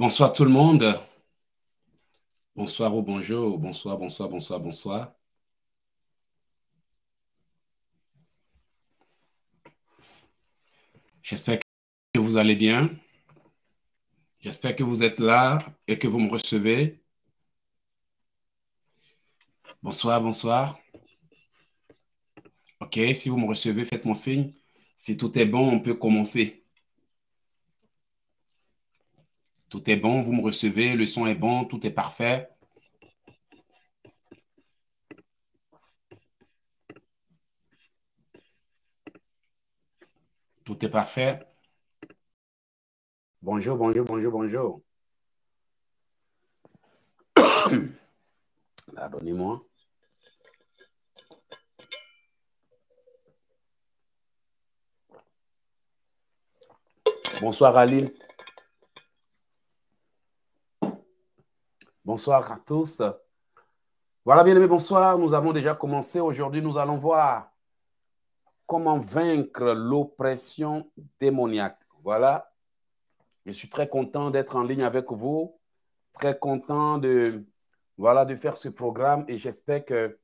Bonsoir tout le monde. Bonsoir ou bonjour. Bonsoir, bonsoir, bonsoir, bonsoir. J'espère que vous allez bien. J'espère que vous êtes là et que vous me recevez. Bonsoir, bonsoir. OK, si vous me recevez, faites mon signe. Si tout est bon, on peut commencer. Tout est bon, vous me recevez, le son est bon, tout est parfait. Tout est parfait. Bonjour, bonjour, bonjour, bonjour. Pardonnez-moi. Bonsoir Aline. Bonsoir à tous. Voilà, bien aimés, bonsoir. Nous avons déjà commencé. Aujourd'hui, nous allons voir comment vaincre l'oppression démoniaque. Voilà. Je suis très content d'être en ligne avec vous. Très content de, voilà, de faire ce programme et j'espère que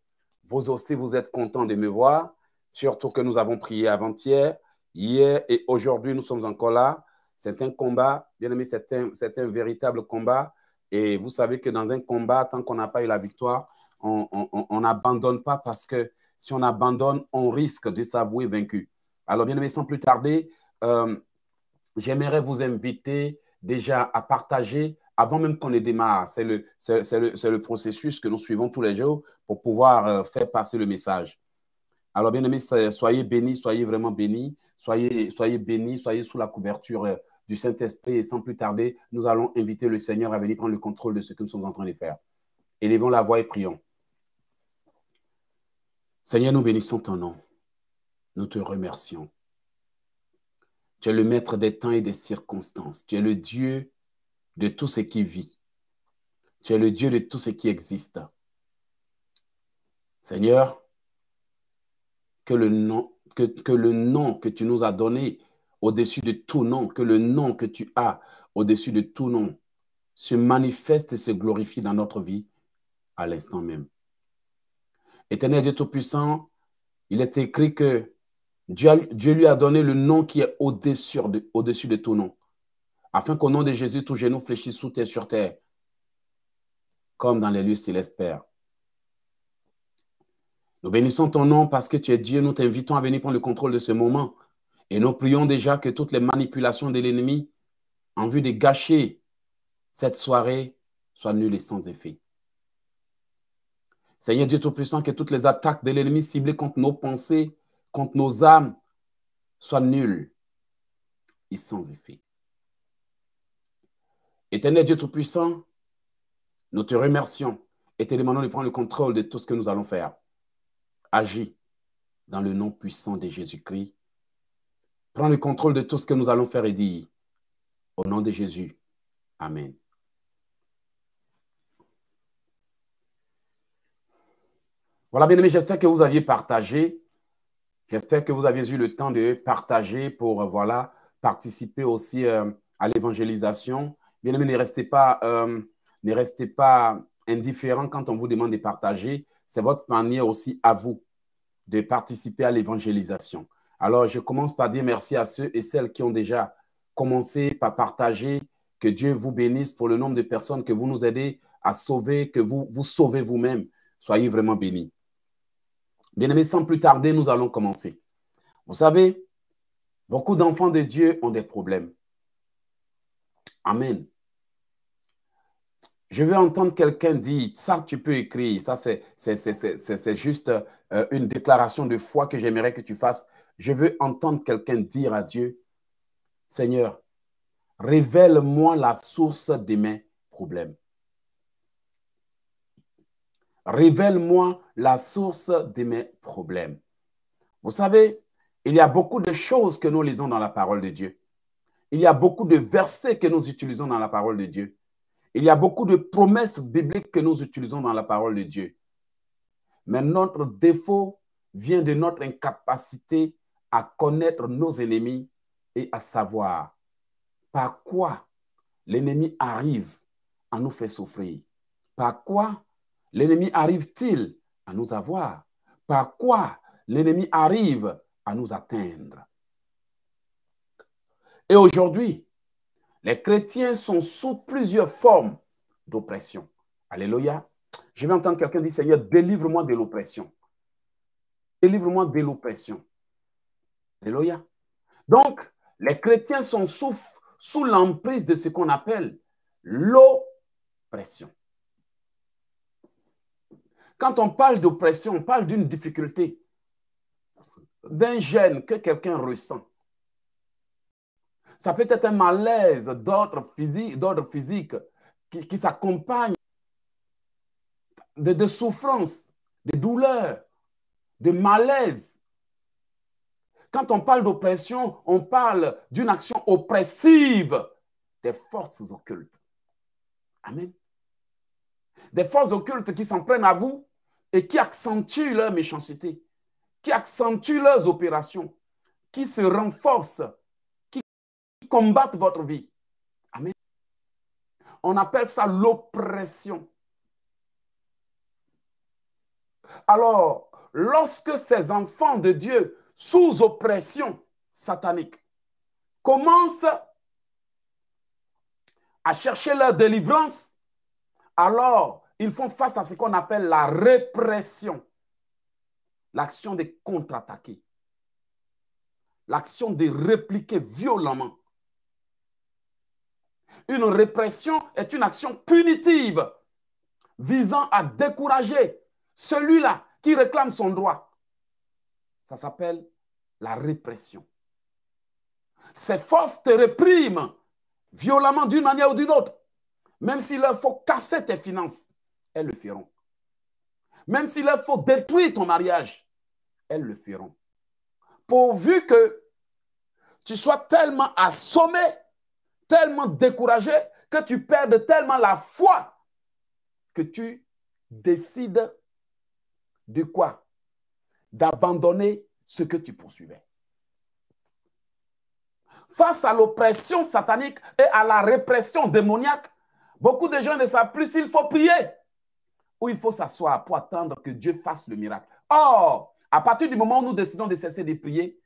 vous aussi, vous êtes content de me voir. Surtout que nous avons prié avant-hier, hier et aujourd'hui, nous sommes encore là. C'est un combat, bien aimés. c'est un véritable combat. Et vous savez que dans un combat, tant qu'on n'a pas eu la victoire, on n'abandonne pas parce que si on abandonne, on risque de s'avouer vaincu. Alors, bien aimé, sans plus tarder, euh, j'aimerais vous inviter déjà à partager avant même qu'on ne démarre. C'est le, c'est, le, processus que nous suivons tous les jours pour pouvoir euh, faire passer le message. Alors, bien aimé, soyez bénis, soyez vraiment bénis, soyez, soyez bénis, soyez sous la couverture euh, du Saint-Esprit. Et sans plus tarder, nous allons inviter le Seigneur à venir prendre le contrôle de ce que nous sommes en train de faire. Élevons la voix et prions. Seigneur, nous bénissons ton nom. Nous te remercions. Tu es le maître des temps et des circonstances. Tu es le Dieu de tout ce qui vit. Tu es le Dieu de tout ce qui existe. Seigneur, que le nom que, que, le nom que tu nous as donné au-dessus de tout nom, que le nom que tu as au-dessus de tout nom se manifeste et se glorifie dans notre vie à l'instant même. Éternel Dieu Tout-Puissant, il est écrit que Dieu, lui a donné le nom qui est au-dessus de, au de tout nom, afin qu'au nom de Jésus, tout genou fléchisse sous terre, sur terre, comme dans les lieux célestes, Père. Nous bénissons ton nom parce que tu es Dieu. Nous t'invitons à venir prendre le contrôle de ce moment. Et nous prions déjà que toutes les manipulations de l'ennemi en vue de gâcher cette soirée soient nulles et sans effet. Seigneur Dieu Tout-Puissant, que toutes les attaques de l'ennemi ciblées contre nos pensées, contre nos âmes, soient nulles et sans effet. Éternel Dieu Tout-Puissant, nous te remercions et te demandons de prendre le contrôle de tout ce que nous allons faire. Agis dans le nom puissant de Jésus-Christ. Prends le contrôle de tout ce que nous allons faire et dire. Au nom de Jésus. Amen. Voilà, bien aimés, j'espère que vous aviez partagé. J'espère que vous aviez eu le temps de partager pour euh, voilà, participer aussi euh, à l'évangélisation. Bien aimés, ne restez pas, euh, ne restez pas indifférents quand on vous demande de partager. C'est votre manière aussi à vous de participer à l'évangélisation. Alors, je commence par dire merci à ceux et celles qui ont déjà commencé par partager. Que Dieu vous bénisse pour le nombre de personnes que vous nous aidez à sauver, que vous vous sauvez vous-même. Soyez vraiment bénis. Bien-aimés, sans plus tarder, nous allons commencer. Vous savez, beaucoup d'enfants de Dieu ont des problèmes. Amen. Je veux entendre quelqu'un dire, ça tu peux écrire, ça c'est juste euh, une déclaration de foi que j'aimerais que tu fasses je veux entendre quelqu'un dire à Dieu, Seigneur, révèle-moi la source de mes problèmes. Révèle-moi la source de mes problèmes. Vous savez, il y a beaucoup de choses que nous lisons dans la parole de Dieu. Il y a beaucoup de versets que nous utilisons dans la parole de Dieu. Il y a beaucoup de promesses bibliques que nous utilisons dans la parole de Dieu. Mais notre défaut vient de notre incapacité à connaître nos ennemis et à savoir par quoi l'ennemi arrive à nous faire souffrir. Par quoi l'ennemi arrive-t-il à nous avoir Par quoi l'ennemi arrive à nous atteindre Et aujourd'hui, les chrétiens sont sous plusieurs formes d'oppression. Alléluia. Je vais entendre quelqu'un dire, Seigneur, délivre-moi de l'oppression. Délivre-moi de l'oppression. Alléluia. Donc, les chrétiens sont sous, sous l'emprise de ce qu'on appelle l'oppression. Quand on parle d'oppression, on parle d'une difficulté, d'un gêne que quelqu'un ressent. Ça peut être un malaise d'ordre physique, qui, s'accompagne de, de souffrances, de douleurs, de malaise. Quand on parle d'oppression, on parle d'une action oppressive des forces occultes. Amen. Des forces occultes qui s'en prennent à vous et qui accentuent leur méchanceté, qui accentuent leurs opérations, qui se renforcent, qui combattent votre vie. Amen. On appelle ça l'oppression. Alors, lorsque ces enfants de Dieu sous oppression satanique commencent à chercher leur délivrance, alors ils font face à ce qu'on appelle la répression, l'action de contre-attaquer, l'action de répliquer violemment. Une répression est une action punitive visant à décourager celui-là qui réclame son droit ça s'appelle la répression. Ces forces te répriment violemment d'une manière ou d'une autre. Même s'il leur faut casser tes finances, elles le feront. Même s'il leur faut détruire ton mariage, elles le feront. Pourvu que tu sois tellement assommé, tellement découragé, que tu perdes tellement la foi que tu décides de quoi d'abandonner ce que tu poursuivais. Face à l'oppression satanique et à la répression démoniaque, beaucoup de gens ne savent plus s'il faut prier ou il faut s'asseoir pour attendre que Dieu fasse le miracle. Or, à partir du moment où nous décidons de cesser de prier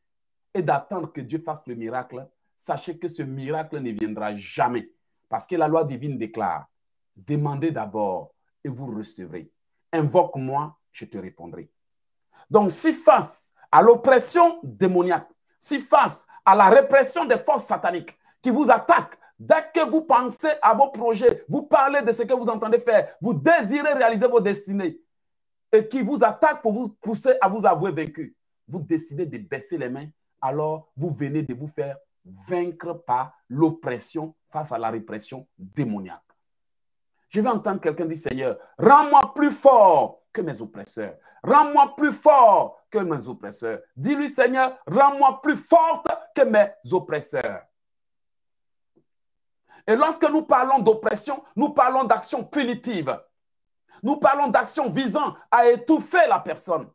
et d'attendre que Dieu fasse le miracle, sachez que ce miracle ne viendra jamais. Parce que la loi divine déclare, demandez d'abord et vous recevrez. Invoque-moi, je te répondrai. Donc, si face à l'oppression démoniaque, si face à la répression des forces sataniques qui vous attaquent, dès que vous pensez à vos projets, vous parlez de ce que vous entendez faire, vous désirez réaliser vos destinées, et qui vous attaquent pour vous pousser à vous avouer vaincu, vous décidez de baisser les mains, alors vous venez de vous faire vaincre par l'oppression face à la répression démoniaque. Je vais entendre quelqu'un dire, Seigneur, rends-moi plus fort que mes oppresseurs. Rends-moi plus fort que mes oppresseurs. Dis-lui, Seigneur, rends-moi plus forte que mes oppresseurs. Et lorsque nous parlons d'oppression, nous parlons d'action punitive. Nous parlons d'action visant à étouffer la personne,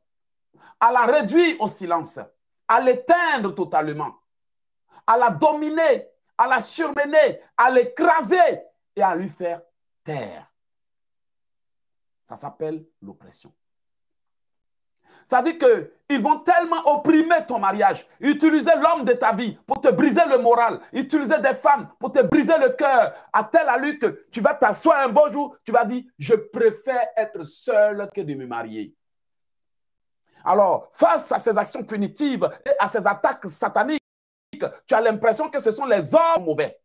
à la réduire au silence, à l'éteindre totalement, à la dominer, à la surmener, à l'écraser et à lui faire taire. Ça s'appelle l'oppression. Ça dit que ils vont tellement opprimer ton mariage, utiliser l'homme de ta vie pour te briser le moral, utiliser des femmes pour te briser le cœur, à tel allure que tu vas t'asseoir un bon jour, tu vas dire, je préfère être seul que de me marier. Alors, face à ces actions punitives et à ces attaques sataniques, tu as l'impression que ce sont les hommes mauvais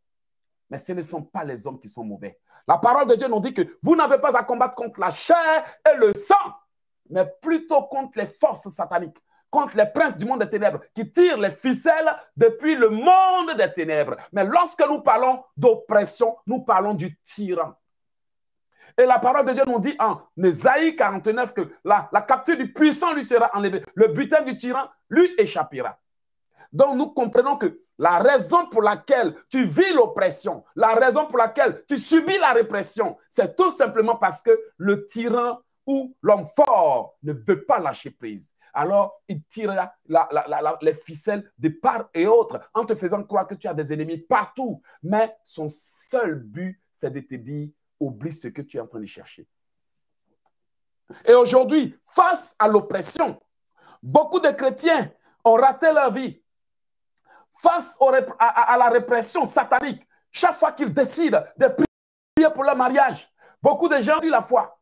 mais ce ne sont pas les hommes qui sont mauvais. La parole de Dieu nous dit que vous n'avez pas à combattre contre la chair et le sang, mais plutôt contre les forces sataniques, contre les princes du monde des ténèbres qui tirent les ficelles depuis le monde des ténèbres. Mais lorsque nous parlons d'oppression, nous parlons du tyran. Et la parole de Dieu nous dit en Esaïe 49 que la capture du puissant lui sera enlevée, le butin du tyran lui échappera. Donc nous comprenons que la raison pour laquelle tu vis l'oppression, la raison pour laquelle tu subis la répression, c'est tout simplement parce que le tyran ou l'homme fort ne veut pas lâcher prise. Alors, il tire les ficelles de part et autres en te faisant croire que tu as des ennemis partout. Mais son seul but, c'est de te dire, oublie ce que tu es en train de chercher. Et aujourd'hui, face à l'oppression, beaucoup de chrétiens ont raté leur vie face à, la répression satanique, chaque fois qu'ils décident de prier pour le mariage, beaucoup de gens ont la foi.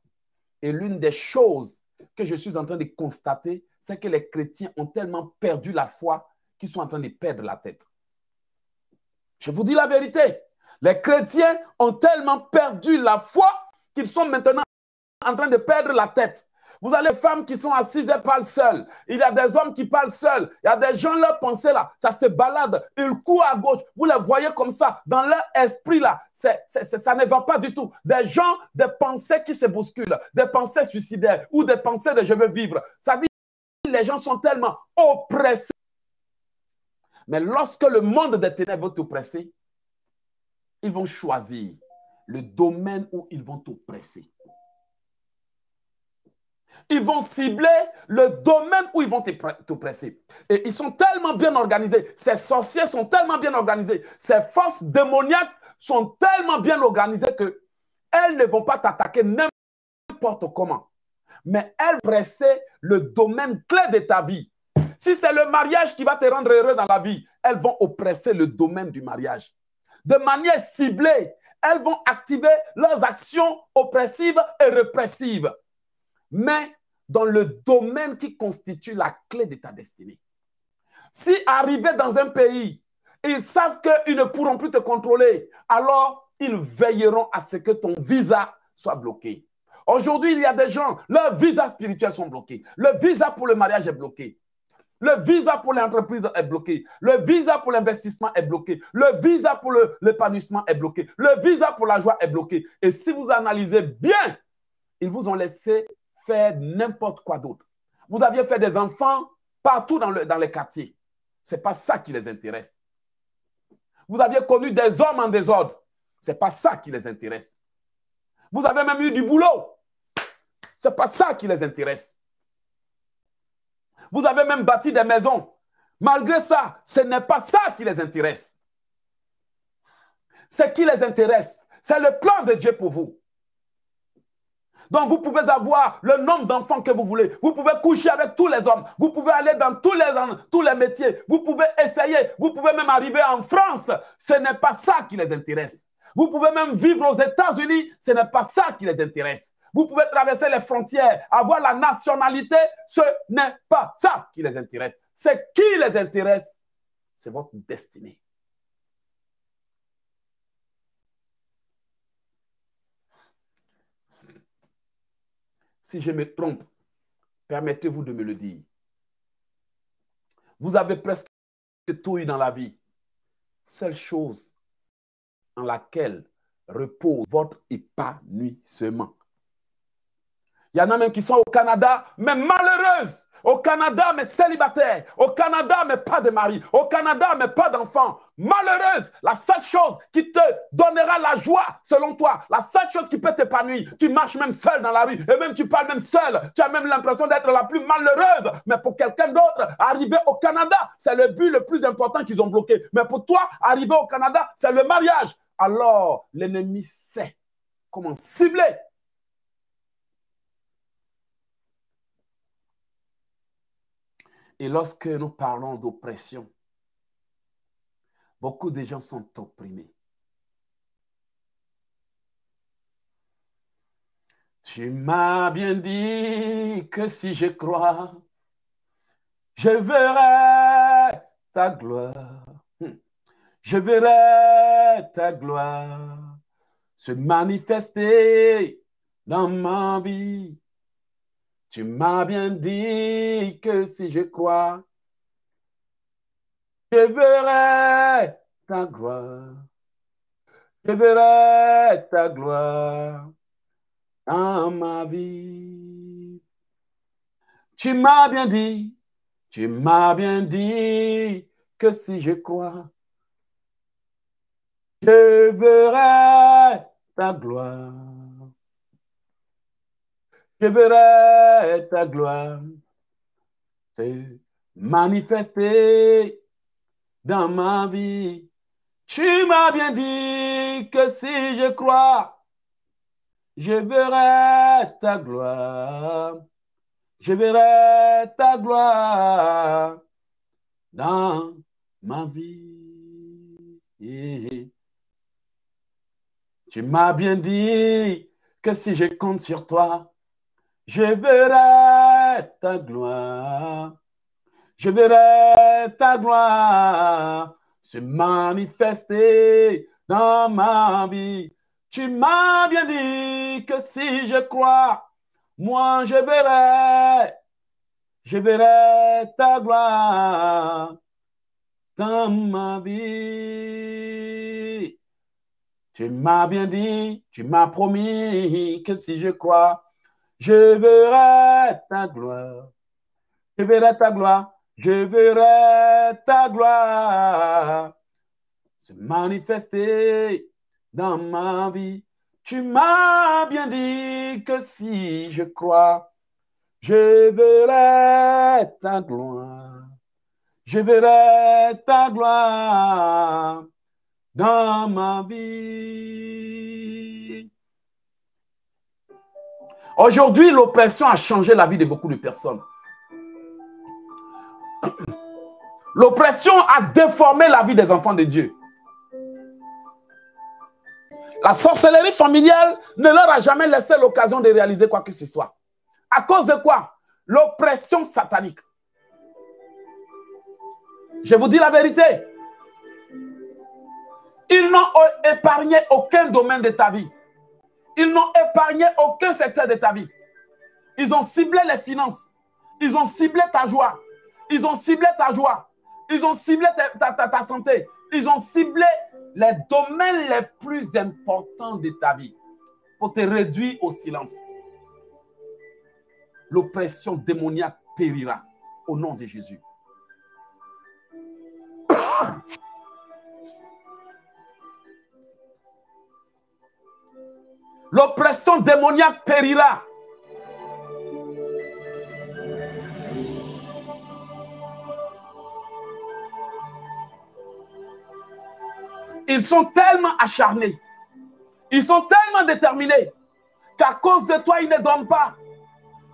Et l'une des choses que je suis en train de constater, c'est que les chrétiens ont tellement perdu la foi qu'ils sont en train de perdre la tête. Je vous dis la vérité. Les chrétiens ont tellement perdu la foi qu'ils sont maintenant en train de perdre la tête. Vous avez des femmes qui sont assises et parlent seules. Il y a des hommes qui parlent seuls. Il y a des gens, leurs pensées, là, ça se balade. Ils courent à gauche. Vous les voyez comme ça, dans leur esprit là. ça ne va pas du tout. Des gens, des pensées qui se bousculent, des pensées suicidaires ou des pensées de je veux vivre. Ça dit, les gens sont tellement oppressés. Mais lorsque le monde des ténèbres est ils vont choisir le domaine où ils vont t'oppresser. Ils vont cibler le domaine où ils vont t'oppresser. Et ils sont tellement bien organisés. Ces sorciers sont tellement bien organisés. Ces forces démoniaques sont tellement bien organisées que elles ne vont pas t'attaquer n'importe comment. Mais elles presser le domaine clé de ta vie. Si c'est le mariage qui va te rendre heureux dans la vie, elles vont oppresser le domaine du mariage. De manière ciblée, elles vont activer leurs actions oppressives et répressives mais dans le domaine qui constitue la clé de ta destinée. Si arrivés dans un pays, ils savent qu'ils ne pourront plus te contrôler, alors ils veilleront à ce que ton visa soit bloqué. Aujourd'hui, il y a des gens, leurs visas spirituels sont bloqués. Le visa pour le mariage est bloqué. Le visa pour l'entreprise est bloqué. Le visa pour l'investissement est bloqué. Le visa pour l'épanouissement est bloqué. Le visa pour la joie est bloqué. Et si vous analysez bien, ils vous ont laissé n'importe quoi d'autre. Vous aviez fait des enfants partout dans, le, dans les quartiers. Ce n'est pas ça qui les intéresse. Vous aviez connu des hommes en désordre. Ce n'est pas ça qui les intéresse. Vous avez même eu du boulot. Ce n'est pas ça qui les intéresse. Vous avez même bâti des maisons. Malgré ça, ce n'est pas ça qui les intéresse. Ce qui les intéresse, c'est le plan de Dieu pour vous. Donc vous pouvez avoir le nombre d'enfants que vous voulez. Vous pouvez coucher avec tous les hommes. Vous pouvez aller dans tous les, tous les métiers. Vous pouvez essayer. Vous pouvez même arriver en France. Ce n'est pas ça qui les intéresse. Vous pouvez même vivre aux États-Unis. Ce n'est pas ça qui les intéresse. Vous pouvez traverser les frontières, avoir la nationalité. Ce n'est pas ça qui les intéresse. Ce qui les intéresse, c'est votre destinée. Si je me trompe, permettez-vous de me le dire. Vous avez presque tout eu dans la vie. Seule chose en laquelle repose votre épanouissement. Il y en a même qui sont au Canada, mais malheureuses. Au Canada, mais célibataire. Au Canada, mais pas de mari. Au Canada, mais pas d'enfant. Malheureuse, la seule chose qui te donnera la joie, selon toi, la seule chose qui peut t'épanouir, tu marches même seul dans la rue et même tu parles même seul. Tu as même l'impression d'être la plus malheureuse. Mais pour quelqu'un d'autre, arriver au Canada, c'est le but le plus important qu'ils ont bloqué. Mais pour toi, arriver au Canada, c'est le mariage. Alors, l'ennemi sait comment cibler Et lorsque nous parlons d'oppression, beaucoup de gens sont opprimés. Tu m'as bien dit que si je crois, je verrai ta gloire. Hmm. Je verrai ta gloire se manifester dans ma vie. Tu m'as bien dit que si je crois, je verrai ta gloire. Je verrai ta gloire dans ma vie. Tu m'as bien dit, tu m'as bien dit que si je crois, je verrai ta gloire je verrai ta gloire se manifester dans ma vie. Tu m'as bien dit que si je crois, je verrai ta gloire. Je verrai ta gloire dans ma vie. Tu m'as bien dit que si je compte sur toi, je verrai ta gloire. Je verrai ta gloire se manifester dans ma vie. Tu m'as bien dit que si je crois, moi je verrai, je verrai ta gloire dans ma vie. Tu m'as bien dit, tu m'as promis que si je crois, je verrai ta gloire. Je verrai ta gloire. Je verrai ta gloire se manifester dans ma vie. Tu m'as bien dit que si je crois, je verrai ta gloire. Je verrai ta gloire dans ma vie. Aujourd'hui, l'oppression a changé la vie de beaucoup de personnes. L'oppression a déformé la vie des enfants de Dieu. La sorcellerie familiale ne leur a jamais laissé l'occasion de réaliser quoi que ce soit. À cause de quoi L'oppression satanique. Je vous dis la vérité. Ils n'ont épargné aucun domaine de ta vie. Ils n'ont épargné aucun secteur de ta vie. Ils ont ciblé les finances. Ils ont ciblé ta joie. Ils ont ciblé ta joie. Ils ont ciblé ta, santé. Ils ont ciblé les domaines les plus importants de ta vie pour te réduire au silence. L'oppression démoniaque périra au nom de Jésus. L'oppression démoniaque périra. Ils sont tellement acharnés. Ils sont tellement déterminés qu'à cause de toi, ils ne dorment pas.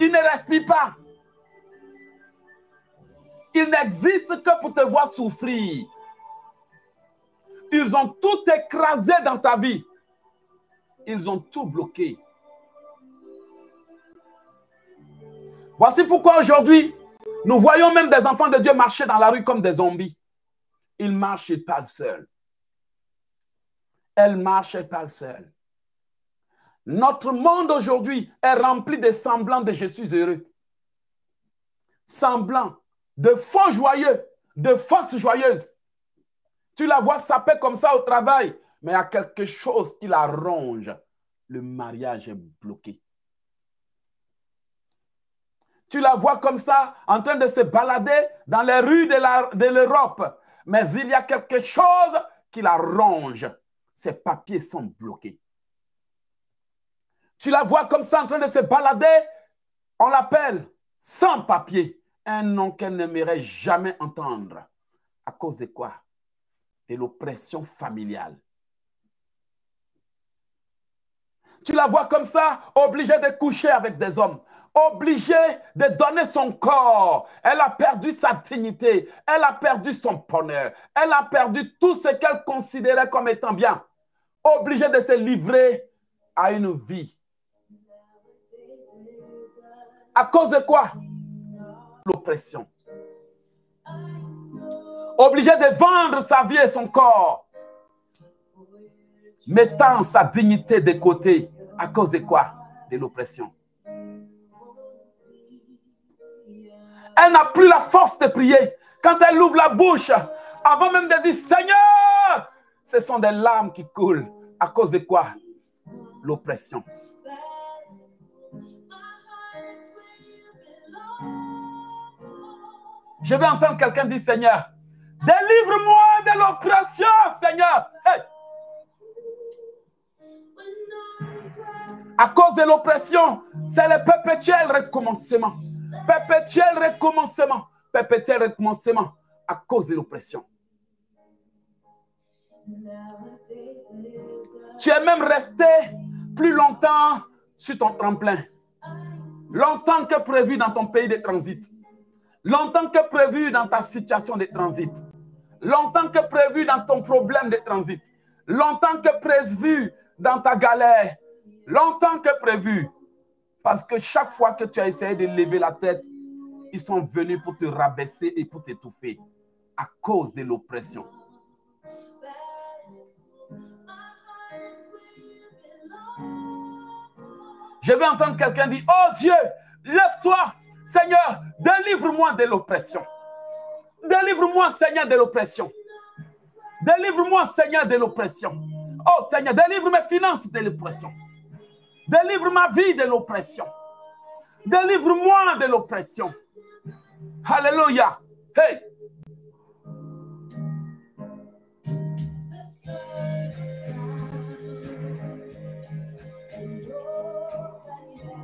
Ils ne respirent pas. Ils n'existent que pour te voir souffrir. Ils ont tout écrasé dans ta vie. Ils ont tout bloqué. Voici pourquoi aujourd'hui, nous voyons même des enfants de Dieu marcher dans la rue comme des zombies. Ils marchent, et parlent seuls. Elles marchent, et parlent seuls. Notre monde aujourd'hui est rempli de semblants de Jésus suis heureux. Semblants de faux joyeux, de fausses joyeuses. Tu la vois saper comme ça au travail mais il y a quelque chose qui la ronge. Le mariage est bloqué. Tu la vois comme ça, en train de se balader dans les rues de l'Europe. Mais il y a quelque chose qui la ronge. Ses papiers sont bloqués. Tu la vois comme ça, en train de se balader. On l'appelle sans papier. Un nom qu'elle n'aimerait jamais entendre. À cause de quoi De l'oppression familiale. tu la vois comme ça, obligée de coucher avec des hommes, obligée de donner son corps. Elle a perdu sa dignité, elle a perdu son bonheur, elle a perdu tout ce qu'elle considérait comme étant bien, obligée de se livrer à une vie. À cause de quoi L'oppression. Obligée de vendre sa vie et son corps mettant sa dignité de côté à cause de quoi De l'oppression. Elle n'a plus la force de prier. Quand elle ouvre la bouche, avant même de dire Seigneur, ce sont des larmes qui coulent. À cause de quoi L'oppression. Je vais entendre quelqu'un dire Seigneur, délivre-moi de l'oppression, Seigneur. à cause de l'oppression, c'est le perpétuel recommencement. Perpétuel recommencement. Perpétuel recommencement à cause de l'oppression. Tu es même resté plus longtemps sur ton tremplin. Longtemps que prévu dans ton pays de transit. Longtemps que prévu dans ta situation de transit. Longtemps que prévu dans ton problème de transit. Longtemps que prévu dans ta galère Longtemps que prévu. Parce que chaque fois que tu as essayé de lever la tête, ils sont venus pour te rabaisser et pour t'étouffer à cause de l'oppression. Je vais entendre quelqu'un dire, oh Dieu, lève-toi, Seigneur, délivre-moi de l'oppression. Délivre-moi, Seigneur, de l'oppression. Délivre-moi, Seigneur, de l'oppression. Oh Seigneur, délivre mes finances de l'oppression. Délivre ma vie de l'oppression. Délivre-moi de l'oppression. Alléluia. Hey.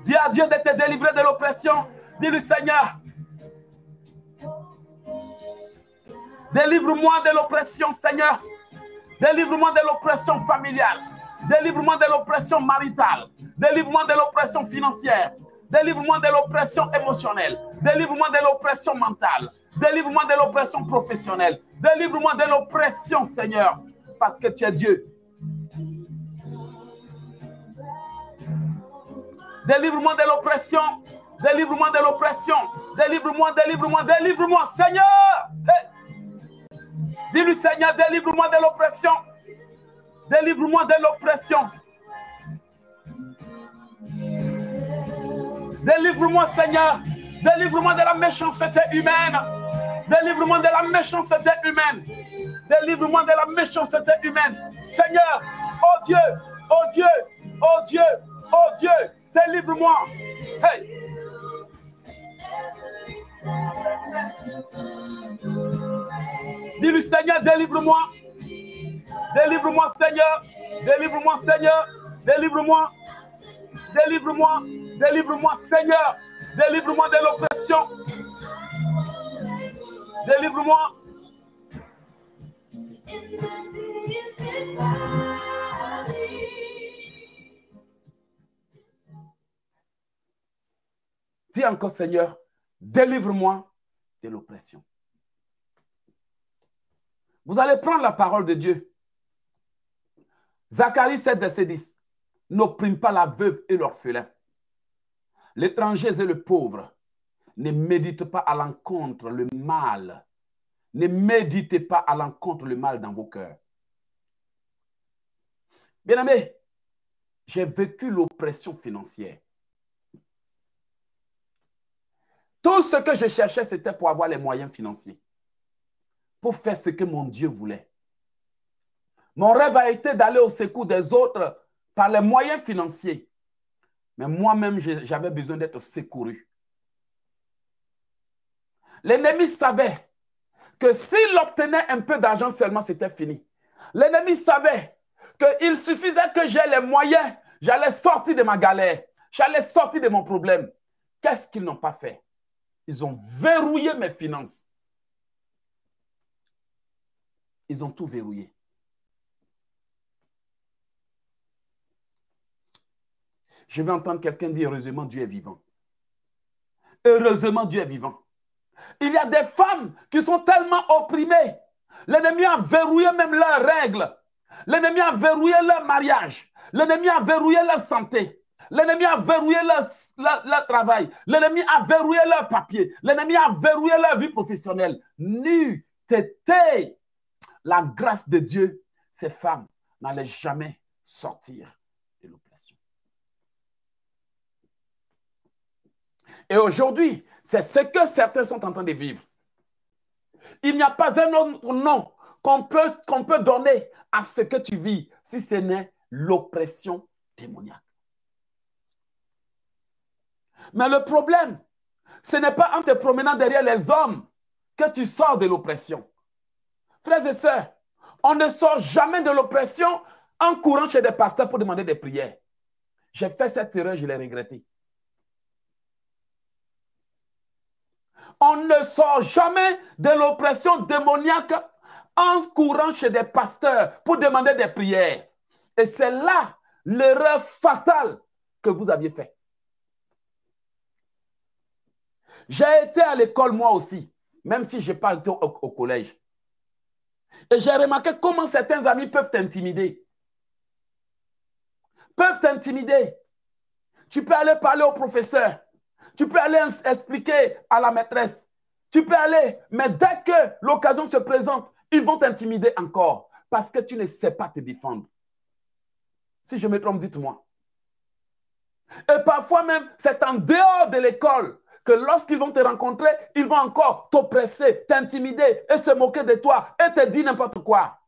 Dis à Dieu de te délivrer de l'oppression. Dis-lui, Seigneur, délivre-moi de l'oppression, Seigneur. Délivre-moi de l'oppression familiale. Délivre-moi de l'oppression maritale, moi de l'oppression financière, Délivre-moi de l'oppression émotionnelle, Délivre-moi de l'oppression mentale, Délivre-moi de l'oppression professionnelle, Délivre-moi de l'oppression, Seigneur, parce que tu es Dieu. Délivre-moi de l'oppression, délivre-moi de l'oppression, délivre-moi, délivre-moi, délivre-moi, Seigneur. Dis-lui, Seigneur, délivre-moi de l'oppression, Délivre-moi de l'oppression. Délivre-moi, Seigneur. Délivre-moi de la méchanceté humaine. Délivre-moi de la méchanceté humaine. Délivre-moi de la méchanceté humaine. Seigneur, oh Dieu, oh Dieu, oh Dieu, oh Dieu, délivre-moi. Hey. Dis-lui, Seigneur, délivre-moi. Délivre-moi, Seigneur. Délivre-moi, Seigneur. Délivre-moi. Délivre-moi. Délivre-moi, Seigneur. Délivre-moi de l'oppression. Délivre-moi. Dis encore, Seigneur, délivre-moi de l'oppression. Vous allez prendre la parole de Dieu. Zacharie 7, verset 10. N'opprime pas la veuve et l'orphelin. L'étranger et le pauvre. Ne méditez pas à l'encontre le mal. Ne méditez pas à l'encontre le mal dans vos cœurs. Bien-aimés, j'ai vécu l'oppression financière. Tout ce que je cherchais, c'était pour avoir les moyens financiers, pour faire ce que mon Dieu voulait. Mon rêve a été d'aller au secours des autres par les moyens financiers. Mais moi-même, j'avais besoin d'être secouru. L'ennemi savait que s'il obtenait un peu d'argent seulement, c'était fini. L'ennemi savait qu'il suffisait que j'ai les moyens, j'allais sortir de ma galère, j'allais sortir de mon problème. Qu'est-ce qu'ils n'ont pas fait Ils ont verrouillé mes finances. Ils ont tout verrouillé. Je vais entendre quelqu'un dire heureusement Dieu est vivant. Heureusement Dieu est vivant. Il y a des femmes qui sont tellement opprimées. L'ennemi a verrouillé même leurs règles. L'ennemi a verrouillé leur mariage. L'ennemi a verrouillé leur santé. L'ennemi a verrouillé leur, travail. L'ennemi a verrouillé leur papier. L'ennemi a verrouillé leur vie professionnelle. Nu, t'étais. La grâce de Dieu, ces femmes n'allaient jamais sortir Et aujourd'hui, c'est ce que certains sont en train de vivre. Il n'y a pas un autre nom qu'on peut, qu'on peut donner à ce que tu vis, si ce n'est l'oppression démoniaque. Mais le problème, ce n'est pas en te promenant derrière les hommes que tu sors de l'oppression. Frères et sœurs, on ne sort jamais de l'oppression en courant chez des pasteurs pour demander des prières. J'ai fait cette erreur, je l'ai regrettée. On ne sort jamais de l'oppression démoniaque en courant chez des pasteurs pour demander des prières. Et c'est là l'erreur fatale que vous aviez faite. J'ai été à l'école moi aussi, même si je n'ai pas été au, collège. Et j'ai remarqué comment certains amis peuvent t'intimider. Peuvent t'intimider. Tu peux aller parler au professeur. Tu peux aller expliquer à la maîtresse. Tu peux aller, mais dès que l'occasion se présente, ils vont t'intimider encore parce que tu ne sais pas te défendre. Si je me trompe, dites-moi. Et parfois même, c'est en dehors de l'école que lorsqu'ils vont te rencontrer, ils vont encore t'oppresser, t'intimider et se moquer de toi et te dire n'importe quoi.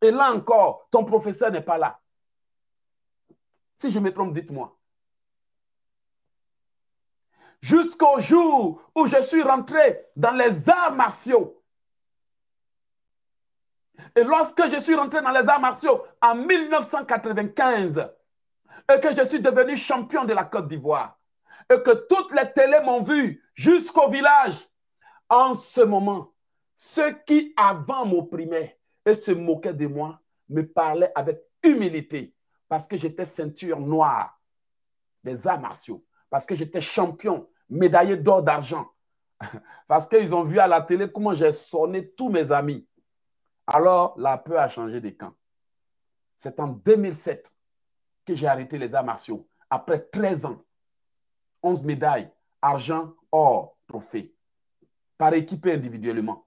Et là encore, ton professeur n'est pas là. Si je me trompe, dites-moi jusqu'au jour où je suis rentré dans les arts martiaux. Et lorsque je suis rentré dans les arts martiaux en 1995 et que je suis devenu champion de la Côte d'Ivoire et que toutes les télés m'ont vu jusqu'au village, en ce moment, ceux qui avant m'opprimaient et se moquaient de moi me parlaient avec humilité parce que j'étais ceinture noire des arts martiaux parce que j'étais champion, médaillé d'or, d'argent. parce qu'ils ont vu à la télé comment j'ai sonné tous mes amis. Alors, la peur a changé de camp. C'est en 2007 que j'ai arrêté les arts martiaux, après 13 ans. 11 médailles, argent, or, trophée, par équipe individuellement.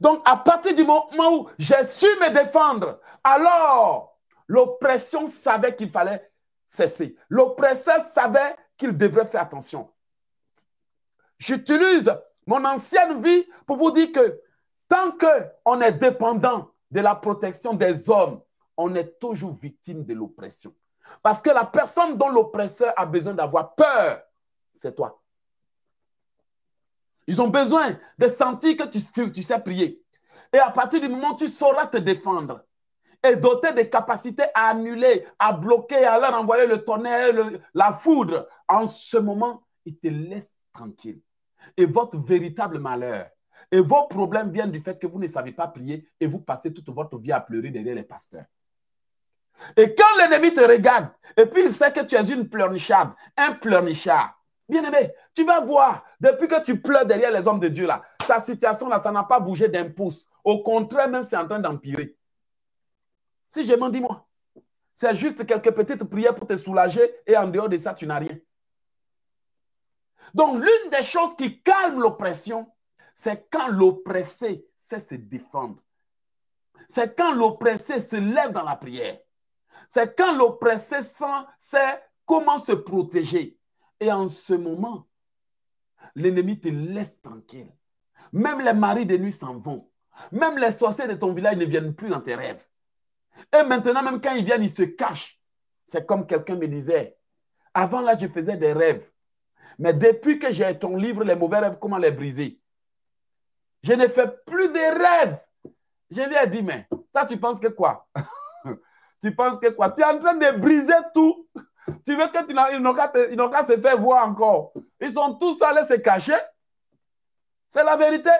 Donc, à partir du moment où j'ai su me défendre, alors l'oppression savait qu'il fallait cesser. L'oppresseur savait qu'il devrait faire attention. J'utilise mon ancienne vie pour vous dire que tant qu'on est dépendant de la protection des hommes, on est toujours victime de l'oppression. Parce que la personne dont l'oppresseur a besoin d'avoir peur, c'est toi. Ils ont besoin de sentir que tu, tu sais prier. Et à partir du moment où tu sauras te défendre, est doté des capacités à annuler, à bloquer, à leur envoyer le tonnerre, la foudre, en ce moment, il te laisse tranquille. Et votre véritable malheur et vos problèmes viennent du fait que vous ne savez pas prier et vous passez toute votre vie à pleurer derrière les pasteurs. Et quand l'ennemi te regarde et puis il sait que tu es une pleurnichade, un pleurnichard, bien aimé, tu vas voir, depuis que tu pleures derrière les hommes de Dieu là, ta situation là, ça n'a pas bougé d'un pouce. Au contraire, même c'est en train d'empirer. Si je m'en dis-moi. C'est juste quelques petites prières pour te soulager et en dehors de ça, tu n'as rien. Donc, l'une des choses qui calme l'oppression, c'est quand l'oppressé sait se défendre. C'est quand l'oppressé se lève dans la prière. C'est quand l'oppressé sait comment se protéger. Et en ce moment, l'ennemi te laisse tranquille. Même les maris de nuit s'en vont. Même les sorciers de ton village ne viennent plus dans tes rêves. Et maintenant, même quand ils viennent, ils se cachent. C'est comme quelqu'un me disait, avant là, je faisais des rêves. Mais depuis que j'ai ton livre, Les mauvais rêves, comment les briser Je ne fais plus de rêves. Je lui ai dit, mais ça, tu penses que quoi Tu penses que quoi Tu es en train de briser tout. Tu veux que tu n'ont qu'à se faire voir encore. Ils sont tous allés se cacher. C'est la vérité.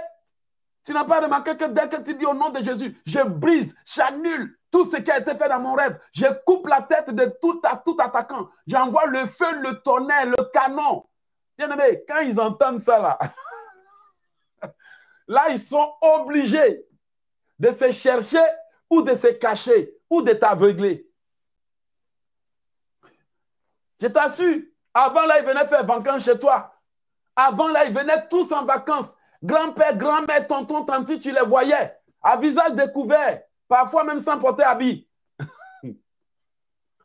Tu n'as pas remarqué que dès que tu dis au nom de Jésus, je brise, j'annule, tout ce qui a été fait dans mon rêve, je coupe la tête de tout, à, tout attaquant. J'envoie le feu, le tonnerre, le canon. Bien aimé, quand ils entendent ça là, là ils sont obligés de se chercher ou de se cacher ou de t'aveugler. Je t'assure, avant là, ils venaient faire vacances chez toi. Avant là, ils venaient tous en vacances. Grand-père, grand-mère, tonton, tante, tu les voyais à visage découvert parfois même sans porter habit.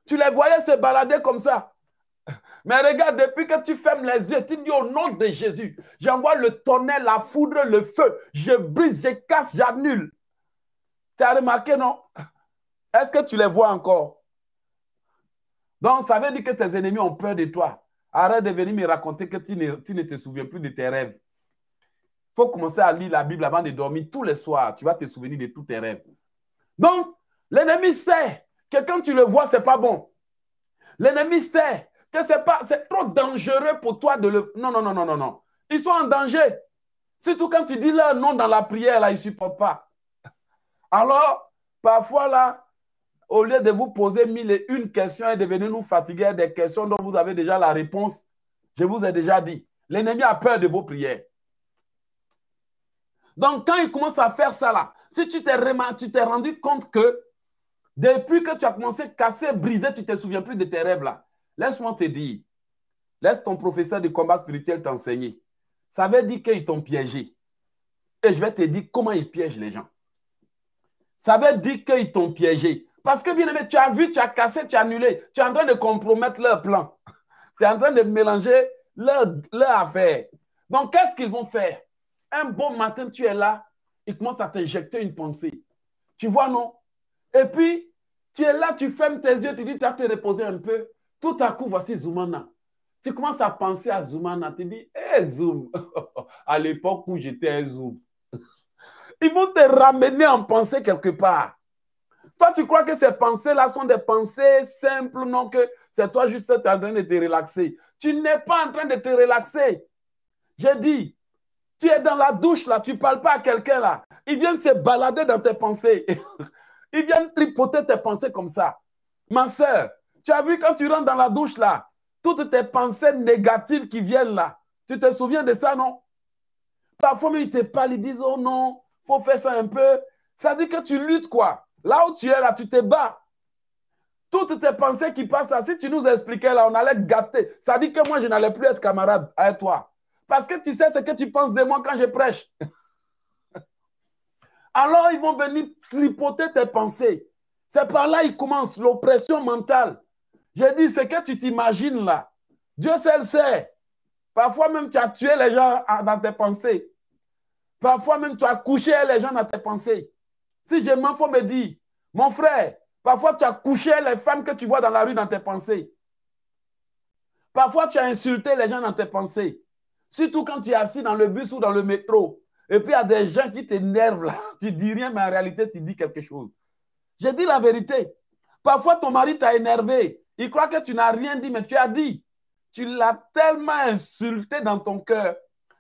tu les voyais se balader comme ça. Mais regarde, depuis que tu fermes les yeux, tu dis au nom de Jésus, j'envoie le tonnerre, la foudre, le feu, je brise, je casse, j'annule. Tu as remarqué, non Est-ce que tu les vois encore Donc, ça veut dire que tes ennemis ont peur de toi. Arrête de venir me raconter que tu ne, tu ne te souviens plus de tes rêves. Il faut commencer à lire la Bible avant de dormir tous les soirs. Tu vas te souvenir de tous tes rêves. Donc, l'ennemi sait que quand tu le vois, c'est pas bon. L'ennemi sait que c'est pas, c'est trop dangereux pour toi de le. Non, non, non, non, non, non. Ils sont en danger. Surtout quand tu dis leur nom dans la prière, là, ils ne supportent pas. Alors, parfois, là, au lieu de vous poser mille et une questions et de venir nous fatiguer des questions dont vous avez déjà la réponse, je vous ai déjà dit, l'ennemi a peur de vos prières. Donc, quand il commence à faire ça là, si tu t'es rendu compte que depuis que tu as commencé à casser, briser, tu ne te souviens plus de tes rêves-là, laisse-moi te dire, laisse ton professeur de combat spirituel t'enseigner. Ça veut dire qu'ils t'ont piégé. Et je vais te dire comment ils piègent les gens. Ça veut dire qu'ils t'ont piégé. Parce que, bien aimé, tu as vu, tu as cassé, tu as annulé. Tu es en train de compromettre leur plan. Tu es en train de mélanger leur, leur affaire. Donc, qu'est-ce qu'ils vont faire? Un bon matin, tu es là, il commence à t'injecter une pensée. Tu vois, non Et puis, tu es là, tu fermes tes yeux, tu dis, tu as te reposer un peu. Tout à coup, voici Zoumana. Tu commences à penser à Zoumana. Tu dis, hé eh, Zoom. à l'époque où j'étais Zoum. Ils vont te ramener en pensée quelque part. Toi, tu crois que ces pensées-là sont des pensées simples, non que c'est toi juste en train de te relaxer. Tu n'es pas en train de te relaxer. J'ai dit, tu es dans la douche là, tu ne parles pas à quelqu'un là. Ils viennent se balader dans tes pensées. Ils viennent tripoter tes pensées comme ça. Ma soeur, tu as vu quand tu rentres dans la douche là, toutes tes pensées négatives qui viennent là. Tu te souviens de ça, non? Parfois, ils te parlent, ils disent, oh non, il faut faire ça un peu. Ça dit que tu luttes, quoi. Là où tu es, là, tu te bats. Toutes tes pensées qui passent là, si tu nous expliquais là, on allait gâter. Ça dit que moi, je n'allais plus être camarade avec toi. Parce que tu sais ce que tu penses de moi quand je prêche. Alors ils vont venir tripoter tes pensées. C'est par là qu'ils commencent l'oppression mentale. Je dis, ce que tu t'imagines là, Dieu seul sait. Parfois même tu as tué les gens dans tes pensées. Parfois même tu as couché les gens dans tes pensées. Si je m'en faut me dit, mon frère, parfois tu as couché les femmes que tu vois dans la rue dans tes pensées. Parfois tu as insulté les gens dans tes pensées. Surtout quand tu es assis dans le bus ou dans le métro. Et puis il y a des gens qui t'énervent là. Tu dis rien, mais en réalité, tu dis quelque chose. J'ai dit la vérité. Parfois, ton mari t'a énervé. Il croit que tu n'as rien dit, mais tu as dit. Tu l'as tellement insulté dans ton cœur,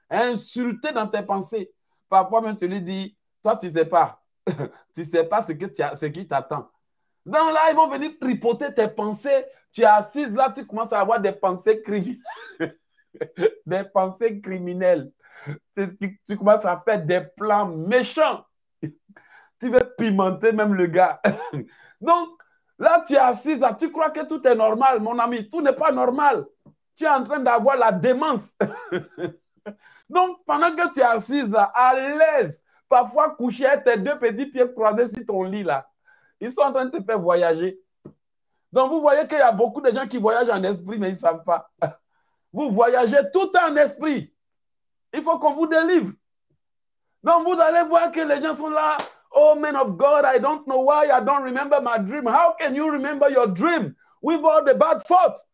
insulté dans tes pensées. Parfois même, tu lui dis, toi, tu ne sais pas. tu ne sais pas ce, que ce qui t'attend. Donc là, ils vont venir tripoter tes pensées. Tu es assise là, tu commences à avoir des pensées criminelles. des pensées criminelles. Tu, commences à faire des plans méchants. Tu veux pimenter même le gars. Donc, là, tu es assise, là, tu crois que tout est normal, mon ami. Tout n'est pas normal. Tu es en train d'avoir la démence. Donc, pendant que tu es assise à l'aise, parfois couché tes deux petits pieds croisés sur ton lit, là, ils sont en train de te faire voyager. Donc, vous voyez qu'il y a beaucoup de gens qui voyagent en esprit, mais ils ne savent pas. Vous voyagez tout en esprit. Il faut qu'on vous délivre. Donc vous allez voir que les gens sont là. Oh man of God, I don't know why I don't remember my dream. How can you remember your dream with all the bad thoughts?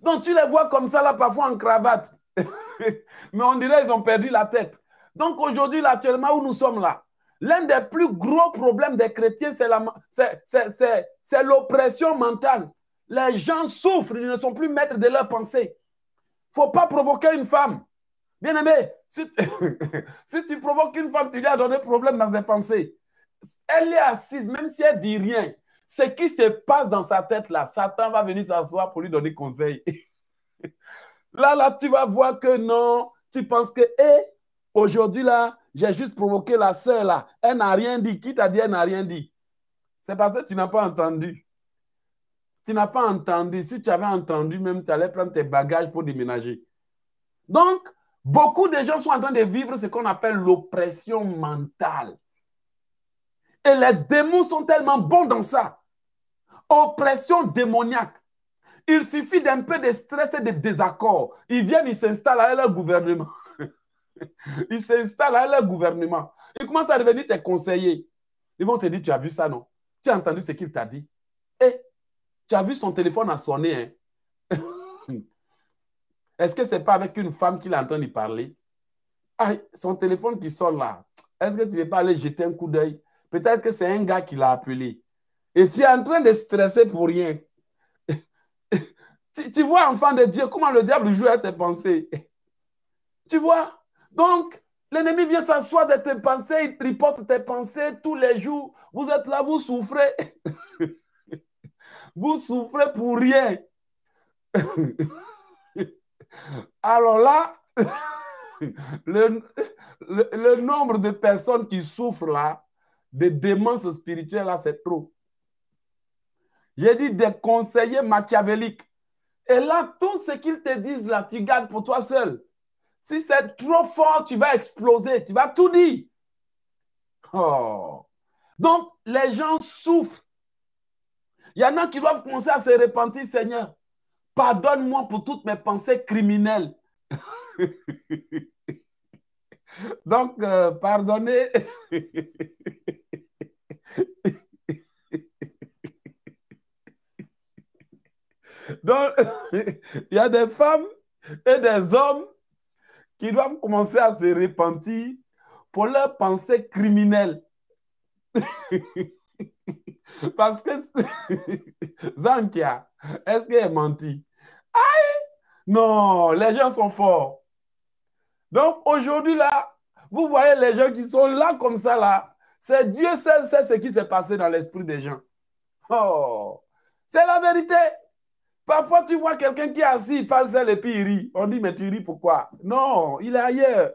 Donc tu les vois comme ça là, parfois en cravate. Mais on dirait qu'ils ont perdu la tête. Donc aujourd'hui, actuellement où nous sommes là, l'un des plus gros problèmes des chrétiens, c'est l'oppression mentale. Les gens souffrent, ils ne sont plus maîtres de leurs pensées. faut pas provoquer une femme. Bien aimé, si tu, provoques une femme, tu lui as donné problème dans ses pensées. Elle est assise, même si elle dit rien. Ce qui se passe dans sa tête là, Satan va venir s'asseoir pour lui donner conseil. là, là, tu vas voir que non, tu penses que, hé, aujourd'hui là, j'ai juste provoqué la soeur. là. Elle n'a rien dit. Qui t'a dit, elle n'a rien dit? C'est parce que tu n'as pas entendu. Tu n'as pas entendu. Si tu avais entendu, même, tu allais prendre tes bagages pour déménager. Donc, beaucoup de gens sont en train de vivre ce qu'on appelle l'oppression mentale. Et les démons sont tellement bons dans ça. Oppression démoniaque. Il suffit d'un peu de stress et de désaccord. Ils viennent, ils s'installent à leur gouvernement. ils s'installent à leur gouvernement. Ils commencent à devenir tes conseillers. Ils vont te dire, tu as vu ça, non Tu as entendu ce qu'il t'a dit. Eh tu as vu son téléphone a sonné. Hein? Est-ce que ce n'est pas avec une femme qu'il est en train de parler ah, Son téléphone qui sonne là. Est-ce que tu ne veux pas aller jeter un coup d'œil Peut-être que c'est un gars qui l'a appelé. Et tu es en train de stresser pour rien. tu, vois, enfant de Dieu, comment le diable joue à tes pensées. tu vois Donc, l'ennemi vient s'asseoir de tes pensées, il porte tes pensées tous les jours. Vous êtes là, vous souffrez. Vous souffrez pour rien. Alors là, le, nombre de personnes qui souffrent là, des démence spirituelles, là, c'est trop. J'ai dit des conseillers machiavéliques. Et là, tout ce qu'ils te disent là, tu gardes pour toi seul. Si c'est trop fort, tu vas exploser, tu vas tout dire. Oh. Donc, les gens souffrent il y en a qui doivent commencer à se repentir, Seigneur. Pardonne-moi pour toutes mes pensées criminelles. Donc, euh, pardonnez. Donc, il y a des femmes et des hommes qui doivent commencer à se repentir pour leurs pensées criminelles. Parce que Zankia, est-ce qu'elle menti? Aïe! Non, les gens sont forts. Donc aujourd'hui là, vous voyez les gens qui sont là comme ça là. C'est Dieu seul sait ce qui s'est passé dans l'esprit des gens. Oh, c'est la vérité. Parfois tu vois quelqu'un qui est assis, il parle seul et puis il rit. On dit mais tu ris pourquoi Non, il est ailleurs.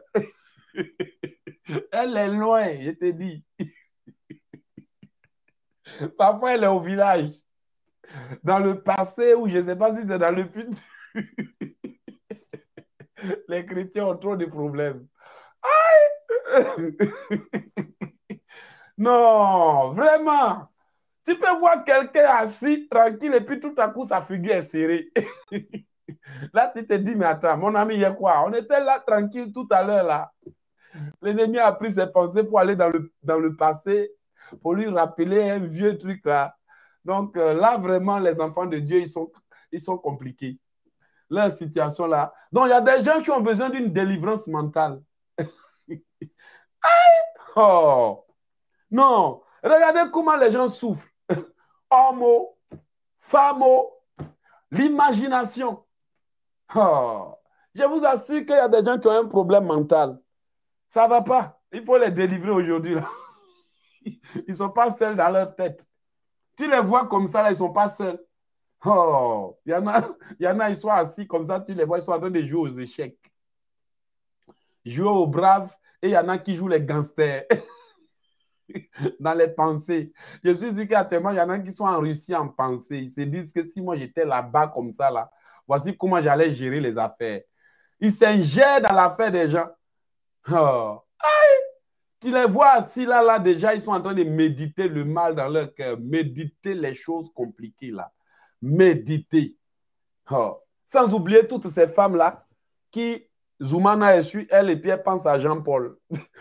Elle est loin, je te dis. Parfois, elle est au village. Dans le passé ou je ne sais pas si c'est dans le futur. Les chrétiens ont trop de problèmes. Non, vraiment. Tu peux voir quelqu'un assis, tranquille, et puis tout à coup, sa figure est serrée. là, tu te dis, mais attends, mon ami, il y a quoi On était là, tranquille, tout à l'heure, là. L'ennemi a pris ses pensées pour aller dans le, dans le passé pour lui rappeler un vieux truc là. Donc euh, là, vraiment, les enfants de Dieu, ils sont, ils sont compliqués. La situation là. Donc il y a des gens qui ont besoin d'une délivrance mentale. Hein? oh. Non, regardez comment les gens souffrent. Homo, famo, l'imagination. Oh! Je vous assure qu'il y a des gens qui ont un problème mental. Ça ne va pas. Il faut les délivrer aujourd'hui. Là. Ils ne sont pas seuls dans leur tête. Tu les vois comme ça, là, ils ne sont pas seuls. Oh, il y, en a, y en a, ils sont assis comme ça, tu les vois, ils sont en train de jouer aux échecs. Jouer aux braves, et il y en a qui jouent les gangsters dans les pensées. Je suis sûr qu'actuellement, il y en a qui sont en Russie en pensée. Ils se disent que si moi j'étais là-bas comme ça, là, voici comment j'allais gérer les affaires. Ils s'ingèrent dans l'affaire des gens. Oh. Aïe! Tu les vois assis là, là, déjà, ils sont en train de méditer le mal dans leur cœur, méditer les choses compliquées là. Méditer. Oh. Sans oublier toutes ces femmes-là qui, Zoumana est su, elle et Pierre pensent à Jean-Paul.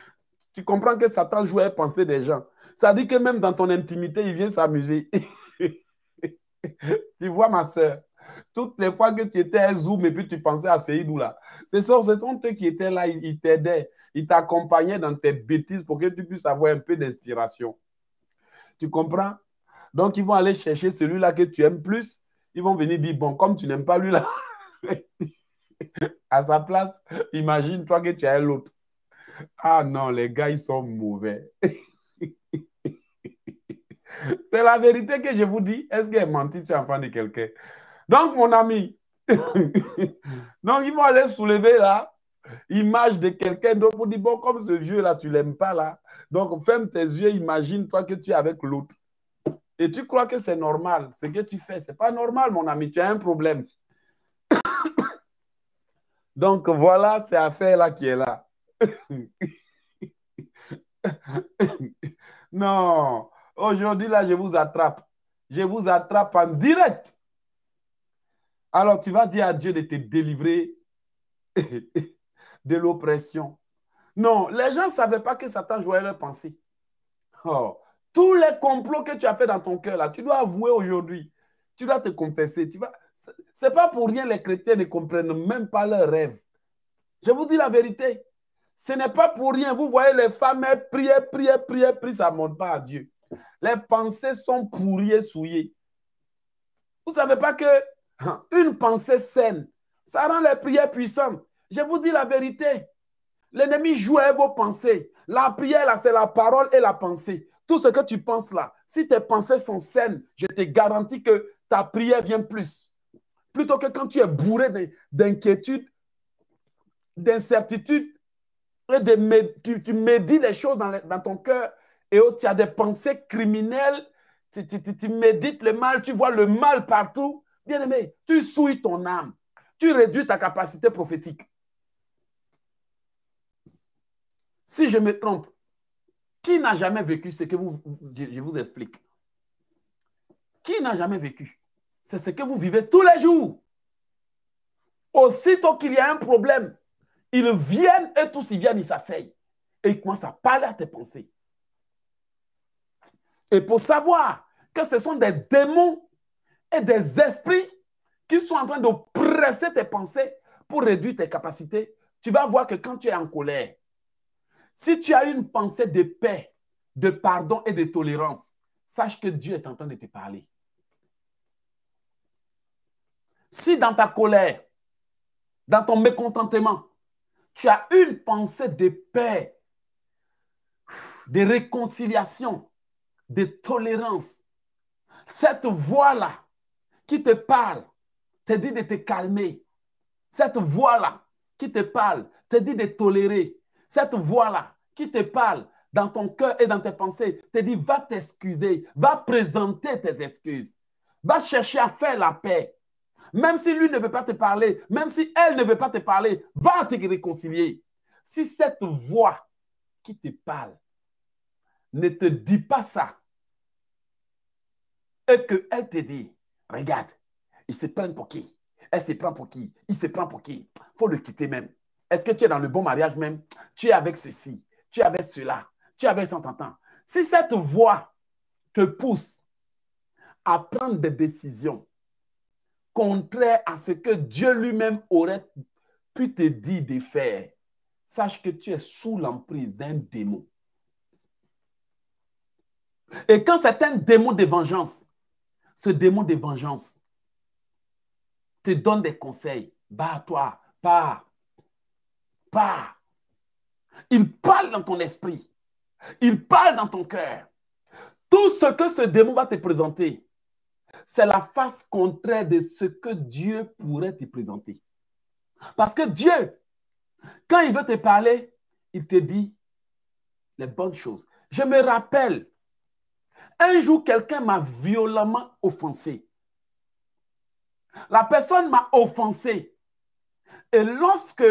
tu comprends que Satan joue à penser des gens. Ça dit que même dans ton intimité, il vient s'amuser. tu vois, ma soeur, toutes les fois que tu étais à Zoom et puis tu pensais à Seydou là, ce sont eux qui étaient là, ils t'aidaient. Il t'accompagnait dans tes bêtises pour que tu puisses avoir un peu d'inspiration. Tu comprends Donc, ils vont aller chercher celui-là que tu aimes plus. Ils vont venir dire, bon, comme tu n'aimes pas lui-là, à sa place, imagine toi que tu as l'autre. Ah non, les gars, ils sont mauvais. C'est la vérité que je vous dis. Est-ce qu'elle menti sur enfant de quelqu'un Donc, mon ami, donc ils vont aller soulever là image de quelqu'un d'autre pour dire, bon, comme ce vieux-là, tu l'aimes pas, là. Donc, ferme tes yeux, imagine-toi que tu es avec l'autre. Et tu crois que c'est normal. Ce que tu fais, c'est pas normal, mon ami. Tu as un problème. Donc, voilà, c'est affaire-là qui est là. non. Aujourd'hui, là, je vous attrape. Je vous attrape en direct. Alors, tu vas dire à Dieu de te délivrer de l'oppression. Non, les gens ne savaient pas que Satan jouait leurs pensées. Oh, tous les complots que tu as fait dans ton cœur, là, tu dois avouer aujourd'hui. Tu dois te confesser. Tu vas... Ce n'est pas pour rien les chrétiens ne comprennent même pas leurs rêves. Je vous dis la vérité. Ce n'est pas pour rien. Vous voyez, les femmes, prier, prier, prier, prier, ça ne monte pas à Dieu. Les pensées sont pourries, souillées. Vous ne savez pas que hein, une pensée saine, ça rend les prières puissantes. Je vous dis la vérité. L'ennemi joue avec vos pensées. La prière, là, c'est la parole et la pensée. Tout ce que tu penses là, si tes pensées sont saines, je te garantis que ta prière vient plus. Plutôt que quand tu es bourré d'inquiétude, d'incertitude, tu, médites les choses dans, ton cœur et oh, tu as des pensées criminelles, tu médites le mal, tu vois le mal partout. Bien aimé, tu souilles ton âme, tu réduis ta capacité prophétique. Si je me trompe, qui n'a jamais vécu ce que vous, je, vous explique Qui n'a jamais vécu C'est ce que vous vivez tous les jours. Aussitôt qu'il y a un problème, ils viennent et tous ils viennent, ils s'asseyent. Et ils commencent à parler à tes pensées. Et pour savoir que ce sont des démons et des esprits qui sont en train de presser tes pensées pour réduire tes capacités, tu vas voir que quand tu es en colère, si tu as une pensée de paix, de pardon et de tolérance, sache que Dieu est en train de te parler. Si dans ta colère, dans ton mécontentement, tu as une pensée de paix, de réconciliation, de tolérance, cette voix-là qui te parle te dit de te calmer. Cette voix-là qui te parle te dit de tolérer cette voix-là qui te parle dans ton cœur et dans tes pensées te dit, va t'excuser, va présenter tes excuses, va chercher à faire la paix. Même si lui ne veut pas te parler, même si elle ne veut pas te parler, va te réconcilier. Si cette voix qui te parle ne te dit pas ça, et qu'elle te dit, regarde, il se prend pour qui Elle se prend pour qui Il se prend pour qui faut le quitter même. Est-ce que tu es dans le bon mariage même Tu es avec ceci, tu es avec cela, tu es avec ça Si cette voix te pousse à prendre des décisions contraires à ce que Dieu lui-même aurait pu te dire de faire, sache que tu es sous l'emprise d'un démon. Et quand c'est un démon de vengeance, ce démon de vengeance te donne des conseils. à toi, pars, parle. Il parle dans ton esprit. Il parle dans ton cœur. Tout ce que ce démon va te présenter, c'est la face contraire de ce que Dieu pourrait te présenter. Parce que Dieu, quand il veut te parler, il te dit les bonnes choses. Je me rappelle, un jour, quelqu'un m'a violemment offensé. La personne m'a offensé. Et lorsque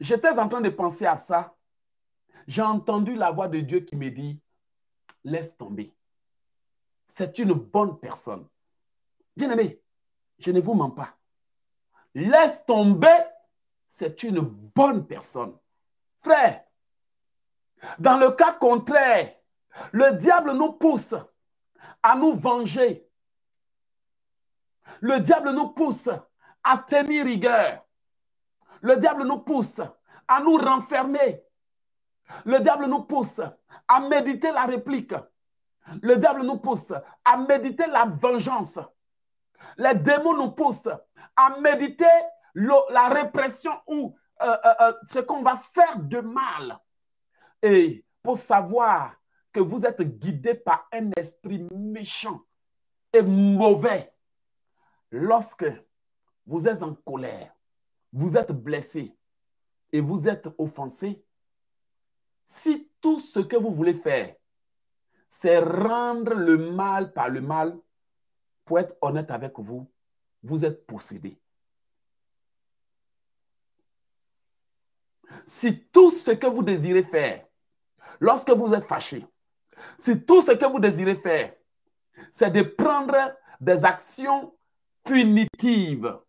j'étais en train de penser à ça. J'ai entendu la voix de Dieu qui me dit, laisse tomber. C'est une bonne personne. Bien-aimé, je ne vous mens pas. Laisse tomber, c'est une bonne personne. Frère, dans le cas contraire, le diable nous pousse à nous venger. Le diable nous pousse à tenir rigueur. Le diable nous pousse à nous renfermer. Le diable nous pousse à méditer la réplique. Le diable nous pousse à méditer la vengeance. Les démons nous poussent à méditer la répression ou euh, euh, euh, ce qu'on va faire de mal. Et pour savoir que vous êtes guidé par un esprit méchant et mauvais, lorsque vous êtes en colère, vous êtes blessé et vous êtes offensé, si tout ce que vous voulez faire, c'est rendre le mal par le mal, pour être honnête avec vous, vous êtes possédé. Si tout ce que vous désirez faire, lorsque vous êtes fâché, si tout ce que vous désirez faire, c'est de prendre des actions punitives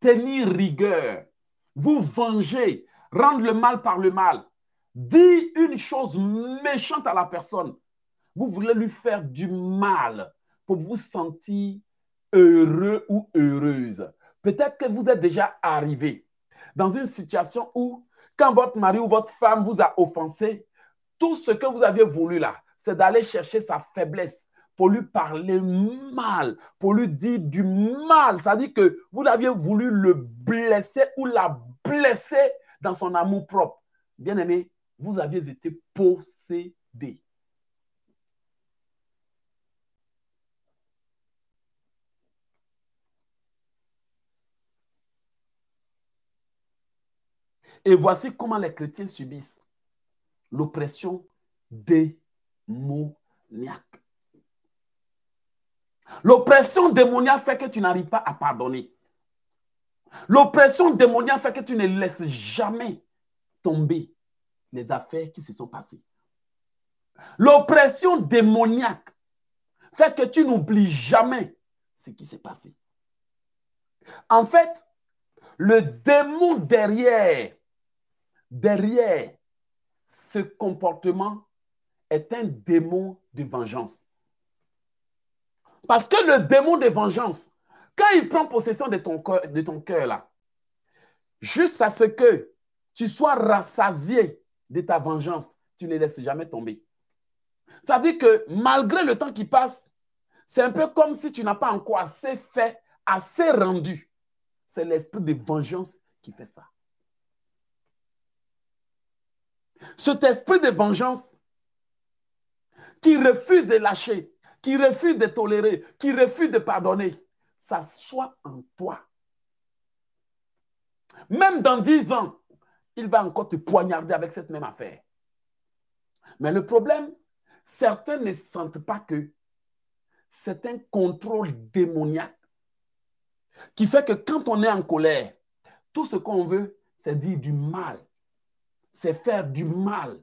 tenir rigueur, vous venger, rendre le mal par le mal. dire une chose méchante à la personne. Vous voulez lui faire du mal pour vous sentir heureux ou heureuse. Peut-être que vous êtes déjà arrivé dans une situation où, quand votre mari ou votre femme vous a offensé, tout ce que vous aviez voulu là, c'est d'aller chercher sa faiblesse, pour lui parler mal, pour lui dire du mal. C'est-à-dire que vous aviez voulu le blesser ou la blesser dans son amour propre. Bien aimé, vous aviez été possédé. Et voici comment les chrétiens subissent l'oppression démoniaque. L'oppression démoniaque fait que tu n'arrives pas à pardonner. L'oppression démoniaque fait que tu ne laisses jamais tomber les affaires qui se sont passées. L'oppression démoniaque fait que tu n'oublies jamais ce qui s'est passé. En fait, le démon derrière, derrière ce comportement est un démon de vengeance. Parce que le démon de vengeance, quand il prend possession de ton cœur, de ton cœur là, juste à ce que tu sois rassasié de ta vengeance, tu ne laisses jamais tomber. Ça veut dire que malgré le temps qui passe, c'est un peu comme si tu n'as pas encore assez fait, assez rendu. C'est l'esprit de vengeance qui fait ça. Cet esprit de vengeance qui refuse de lâcher, qui refuse de tolérer, qui refuse de pardonner, ça soit en toi. Même dans dix ans, il va encore te poignarder avec cette même affaire. Mais le problème, certains ne sentent pas que c'est un contrôle démoniaque qui fait que quand on est en colère, tout ce qu'on veut, c'est dire du mal, c'est faire du mal,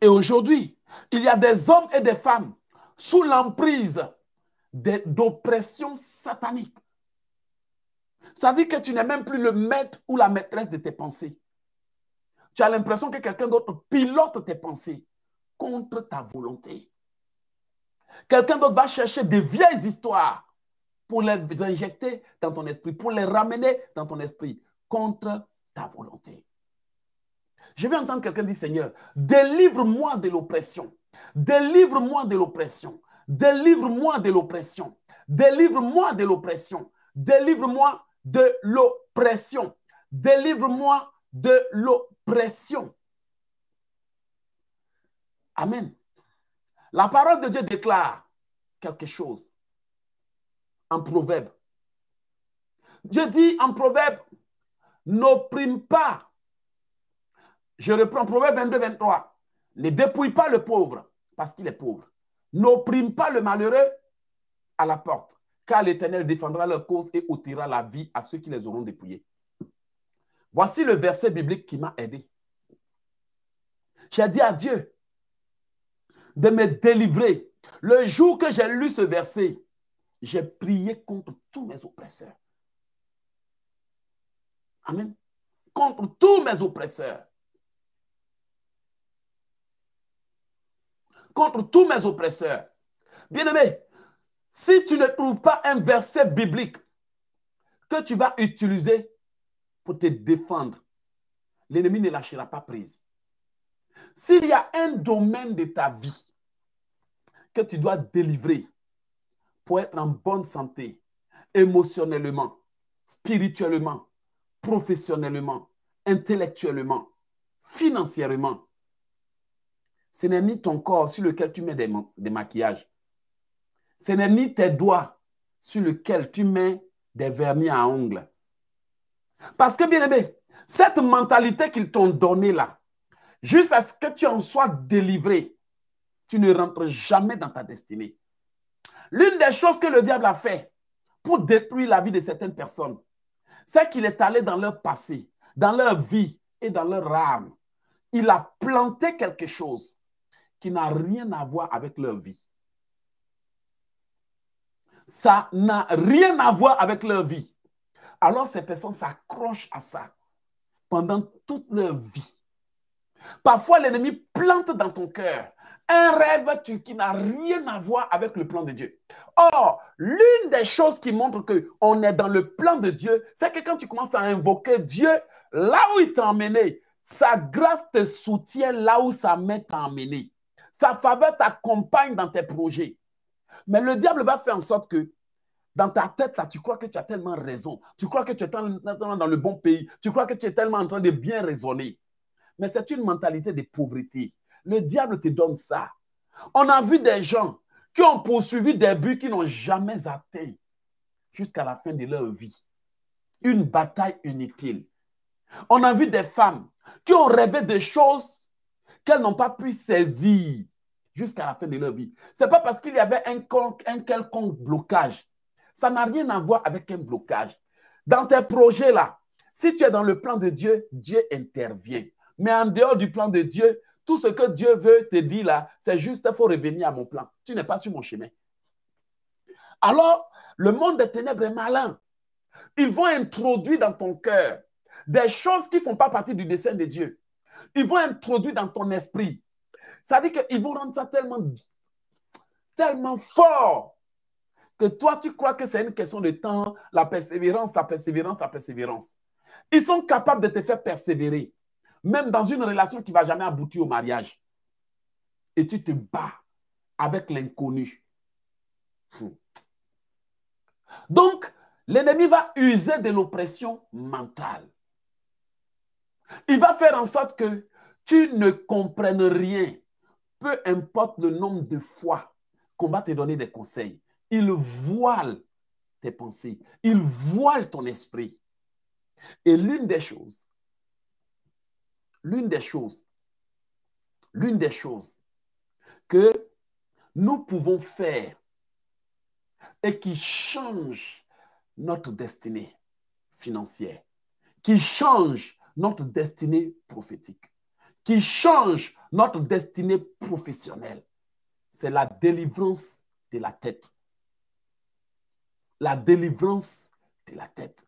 Et aujourd'hui, il y a des hommes et des femmes sous l'emprise d'oppression satanique. Ça veut dire que tu n'es même plus le maître ou la maîtresse de tes pensées. Tu as l'impression que quelqu'un d'autre pilote tes pensées contre ta volonté. Quelqu'un d'autre va chercher des vieilles histoires pour les injecter dans ton esprit, pour les ramener dans ton esprit contre ta volonté. Je vais entendre quelqu'un dire, Seigneur, délivre-moi de l'oppression. Délivre-moi de l'oppression. Délivre-moi de l'oppression. Délivre-moi de l'oppression. Délivre-moi de l'oppression. Délivre-moi de l'oppression. Amen. La parole de Dieu déclare quelque chose en proverbe. Dieu dit en proverbe, n'opprime pas je reprends Proverbe 22, 23. Ne dépouille pas le pauvre parce qu'il est pauvre. N'opprime pas le malheureux à la porte, car l'Éternel défendra leur cause et ôtera la vie à ceux qui les auront dépouillés. Voici le verset biblique qui m'a aidé. J'ai dit à Dieu de me délivrer. Le jour que j'ai lu ce verset, j'ai prié contre tous mes oppresseurs. Amen. Contre tous mes oppresseurs. contre tous mes oppresseurs. Bien-aimé, si tu ne trouves pas un verset biblique que tu vas utiliser pour te défendre, l'ennemi ne lâchera pas prise. S'il y a un domaine de ta vie que tu dois délivrer pour être en bonne santé, émotionnellement, spirituellement, professionnellement, intellectuellement, financièrement, ce n'est ni ton corps sur lequel tu mets des, maquillages. Ce n'est ni tes doigts sur lequel tu mets des vernis à ongles. Parce que, bien aimé, cette mentalité qu'ils t'ont donnée là, juste à ce que tu en sois délivré, tu ne rentres jamais dans ta destinée. L'une des choses que le diable a fait pour détruire la vie de certaines personnes, c'est qu'il est allé dans leur passé, dans leur vie et dans leur âme. Il a planté quelque chose qui n'a rien à voir avec leur vie. Ça n'a rien à voir avec leur vie. Alors ces personnes s'accrochent à ça pendant toute leur vie. Parfois, l'ennemi plante dans ton cœur un rêve qui n'a rien à voir avec le plan de Dieu. Or, l'une des choses qui montre qu'on est dans le plan de Dieu, c'est que quand tu commences à invoquer Dieu, là où il t'a emmené, sa grâce te soutient là où ça main t'a emmené. Sa faveur t'accompagne dans tes projets. Mais le diable va faire en sorte que dans ta tête, là, tu crois que tu as tellement raison. Tu crois que tu es tellement dans le bon pays. Tu crois que tu es tellement en train de bien raisonner. Mais c'est une mentalité de pauvreté. Le diable te donne ça. On a vu des gens qui ont poursuivi des buts qu'ils n'ont jamais atteints jusqu'à la fin de leur vie. Une bataille inutile. On a vu des femmes qui ont rêvé des choses qu'elles n'ont pas pu saisir jusqu'à la fin de leur vie. Ce n'est pas parce qu'il y avait un, un quelconque blocage. Ça n'a rien à voir avec un blocage. Dans tes projets là, si tu es dans le plan de Dieu, Dieu intervient. Mais en dehors du plan de Dieu, tout ce que Dieu veut te dire là, c'est juste, il faut revenir à mon plan. Tu n'es pas sur mon chemin. Alors, le monde des ténèbres est malin. Ils vont introduire dans ton cœur des choses qui ne font pas partie du dessein de Dieu. Ils vont introduire dans ton esprit. Ça dire qu'ils vont rendre ça tellement, tellement fort que toi, tu crois que c'est une question de temps, la persévérance, la persévérance, la persévérance. Ils sont capables de te faire persévérer, même dans une relation qui ne va jamais aboutir au mariage. Et tu te bats avec l'inconnu. Donc, l'ennemi va user de l'oppression mentale. Il va faire en sorte que tu ne comprennes rien. Peu importe le nombre de fois qu'on va te donner des conseils, il voile tes pensées, il voile ton esprit. Et l'une des choses, l'une des choses, l'une des choses que nous pouvons faire et qui change notre destinée financière, qui change notre destinée prophétique, qui change notre destinée professionnelle. C'est la délivrance de la tête. La délivrance de la tête.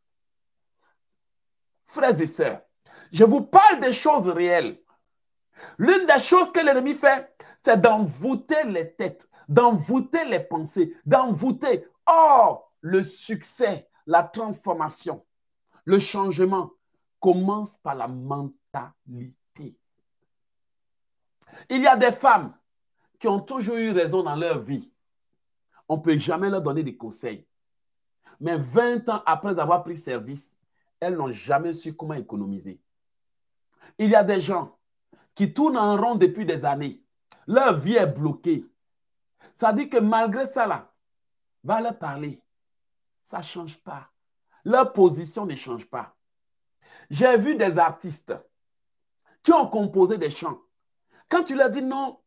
Frères et sœurs, je vous parle des choses réelles. L'une des choses que l'ennemi fait, c'est d'envoûter les têtes, d'envoûter les pensées, d'envoûter. Or, oh, le succès, la transformation, le changement, commence par la mentalité. Il y a des femmes qui ont toujours eu raison dans leur vie. On ne peut jamais leur donner des conseils. Mais 20 ans après avoir pris service, elles n'ont jamais su comment économiser. Il y a des gens qui tournent en rond depuis des années. Leur vie est bloquée. Ça dit que malgré ça, va leur parler. Ça ne change pas. Leur position ne change pas. J'ai vu des artistes qui ont composé des chants. Quand tu leur dis non,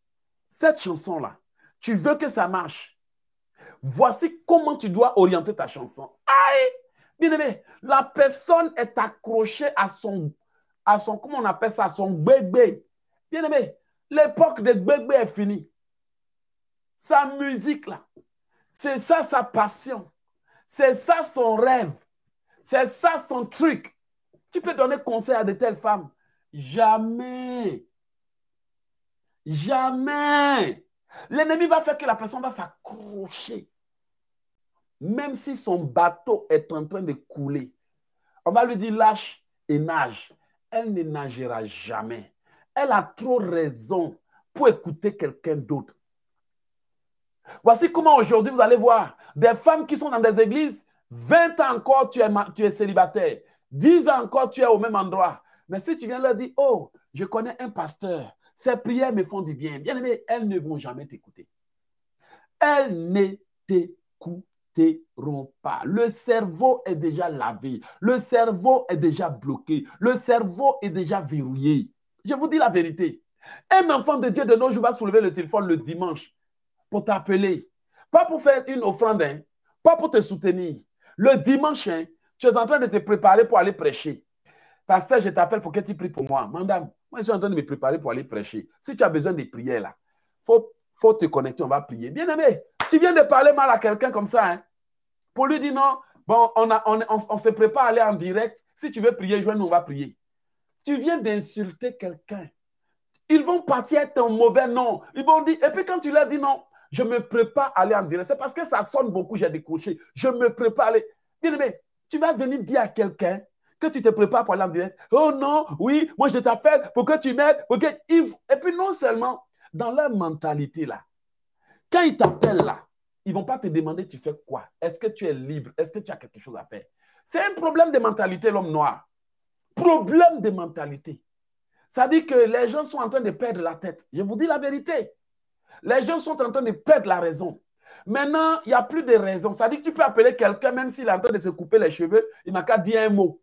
cette chanson-là, tu veux que ça marche. Voici comment tu dois orienter ta chanson. Aïe! Bien aimé, la personne est accrochée à son, à son, comment on appelle ça, à son bébé. Bien aimé, l'époque de bébé est finie. Sa musique là, c'est ça sa passion. C'est ça son rêve. C'est ça son truc. Tu peux donner conseil à de telles femmes. Jamais. Jamais. L'ennemi va faire que la personne va s'accrocher. Même si son bateau est en train de couler, on va lui dire lâche et nage. Elle ne nagera jamais. Elle a trop raison pour écouter quelqu'un d'autre. Voici comment aujourd'hui vous allez voir des femmes qui sont dans des églises, 20 ans encore, tu es, tu es célibataire. Dix ans encore, tu es au même endroit. Mais si tu viens leur dire, oh, je connais un pasteur, ses prières me font du bien, bien aimé, elles ne vont jamais t'écouter. Elles ne t'écouteront pas. Le cerveau est déjà lavé, le cerveau est déjà bloqué, le cerveau est déjà verrouillé. Je vous dis la vérité. Un enfant de Dieu de nos jours va soulever le téléphone le dimanche pour t'appeler. Pas pour faire une offrande, hein. pas pour te soutenir. Le dimanche, hein, tu es en train de te préparer pour aller prêcher. Pasteur, je t'appelle pour que tu pries pour moi. Madame, moi, je suis en train de me préparer pour aller prêcher. Si tu as besoin de prières, là, il faut, te connecter, on va prier. Bien aimé, tu viens de parler mal à quelqu'un comme ça. Hein. Pour lui dire non, bon, on, a, on, se prépare à aller en direct. Si tu veux prier, joins-nous, on va prier. Tu viens d'insulter quelqu'un. Ils vont partir ton mauvais nom. Ils vont dire, et puis quand tu leur dis non, je me prépare à aller en direct. C'est parce que ça sonne beaucoup, j'ai décroché. Je me prépare à aller. Bien aimé, tu vas venir dire à quelqu'un que tu te prépares pour direct, Oh non, oui, moi je t'appelle pour que tu m'aides. Et puis non seulement, dans leur mentalité là, quand ils t'appellent là, ils ne vont pas te demander tu fais quoi. Est-ce que tu es libre? Est-ce que tu as quelque chose à faire? C'est un problème de mentalité, l'homme noir. Problème de mentalité. Ça dit que les gens sont en train de perdre la tête. Je vous dis la vérité. Les gens sont en train de perdre la raison. Maintenant, il n'y a plus de raison. Ça dit que tu peux appeler quelqu'un, même s'il est en train de se couper les cheveux, il n'a qu'à dire un mot.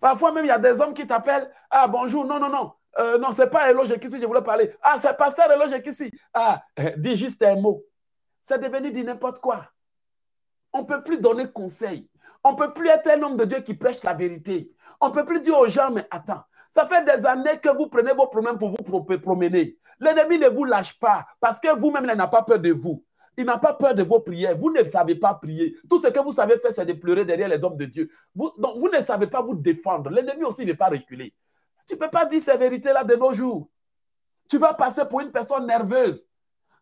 Parfois même, il y a des hommes qui t'appellent. Ah, bonjour, non, non, non. Euh, non, non, n'est pas Eloge ici, je voulais parler. Ah, c'est pasteur Eloge ici. Ah, dis juste un mot. C'est devenu du n'importe quoi. On ne peut plus donner conseil. On ne peut plus être un homme de Dieu qui prêche la vérité. On ne peut plus dire aux gens, mais attends, ça fait des années que vous prenez vos problèmes pour vous promener. L'ennemi ne vous lâche pas parce que vous-même, il n'a pas peur de vous. Il n'a pas peur de vos prières. Vous ne savez pas prier. Tout ce que vous savez faire, c'est de pleurer derrière les hommes de Dieu. Vous, donc, vous ne savez pas vous défendre. L'ennemi aussi ne veut pas reculer. Tu ne peux pas dire ces vérités-là de nos jours. Tu vas passer pour une personne nerveuse.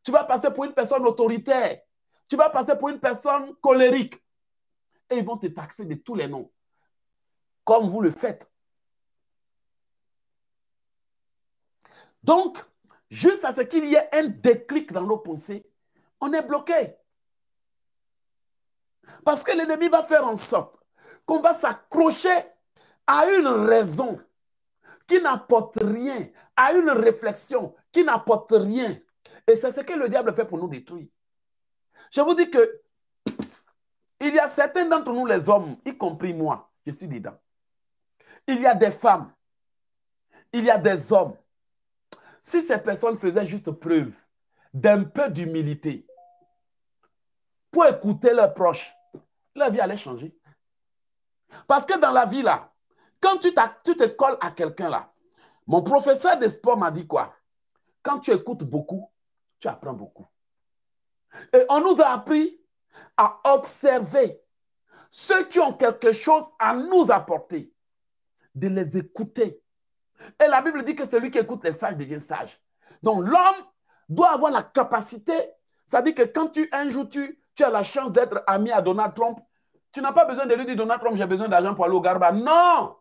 Tu vas passer pour une personne autoritaire. Tu vas passer pour une personne colérique. Et ils vont te taxer de tous les noms. Comme vous le faites. Donc, juste à ce qu'il y ait un déclic dans nos pensées, on est bloqué. Parce que l'ennemi va faire en sorte qu'on va s'accrocher à une raison qui n'apporte rien, à une réflexion qui n'apporte rien. Et c'est ce que le diable fait pour nous détruire. Je vous dis que il y a certains d'entre nous, les hommes, y compris moi, je suis dedans. Il y a des femmes, il y a des hommes. Si ces personnes faisaient juste preuve d'un peu d'humilité, pour écouter leurs proches, leur vie allait changer. Parce que dans la vie, là, quand tu, tu te colles à quelqu'un, là, mon professeur de sport m'a dit quoi Quand tu écoutes beaucoup, tu apprends beaucoup. Et on nous a appris à observer ceux qui ont quelque chose à nous apporter, de les écouter. Et la Bible dit que celui qui écoute les sages devient sage. Donc l'homme doit avoir la capacité, ça dit que quand tu un jour tu tu as la chance d'être ami à Donald Trump. Tu n'as pas besoin de lui dire Donald Trump, j'ai besoin d'argent pour aller au Garba. Non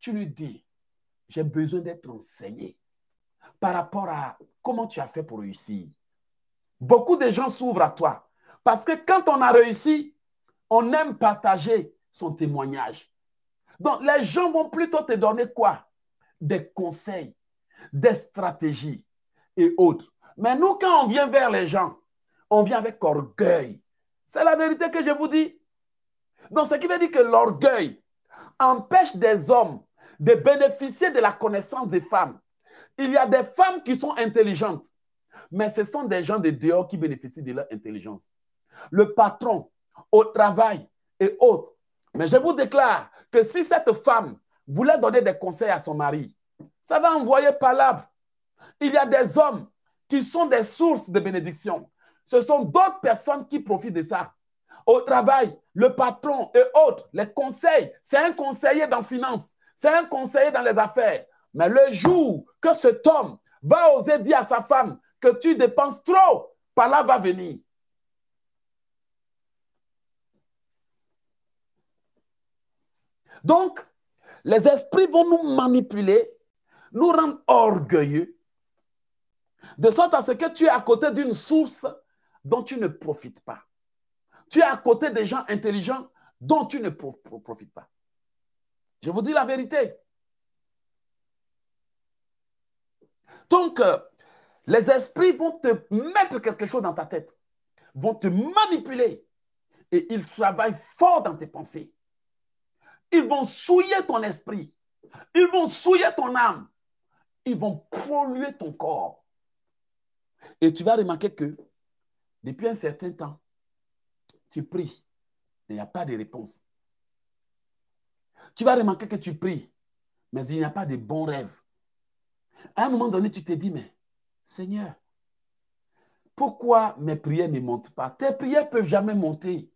Tu lui dis, j'ai besoin d'être enseigné par rapport à comment tu as fait pour réussir. Beaucoup de gens s'ouvrent à toi parce que quand on a réussi, on aime partager son témoignage. Donc les gens vont plutôt te donner quoi Des conseils, des stratégies et autres. Mais nous, quand on vient vers les gens, on vient avec orgueil. C'est la vérité que je vous dis. Donc, ce qui veut dire que l'orgueil empêche des hommes de bénéficier de la connaissance des femmes. Il y a des femmes qui sont intelligentes, mais ce sont des gens de dehors qui bénéficient de leur intelligence. Le patron, au travail et autres. Mais je vous déclare que si cette femme voulait donner des conseils à son mari, ça va envoyer palabre. Il y a des hommes qui sont des sources de bénédiction. Ce sont d'autres personnes qui profitent de ça. Au travail, le patron et autres, les conseils. C'est un conseiller dans finance, c'est un conseiller dans les affaires. Mais le jour que cet homme va oser dire à sa femme que tu dépenses trop, par là va venir. Donc, les esprits vont nous manipuler, nous rendre orgueilleux, de sorte à ce que tu es à côté d'une source dont tu ne profites pas. Tu es à côté des gens intelligents dont tu ne profites pas. Je vous dis la vérité. Donc, euh, les esprits vont te mettre quelque chose dans ta tête, vont te manipuler et ils travaillent fort dans tes pensées. Ils vont souiller ton esprit, ils vont souiller ton âme, ils vont polluer ton corps. Et tu vas remarquer que depuis un certain temps, tu pries, mais il n'y a pas de réponse. Tu vas remarquer que tu pries, mais il n'y a pas de bons rêves. À un moment donné, tu te dis, mais Seigneur, pourquoi mes prières ne montent pas Tes prières ne peuvent jamais monter.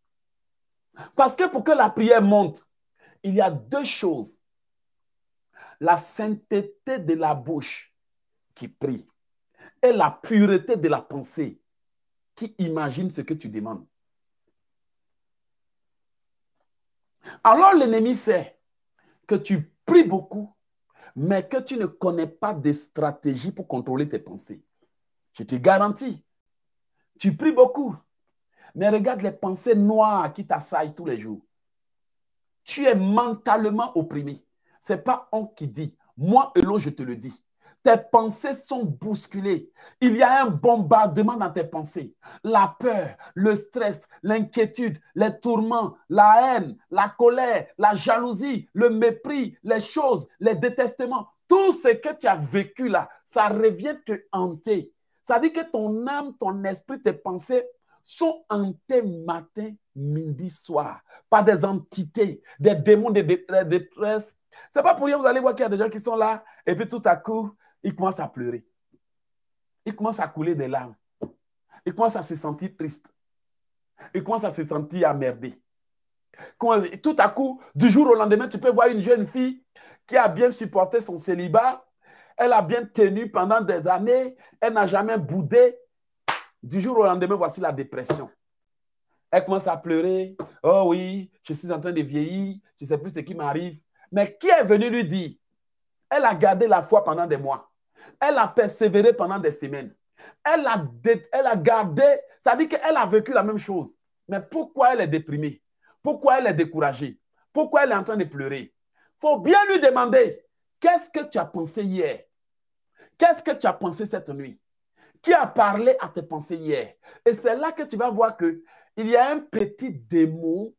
Parce que pour que la prière monte, il y a deux choses. La sainteté de la bouche qui prie et la pureté de la pensée qui imagine ce que tu demandes. Alors l'ennemi sait que tu pries beaucoup, mais que tu ne connais pas de stratégie pour contrôler tes pensées. Je te garantis, tu pries beaucoup, mais regarde les pensées noires qui t'assaillent tous les jours. Tu es mentalement opprimé. Ce n'est pas on qui dit. Moi, Elo, je te le dis. Tes pensées sont bousculées. Il y a un bombardement dans tes pensées. La peur, le stress, l'inquiétude, les tourments, la haine, la colère, la jalousie, le mépris, les choses, les détestements. Tout ce que tu as vécu là, ça revient te hanter. Ça dit que ton âme, ton esprit, tes pensées sont hantées matin, midi, soir par des entités, des démons de détresse. n'est pas pour rien, vous allez voir qu'il y a des gens qui sont là et puis tout à coup, il commence à pleurer. Il commence à couler des larmes. Il commence à se sentir triste. Il commence à se sentir emmerdé. Tout à coup, du jour au lendemain, tu peux voir une jeune fille qui a bien supporté son célibat. Elle a bien tenu pendant des années. Elle n'a jamais boudé. Du jour au lendemain, voici la dépression. Elle commence à pleurer. Oh oui, je suis en train de vieillir. Je ne sais plus ce qui m'arrive. Mais qui est venu lui dire Elle a gardé la foi pendant des mois. Elle a persévéré pendant des semaines. Elle a, elle a gardé, ça dit qu'elle a vécu la même chose. Mais pourquoi elle est déprimée Pourquoi elle est découragée Pourquoi elle est en train de pleurer faut bien lui demander, qu'est-ce que tu as pensé hier Qu'est-ce que tu as pensé cette nuit Qui a parlé à tes pensées hier Et c'est là que tu vas voir que il y a un petit démon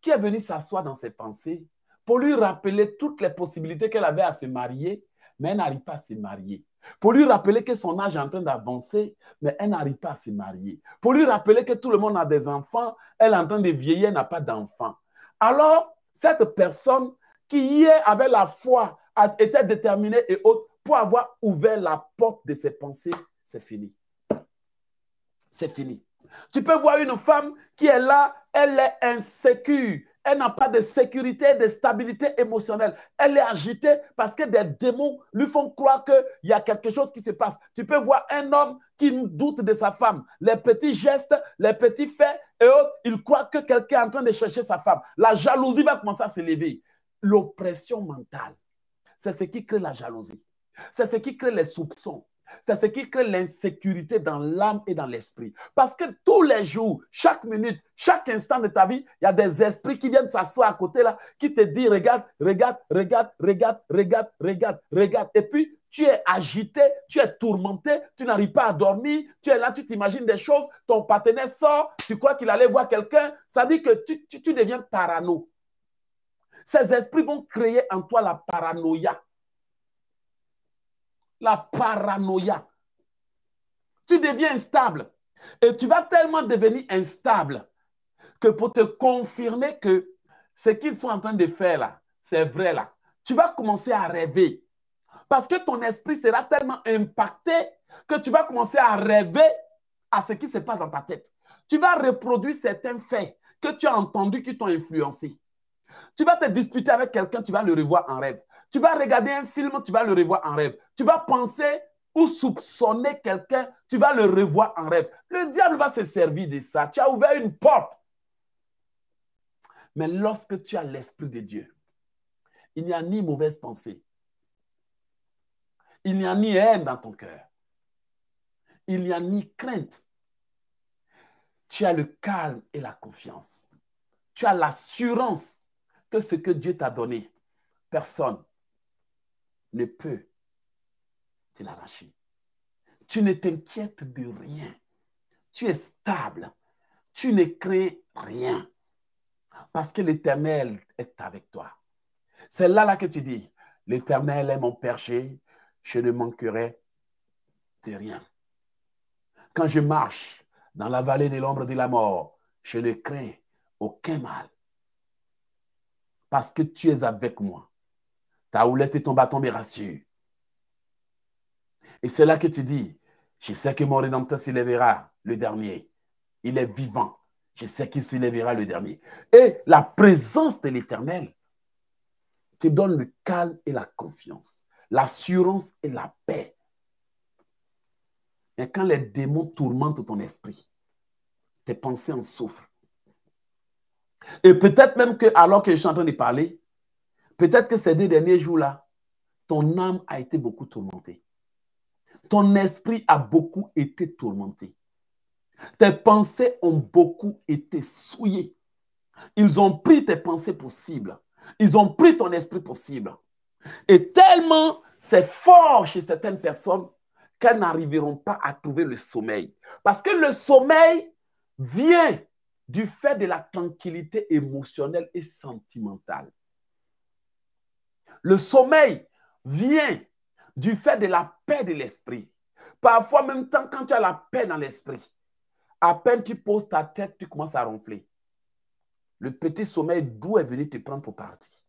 qui est venu s'asseoir dans ses pensées pour lui rappeler toutes les possibilités qu'elle avait à se marier, mais elle n'arrive pas à se marier. Pour lui rappeler que son âge est en train d'avancer, mais elle n'arrive pas à se marier. Pour lui rappeler que tout le monde a des enfants, elle est en train de vieillir, elle n'a pas d'enfants. Alors, cette personne qui avait la foi, était déterminée et autre, pour avoir ouvert la porte de ses pensées, c'est fini. C'est fini. Tu peux voir une femme qui est là, elle est insécure, elle n'a pas de sécurité, de stabilité émotionnelle. Elle est agitée parce que des démons lui font croire qu'il y a quelque chose qui se passe. Tu peux voir un homme qui doute de sa femme. Les petits gestes, les petits faits, et autres, il croit que quelqu'un est en train de chercher sa femme. La jalousie va commencer à s'élever. L'oppression mentale, c'est ce qui crée la jalousie. C'est ce qui crée les soupçons. C'est ce qui crée l'insécurité dans l'âme et dans l'esprit. Parce que tous les jours, chaque minute, chaque instant de ta vie, il y a des esprits qui viennent s'asseoir à côté là, qui te disent regarde, regarde, regarde, regarde, regarde, regarde, regarde. Et puis, tu es agité, tu es tourmenté, tu n'arrives pas à dormir, tu es là, tu t'imagines des choses, ton partenaire sort, tu crois qu'il allait voir quelqu'un, ça dit que tu, tu deviens parano. Ces esprits vont créer en toi la paranoïa la paranoïa. Tu deviens instable. Et tu vas tellement devenir instable que pour te confirmer que ce qu'ils sont en train de faire là, c'est vrai là, tu vas commencer à rêver. Parce que ton esprit sera tellement impacté que tu vas commencer à rêver à ce qui se passe dans ta tête. Tu vas reproduire certains faits que tu as entendus qui t'ont influencé. Tu vas te disputer avec quelqu'un, tu vas le revoir en rêve. Tu vas regarder un film, tu vas le revoir en rêve. Tu vas penser ou soupçonner quelqu'un, tu vas le revoir en rêve. Le diable va se servir de ça. Tu as ouvert une porte. Mais lorsque tu as l'Esprit de Dieu, il n'y a ni mauvaise pensée. Il n'y a ni haine dans ton cœur. Il n'y a ni crainte. Tu as le calme et la confiance. Tu as l'assurance que ce que Dieu t'a donné, personne ne peut te l'arracher. Tu ne t'inquiètes de rien. Tu es stable. Tu ne crains rien. Parce que l'Éternel est avec toi. C'est là, là que tu dis, l'Éternel est mon berger, je ne manquerai de rien. Quand je marche dans la vallée de l'ombre de la mort, je ne crains aucun mal. Parce que tu es avec moi. Ta houlette et ton bâton me rassurent. Et c'est là que tu dis, je sais que mon rédempteur se lèvera le dernier. Il est vivant. Je sais qu'il se lèvera le dernier. Et la présence de l'Éternel te donne le calme et la confiance, l'assurance et la paix. Mais quand les démons tourmentent ton esprit, tes pensées en souffrent. Et peut-être même que, alors que je suis en train de parler, Peut-être que ces deux derniers jours-là, ton âme a été beaucoup tourmentée. Ton esprit a beaucoup été tourmenté. Tes pensées ont beaucoup été souillées. Ils ont pris tes pensées possibles. Ils ont pris ton esprit possible. Et tellement c'est fort chez certaines personnes qu'elles n'arriveront pas à trouver le sommeil. Parce que le sommeil vient du fait de la tranquillité émotionnelle et sentimentale. Le sommeil vient du fait de la paix de l'esprit. Parfois, même temps, quand tu as la paix dans l'esprit, à peine tu poses ta tête, tu commences à ronfler. Le petit sommeil, d'où est venu te prendre pour partie.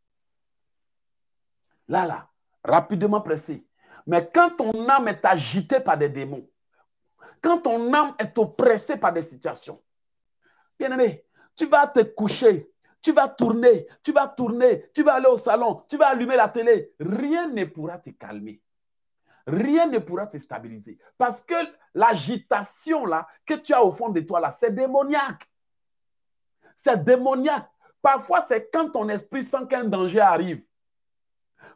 Là, là, rapidement pressé. Mais quand ton âme est agitée par des démons, quand ton âme est oppressée par des situations, bien aimé, tu vas te coucher tu vas tourner, tu vas tourner, tu vas aller au salon, tu vas allumer la télé. Rien ne pourra te calmer. Rien ne pourra te stabiliser. Parce que l'agitation là que tu as au fond de toi là, c'est démoniaque. C'est démoniaque. Parfois, c'est quand ton esprit sent qu'un danger arrive.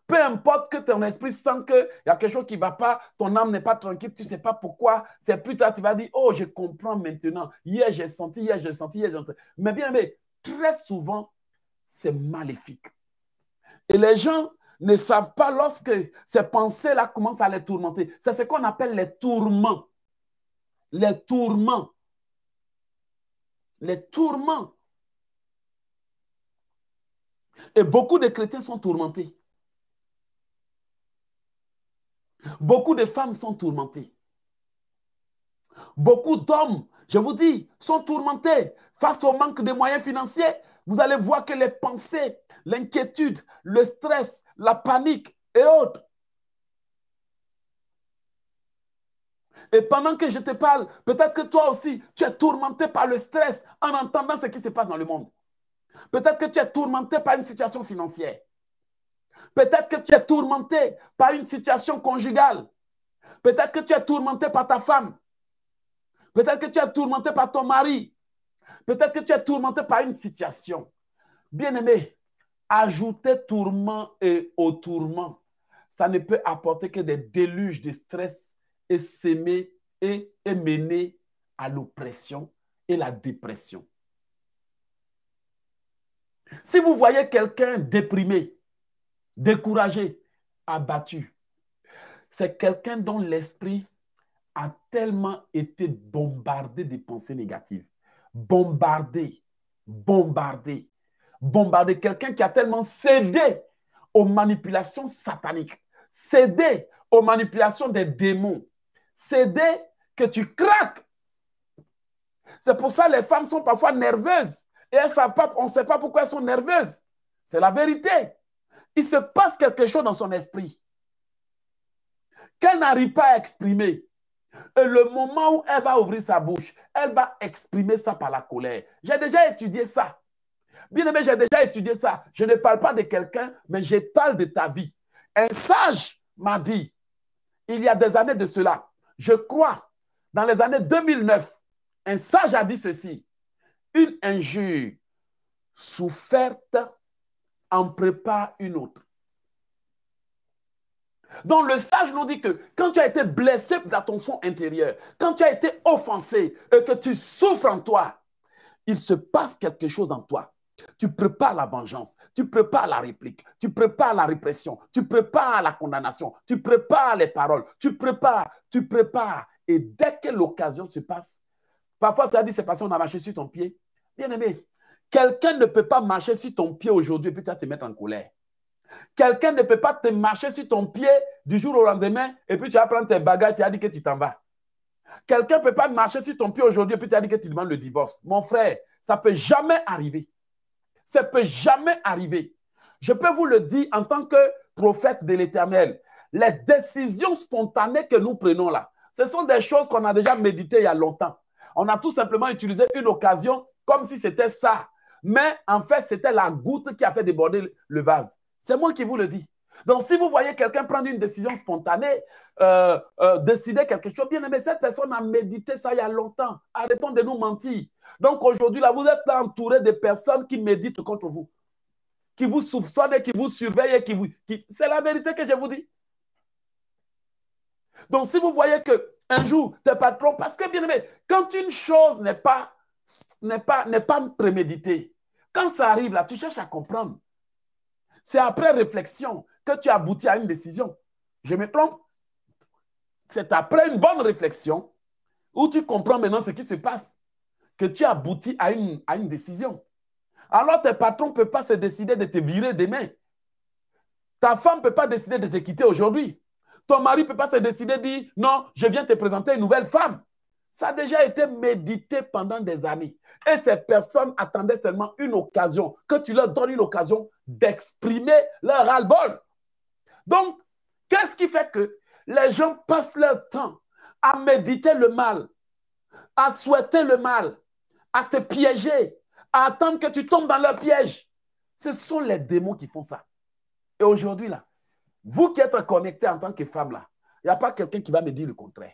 Peu importe que ton esprit sent qu'il y a quelque chose qui ne va pas, ton âme n'est pas tranquille, tu ne sais pas pourquoi. C'est plus tard, tu vas dire, oh, je comprends maintenant. Hier, j'ai senti, hier, j'ai senti, hier, j'ai senti. Mais bien, mais très souvent, c'est maléfique. Et les gens ne savent pas lorsque ces pensées-là commencent à les tourmenter. C'est ce qu'on appelle les tourments. Les tourments. Les tourments. Et beaucoup de chrétiens sont tourmentés. Beaucoup de femmes sont tourmentées. Beaucoup d'hommes je vous dis, sont tourmentés face au manque de moyens financiers. Vous allez voir que les pensées, l'inquiétude, le stress, la panique et autres. Et pendant que je te parle, peut-être que toi aussi, tu es tourmenté par le stress en entendant ce qui se passe dans le monde. Peut-être que tu es tourmenté par une situation financière. Peut-être que tu es tourmenté par une situation conjugale. Peut-être que tu es tourmenté par ta femme. Peut-être que tu es tourmenté par ton mari. Peut-être que tu es tourmenté par une situation. Bien-aimé, ajouter tourment et au tourment, ça ne peut apporter que des déluges de stress et s'aimer et, et mener à l'oppression et la dépression. Si vous voyez quelqu'un déprimé, découragé, abattu, c'est quelqu'un dont l'esprit a tellement été bombardé de pensées négatives. Bombardé, bombardé, bombardé. Quelqu'un qui a tellement cédé aux manipulations sataniques, cédé aux manipulations des démons, cédé que tu craques. C'est pour ça que les femmes sont parfois nerveuses. Et pas, on ne sait pas pourquoi elles sont nerveuses. C'est la vérité. Il se passe quelque chose dans son esprit qu'elle n'arrive pas à exprimer. Et le moment où elle va ouvrir sa bouche, elle va exprimer ça par la colère. J'ai déjà étudié ça. Bien aimé, j'ai déjà étudié ça. Je ne parle pas de quelqu'un, mais je parle de ta vie. Un sage m'a dit, il y a des années de cela, je crois, dans les années 2009, un sage a dit ceci. Une injure soufferte en prépare une autre. Donc le sage nous dit que quand tu as été blessé dans ton fond intérieur, quand tu as été offensé et que tu souffres en toi, il se passe quelque chose en toi. Tu prépares la vengeance, tu prépares la réplique, tu prépares la répression, tu prépares la condamnation, tu prépares les paroles, tu prépares, tu prépares. Et dès que l'occasion se passe, parfois tu as dit, c'est parce qu'on a marché sur ton pied. Bien aimé, quelqu'un ne peut pas marcher sur ton pied aujourd'hui et puis tu vas te mettre en colère. Quelqu'un ne peut pas te marcher sur ton pied du jour au lendemain et puis tu vas prendre tes bagages, tu as dit que tu t'en vas. Quelqu'un ne peut pas marcher sur ton pied aujourd'hui et puis tu as dit que tu demandes le divorce. Mon frère, ça ne peut jamais arriver. Ça ne peut jamais arriver. Je peux vous le dire en tant que prophète de l'Éternel. Les décisions spontanées que nous prenons là, ce sont des choses qu'on a déjà méditées il y a longtemps. On a tout simplement utilisé une occasion comme si c'était ça. Mais en fait, c'était la goutte qui a fait déborder le vase. C'est moi qui vous le dis. Donc, si vous voyez quelqu'un prendre une décision spontanée, euh, euh, décider quelque chose, bien aimé, cette personne a médité ça il y a longtemps. Arrêtons de nous mentir. Donc, aujourd'hui, là, vous êtes entouré de personnes qui méditent contre vous, qui vous soupçonnent et qui vous surveillent qui vous. C'est la vérité que je vous dis. Donc, si vous voyez que un jour, tes patrons, parce que bien aimé, quand une chose n'est pas, n'est pas, n'est pas préméditée, quand ça arrive là, tu cherches à comprendre. C'est après réflexion que tu aboutis à une décision. Je me trompe C'est après une bonne réflexion où tu comprends maintenant ce qui se passe que tu aboutis à une, à une décision. Alors tes patron ne peuvent pas se décider de te virer demain. Ta femme ne peut pas décider de te quitter aujourd'hui. Ton mari ne peut pas se décider de dire non, je viens te présenter une nouvelle femme. Ça a déjà été médité pendant des années. Et ces personnes attendaient seulement une occasion, que tu leur donnes une occasion d'exprimer leur ras-le-bol. Donc, qu'est-ce qui fait que les gens passent leur temps à méditer le mal, à souhaiter le mal, à te piéger, à attendre que tu tombes dans leur piège Ce sont les démons qui font ça. Et aujourd'hui, là, vous qui êtes connectés en tant que femme, là, il n'y a pas quelqu'un qui va me dire le contraire.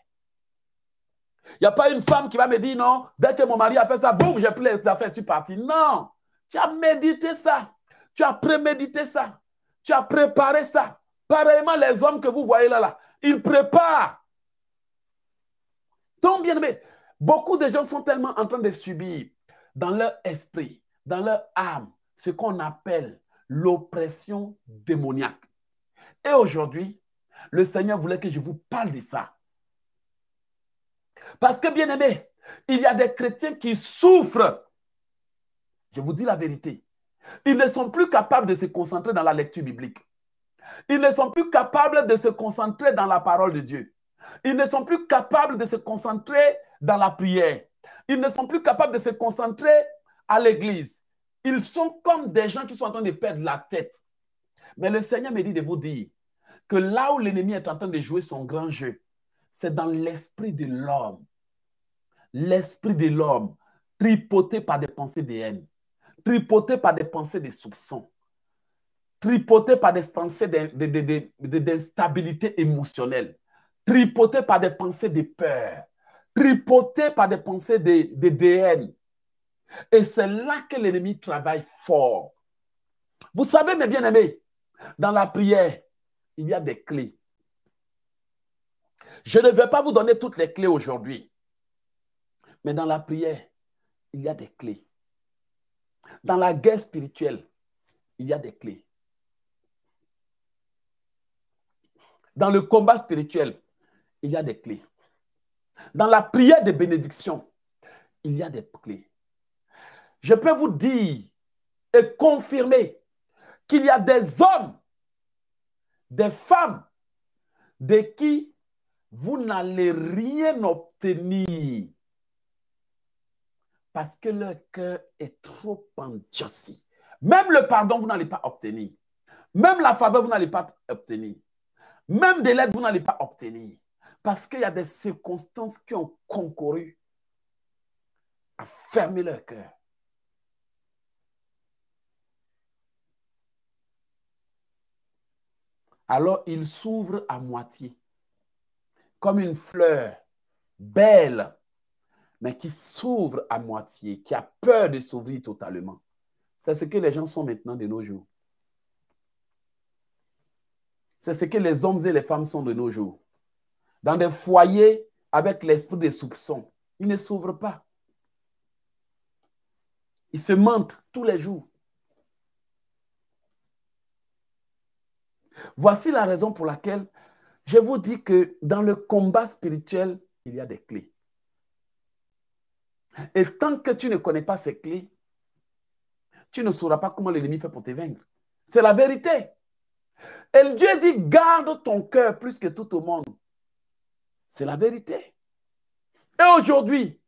Il n'y a pas une femme qui va me dire non, dès que mon mari a fait ça, boum, j'ai pris les affaires, je suis parti. Non, tu as médité ça. Tu as prémédité ça. Tu as préparé ça. Pareillement, les hommes que vous voyez là, là, ils préparent. Donc, bien aimé, beaucoup de gens sont tellement en train de subir dans leur esprit, dans leur âme, ce qu'on appelle l'oppression démoniaque. Et aujourd'hui, le Seigneur voulait que je vous parle de ça. Parce que, bien aimé, il y a des chrétiens qui souffrent. Je vous dis la vérité. Ils ne sont plus capables de se concentrer dans la lecture biblique. Ils ne sont plus capables de se concentrer dans la parole de Dieu. Ils ne sont plus capables de se concentrer dans la prière. Ils ne sont plus capables de se concentrer à l'église. Ils sont comme des gens qui sont en train de perdre la tête. Mais le Seigneur me dit de vous dire que là où l'ennemi est en train de jouer son grand jeu, c'est dans l'esprit de l'homme. L'esprit de l'homme, tripoté par des pensées de haine tripoté par des pensées de soupçons, tripoté par des pensées d'instabilité émotionnelle, tripoté par des pensées de peur, tripoté par des pensées de, de, Et c'est là que l'ennemi travaille fort. Vous savez, mes bien-aimés, dans la prière, il y a des clés. Je ne vais pas vous donner toutes les clés aujourd'hui, mais dans la prière, il y a des clés. Dans la guerre spirituelle, il y a des clés. Dans le combat spirituel, il y a des clés. Dans la prière de bénédiction, il y a des clés. Je peux vous dire et confirmer qu'il y a des hommes, des femmes, de qui vous n'allez rien obtenir parce que leur cœur est trop endurci. Même le pardon, vous n'allez pas obtenir. Même la faveur, vous n'allez pas obtenir. Même des lettres, vous n'allez pas obtenir. Parce qu'il y a des circonstances qui ont concouru à fermer leur cœur. Alors ils s'ouvrent à moitié, comme une fleur belle mais qui s'ouvre à moitié, qui a peur de s'ouvrir totalement. C'est ce que les gens sont maintenant de nos jours. C'est ce que les hommes et les femmes sont de nos jours. Dans des foyers avec l'esprit des soupçons, ils ne s'ouvrent pas. Ils se mentent tous les jours. Voici la raison pour laquelle je vous dis que dans le combat spirituel, il y a des clés. Et tant que tu ne connais pas ces clés, tu ne sauras pas comment l'ennemi fait pour te vaincre. C'est la vérité. Et Dieu dit, garde ton cœur plus que tout au monde. C'est la vérité. Et aujourd'hui,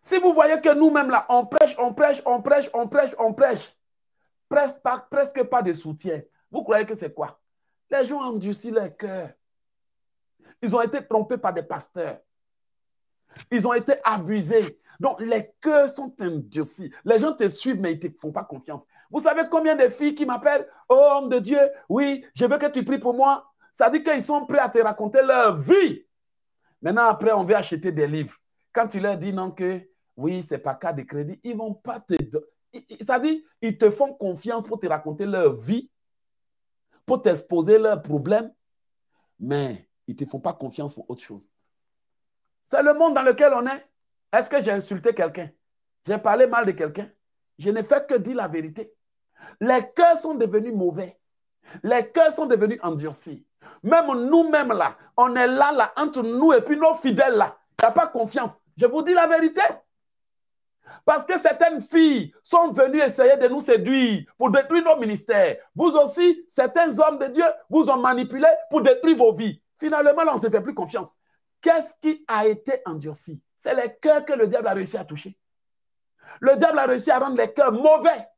si vous voyez que nous-mêmes là, on prêche, on prêche, on prêche, on prêche, on prêche, presque pas, presque pas de soutien, vous croyez que c'est quoi? Les gens ont endurci leur cœur. Ils ont été trompés par des pasteurs. Ils ont été abusés. Donc, les cœurs sont endurcis. Les gens te suivent, mais ils ne te font pas confiance. Vous savez combien de filles qui m'appellent Oh, homme de Dieu, oui, je veux que tu pries pour moi. Ça dit qu'ils sont prêts à te raconter leur vie. Maintenant, après, on veut acheter des livres. Quand tu leur dis non que oui, ce n'est pas cas de crédit, ils ne vont pas te. Ça dit, ils te font confiance pour te raconter leur vie, pour t'exposer leurs problèmes, mais ils ne te font pas confiance pour autre chose. C'est le monde dans lequel on est. Est-ce que j'ai insulté quelqu'un J'ai parlé mal de quelqu'un Je n'ai fait que dire la vérité. Les cœurs sont devenus mauvais. Les cœurs sont devenus endurcis. Même nous-mêmes là, on est là, là, entre nous et puis nos fidèles là. Il n'y a pas confiance. Je vous dis la vérité. Parce que certaines filles sont venues essayer de nous séduire pour détruire nos ministères. Vous aussi, certains hommes de Dieu vous ont manipulés pour détruire vos vies. Finalement, là, on ne se fait plus confiance. Qu'est-ce qui a été endurci c'est les cœurs que le diable a réussi à toucher. Le diable a réussi à rendre les cœurs mauvais.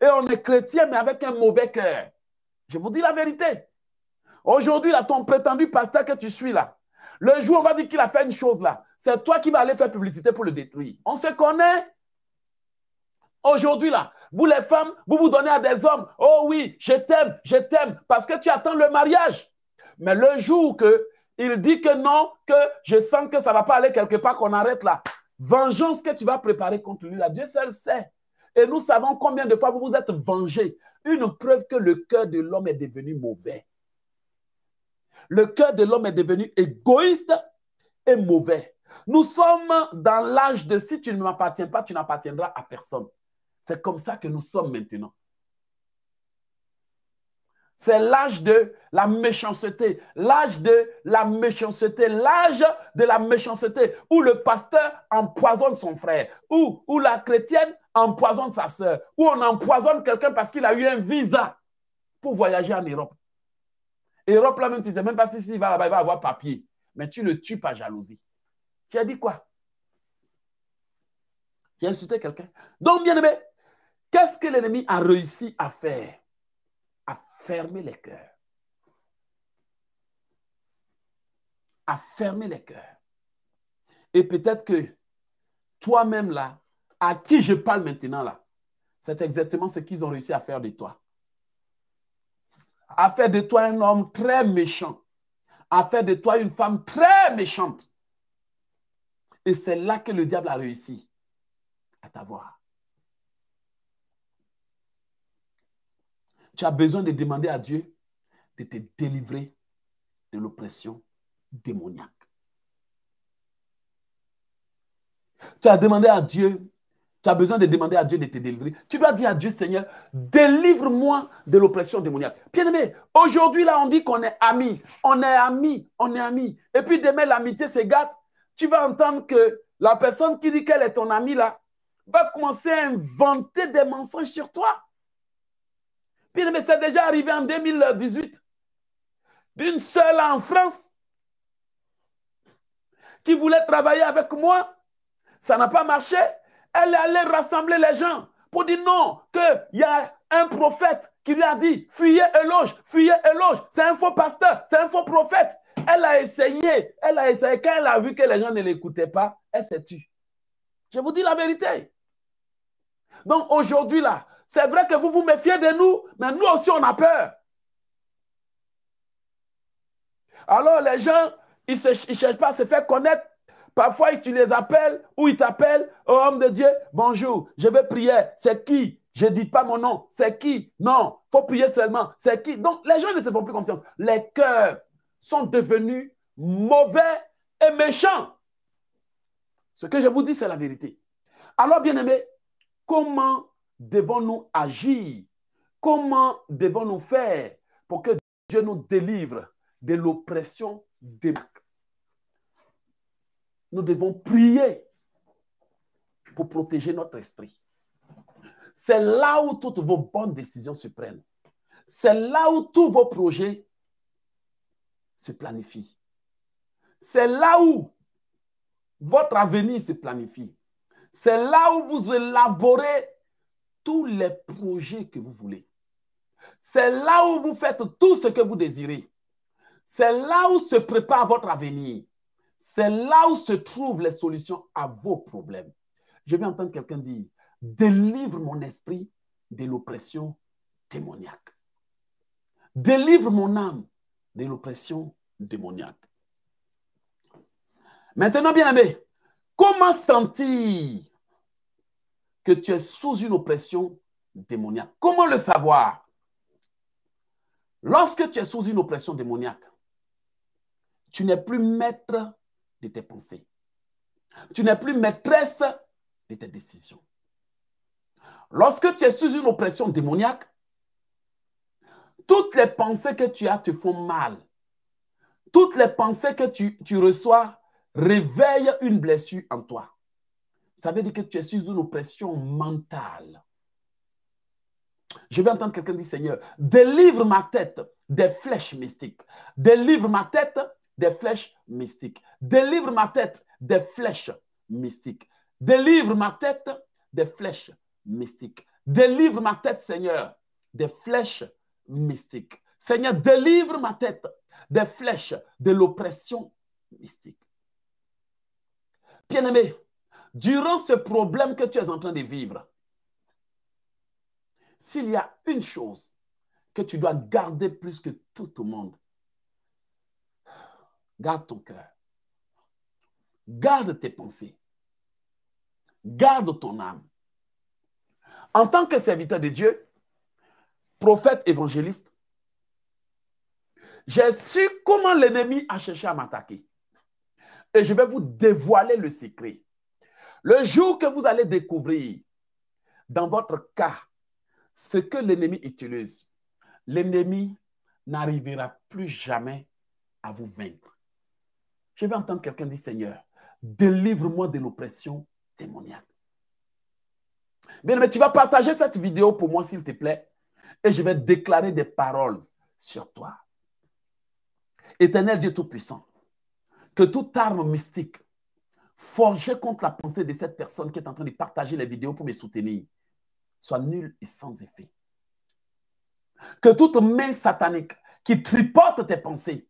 Et on est chrétien, mais avec un mauvais cœur. Je vous dis la vérité. Aujourd'hui, là, ton prétendu pasteur que tu suis là, le jour où on va dire qu'il a fait une chose là, c'est toi qui vas aller faire publicité pour le détruire. On se connaît. Aujourd'hui là, vous les femmes, vous vous donnez à des hommes. Oh oui, je t'aime, je t'aime, parce que tu attends le mariage. Mais le jour que il dit que non, que je sens que ça ne va pas aller quelque part, qu'on arrête là. Vengeance que tu vas préparer contre lui, là, Dieu seul sait. Et nous savons combien de fois vous vous êtes vengé. Une preuve que le cœur de l'homme est devenu mauvais. Le cœur de l'homme est devenu égoïste et mauvais. Nous sommes dans l'âge de si tu ne m'appartiens pas, tu n'appartiendras à personne. C'est comme ça que nous sommes maintenant. C'est l'âge de la méchanceté, l'âge de la méchanceté, l'âge de la méchanceté, où le pasteur empoisonne son frère, où, où la chrétienne empoisonne sa sœur, où on empoisonne quelqu'un parce qu'il a eu un visa pour voyager en Europe. Europe, là même, tu sais même pas si s'il va là-bas, il va avoir papier. Mais tu le tues par jalousie. Tu as dit quoi Tu as insulté quelqu'un. Donc, bien aimé, qu'est-ce que l'ennemi a réussi à faire à fermer les cœurs. À fermer les cœurs. Et peut-être que toi-même là, à qui je parle maintenant là, c'est exactement ce qu'ils ont réussi à faire de toi. À faire de toi un homme très méchant. À faire de toi une femme très méchante. Et c'est là que le diable a réussi à t'avoir. Tu as besoin de demander à Dieu de te délivrer de l'oppression démoniaque. Tu as demandé à Dieu, tu as besoin de demander à Dieu de te délivrer. Tu dois dire à Dieu, Seigneur, délivre-moi de l'oppression démoniaque. Bien-aimé, aujourd'hui, là, on dit qu'on est amis, on est amis, on est amis. Et puis demain, l'amitié se gâte. Tu vas entendre que la personne qui dit qu'elle est ton amie, là, va commencer à inventer des mensonges sur toi mais c'est déjà arrivé en 2018 d'une seule en France qui voulait travailler avec moi. Ça n'a pas marché. Elle est allée rassembler les gens pour dire non, qu'il y a un prophète qui lui a dit fuyez éloge, fuyez éloge. C'est un faux pasteur, c'est un faux prophète. Elle a essayé, elle a essayé. Quand elle a vu que les gens ne l'écoutaient pas, elle s'est tue. Je vous dis la vérité. Donc aujourd'hui, là, c'est vrai que vous vous méfiez de nous, mais nous aussi, on a peur. Alors, les gens, ils ne cherchent pas à se faire connaître. Parfois, tu les appelles ou ils t'appellent, oh, homme de Dieu, bonjour, je vais prier. C'est qui Je ne dis pas mon nom. C'est qui Non, il faut prier seulement. C'est qui Donc, les gens ne se font plus confiance. Les cœurs sont devenus mauvais et méchants. Ce que je vous dis, c'est la vérité. Alors, bien aimés comment devons-nous agir Comment devons-nous faire pour que Dieu nous délivre de l'oppression des Nous devons prier pour protéger notre esprit. C'est là où toutes vos bonnes décisions se prennent. C'est là où tous vos projets se planifient. C'est là où votre avenir se planifie. C'est là où vous élaborez tous les projets que vous voulez. C'est là où vous faites tout ce que vous désirez. C'est là où se prépare votre avenir. C'est là où se trouvent les solutions à vos problèmes. Je vais entendre quelqu'un dire, délivre mon esprit de l'oppression démoniaque. Délivre mon âme de l'oppression démoniaque. Maintenant, bien aimé, comment sentir que tu es sous une oppression démoniaque. Comment le savoir Lorsque tu es sous une oppression démoniaque, tu n'es plus maître de tes pensées. Tu n'es plus maîtresse de tes décisions. Lorsque tu es sous une oppression démoniaque, toutes les pensées que tu as te font mal. Toutes les pensées que tu, tu reçois réveillent une blessure en toi ça veut dire que tu es sous une oppression mentale. Je vais entendre quelqu'un dire, Seigneur, délivre ma tête des flèches mystiques. Délivre ma tête des flèches mystiques. Délivre ma tête des flèches mystiques. Délivre ma tête des flèches mystiques. Délivre ma tête, Seigneur, des flèches mystiques. Seigneur, délivre ma tête des flèches de l'oppression mystique. Bien-aimé, durant ce problème que tu es en train de vivre, s'il y a une chose que tu dois garder plus que tout au monde, garde ton cœur, garde tes pensées, garde ton âme. En tant que serviteur de Dieu, prophète évangéliste, j'ai su comment l'ennemi a cherché à m'attaquer. Et je vais vous dévoiler le secret. Le jour que vous allez découvrir, dans votre cas, ce que l'ennemi utilise, l'ennemi n'arrivera plus jamais à vous vaincre. Je vais entendre quelqu'un dire, Seigneur, délivre-moi de l'oppression démoniaque. Bien, mais tu vas partager cette vidéo pour moi, s'il te plaît, et je vais déclarer des paroles sur toi. Éternel Dieu Tout-Puissant, que toute arme mystique forger contre la pensée de cette personne qui est en train de partager les vidéos pour me soutenir soit nul et sans effet. Que toute main satanique qui tripote tes pensées,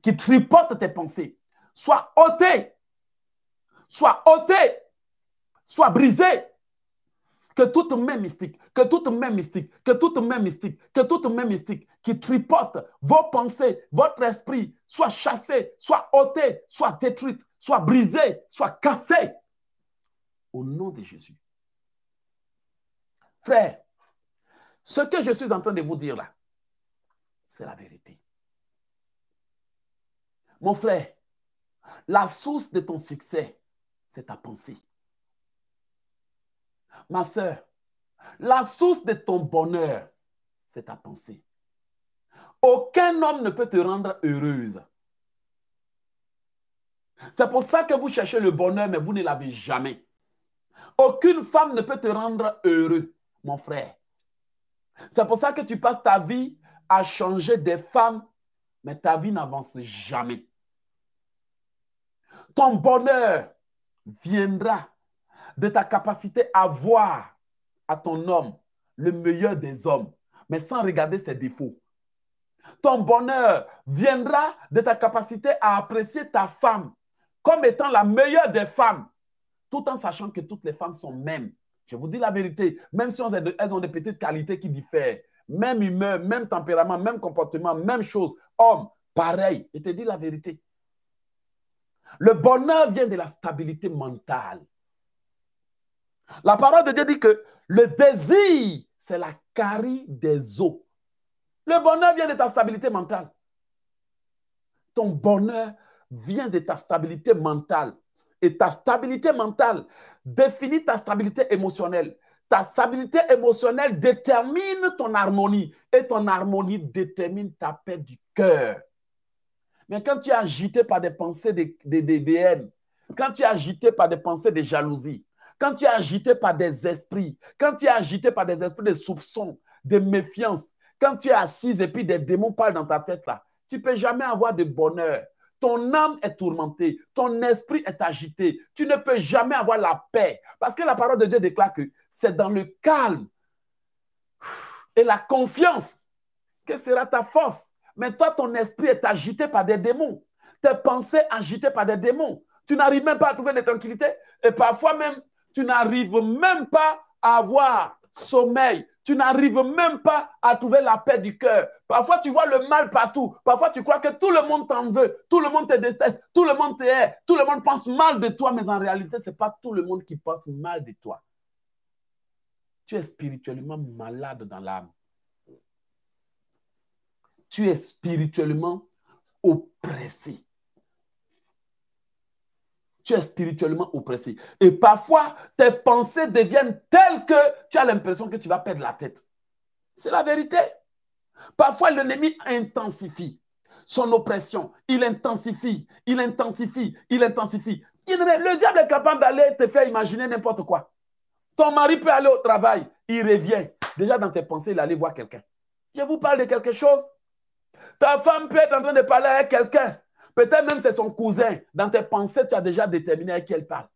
qui tripote tes pensées, soit ôtée, soit ôtée, soit brisée. Que toute main mystique que toute main mystique, que toute main mystique, que toute main mystique qui tripote vos pensées, votre esprit, soit chassée, soit ôtée, soit détruite, soit brisée, soit cassée. Au nom de Jésus. Frère, ce que je suis en train de vous dire là, c'est la vérité. Mon frère, la source de ton succès, c'est ta pensée. Ma sœur, la source de ton bonheur, c'est ta pensée. Aucun homme ne peut te rendre heureuse. C'est pour ça que vous cherchez le bonheur, mais vous ne l'avez jamais. Aucune femme ne peut te rendre heureux, mon frère. C'est pour ça que tu passes ta vie à changer des femmes, mais ta vie n'avance jamais. Ton bonheur viendra de ta capacité à voir à ton homme le meilleur des hommes, mais sans regarder ses défauts. Ton bonheur viendra de ta capacité à apprécier ta femme comme étant la meilleure des femmes, tout en sachant que toutes les femmes sont mêmes. Je vous dis la vérité, même si elles ont des petites qualités qui diffèrent, même humeur, même tempérament, même comportement, même chose, homme, pareil, je te dis la vérité. Le bonheur vient de la stabilité mentale. La parole de Dieu dit que le désir, c'est la carie des os. Le bonheur vient de ta stabilité mentale. Ton bonheur vient de ta stabilité mentale. Et ta stabilité mentale définit ta stabilité émotionnelle. Ta stabilité émotionnelle détermine ton harmonie. Et ton harmonie détermine ta paix du cœur. Mais quand tu es agité par des pensées de, de, quand tu es agité par des pensées de jalousie, quand tu es agité par des esprits, quand tu es agité par des esprits de soupçons, de méfiance, quand tu es assise et puis des démons parlent dans ta tête là, tu peux jamais avoir de bonheur. Ton âme est tourmentée, ton esprit est agité. Tu ne peux jamais avoir la paix. Parce que la parole de Dieu déclare que c'est dans le calme et la confiance que sera ta force. Mais toi, ton esprit est agité par des démons. Tes pensées agitées par des démons. Tu n'arrives même pas à trouver de tranquillité. Et parfois même, tu n'arrives même pas à avoir sommeil. Tu n'arrives même pas à trouver la paix du cœur. Parfois, tu vois le mal partout. Parfois, tu crois que tout le monde t'en veut, tout le monde te déteste, tout le monde te hait, tout le monde pense mal de toi, mais en réalité, ce n'est pas tout le monde qui pense mal de toi. Tu es spirituellement malade dans l'âme. Tu es spirituellement oppressé tu es spirituellement oppressé. Et parfois, tes pensées deviennent telles que tu as l'impression que tu vas perdre la tête. C'est la vérité. Parfois, l'ennemi intensifie son oppression. Il intensifie, il intensifie, il intensifie. le diable est capable d'aller te faire imaginer n'importe quoi. Ton mari peut aller au travail, il revient. Déjà dans tes pensées, il allait voir quelqu'un. Je vous parle de quelque chose. Ta femme peut être en train de parler avec quelqu'un. Peut-être même c'est son cousin. Dans tes pensées, tu as déjà déterminé à qui elle parle.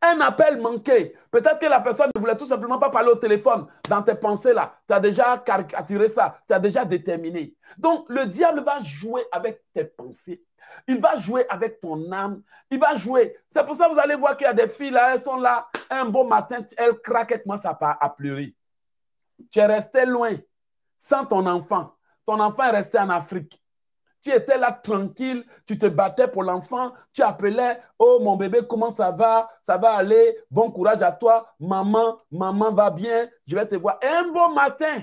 Un appel manqué. Peut-être que la personne ne voulait tout simplement pas parler au téléphone. Dans tes pensées là, tu as déjà caricaturé ça, tu as déjà déterminé. Donc le diable va jouer avec tes pensées. Il va jouer avec ton âme. Il va jouer. C'est pour ça que vous allez voir qu'il y a des filles là, elles sont là. Un beau matin, elles craquent, elles commencent à, à pleurer. Tu es resté loin, sans ton enfant. Ton enfant est resté en Afrique. Tu étais là tranquille, tu te battais pour l'enfant, tu appelais, oh mon bébé, comment ça va Ça va aller, bon courage à toi, maman, maman va bien, je vais te voir. un bon matin,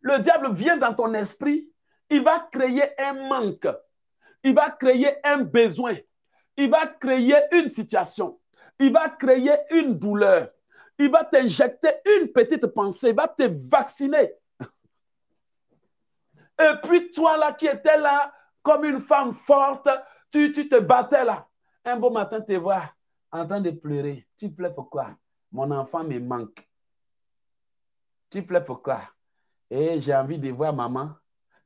le diable vient dans ton esprit, il va créer un manque, il va créer un besoin, il va créer une situation, il va créer une douleur, il va t'injecter une petite pensée, il va te vacciner et puis toi là qui étais là comme une femme forte, tu, te battais là. Un beau matin, tu te vois en train de pleurer. Tu pleures pourquoi Mon enfant me manque. Tu pleures pourquoi Et eh, j'ai envie de voir maman.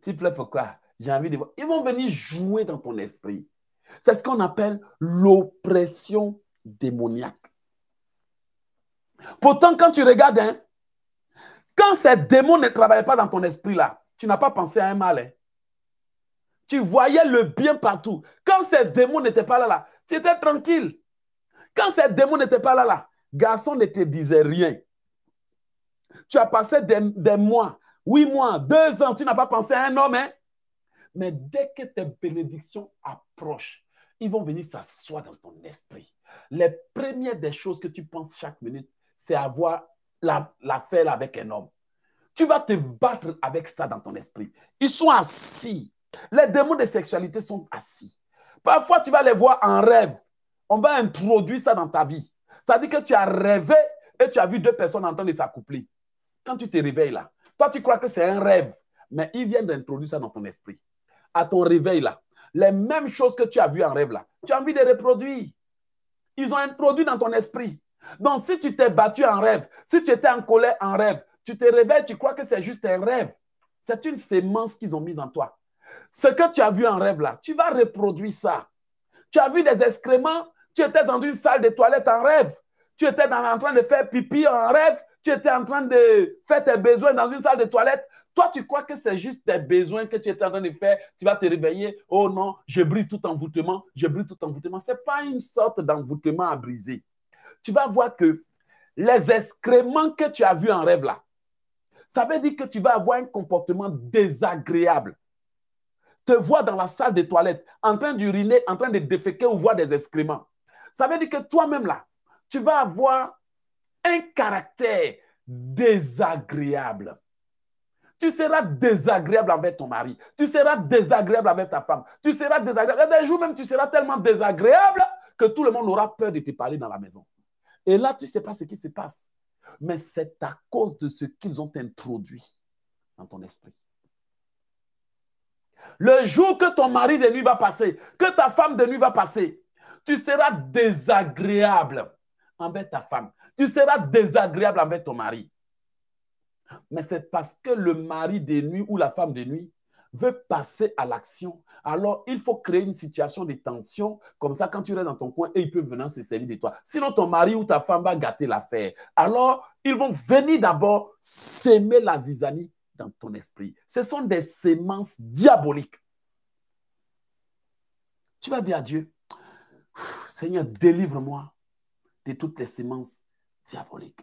Tu pleures pourquoi J'ai envie de voir. Ils vont venir jouer dans ton esprit. C'est ce qu'on appelle l'oppression démoniaque. Pourtant, quand tu regardes, hein, quand ces démons ne travaillent pas dans ton esprit là, tu n'as pas pensé à un mal. Hein. Tu voyais le bien partout. Quand ces démons n'étaient pas là, là, tu étais tranquille. Quand ces démons n'étaient pas là, là, garçon ne te disait rien. Tu as passé des, mois, huit mois, deux ans, tu n'as pas pensé à un homme. Hein. Mais dès que tes bénédictions approchent, ils vont venir s'asseoir dans ton esprit. Les premières des choses que tu penses chaque minute, c'est avoir l'affaire avec un homme. Tu vas te battre avec ça dans ton esprit. Ils sont assis. Les démons de sexualité sont assis. Parfois, tu vas les voir en rêve. On va introduire ça dans ta vie. Ça dit que tu as rêvé et tu as vu deux personnes en train de s'accoupler. Quand tu te réveilles là, toi, tu crois que c'est un rêve, mais ils viennent d'introduire ça dans ton esprit. À ton réveil là, les mêmes choses que tu as vues en rêve là, tu as envie de reproduire. Ils ont introduit dans ton esprit. Donc, si tu t'es battu en rêve, si tu étais en colère en rêve, tu te réveilles, tu crois que c'est juste un rêve. C'est une sémence qu'ils ont mise en toi. Ce que tu as vu en rêve là, tu vas reproduire ça. Tu as vu des excréments, tu étais dans une salle de toilette en rêve. Tu étais en train de faire pipi en rêve. Tu étais en train de faire tes besoins dans une salle de toilette. Toi, tu crois que c'est juste tes besoins que tu étais en train de faire. Tu vas te réveiller. Oh non, je brise tout envoûtement. Je brise tout envoûtement. Ce n'est pas une sorte d'envoûtement à briser. Tu vas voir que les excréments que tu as vu en rêve là, ça veut dire que tu vas avoir un comportement désagréable. Te voir dans la salle des toilettes, en train d'uriner, en train de déféquer ou voir des excréments. Ça veut dire que toi-même là, tu vas avoir un caractère désagréable. Tu seras désagréable avec ton mari. Tu seras désagréable avec ta femme. Tu seras désagréable. Un jour même, tu seras tellement désagréable que tout le monde aura peur de te parler dans la maison. Et là, tu ne sais pas ce qui se passe mais c'est à cause de ce qu'ils ont introduit dans ton esprit. Le jour que ton mari de nuit va passer, que ta femme de nuit va passer, tu seras désagréable envers ta femme. Tu seras désagréable envers ton mari. Mais c'est parce que le mari de nuit ou la femme de nuit veut passer à l'action, alors il faut créer une situation de tension. Comme ça, quand tu restes dans ton coin, et ils peuvent venir se servir de toi. Sinon, ton mari ou ta femme va gâter l'affaire. Alors, ils vont venir d'abord s'aimer la zizanie dans ton esprit. Ce sont des semences diaboliques. Tu vas dire à Dieu, Seigneur, délivre-moi de toutes les semences diaboliques.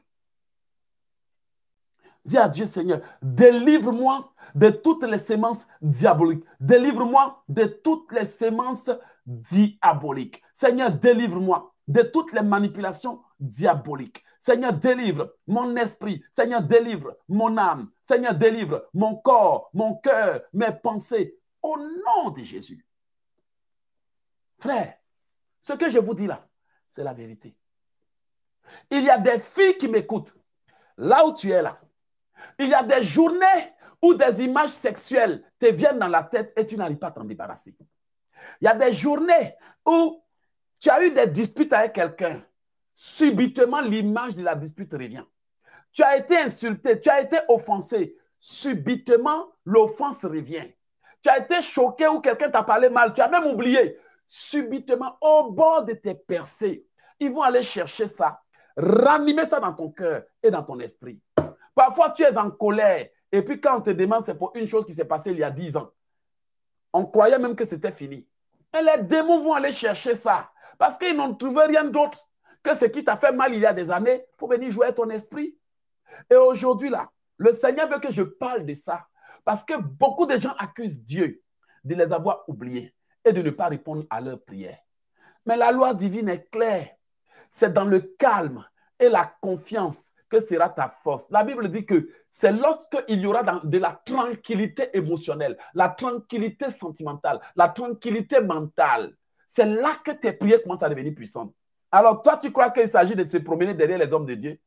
Dis à Dieu, Seigneur, délivre-moi de toutes les semences diaboliques. Délivre-moi de toutes les semences diaboliques. Seigneur, délivre-moi de toutes les manipulations diaboliques. Seigneur, délivre mon esprit. Seigneur, délivre mon âme. Seigneur, délivre mon corps, mon cœur, mes pensées. Au nom de Jésus. Frère, ce que je vous dis là, c'est la vérité. Il y a des filles qui m'écoutent. Là où tu es là, il y a des journées où des images sexuelles te viennent dans la tête et tu n'arrives pas à t'en débarrasser. Il y a des journées où tu as eu des disputes avec quelqu'un. Subitement, l'image de la dispute revient. Tu as été insulté, tu as été offensé. Subitement, l'offense revient. Tu as été choqué ou quelqu'un t'a parlé mal, tu as même oublié. Subitement, au bord de tes percées, ils vont aller chercher ça, ranimer ça dans ton cœur et dans ton esprit. Parfois, tu es en colère. Et puis, quand on te demande, c'est pour une chose qui s'est passée il y a dix ans. On croyait même que c'était fini. Et les démons vont aller chercher ça. Parce qu'ils n'ont trouvé rien d'autre que ce qui t'a fait mal il y a des années pour venir jouer ton esprit. Et aujourd'hui, là, le Seigneur veut que je parle de ça. Parce que beaucoup de gens accusent Dieu de les avoir oubliés et de ne pas répondre à leurs prières. Mais la loi divine est claire. C'est dans le calme et la confiance que sera ta force. La Bible dit que c'est il y aura de la tranquillité émotionnelle, la tranquillité sentimentale, la tranquillité mentale. C'est là que tes prières commencent à devenir puissantes. Alors toi, tu crois qu'il s'agit de se promener derrière les hommes de Dieu.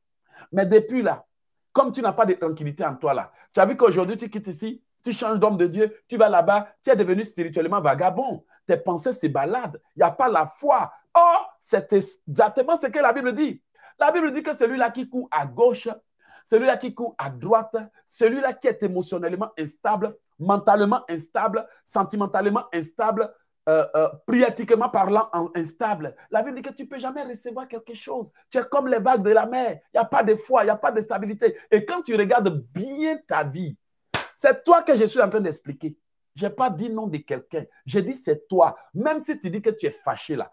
Mais depuis là, comme tu n'as pas de tranquillité en toi là, tu as vu qu'aujourd'hui tu quittes ici, tu changes d'homme de Dieu, tu vas là-bas, tu es devenu spirituellement vagabond. Tes pensées se baladent, il n'y a pas la foi. Oh, c'est exactement ce que la Bible dit. La Bible dit que celui-là qui court à gauche, celui-là qui court à droite, celui-là qui est émotionnellement instable, mentalement instable, sentimentalement instable, euh, euh, priatiquement parlant instable. La Bible dit que tu ne peux jamais recevoir quelque chose. Tu es comme les vagues de la mer. Il n'y a pas de foi, il n'y a pas de stabilité. Et quand tu regardes bien ta vie, c'est toi que je suis en train d'expliquer. Je n'ai pas dit nom de quelqu'un. J'ai dit c'est toi. Même si tu dis que tu es fâché là.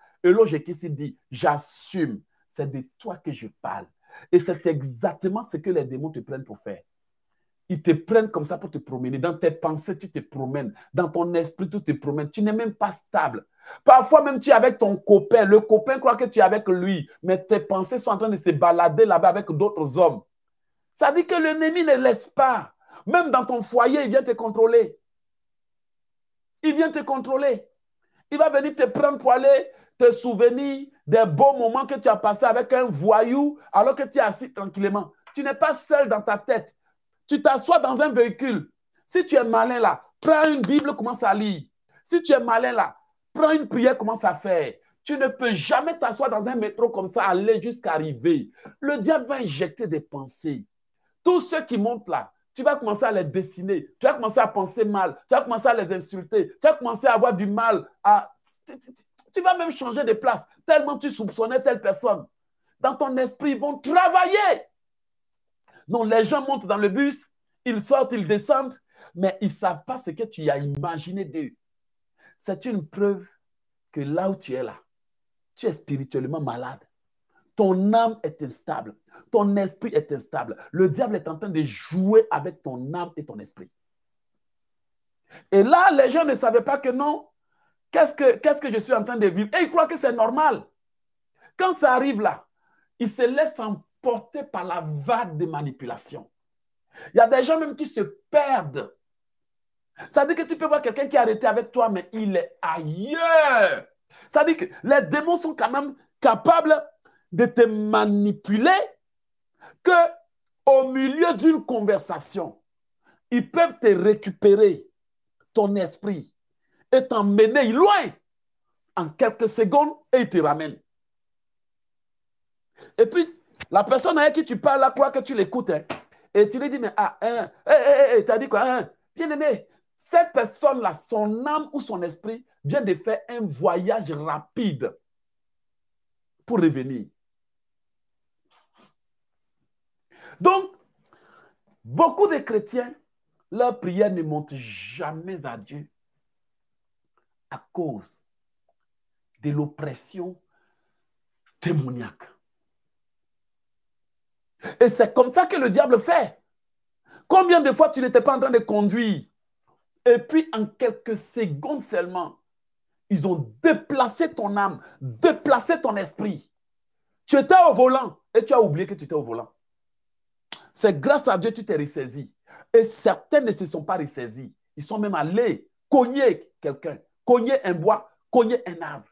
qui s'est dit, j'assume. C'est de toi que je parle. Et c'est exactement ce que les démons te prennent pour faire. Ils te prennent comme ça pour te promener. Dans tes pensées, tu te promènes. Dans ton esprit, tu te promènes. Tu n'es même pas stable. Parfois même, tu es avec ton copain. Le copain croit que tu es avec lui. Mais tes pensées sont en train de se balader là-bas avec d'autres hommes. Ça dit que l'ennemi ne laisse pas. Même dans ton foyer, il vient te contrôler. Il vient te contrôler. Il va venir te prendre pour aller te souvenir des beaux moments que tu as passés avec un voyou alors que tu es assis tranquillement. Tu n'es pas seul dans ta tête. Tu t'assois dans un véhicule. Si tu es malin là, prends une Bible, commence à lire. Si tu es malin là, prends une prière, commence à faire. Tu ne peux jamais t'asseoir dans un métro comme ça, aller jusqu'à arriver. Le diable va injecter des pensées. Tous ceux qui montent là, tu vas commencer à les dessiner, tu vas commencer à penser mal, tu vas commencer à les insulter, tu vas commencer à avoir du mal à... Tu vas même changer de place, tellement tu soupçonnais telle personne. Dans ton esprit, ils vont travailler. Non, les gens montent dans le bus, ils sortent, ils descendent, mais ils ne savent pas ce que tu as imaginé d'eux. C'est une preuve que là où tu es là, tu es spirituellement malade. Ton âme est instable. Ton esprit est instable. Le diable est en train de jouer avec ton âme et ton esprit. Et là, les gens ne savaient pas que non, Qu'est-ce que, je suis en train de vivre Et il croit que c'est normal. Quand ça arrive là, il se laisse emporter par la vague de manipulation. Il y a des gens même qui se perdent. Ça veut dire que tu peux voir quelqu'un qui est arrêté avec toi, mais il est ailleurs. Ça veut dire que les démons sont quand même capables de te manipuler que au milieu d'une conversation, ils peuvent te récupérer ton esprit, et emmené loin en quelques secondes et il te ramène. Et puis, la personne avec qui tu parles à croit que tu l'écoutes. Hein. et tu lui dis, mais ah, hein, hein, hein dit quoi? bien aimé, cette personne-là, son âme ou son esprit vient de faire un voyage rapide pour revenir. Donc, beaucoup de chrétiens, leur prière ne monte jamais à Dieu à cause de l'oppression démoniaque. Et c'est comme ça que le diable fait. Combien de fois tu n'étais pas en train de conduire et puis en quelques secondes seulement, ils ont déplacé ton âme, déplacé ton esprit. Tu étais au volant et tu as oublié que tu étais au volant. C'est grâce à Dieu que tu t'es ressaisi. Et certains ne se sont pas ressaisis. Ils sont même allés cogner quelqu'un cogner un bois, cogner un arbre.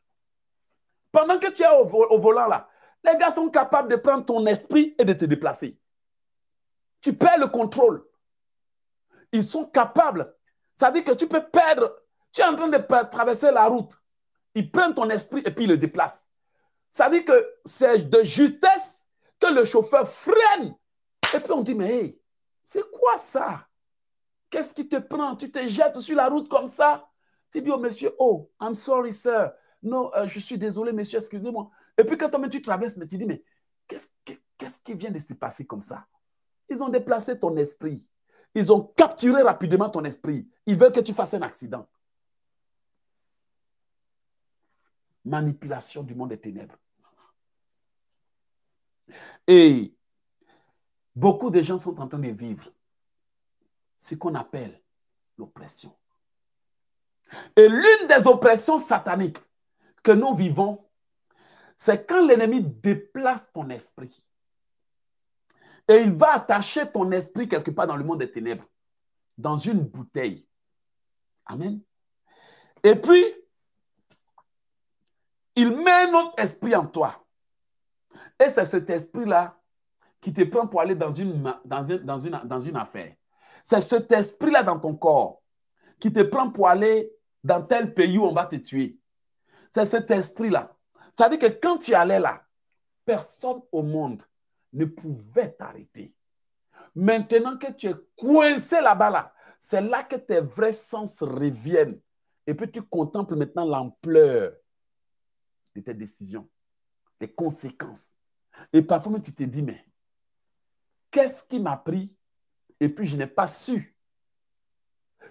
Pendant que tu es au, volant là, les gars sont capables de prendre ton esprit et de te déplacer. Tu perds le contrôle. Ils sont capables. Ça veut dire que tu peux perdre. Tu es en train de traverser la route. Ils prennent ton esprit et puis ils le déplacent. Ça veut dire que c'est de justesse que le chauffeur freine. Et puis on dit, mais hey, c'est quoi ça Qu'est-ce qui te prend Tu te jettes sur la route comme ça tu dis au monsieur, oh, I'm sorry, sir. Non, euh, je suis désolé, monsieur, excusez-moi. Et puis quand même, tu traverses, mais tu dis, mais qu'est-ce qui vient de se passer comme ça Ils ont déplacé ton esprit. Ils ont capturé rapidement ton esprit. Ils veulent que tu fasses un accident. Manipulation du monde des ténèbres. Et beaucoup de gens sont en train de vivre ce qu'on appelle l'oppression. Et l'une des oppressions sataniques que nous vivons, c'est quand l'ennemi déplace ton esprit. Et il va attacher ton esprit quelque part dans le monde des ténèbres, dans une bouteille. Amen. Et puis, il met notre esprit en toi. Et c'est cet esprit-là qui te prend pour aller dans une, dans une, dans une, dans une affaire. C'est cet esprit-là dans ton corps qui te prend pour aller dans tel pays où on va te tuer. C'est cet esprit-là. Ça veut dire que quand tu allais là, personne au monde ne pouvait t'arrêter. Maintenant que tu es coincé là-bas, c'est là que tes vrais sens reviennent. Et puis tu contemples maintenant l'ampleur de tes décisions, des conséquences. Et parfois tu te dis, mais qu'est-ce qui m'a pris Et puis je n'ai pas su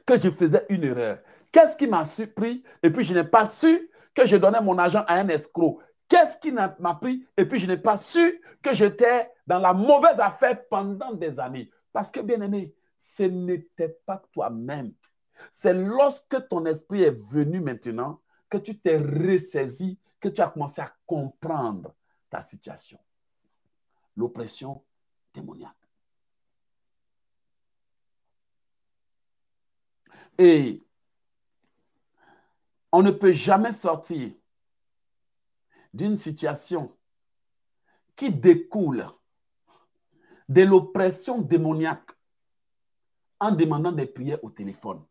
que je faisais une erreur. Qu'est-ce qui m'a surpris et puis je n'ai pas su que je donnais mon argent à un escroc Qu'est-ce qui m'a pris et puis je n'ai pas su que j'étais dans la mauvaise affaire pendant des années Parce que, bien aimé, ce n'était pas toi-même. C'est lorsque ton esprit est venu maintenant que tu t'es ressaisi, que tu as commencé à comprendre ta situation. L'oppression démoniaque. Et on ne peut jamais sortir d'une situation qui découle de l'oppression démoniaque en demandant des prières au téléphone.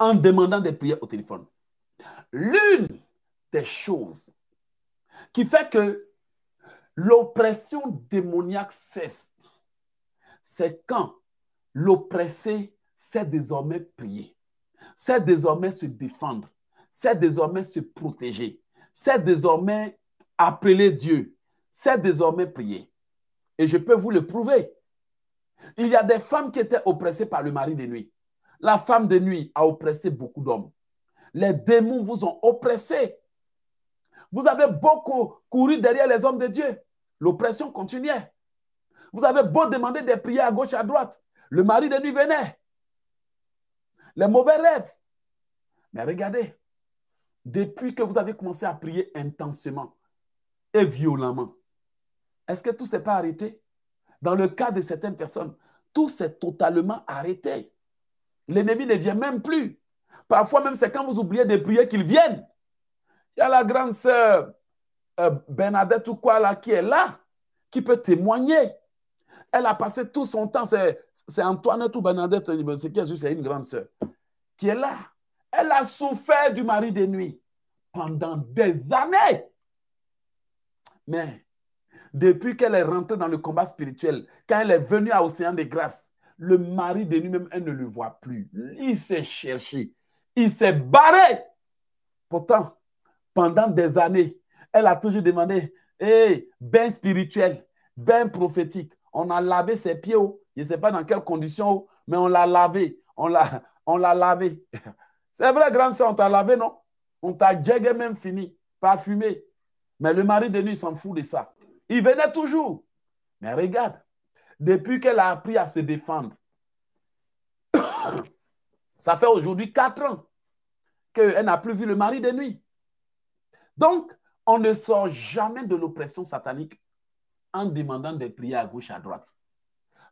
En demandant des prières au téléphone. L'une des choses qui fait que l'oppression démoniaque cesse, c'est quand l'oppressé c'est désormais prier, c'est désormais se défendre, c'est désormais se protéger, c'est désormais appeler Dieu, c'est désormais prier. Et je peux vous le prouver. Il y a des femmes qui étaient oppressées par le mari de nuit. La femme de nuit a oppressé beaucoup d'hommes. Les démons vous ont oppressé. Vous avez beaucoup couru derrière les hommes de Dieu. L'oppression continuait. Vous avez beau demander des prières à gauche, à droite. Le mari de nuit venait les mauvais rêves. Mais regardez, depuis que vous avez commencé à prier intensément et violemment, est-ce que tout s'est pas arrêté Dans le cas de certaines personnes, tout s'est totalement arrêté. L'ennemi ne vient même plus. Parfois même, c'est quand vous oubliez de prier qu'il vienne. Il y a la grande sœur euh, Bernadette ou quoi là qui est là, qui peut témoigner. Elle a passé tout son temps. C'est Antoinette ou Bernadette c'est une grande sœur, qui est là. Elle a souffert du mari de nuit pendant des années. Mais depuis qu'elle est rentrée dans le combat spirituel, quand elle est venue à Océan des Grâces, le mari de nuit même elle ne le voit plus. Il s'est cherché. Il s'est barré. Pourtant, pendant des années, elle a toujours demandé, hé, bain spirituel, ben prophétique, on a lavé ses pieds. Oh. Je ne sais pas dans quelles conditions, mais on l'a lavé. On l'a, lavé. C'est vrai, grande sœur, on t'a lavé, non On t'a jagé même fini, pas fumé. Mais le mari de nuit s'en fout de ça. Il venait toujours. Mais regarde, depuis qu'elle a appris à se défendre, ça fait aujourd'hui quatre ans qu'elle n'a plus vu le mari de nuit. Donc, on ne sort jamais de l'oppression satanique en demandant des prières à gauche, à droite.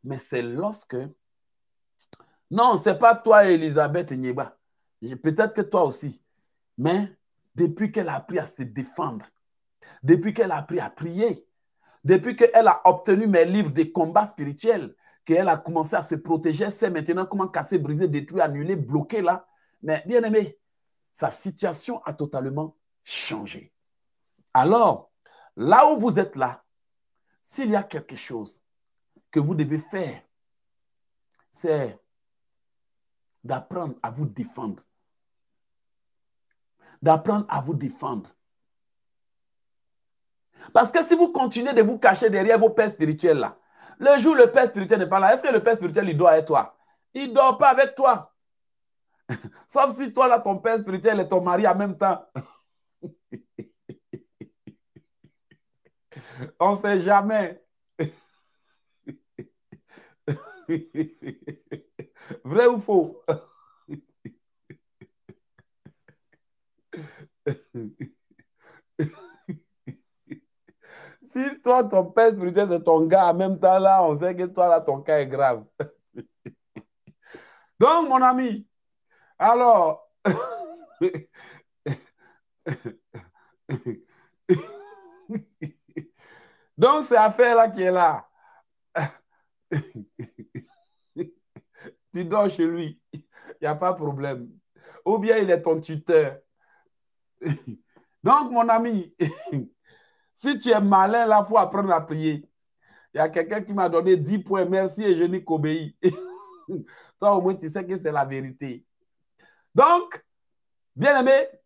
Mais c'est lorsque... Non, ce n'est pas toi, Elisabeth Nyeba. Peut-être que toi aussi. Mais depuis qu'elle a appris à se défendre, depuis qu'elle a appris à prier, depuis qu'elle a obtenu mes livres de combat spirituel, qu'elle a commencé à se protéger, C'est maintenant comment casser, briser, détruire, annuler, bloquer là. Mais bien aimé, sa situation a totalement changé. Alors, là où vous êtes là, s'il y a quelque chose que vous devez faire, c'est d'apprendre à vous défendre. D'apprendre à vous défendre. Parce que si vous continuez de vous cacher derrière vos pères spirituels là, le jour où le père spirituel n'est pas là, est-ce que le père spirituel il doit avec toi Il ne dort pas avec toi. Sauf si toi là, ton père spirituel et ton mari en même temps. On ne sait jamais. Vrai ou faux Si toi, ton père spirituel, de ton gars, en même temps, là, on sait que toi, là, ton cas est grave. Donc, mon ami, alors, donc, c'est affaire-là qui est là. tu dors chez lui, il n'y a pas de problème. Ou bien il est ton tuteur. Donc, mon ami, si tu es malin, là, il faut apprendre à prier. Il y a quelqu'un qui m'a donné 10 points, merci et je n'ai qu'obéi. Toi, au moins, tu sais que c'est la vérité. Donc, bien aimé, il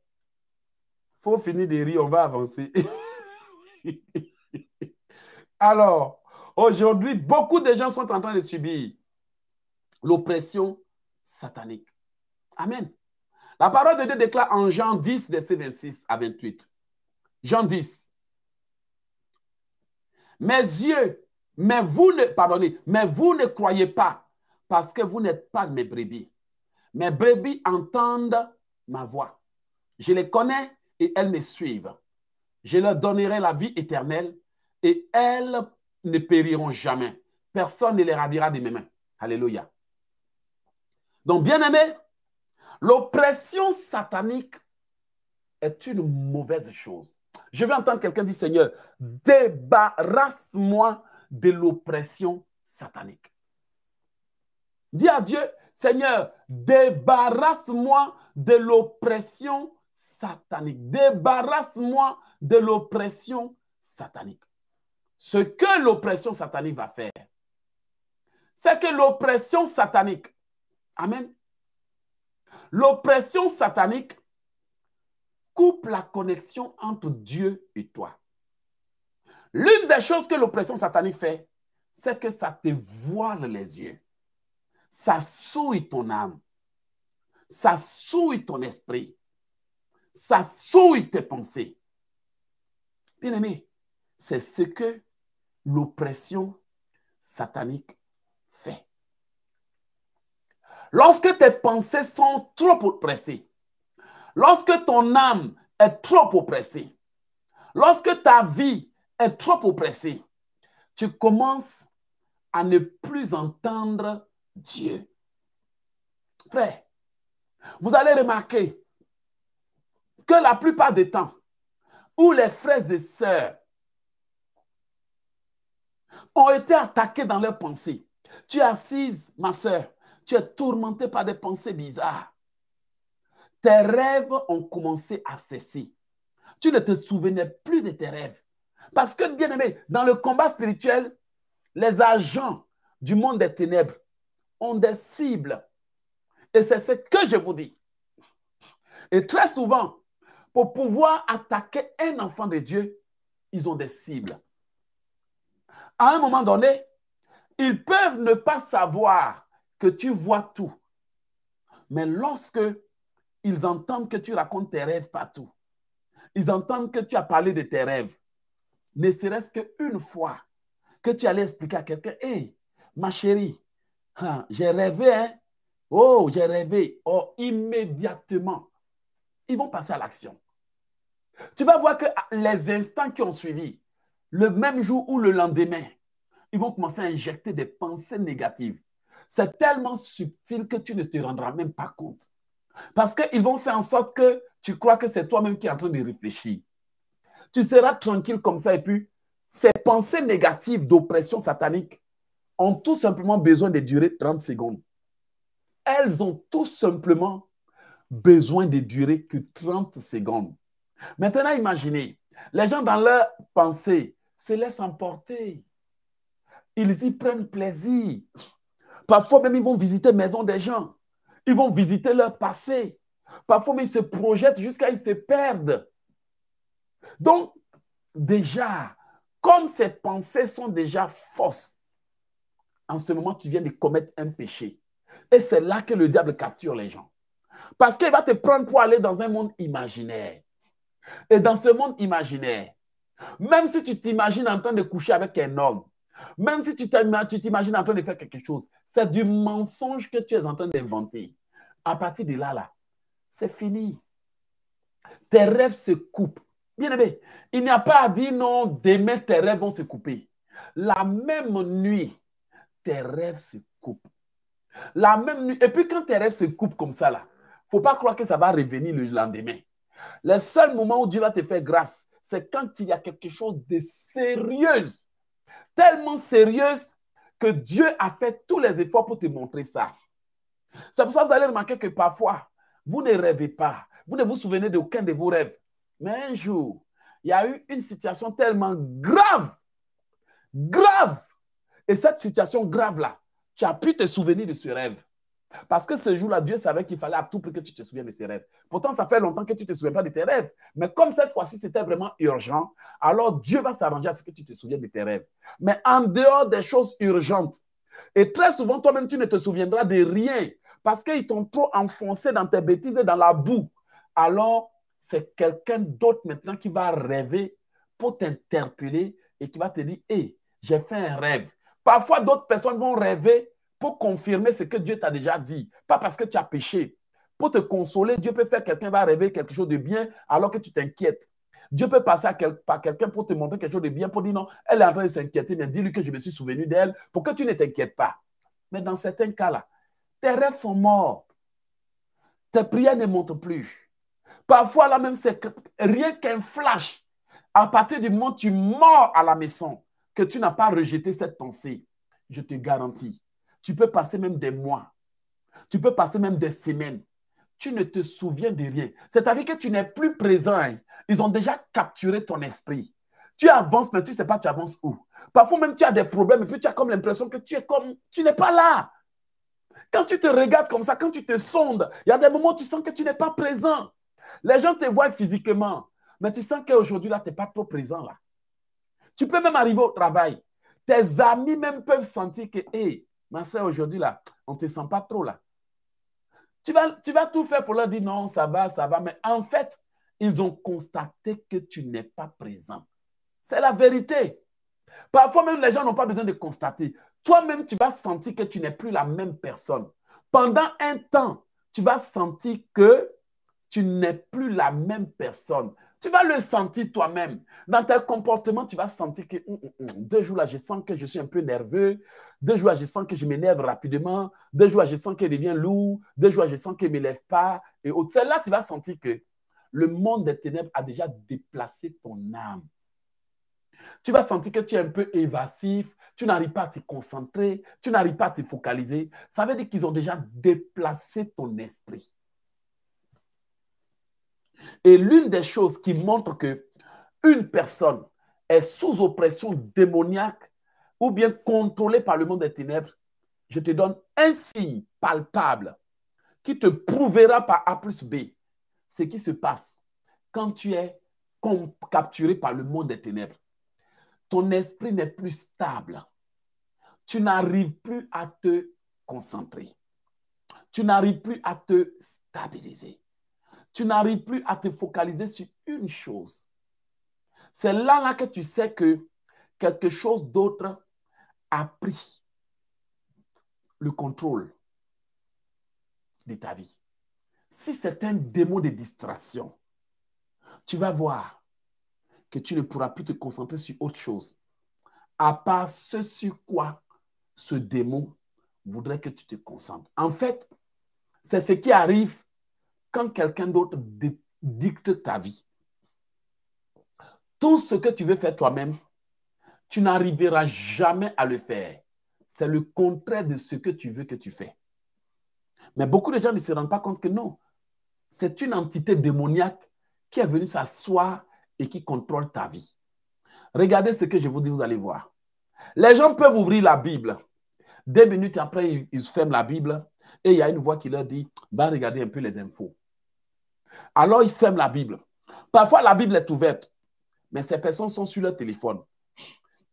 faut finir de rire, on va avancer. Alors, aujourd'hui, beaucoup de gens sont en train de subir l'oppression satanique. Amen. La parole de Dieu déclare en Jean 10, verset 26 à 28. Jean 10. Mes yeux, mais vous ne, pardonnez, mais vous ne croyez pas parce que vous n'êtes pas mes brebis. Mes brebis entendent ma voix. Je les connais et elles me suivent. Je leur donnerai la vie éternelle et elles ne périront jamais. Personne ne les ravira de mes mains. Alléluia. Donc, bien aimé, l'oppression satanique est une mauvaise chose. Je vais entendre quelqu'un dire, Seigneur, débarrasse-moi de l'oppression satanique. Dis à Dieu, Seigneur, débarrasse-moi de l'oppression satanique. Débarrasse-moi de l'oppression satanique. Ce que l'oppression satanique va faire, c'est que l'oppression satanique, Amen, l'oppression satanique coupe la connexion entre Dieu et toi. L'une des choses que l'oppression satanique fait, c'est que ça te voile les yeux. Ça souille ton âme. Ça souille ton esprit. Ça souille tes pensées. Bien aimé, c'est ce que l'oppression satanique fait. Lorsque tes pensées sont trop oppressées, lorsque ton âme est trop oppressée, lorsque ta vie est trop oppressée, tu commences à ne plus entendre Dieu. Frère, vous allez remarquer que la plupart des temps, où les frères et sœurs ont été attaqués dans leurs pensées. Tu es assise, ma soeur, tu es tourmentée par des pensées bizarres. Tes rêves ont commencé à cesser. Tu ne te souvenais plus de tes rêves. Parce que, bien aimé, dans le combat spirituel, les agents du monde des ténèbres ont des cibles. Et c'est ce que je vous dis. Et très souvent, pour pouvoir attaquer un enfant de Dieu, ils ont des cibles à un moment donné, ils peuvent ne pas savoir que tu vois tout. Mais lorsque ils entendent que tu racontes tes rêves partout, ils entendent que tu as parlé de tes rêves, ne serait-ce qu'une fois que tu allais expliquer à quelqu'un, hé, ma chérie, hein, j'ai rêvé, hein? oh, j'ai rêvé, oh, immédiatement, ils vont passer à l'action. Tu vas voir que les instants qui ont suivi, le même jour ou le lendemain, ils vont commencer à injecter des pensées négatives. C'est tellement subtil que tu ne te rendras même pas compte. Parce qu'ils vont faire en sorte que tu crois que c'est toi-même qui es en train de réfléchir. Tu seras tranquille comme ça et puis ces pensées négatives d'oppression satanique ont tout simplement besoin de durer 30 secondes. Elles ont tout simplement besoin de durer que 30 secondes. Maintenant, imaginez, les gens dans leur pensée, se laissent emporter. Ils y prennent plaisir. Parfois même, ils vont visiter maison des gens. Ils vont visiter leur passé. Parfois même, ils se projettent jusqu'à ils se perdent. Donc, déjà, comme ces pensées sont déjà fausses, en ce moment, tu viens de commettre un péché. Et c'est là que le diable capture les gens. Parce qu'il va te prendre pour aller dans un monde imaginaire. Et dans ce monde imaginaire, même si tu t'imagines en train de coucher avec un homme, même si tu t'imagines en train de faire quelque chose, c'est du mensonge que tu es en train d'inventer. À partir de là, là, c'est fini. Tes rêves se coupent. Bien aimé, il n'y a pas à dire non, demain tes rêves vont se couper. La même nuit, tes rêves se coupent. La même nuit. Et puis quand tes rêves se coupent comme ça, là, faut pas croire que ça va revenir le lendemain. Le seul moment où Dieu va te faire grâce, c'est quand il y a quelque chose de sérieux, tellement sérieux que Dieu a fait tous les efforts pour te montrer ça. C'est pour ça que vous allez remarquer que parfois, vous ne rêvez pas, vous ne vous souvenez d'aucun de vos rêves. Mais un jour, il y a eu une situation tellement grave, grave. Et cette situation grave-là, tu as pu te souvenir de ce rêve. Parce que ce jour-là, Dieu savait qu'il fallait à tout prix que tu te souviennes de ses rêves. Pourtant, ça fait longtemps que tu ne te souviens pas de tes rêves. Mais comme cette fois-ci, c'était vraiment urgent, alors Dieu va s'arranger à ce que tu te souviennes de tes rêves. Mais en dehors des choses urgentes, et très souvent, toi-même, tu ne te souviendras de rien parce qu'ils t'ont trop enfoncé dans tes bêtises et dans la boue. Alors, c'est quelqu'un d'autre maintenant qui va rêver pour t'interpeller et qui va te dire, hé, j'ai fait un rêve. Parfois, d'autres personnes vont rêver pour confirmer ce que Dieu t'a déjà dit, pas parce que tu as péché. Pour te consoler, Dieu peut faire quelqu'un va rêver quelque chose de bien alors que tu t'inquiètes. Dieu peut passer par quelqu'un pour te montrer quelque chose de bien, pour dire non, elle est en train de s'inquiéter, mais dis-lui que je me suis souvenu d'elle pour que tu ne t'inquiètes pas. Mais dans certains cas-là, tes rêves sont morts. Tes prières ne montent plus. Parfois, là même, c'est rien qu'un flash. À partir du moment où tu mords à la maison, que tu n'as pas rejeté cette pensée, je te garantis, tu peux passer même des mois. Tu peux passer même des semaines. Tu ne te souviens de rien. C'est-à-dire que tu n'es plus présent. Hein. Ils ont déjà capturé ton esprit. Tu avances, mais tu ne sais pas tu avances où. Parfois même tu as des problèmes et puis tu as comme l'impression que tu es comme tu n'es pas là. Quand tu te regardes comme ça, quand tu te sondes, il y a des moments où tu sens que tu n'es pas présent. Les gens te voient physiquement, mais tu sens qu'aujourd'hui, là, tu n'es pas trop présent. là. Tu peux même arriver au travail. Tes amis même peuvent sentir que, hé, ma soeur, aujourd'hui, là, on ne te sent pas trop, là. Tu vas, tu vas tout faire pour leur dire non, ça va, ça va. Mais en fait, ils ont constaté que tu n'es pas présent. C'est la vérité. Parfois même, les gens n'ont pas besoin de constater. Toi-même, tu vas sentir que tu n'es plus la même personne. Pendant un temps, tu vas sentir que tu n'es plus la même personne. Tu vas le sentir toi-même. Dans tes comportement. tu vas sentir que hum, hum, hum, deux jours là, je sens que je suis un peu nerveux. Deux jours là, je sens que je m'énerve rapidement. Deux jours là, je sens qu'elle devient lourd. Deux jours là, je sens qu'elle ne m'élève pas. Et au là, tu vas sentir que le monde des ténèbres a déjà déplacé ton âme. Tu vas sentir que tu es un peu évasif. Tu n'arrives pas à te concentrer. Tu n'arrives pas à te focaliser. Ça veut dire qu'ils ont déjà déplacé ton esprit. Et l'une des choses qui montre que une personne est sous oppression démoniaque ou bien contrôlée par le monde des ténèbres, je te donne un signe palpable qui te prouvera par A plus B ce qui se passe quand tu es capturé par le monde des ténèbres. Ton esprit n'est plus stable. Tu n'arrives plus à te concentrer. Tu n'arrives plus à te stabiliser tu n'arrives plus à te focaliser sur une chose. C'est là, là que tu sais que quelque chose d'autre a pris le contrôle de ta vie. Si c'est un démon de distraction, tu vas voir que tu ne pourras plus te concentrer sur autre chose, à part ce sur quoi ce démon voudrait que tu te concentres. En fait, c'est ce qui arrive quand quelqu'un d'autre dicte ta vie, tout ce que tu veux faire toi-même, tu n'arriveras jamais à le faire. C'est le contraire de ce que tu veux que tu fais. Mais beaucoup de gens ne se rendent pas compte que non, c'est une entité démoniaque qui est venue s'asseoir et qui contrôle ta vie. Regardez ce que je vous dis, vous allez voir. Les gens peuvent ouvrir la Bible. Deux minutes après, ils ferment la Bible et il y a une voix qui leur dit, va regarder un peu les infos. Alors ils ferment la Bible. Parfois, la Bible est ouverte, mais ces personnes sont sur leur téléphone.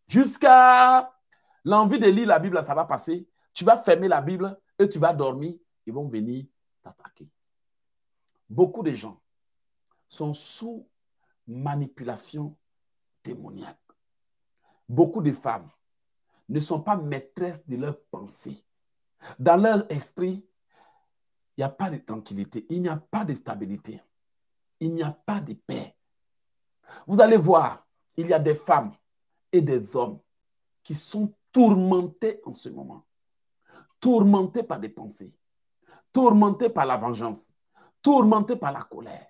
Jusqu'à l'envie de lire la Bible, ça va passer. Tu vas fermer la Bible et tu vas dormir. Ils vont venir t'attaquer. Beaucoup de gens sont sous manipulation démoniaque. Beaucoup de femmes ne sont pas maîtresses de leurs pensées. Dans leur esprit, il n'y a pas de tranquillité, il n'y a pas de stabilité, il n'y a pas de paix. Vous allez voir, il y a des femmes et des hommes qui sont tourmentés en ce moment, tourmentés par des pensées, tourmentés par la vengeance, tourmentés par la colère,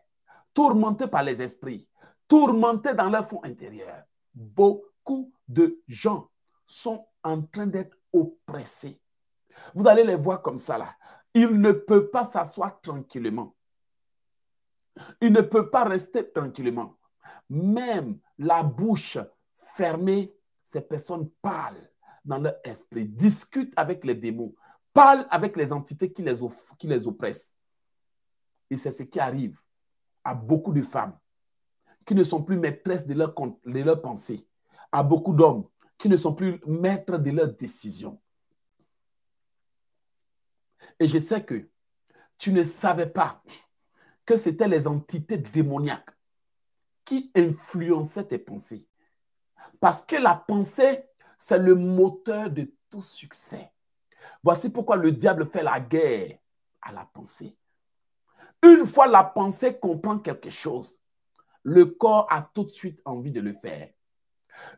tourmentés par les esprits, tourmentés dans leur fond intérieur. Beaucoup de gens sont en train d'être oppressés. Vous allez les voir comme ça là. Ils ne peuvent pas s'asseoir tranquillement. Ils ne peuvent pas rester tranquillement. Même la bouche fermée, ces personnes parlent dans leur esprit, discutent avec les démons, parlent avec les entités qui les, oppressent. Et c'est ce qui arrive à beaucoup de femmes qui ne sont plus maîtresses de leurs pensées, à beaucoup d'hommes qui ne sont plus maîtres de leurs décisions. Et je sais que tu ne savais pas que c'était les entités démoniaques qui influençaient tes pensées. Parce que la pensée, c'est le moteur de tout succès. Voici pourquoi le diable fait la guerre à la pensée. Une fois la pensée comprend quelque chose, le corps a tout de suite envie de le faire.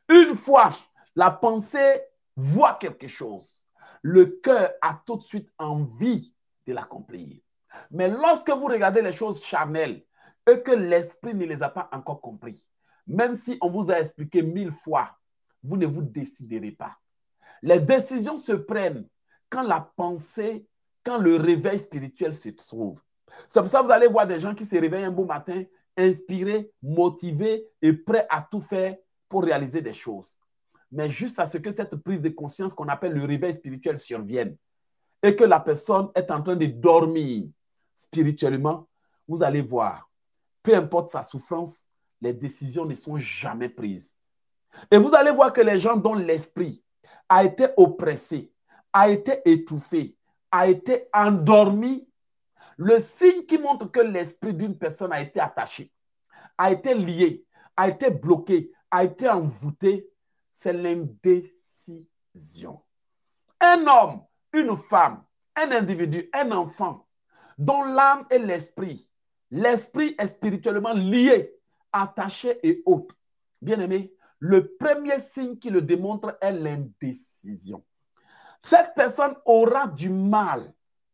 Une fois la pensée voit quelque chose, le cœur a tout de suite envie de l'accomplir. Mais lorsque vous regardez les choses charnelles et que l'esprit ne les a pas encore compris, même si on vous a expliqué mille fois, vous ne vous déciderez pas. Les décisions se prennent quand la pensée, quand le réveil spirituel se trouve. C'est pour ça que vous allez voir des gens qui se réveillent un beau matin, inspirés, motivés et prêts à tout faire pour réaliser des choses mais juste à ce que cette prise de conscience qu'on appelle le réveil spirituel survienne et que la personne est en train de dormir spirituellement, vous allez voir, peu importe sa souffrance, les décisions ne sont jamais prises. Et vous allez voir que les gens dont l'esprit a été oppressé, a été étouffé, a été endormi, le signe qui montre que l'esprit d'une personne a été attaché, a été lié, a été bloqué, a été envoûté, c'est l'indécision. Un homme, une femme, un individu, un enfant, dont l'âme et l'esprit, l'esprit est spirituellement lié, attaché et autre. Bien aimé, le premier signe qui le démontre est l'indécision. Cette personne aura du mal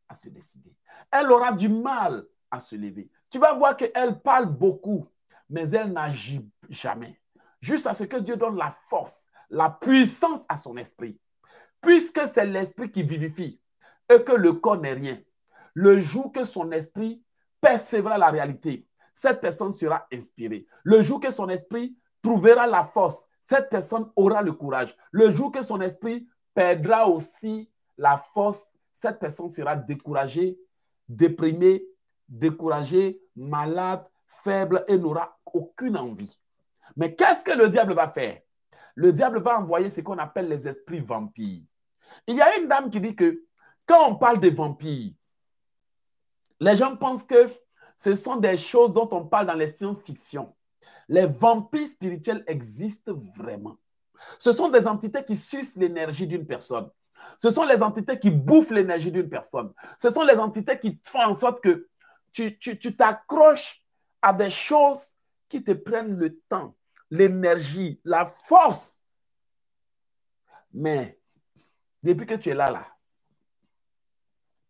à se décider. Elle aura du mal à se lever. Tu vas voir qu'elle parle beaucoup, mais elle n'agit jamais. Juste à ce que Dieu donne la force la puissance à son esprit. Puisque c'est l'esprit qui vivifie et que le corps n'est rien, le jour que son esprit percevra la réalité, cette personne sera inspirée. Le jour que son esprit trouvera la force, cette personne aura le courage. Le jour que son esprit perdra aussi la force, cette personne sera découragée, déprimée, découragée, malade, faible et n'aura aucune envie. Mais qu'est-ce que le diable va faire le diable va envoyer ce qu'on appelle les esprits vampires. Il y a une dame qui dit que quand on parle des vampires, les gens pensent que ce sont des choses dont on parle dans les science-fiction. Les vampires spirituels existent vraiment. Ce sont des entités qui sucent l'énergie d'une personne. Ce sont les entités qui bouffent l'énergie d'une personne. Ce sont les entités qui font en sorte que tu t'accroches à des choses qui te prennent le temps l'énergie, la force. Mais depuis que tu es là, là,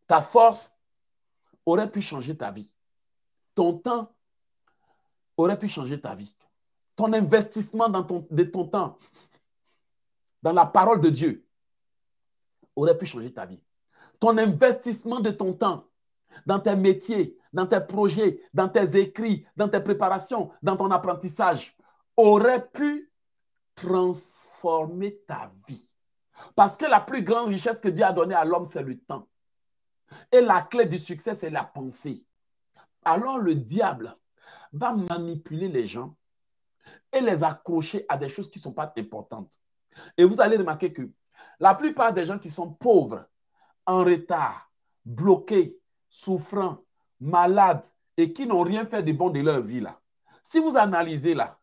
ta force aurait pu changer ta vie. Ton temps aurait pu changer ta vie. Ton investissement dans ton, de ton temps, dans la parole de Dieu, aurait pu changer ta vie. Ton investissement de ton temps dans tes métiers, dans tes projets, dans tes écrits, dans tes préparations, dans ton apprentissage, aurait pu transformer ta vie. Parce que la plus grande richesse que Dieu a donnée à l'homme, c'est le temps. Et la clé du succès, c'est la pensée. Alors le diable va manipuler les gens et les accrocher à des choses qui ne sont pas importantes. Et vous allez remarquer que la plupart des gens qui sont pauvres, en retard, bloqués, souffrants, malades et qui n'ont rien fait de bon de leur vie, là, si vous analysez là,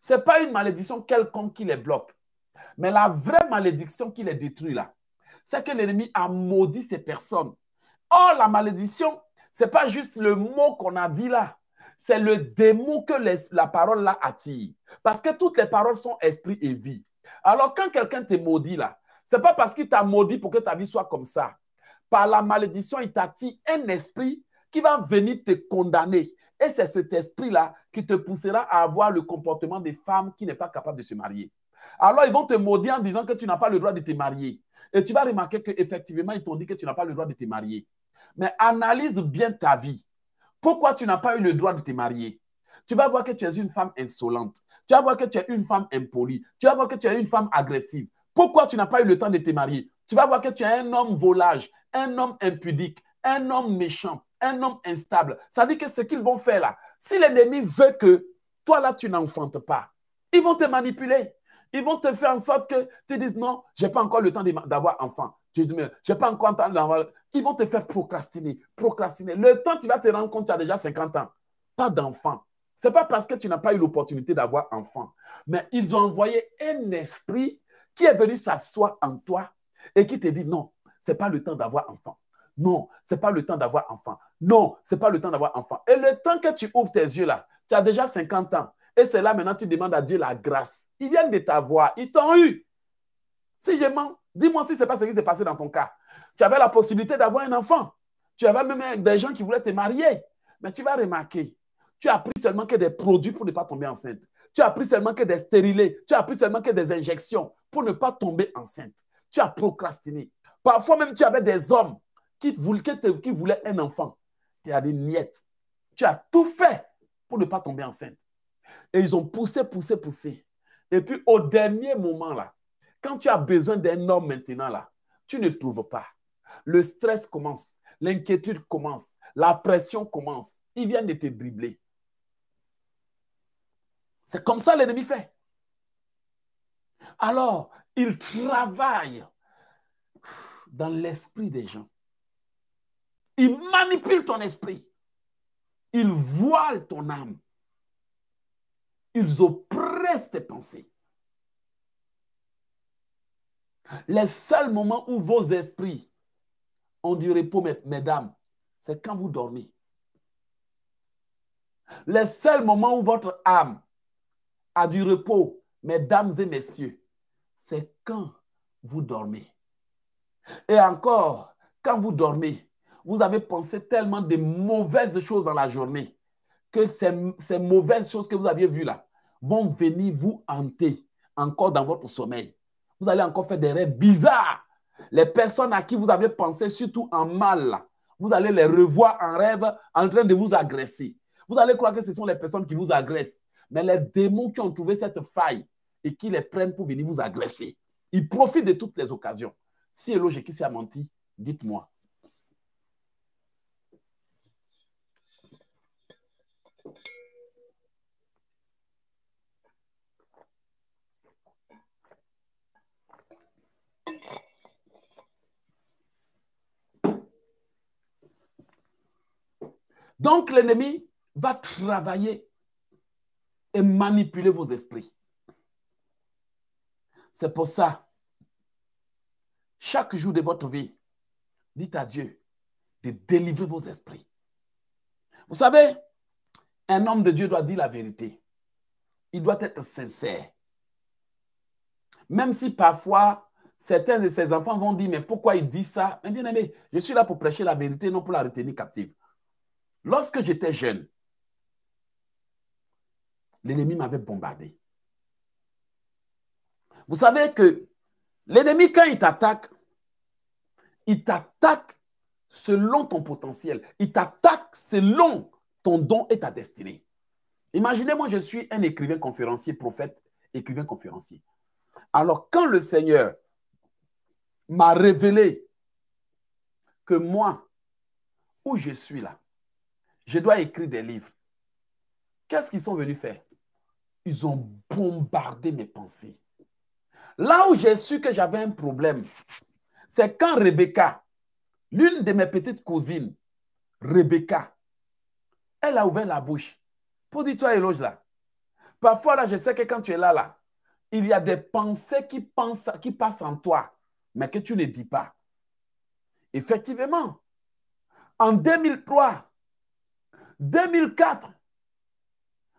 ce n'est pas une malédiction quelconque qui les bloque. Mais la vraie malédiction qui les détruit là, c'est que l'ennemi a maudit ces personnes. Or, la malédiction, ce n'est pas juste le mot qu'on a dit là. C'est le démon que la parole là attire. Parce que toutes les paroles sont esprit et vie. Alors, quand quelqu'un te maudit là, ce n'est pas parce qu'il t'a maudit pour que ta vie soit comme ça. Par la malédiction, il t'attire un esprit qui va venir te condamner. Et c'est cet esprit-là qui te poussera à avoir le comportement des femmes qui n'est pas capable de se marier. Alors ils vont te maudire en disant que tu n'as pas le droit de te marier. Et tu vas remarquer qu'effectivement, ils t'ont dit que tu n'as pas le droit de te marier. Mais analyse bien ta vie. Pourquoi tu n'as pas eu le droit de te marier Tu vas voir que tu es une femme insolente. Tu vas voir que tu es une femme impolie. Tu vas voir que tu es une femme agressive. Pourquoi tu n'as pas eu le temps de te marier Tu vas voir que tu es un homme volage, un homme impudique, un homme méchant un homme instable. Ça veut dire que ce qu'ils vont faire là, si l'ennemi veut que toi là, tu n'enfantes pas, ils vont te manipuler. Ils vont te faire en sorte que tu dises non, je n'ai pas encore le temps d'avoir enfant. Tu dis, mais je n'ai pas encore le temps d'avoir. Ils vont te faire procrastiner, procrastiner. Le temps, tu vas te rendre compte, tu as déjà 50 ans. Pas d'enfant. Ce n'est pas parce que tu n'as pas eu l'opportunité d'avoir enfant. Mais ils ont envoyé un esprit qui est venu s'asseoir en toi et qui te dit non, ce n'est pas le temps d'avoir enfant. Non, ce n'est pas le temps d'avoir enfant. Non, ce n'est pas le temps d'avoir enfant. Et le temps que tu ouvres tes yeux là, tu as déjà 50 ans. Et c'est là maintenant que tu demandes à Dieu la grâce. Ils viennent de t'avoir. Ils t'ont eu. Si je mens, dis-moi si ce n'est pas ce qui s'est passé dans ton cas. Tu avais la possibilité d'avoir un enfant. Tu avais même des gens qui voulaient te marier. Mais tu vas remarquer, tu as pris seulement que des produits pour ne pas tomber enceinte. Tu as pris seulement que des stérilés. Tu as pris seulement que des injections pour ne pas tomber enceinte. Tu as procrastiné. Parfois même, tu avais des hommes qui voulait, un enfant. Tu as des miettes. Tu as tout fait pour ne pas tomber enceinte. Et ils ont poussé, poussé, poussé. Et puis au dernier moment là, quand tu as besoin d'un homme maintenant là, tu ne trouves pas. Le stress commence, l'inquiétude commence, la pression commence. Ils viennent de te dribbler. C'est comme ça l'ennemi fait. Alors, il travaille dans l'esprit des gens. Ils manipule ton esprit. Ils voile ton âme. Ils oppressent tes pensées. Les seuls moments où vos esprits ont du repos, mesdames, c'est quand vous dormez. Les seuls moments où votre âme a du repos, mesdames et messieurs, c'est quand vous dormez. Et encore, quand vous dormez, vous avez pensé tellement de mauvaises choses dans la journée que ces, mauvaises choses que vous aviez vues là vont venir vous hanter encore dans votre sommeil. Vous allez encore faire des rêves bizarres. Les personnes à qui vous avez pensé, surtout en mal, vous allez les revoir en rêve en train de vous agresser. Vous allez croire que ce sont les personnes qui vous agressent. Mais les démons qui ont trouvé cette faille et qui les prennent pour venir vous agresser, ils profitent de toutes les occasions. Si logique qui s'est menti, dites-moi, Donc l'ennemi va travailler et manipuler vos esprits. C'est pour ça, chaque jour de votre vie, dites à Dieu de délivrer vos esprits. Vous savez, un homme de Dieu doit dire la vérité. Il doit être sincère. Même si parfois, certains de ses enfants vont dire, mais pourquoi il dit ça Mais bien aimé, je suis là pour prêcher la vérité, non pour la retenir captive. Lorsque j'étais jeune, l'ennemi m'avait bombardé. Vous savez que l'ennemi, quand il t'attaque, il t'attaque selon ton potentiel. Il t'attaque selon ton don et ta destinée. Imaginez, moi, je suis un écrivain conférencier, prophète, écrivain conférencier. Alors, quand le Seigneur m'a révélé que moi, où je suis là, je dois écrire des livres. Qu'est-ce qu'ils sont venus faire Ils ont bombardé mes pensées. Là où j'ai su que j'avais un problème, c'est quand Rebecca, l'une de mes petites cousines, Rebecca, elle a ouvert la bouche pour dire toi éloge là. Parfois là, je sais que quand tu es là là, il y a des pensées qui, pensent, qui passent en toi, mais que tu ne dis pas. Effectivement, en 2003, 2004,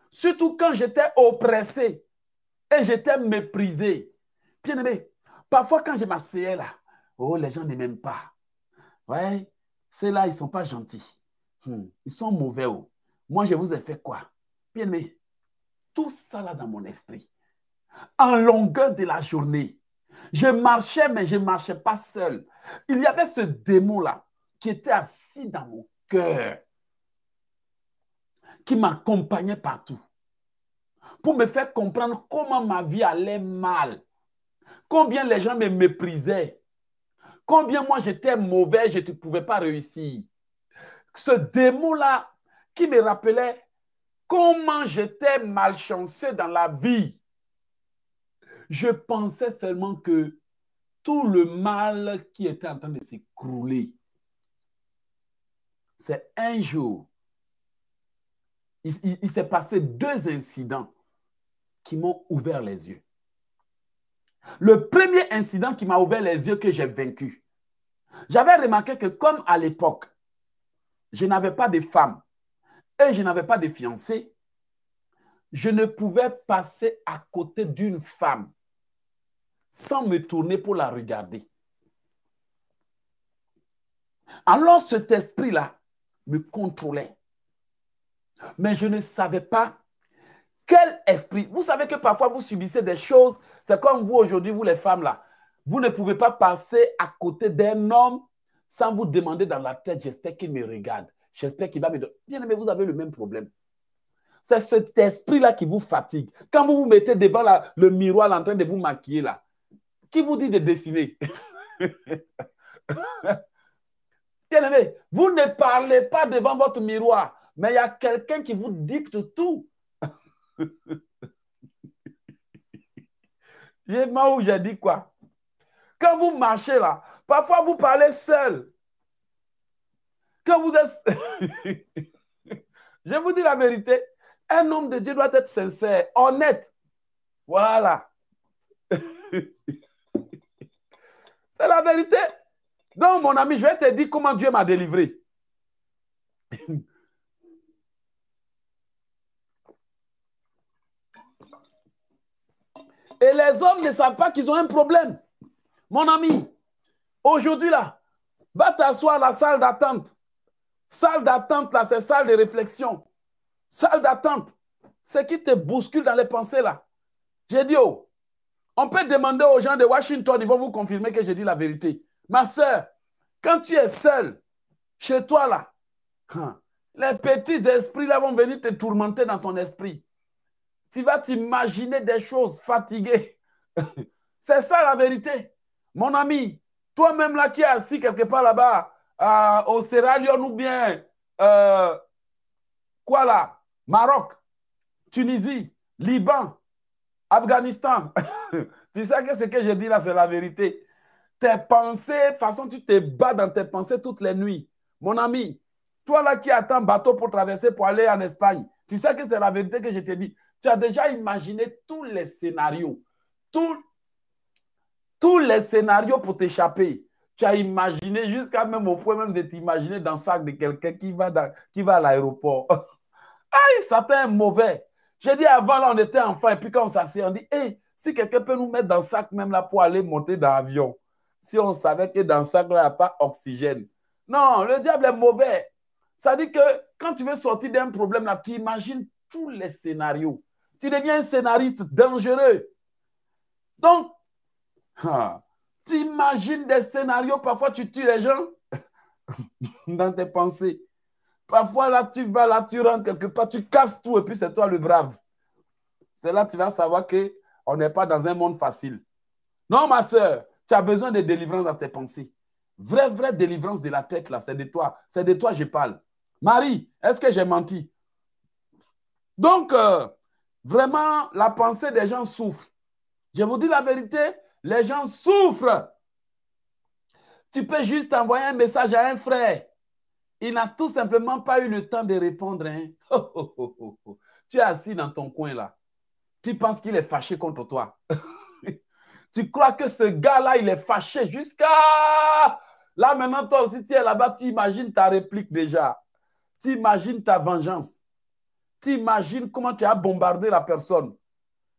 surtout quand j'étais oppressé et j'étais méprisé. Bien aimé, parfois quand je m'asseyais là, oh, les gens ne m'aiment pas. Ouais, ceux-là, ils ne sont pas gentils. Hmm, ils sont mauvais. Oh. Moi, je vous ai fait quoi Bien aimé, tout ça là dans mon esprit. En longueur de la journée, je marchais, mais je ne marchais pas seul. Il y avait ce démon là qui était assis dans mon cœur qui m'accompagnait partout pour me faire comprendre comment ma vie allait mal, combien les gens me méprisaient, combien moi j'étais mauvais, je ne pouvais pas réussir. Ce démon-là qui me rappelait comment j'étais malchanceux dans la vie. Je pensais seulement que tout le mal qui était en train de s'écrouler, c'est un jour il, s'est passé deux incidents qui m'ont ouvert les yeux. Le premier incident qui m'a ouvert les yeux que j'ai vaincu, j'avais remarqué que comme à l'époque, je n'avais pas de femme et je n'avais pas de fiancée, je ne pouvais passer à côté d'une femme sans me tourner pour la regarder. Alors cet esprit-là me contrôlait mais je ne savais pas quel esprit. Vous savez que parfois vous subissez des choses, c'est comme vous aujourd'hui, vous les femmes là, vous ne pouvez pas passer à côté d'un homme sans vous demander dans la tête, j'espère qu'il me regarde, j'espère qu'il va me donner. Bien aimé, vous avez le même problème. C'est cet esprit-là qui vous fatigue. Quand vous vous mettez devant le miroir en train de vous maquiller là, qui vous dit de dessiner Bien aimé, vous ne parlez pas devant votre miroir mais il y a quelqu'un qui vous dicte tout. où j'ai dit quoi Quand vous marchez là, parfois vous parlez seul. Quand vous êtes... Je vous dis la vérité, un homme de Dieu doit être sincère, honnête. Voilà. C'est la vérité. Donc, mon ami, je vais te dire comment Dieu m'a délivré. Et les hommes ne savent pas qu'ils ont un problème. Mon ami, aujourd'hui là, va t'asseoir à la salle d'attente. Salle d'attente là, c'est salle de réflexion. Salle d'attente, ce qui te bouscule dans les pensées là. J'ai dit, oh, on peut demander aux gens de Washington, ils vont vous confirmer que j'ai dit la vérité. Ma soeur, quand tu es seul, chez toi là, les petits esprits là vont venir te tourmenter dans ton esprit. Tu vas t'imaginer des choses fatiguées. C'est ça la vérité. Mon ami, toi-même là qui es assis quelque part là-bas, au Sierra Leone ou bien, euh, quoi là, Maroc, Tunisie, Liban, Afghanistan. tu sais que ce que je dis là, c'est la vérité. Tes pensées, façon, tu te bats dans tes pensées toutes les nuits. Mon ami, toi là qui attends bateau pour traverser, pour aller en Espagne, tu sais que c'est la vérité que je te dis. Tu as déjà imaginé tous les scénarios, tous les scénarios pour t'échapper. Tu as imaginé jusqu'à même au point même de t'imaginer dans le sac de quelqu'un qui va, qui va à l'aéroport. Aïe, Satan est mauvais. J'ai dit avant, là, on était enfant, et puis quand on s'assied, on dit, hé, si quelqu'un peut nous mettre dans le sac même là pour aller monter dans l'avion, si on savait que dans le sac là, il n'y a pas d'oxygène. Non, le diable est mauvais. Ça dit que quand tu veux sortir d'un problème là, tu imagines tous les scénarios. Tu deviens un scénariste dangereux. Donc, tu imagines des scénarios, parfois tu tues les gens dans tes pensées. Parfois, là, tu vas, là, tu rentres quelque part, tu casses tout et puis c'est toi le brave. C'est là que tu vas savoir qu'on n'est pas dans un monde facile. Non, ma soeur, tu as besoin de délivrance dans tes pensées. Vraie, vraie délivrance de la tête, là, c'est de toi. C'est de toi que je parle. Marie, est-ce que j'ai menti? Donc, euh, Vraiment, la pensée des gens souffre. Je vous dis la vérité, les gens souffrent. Tu peux juste envoyer un message à un frère. Il n'a tout simplement pas eu le temps de répondre. Hein. Oh, oh, oh, tu es assis dans ton coin là. Tu penses qu'il est fâché contre toi. tu crois que ce gars-là, il est fâché jusqu'à... Là maintenant, toi aussi, tu es là-bas, tu imagines ta réplique déjà. Tu imagines ta vengeance. T'imagines comment tu as bombardé la personne.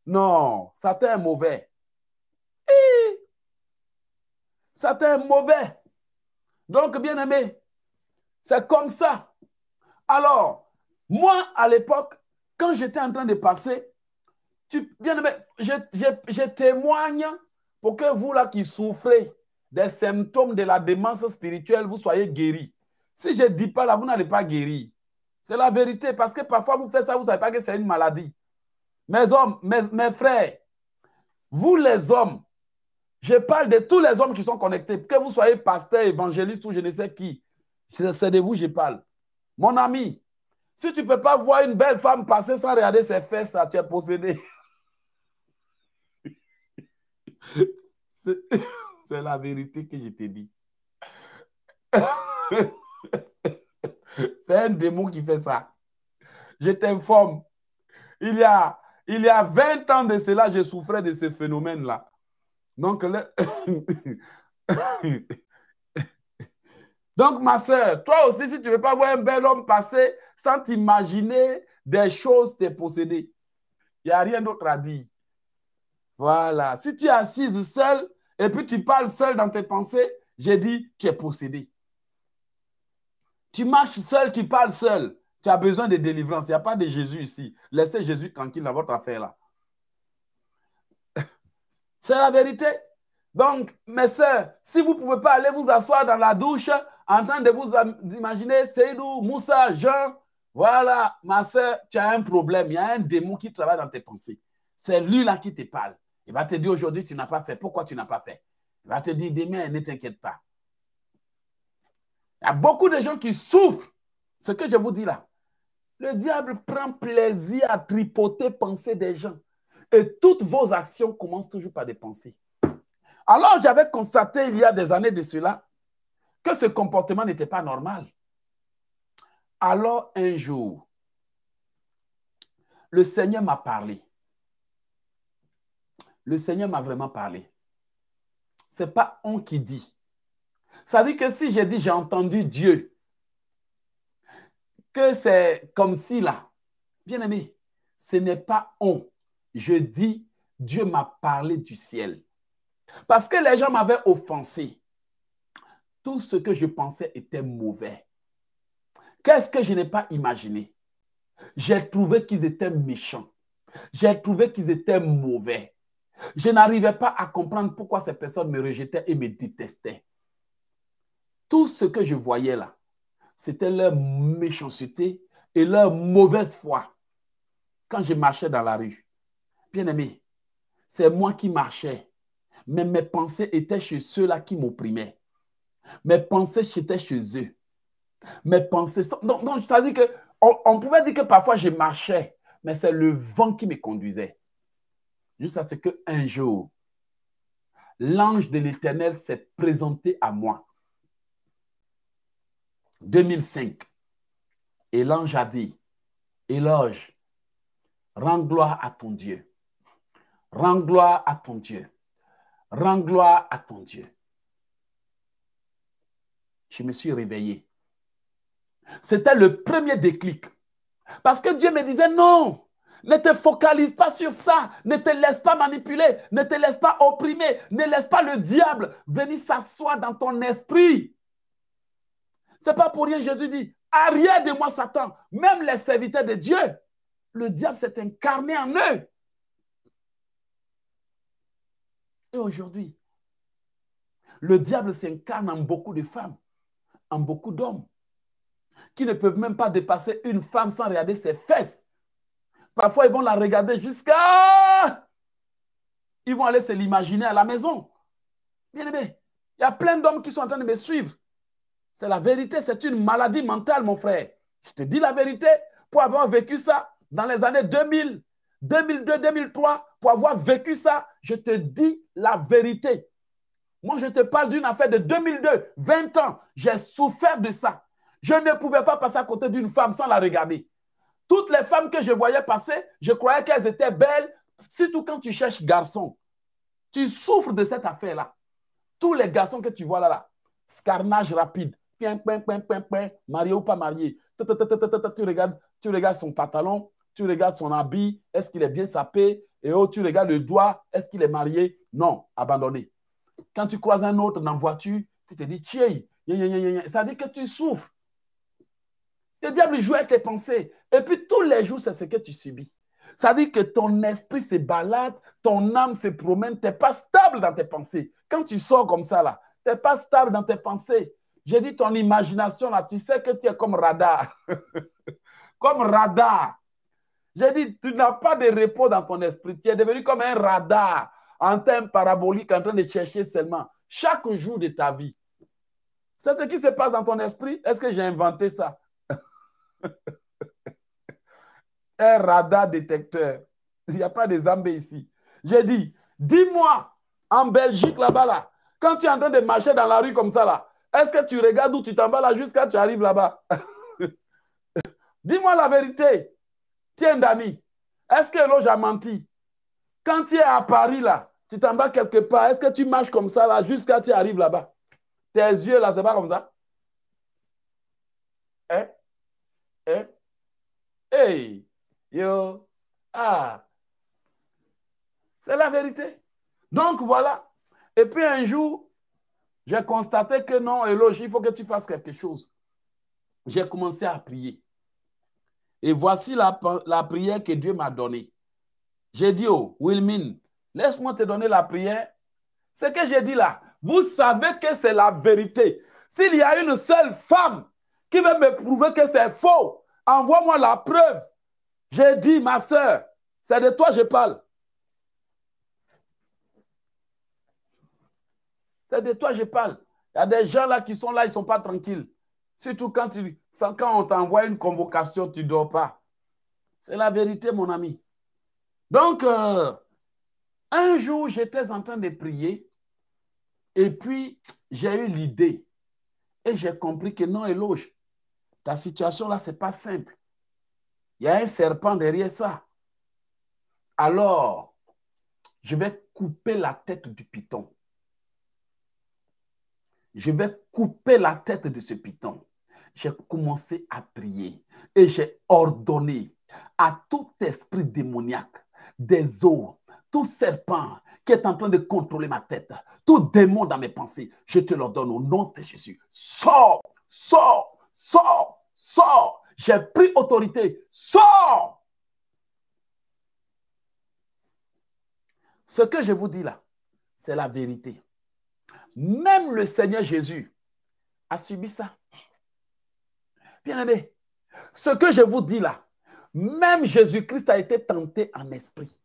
Non, Satan est mauvais. Satan est mauvais. Donc, bien aimé, c'est comme ça. Alors, moi, à l'époque, quand j'étais en train de passer, tu, bien aimé, je, je témoigne pour que vous là qui souffrez des symptômes de la démence spirituelle, vous soyez guéris. Si je ne dis pas là, vous n'allez pas guérir. C'est la vérité, parce que parfois vous faites ça, vous ne savez pas que c'est une maladie. Mes hommes, mes, frères, vous les hommes, je parle de tous les hommes qui sont connectés, que vous soyez pasteur, évangéliste ou je ne sais qui, c'est de vous que je parle. Mon ami, si tu ne peux pas voir une belle femme passer sans regarder ses fesses, ça tu es possédé. C'est la vérité que je t'ai dit. C'est un démon qui fait ça. Je t'informe. Il y a, il y a 20 ans de cela, j'ai souffrais de ce phénomène-là. Donc, Donc, ma soeur, toi aussi, si tu ne veux pas voir un bel homme passer sans t'imaginer des choses t'es possédé. il n'y a rien d'autre à dire. Voilà. Si tu es assise seule et puis tu parles seule dans tes pensées, j'ai dit, tu es possédé. Tu marches seul, tu parles seul. Tu as besoin de délivrance. Il n'y a pas de Jésus ici. Laissez Jésus tranquille dans votre affaire là. C'est la vérité. Donc, mes soeurs, si vous ne pouvez pas aller vous asseoir dans la douche, en train de vous imaginer Seydou, Moussa, Jean, voilà, ma soeur, tu as un problème. Il y a un démon qui travaille dans tes pensées. C'est lui là qui te parle. Il va te dire aujourd'hui, tu n'as pas fait. Pourquoi tu n'as pas fait Il va te dire demain, ne t'inquiète pas. Il y a beaucoup de gens qui souffrent. Ce que je vous dis là. Le diable prend plaisir à tripoter penser des gens. Et toutes vos actions commencent toujours par des pensées. Alors j'avais constaté il y a des années de cela que ce comportement n'était pas normal. Alors un jour, le Seigneur m'a parlé. Le Seigneur m'a vraiment parlé. Ce n'est pas on qui dit, ça veut dire que si j'ai dit j'ai entendu Dieu, que c'est comme si là, bien aimé, ce n'est pas on. Je dis Dieu m'a parlé du ciel. Parce que les gens m'avaient offensé. Tout ce que je pensais était mauvais. Qu'est-ce que je n'ai pas imaginé J'ai trouvé qu'ils étaient méchants. J'ai trouvé qu'ils étaient mauvais. Je n'arrivais pas à comprendre pourquoi ces personnes me rejetaient et me détestaient. Tout ce que je voyais là, c'était leur méchanceté et leur mauvaise foi. Quand je marchais dans la rue, bien aimé, c'est moi qui marchais, mais mes pensées étaient chez ceux-là qui m'opprimaient. Mes pensées étaient chez eux. Mes pensées. Donc, ça veut dire que on, pouvait dire que parfois je marchais, mais c'est le vent qui me conduisait. Jusqu'à ce qu'un jour, l'ange de l'Éternel s'est présenté à moi 2005. Et l'ange a dit, éloge, rends gloire à ton Dieu. Rends gloire à ton Dieu. Rends gloire à ton Dieu. Je me suis réveillé. C'était le premier déclic. Parce que Dieu me disait non, ne te focalise pas sur ça, ne te laisse pas manipuler, ne te laisse pas opprimer, ne laisse pas le diable venir s'asseoir dans ton esprit. C'est pas pour rien, Jésus dit, arrière de moi, Satan, même les serviteurs de Dieu, le diable s'est incarné en eux. Et aujourd'hui, le diable s'incarne en beaucoup de femmes, en beaucoup d'hommes, qui ne peuvent même pas dépasser une femme sans regarder ses fesses. Parfois, ils vont la regarder jusqu'à... Ils vont aller se l'imaginer à la maison. Bien aimé, il y a plein d'hommes qui sont en train de me suivre. C'est la vérité, c'est une maladie mentale, mon frère. Je te dis la vérité pour avoir vécu ça dans les années 2000, 2002, 2003, pour avoir vécu ça, je te dis la vérité. Moi, je te parle d'une affaire de 2002, 20 ans. J'ai souffert de ça. Je ne pouvais pas passer à côté d'une femme sans la regarder. Toutes les femmes que je voyais passer, je croyais qu'elles étaient belles, surtout quand tu cherches garçon. Tu souffres de cette affaire-là. Tous les garçons que tu vois là, là, scarnage rapide, pin, marié ou pas marié. Tu regardes, tu regardes son pantalon, tu regardes son habit, est-ce qu'il est bien sapé Et oh, tu regardes le doigt, est-ce qu'il est marié Non, abandonné. Quand tu croises un autre dans la voiture, tu te dis, tiens, ça dit dire que tu souffres. Le diable joue avec tes pensées. Et puis tous les jours, c'est ce que tu subis. Ça veut dire que ton esprit se balade, ton âme se promène, tu n'es pas stable dans tes pensées. Quand tu sors comme ça, là, tu n'es pas stable dans tes pensées. J'ai dit ton imagination là, tu sais que tu es comme radar. comme radar. J'ai dit, tu n'as pas de repos dans ton esprit. Tu es devenu comme un radar en termes paraboliques, en train de chercher seulement chaque jour de ta vie. C'est ce qui se passe dans ton esprit. Est-ce que j'ai inventé ça? un radar détecteur. Il n'y a pas de Zambé ici. J'ai dit, dis-moi, en Belgique, là-bas, là, quand tu es en train de marcher dans la rue comme ça, là, est-ce que tu regardes où tu t'en vas là jusqu'à tu arrives là-bas Dis-moi la vérité. Tiens, Dani, est-ce que l'on a menti Quand tu es à Paris là, tu t'en vas quelque part, est-ce que tu marches comme ça là jusqu'à tu arrives là-bas Tes yeux là, c'est pas comme ça Hein Hein Hey Yo Ah C'est la vérité. Donc voilà. Et puis un jour, j'ai constaté que non, éloge. il faut que tu fasses quelque chose. J'ai commencé à prier. Et voici la, prière que Dieu m'a donnée. J'ai dit, oh, Wilmin, laisse-moi te donner la prière. Ce que j'ai dit là, vous savez que c'est la vérité. S'il y a une seule femme qui veut me prouver que c'est faux, envoie-moi la preuve. J'ai dit, ma soeur, c'est de toi que je parle. C'est de toi que je parle. Il y a des gens là qui sont là, ils ne sont pas tranquilles. Surtout quand, tu, quand on t'envoie une convocation, tu ne dors pas. C'est la vérité, mon ami. Donc, euh, un jour, j'étais en train de prier et puis j'ai eu l'idée et j'ai compris que non, éloge, ta situation là, ce n'est pas simple. Il y a un serpent derrière ça. Alors, je vais couper la tête du python je vais couper la tête de ce piton. J'ai commencé à prier et j'ai ordonné à tout esprit démoniaque, des eaux, tout serpent qui est en train de contrôler ma tête, tout démon dans mes pensées, je te l'ordonne au nom de Jésus. Sors, sors, sors, sors. J'ai pris autorité. Sors. Ce que je vous dis là, c'est la vérité. Même le Seigneur Jésus a subi ça. Bien-aimé, ce que je vous dis là, même Jésus-Christ a été tenté en esprit.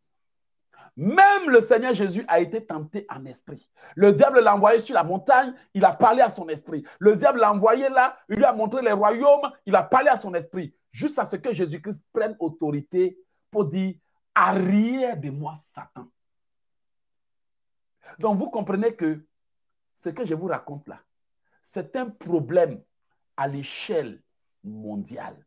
Même le Seigneur Jésus a été tenté en esprit. Le diable l'a envoyé sur la montagne, il a parlé à son esprit. Le diable l'a envoyé là, il lui a montré les royaumes, il a parlé à son esprit. Juste à ce que Jésus-Christ prenne autorité pour dire Arrière de moi, Satan. Donc vous comprenez que ce que je vous raconte là, c'est un problème à l'échelle mondiale.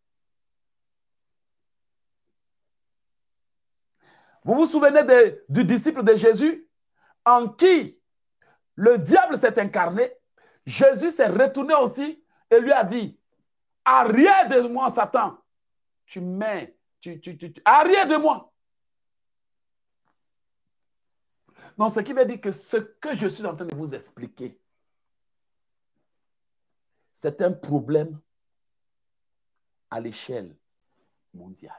Vous vous souvenez du disciple de Jésus en qui le diable s'est incarné. Jésus s'est retourné aussi et lui a dit, arrière de moi, Satan, tu mets, tu, tu, tu, tu de moi. Non, ce qui veut dire que ce que je suis en train de vous expliquer, c'est un problème à l'échelle mondiale.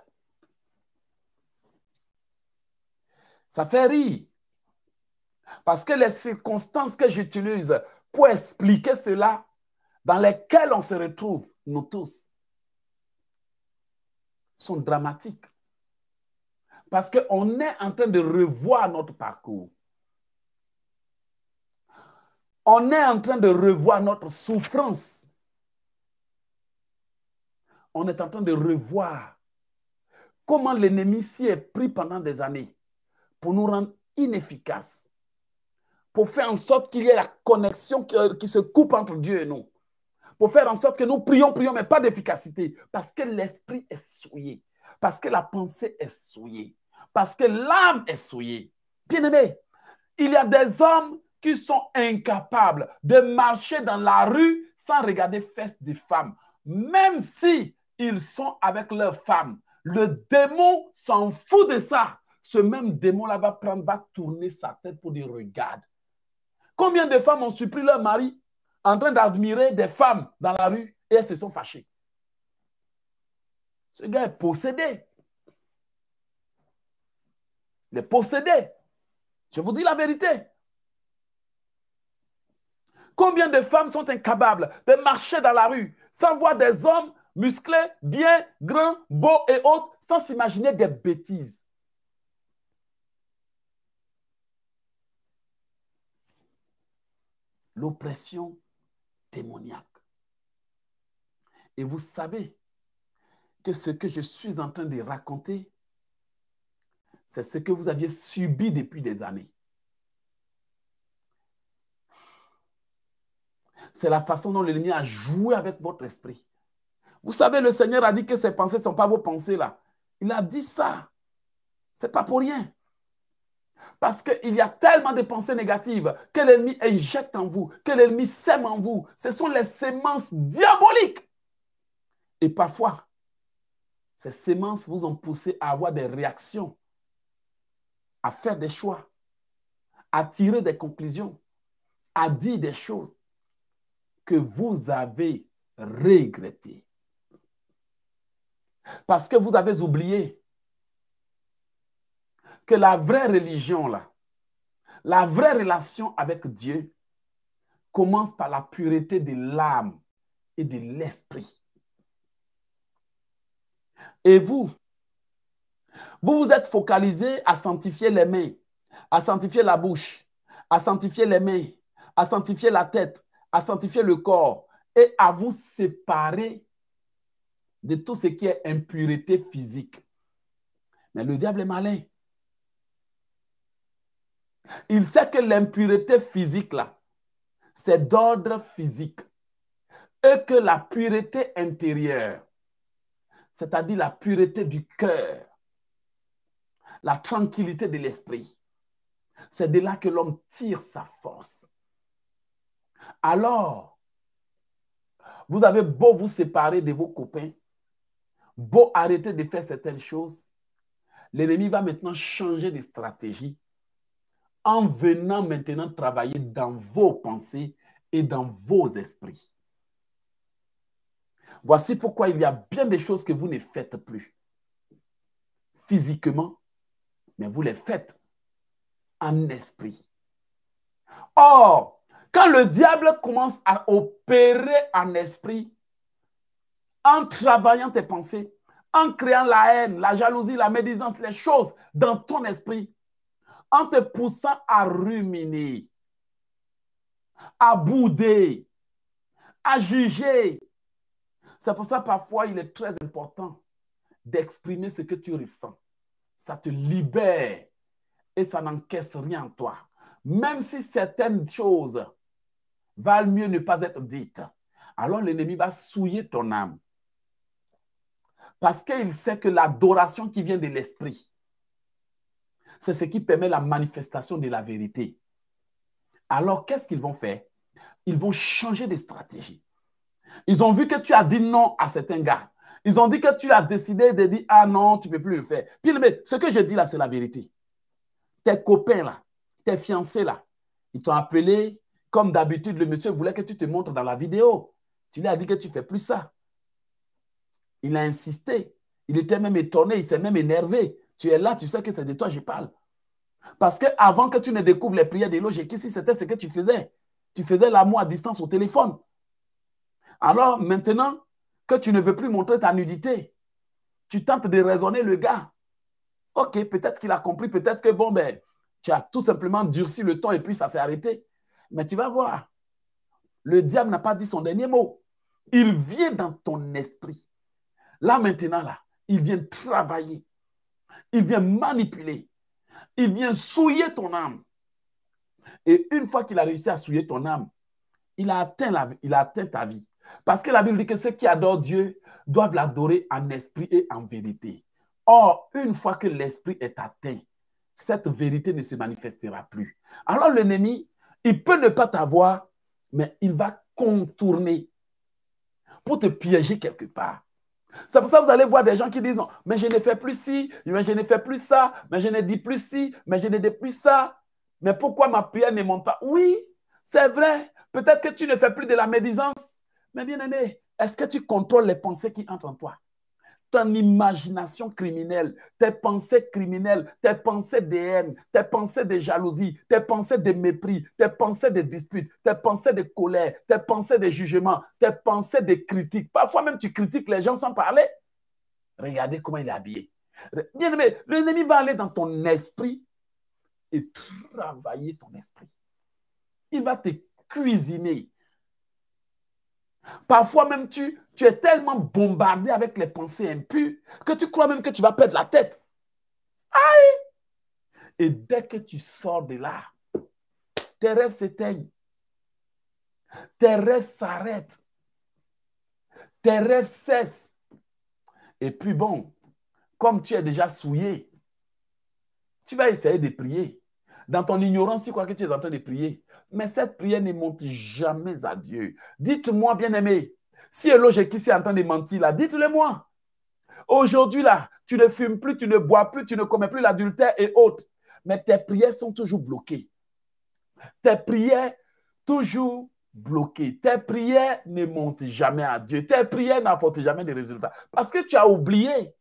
Ça fait rire. Parce que les circonstances que j'utilise pour expliquer cela, dans lesquelles on se retrouve, nous tous, sont dramatiques. Parce qu'on est en train de revoir notre parcours on est en train de revoir notre souffrance. On est en train de revoir comment l'ennemi s'y est pris pendant des années pour nous rendre inefficaces, pour faire en sorte qu'il y ait la connexion qui, euh, se coupe entre Dieu et nous, pour faire en sorte que nous prions, prions, mais pas d'efficacité, parce que l'esprit est souillé, parce que la pensée est souillée, parce que l'âme est souillée. Bien aimé, il y a des hommes qui sont incapables de marcher dans la rue sans regarder fesses des femmes, même si ils sont avec leurs femmes. Le démon s'en fout de ça. Ce même démon-là va prendre, va tourner sa tête pour dire regarde. Combien de femmes ont surpris leur mari en train d'admirer des femmes dans la rue et elles se sont fâchées. Ce gars est possédé. Il est possédé. Je vous dis la vérité. Combien de femmes sont incapables de marcher dans la rue sans voir des hommes musclés, bien, grands, beaux et autres, sans s'imaginer des bêtises L'oppression démoniaque. Et vous savez que ce que je suis en train de raconter, c'est ce que vous aviez subi depuis des années. c'est la façon dont l'ennemi a joué avec votre esprit. Vous savez, le Seigneur a dit que ses pensées ne sont pas vos pensées là. Il a dit ça. C'est pas pour rien. Parce qu'il y a tellement de pensées négatives que l'ennemi injecte en vous, que l'ennemi sème en vous. Ce sont les semences diaboliques. Et parfois, ces semences vous ont poussé à avoir des réactions, à faire des choix, à tirer des conclusions, à dire des choses que vous avez regretté. Parce que vous avez oublié que la vraie religion, là, la vraie relation avec Dieu commence par la pureté de l'âme et de l'esprit. Et vous, vous vous êtes focalisé à sanctifier les mains, à sanctifier la bouche, à sanctifier les mains, à sanctifier la tête, à sanctifier le corps et à vous séparer de tout ce qui est impureté physique. Mais le diable est malin. Il sait que l'impureté physique, là, c'est d'ordre physique. Et que la pureté intérieure, c'est-à-dire la pureté du cœur, la tranquillité de l'esprit, c'est de là que l'homme tire sa force. Alors, vous avez beau vous séparer de vos copains, beau arrêter de faire certaines choses, l'ennemi va maintenant changer de stratégie en venant maintenant travailler dans vos pensées et dans vos esprits. Voici pourquoi il y a bien des choses que vous ne faites plus physiquement, mais vous les faites en esprit. Or, quand le diable commence à opérer en esprit, en travaillant tes pensées, en créant la haine, la jalousie, la médisance, les choses dans ton esprit, en te poussant à ruminer, à bouder, à juger. C'est pour ça parfois il est très important d'exprimer ce que tu ressens. Ça te libère et ça n'encaisse rien en toi. Même si certaines choses Val mieux ne pas être dite. Alors l'ennemi va souiller ton âme. Parce qu'il sait que l'adoration qui vient de l'esprit, c'est ce qui permet la manifestation de la vérité. Alors qu'est-ce qu'ils vont faire Ils vont changer de stratégie. Ils ont vu que tu as dit non à certains gars. Ils ont dit que tu as décidé de dire Ah non, tu ne peux plus le faire. Puis, mais ce que je dis là, c'est la vérité. Tes copains là, tes fiancés là, ils t'ont appelé comme d'habitude, le monsieur voulait que tu te montres dans la vidéo. Tu lui as dit que tu ne fais plus ça. Il a insisté. Il était même étonné, il s'est même énervé. Tu es là, tu sais que c'est de toi que je parle. Parce que avant que tu ne découvres les prières d'éloge, si c'était ce que tu faisais. Tu faisais l'amour à distance au téléphone. Alors maintenant que tu ne veux plus montrer ta nudité, tu tentes de raisonner le gars. Ok, peut-être qu'il a compris, peut-être que bon, ben, tu as tout simplement durci le temps et puis ça s'est arrêté. Mais tu vas voir, le diable n'a pas dit son dernier mot. Il vient dans ton esprit. Là maintenant, là, il vient travailler. Il vient manipuler. Il vient souiller ton âme. Et une fois qu'il a réussi à souiller ton âme, il a atteint, la, il a atteint ta vie. Parce que la Bible dit que ceux qui adorent Dieu doivent l'adorer en esprit et en vérité. Or, une fois que l'esprit est atteint, cette vérité ne se manifestera plus. Alors l'ennemi il peut ne pas t'avoir, mais il va contourner pour te piéger quelque part. C'est pour ça que vous allez voir des gens qui disent mais je ne fais plus ci, mais je ne fais plus ça, mais je ne dis plus ci, mais je ne dis plus ça. Mais pourquoi ma prière ne monte pas Oui, c'est vrai. Peut-être que tu ne fais plus de la médisance. Mais bien aimé, est-ce que tu contrôles les pensées qui entrent en toi ton imagination criminelle, tes pensées criminelles, tes pensées de haine, tes pensées de jalousie, tes pensées de mépris, tes pensées de dispute, tes pensées de colère, tes pensées de jugement, tes pensées de critique. Parfois même tu critiques les gens sans parler. Regardez comment il est habillé. Bien aimé, l'ennemi va aller dans ton esprit et travailler ton esprit. Il va te cuisiner. Parfois même, tu, tu es tellement bombardé avec les pensées impures que tu crois même que tu vas perdre la tête. Aïe! Et dès que tu sors de là, tes rêves s'éteignent. Tes rêves s'arrêtent. Tes rêves cessent. Et puis bon, comme tu es déjà souillé, tu vas essayer de prier. Dans ton ignorance, tu crois que tu es en train de prier. Mais cette prière ne monte jamais à Dieu. Dites-moi, bien-aimé, si loge qui s'est entendu mentir là, dites-le moi. Aujourd'hui là, tu ne fumes plus, tu ne bois plus, tu ne commets plus l'adultère et autres. Mais tes prières sont toujours bloquées. Tes prières toujours bloquées. Tes prières ne montent jamais à Dieu. Tes prières n'apportent jamais de résultats. Parce que tu as oublié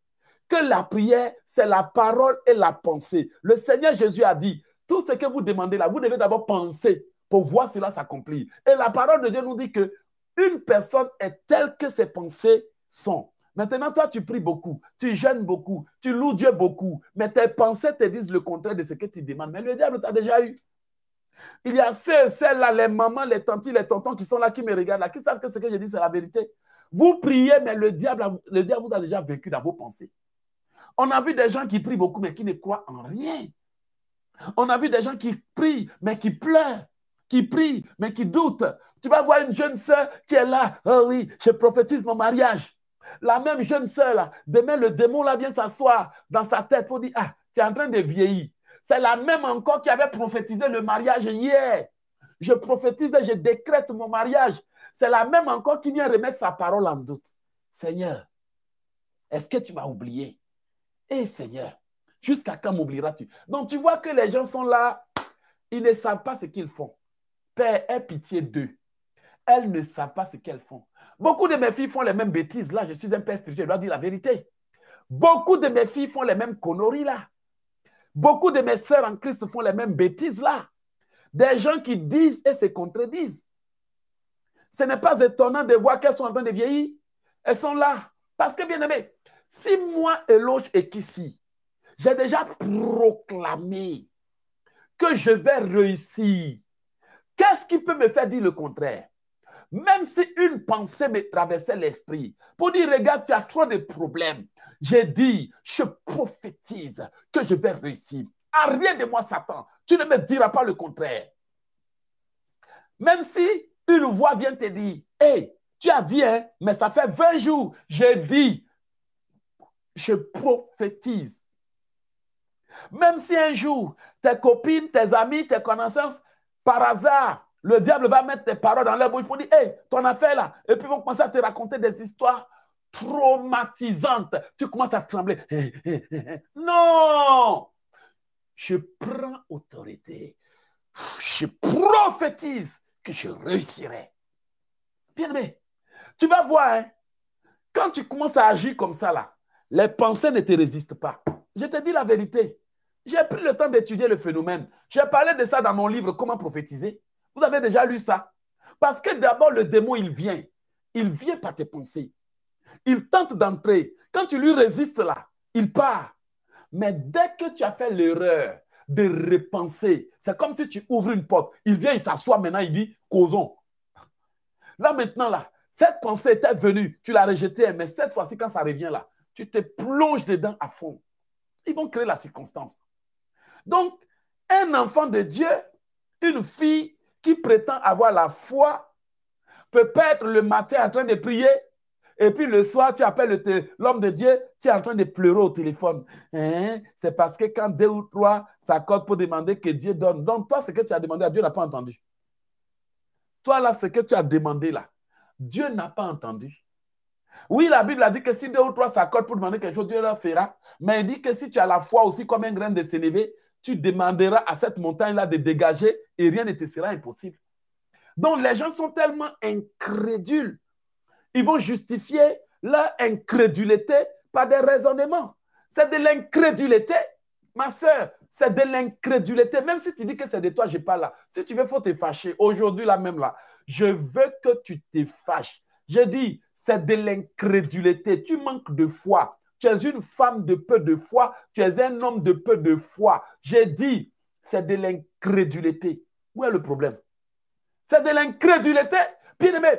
que la prière, c'est la parole et la pensée. Le Seigneur Jésus a dit, tout ce que vous demandez là, vous devez d'abord penser pour voir cela s'accomplir. Et la parole de Dieu nous dit que une personne est telle que ses pensées sont. Maintenant, toi, tu pries beaucoup, tu gênes beaucoup, tu loues Dieu beaucoup, mais tes pensées te disent le contraire de ce que tu demandes. Mais le diable t'a déjà eu. Il y a ceux celles-là, les mamans, les tantes, les tontons qui sont là, qui me regardent qui savent que ce que je dis, c'est la vérité. Vous priez, mais le diable, le diable vous a déjà vécu dans vos pensées. On a vu des gens qui prient beaucoup, mais qui ne croient en rien. On a vu des gens qui prient, mais qui pleurent qui prie, mais qui doute. Tu vas voir une jeune sœur qui est là. Oh oui, je prophétise mon mariage. La même jeune sœur, demain, le démon là, vient s'asseoir dans sa tête pour dire Ah, tu es en train de vieillir. C'est la même encore qui avait prophétisé le mariage hier. Je prophétise et je décrète mon mariage. C'est la même encore qui vient remettre sa parole en doute. Seigneur, est-ce que tu m'as oublié? Eh Seigneur, jusqu'à quand m'oublieras-tu? Donc tu vois que les gens sont là, ils ne savent pas ce qu'ils font. Père, aie pitié d'eux. Elles ne savent pas ce qu'elles font. Beaucoup de mes filles font les mêmes bêtises. Là, je suis un père spirituel, je dois dire la vérité. Beaucoup de mes filles font les mêmes conneries là. Beaucoup de mes sœurs en Christ font les mêmes bêtises là. Des gens qui disent et se contredisent. Ce n'est pas étonnant de voir qu'elles sont en train de vieillir. Elles sont là. Parce que, bien aimé, si moi, Éloge et qu'ici, j'ai déjà proclamé que je vais réussir, Qu'est-ce qui peut me faire dire le contraire Même si une pensée me traversait l'esprit pour dire, regarde, tu as trop de problèmes, j'ai dit, je prophétise que je vais réussir. Rien de moi, Satan, tu ne me diras pas le contraire. Même si une voix vient te dire, hé, tu as dit, hein, mais ça fait 20 jours, j'ai dit, je prophétise. Même si un jour, tes copines, tes amis, tes connaissances par hasard, le diable va mettre tes paroles dans leur il pour dire Hé, ton affaire là. Et puis ils vont commencer à te raconter des histoires traumatisantes. Tu commences à trembler. non Je prends autorité. Je prophétise que je réussirai. Bien aimé, tu vas voir, hein. quand tu commences à agir comme ça là, les pensées ne te résistent pas. Je te dis la vérité. J'ai pris le temps d'étudier le phénomène. J'ai parlé de ça dans mon livre Comment prophétiser. Vous avez déjà lu ça. Parce que d'abord, le démon, il vient. Il vient par tes pensées. Il tente d'entrer. Quand tu lui résistes là, il part. Mais dès que tu as fait l'erreur de repenser, c'est comme si tu ouvres une porte. Il vient, il s'assoit maintenant, il dit, causons. Là maintenant, là, cette pensée était venue, tu l'as rejetée, mais cette fois-ci, quand ça revient là, tu te plonges dedans à fond. Ils vont créer la circonstance. Donc, un enfant de Dieu, une fille qui prétend avoir la foi, peut être le matin en train de prier, et puis le soir, tu appelles l'homme de Dieu, tu es en train de pleurer au téléphone. Hein? C'est parce que quand deux ou trois s'accordent pour demander que Dieu donne, donc toi, ce que tu as demandé à Dieu n'a pas entendu. Toi, là, ce que tu as demandé là, Dieu n'a pas entendu. Oui, la Bible a dit que si deux ou trois s'accordent pour demander quelque chose, Dieu leur fera. Mais il dit que si tu as la foi aussi comme un grain de sénévé, tu demanderas à cette montagne-là de dégager et rien ne te sera impossible. Donc les gens sont tellement incrédules. Ils vont justifier leur incrédulité par des raisonnements. C'est de l'incrédulité. Ma soeur, c'est de l'incrédulité. Même si tu dis que c'est de toi, je parle là. Si tu veux, il faut te fâcher. Aujourd'hui, là même, là, je veux que tu te fâches. Je dis, c'est de l'incrédulité. Tu manques de foi. Tu es une femme de peu de foi. Tu es un homme de peu de foi. J'ai dit, c'est de l'incrédulité. Où est le problème C'est de l'incrédulité. Bien-aimé,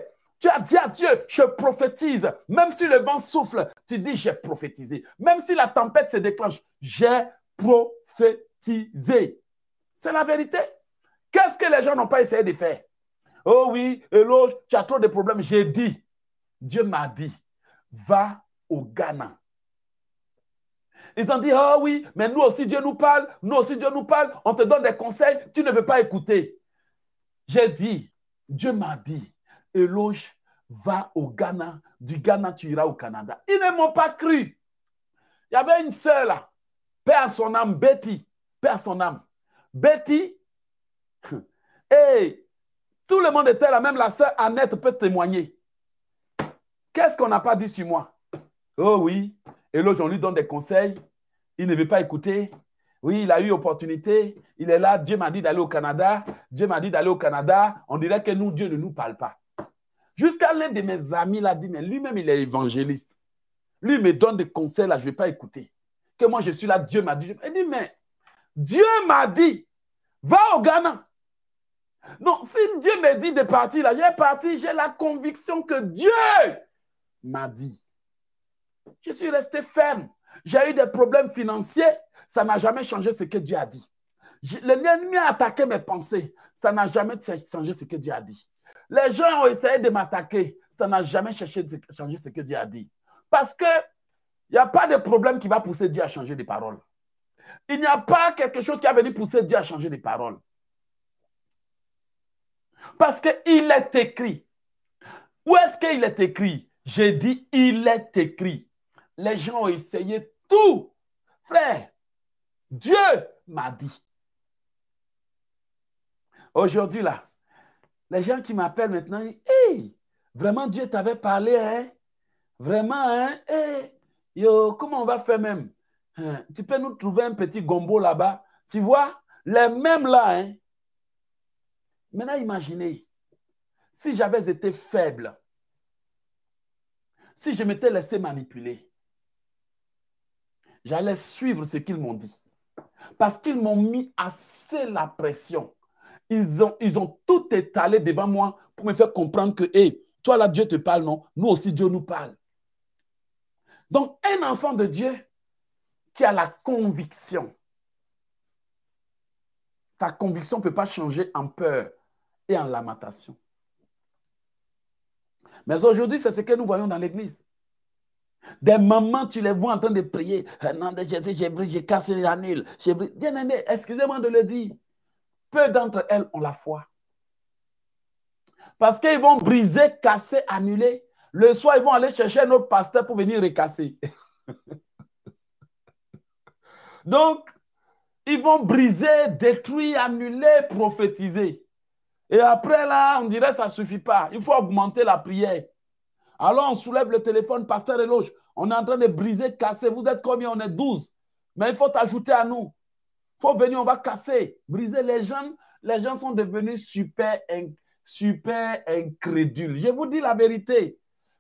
tu as dit à Dieu, je prophétise. Même si le vent souffle, tu dis, j'ai prophétisé. Même si la tempête se déclenche, j'ai prophétisé. C'est la vérité. Qu'est-ce que les gens n'ont pas essayé de faire Oh oui, et tu as trop de problèmes. J'ai dit, Dieu m'a dit, va au Ghana, ils ont dit, ah oh oui, mais nous aussi Dieu nous parle, nous aussi Dieu nous parle, on te donne des conseils, tu ne veux pas écouter. J'ai dit, Dieu m'a dit, Eloge, va au Ghana, du Ghana tu iras au Canada. Ils ne m'ont pas cru. Il y avait une sœur là, père son âme, Betty, père son âme. Betty, et tout le monde était là, même la sœur Annette peut témoigner. Qu'est-ce qu'on n'a pas dit sur moi Oh oui, et l'autre, on lui donne des conseils. Il ne veut pas écouter. Oui, il a eu l'opportunité. Il est là. Dieu m'a dit d'aller au Canada. Dieu m'a dit d'aller au Canada. On dirait que nous, Dieu ne nous parle pas. Jusqu'à l'un de mes amis l'a dit, mais lui-même, il est évangéliste. Lui me donne des conseils, là, je ne vais pas écouter. Que moi, je suis là, Dieu m'a dit. Il dit, mais Dieu m'a dit, va au Ghana. Non, si Dieu me dit de partir, là, j'ai parti, j'ai la conviction que Dieu m'a dit. Je suis resté ferme. J'ai eu des problèmes financiers. Ça n'a jamais changé ce que Dieu a dit. L'ennemi a attaqué mes pensées. Ça n'a jamais changé ce que Dieu a dit. Les gens ont essayé de m'attaquer. Ça n'a jamais cherché de changer ce que Dieu a dit. Parce que il n'y a pas de problème qui va pousser Dieu à changer de paroles. Il n'y a pas quelque chose qui va venir pousser Dieu à changer de paroles. Parce qu'il est écrit. Où est-ce qu'il est écrit J'ai dit, il est écrit. Les gens ont essayé tout. Frère, Dieu m'a dit. Aujourd'hui, là, les gens qui m'appellent maintenant, hey, vraiment Dieu t'avait parlé, hein? Vraiment, hein? yo, comment on va faire même? Hein, tu peux nous trouver un petit gombo là-bas. Tu vois? Les mêmes là, hein? Maintenant, imaginez, si j'avais été faible, si je m'étais laissé manipuler, J'allais suivre ce qu'ils m'ont dit. Parce qu'ils m'ont mis assez la pression. Ils ont, ils ont tout étalé devant moi pour me faire comprendre que, hé, toi là, Dieu te parle, non Nous aussi, Dieu nous parle. Donc, un enfant de Dieu qui a la conviction, ta conviction ne peut pas changer en peur et en lamentation. Mais aujourd'hui, c'est ce que nous voyons dans l'Église. Des mamans, tu les vois en train de prier. Euh, non, de Jésus, j'ai brisé, j'ai cassé, j'annule. Bien aimé, excusez-moi de le dire. Peu d'entre elles ont la foi. Parce qu'ils vont briser, casser, annuler. Le soir, ils vont aller chercher un autre pasteur pour venir recasser. Donc, ils vont briser, détruire, annuler, prophétiser. Et après, là, on dirait que ça ne suffit pas. Il faut augmenter la prière. Alors on soulève le téléphone, pasteur éloge. On est en train de briser, casser. Vous êtes combien On est 12. Mais il faut t'ajouter à nous. Il faut venir, on va casser, briser les gens. Les gens sont devenus super, super incrédules. Je vous dis la vérité.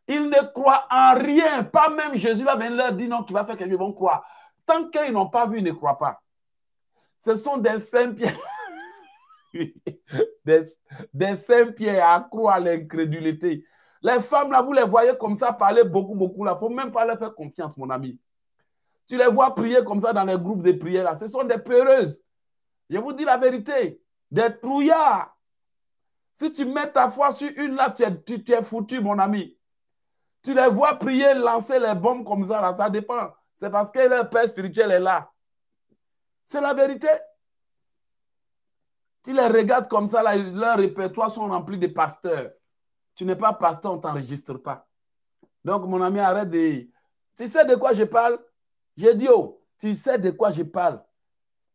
Ils ne croient en rien. Pas même Jésus va venir leur dire non, tu vas faire quelque chose, vont croire. Tant qu'ils n'ont pas vu, ils ne croient pas. Ce sont des saints des, saints pieds pierre à l'incrédulité. Les femmes, là, vous les voyez comme ça parler beaucoup, beaucoup. Il ne faut même pas leur faire confiance, mon ami. Tu les vois prier comme ça dans les groupes de prière, là. Ce sont des peureuses. Je vous dis la vérité. Des trouillards. Si tu mets ta foi sur une, là, tu es, foutu, mon ami. Tu les vois prier, lancer les bombes comme ça, là. Ça dépend. C'est parce que leur père spirituel est là. C'est la vérité. Tu les regardes comme ça, là, leurs répertoires sont remplis de pasteurs. Tu n'es pas pasteur, on ne t'enregistre pas. Donc, mon ami, arrête de. Tu sais de quoi je parle J'ai dit, oh, tu sais de quoi je parle.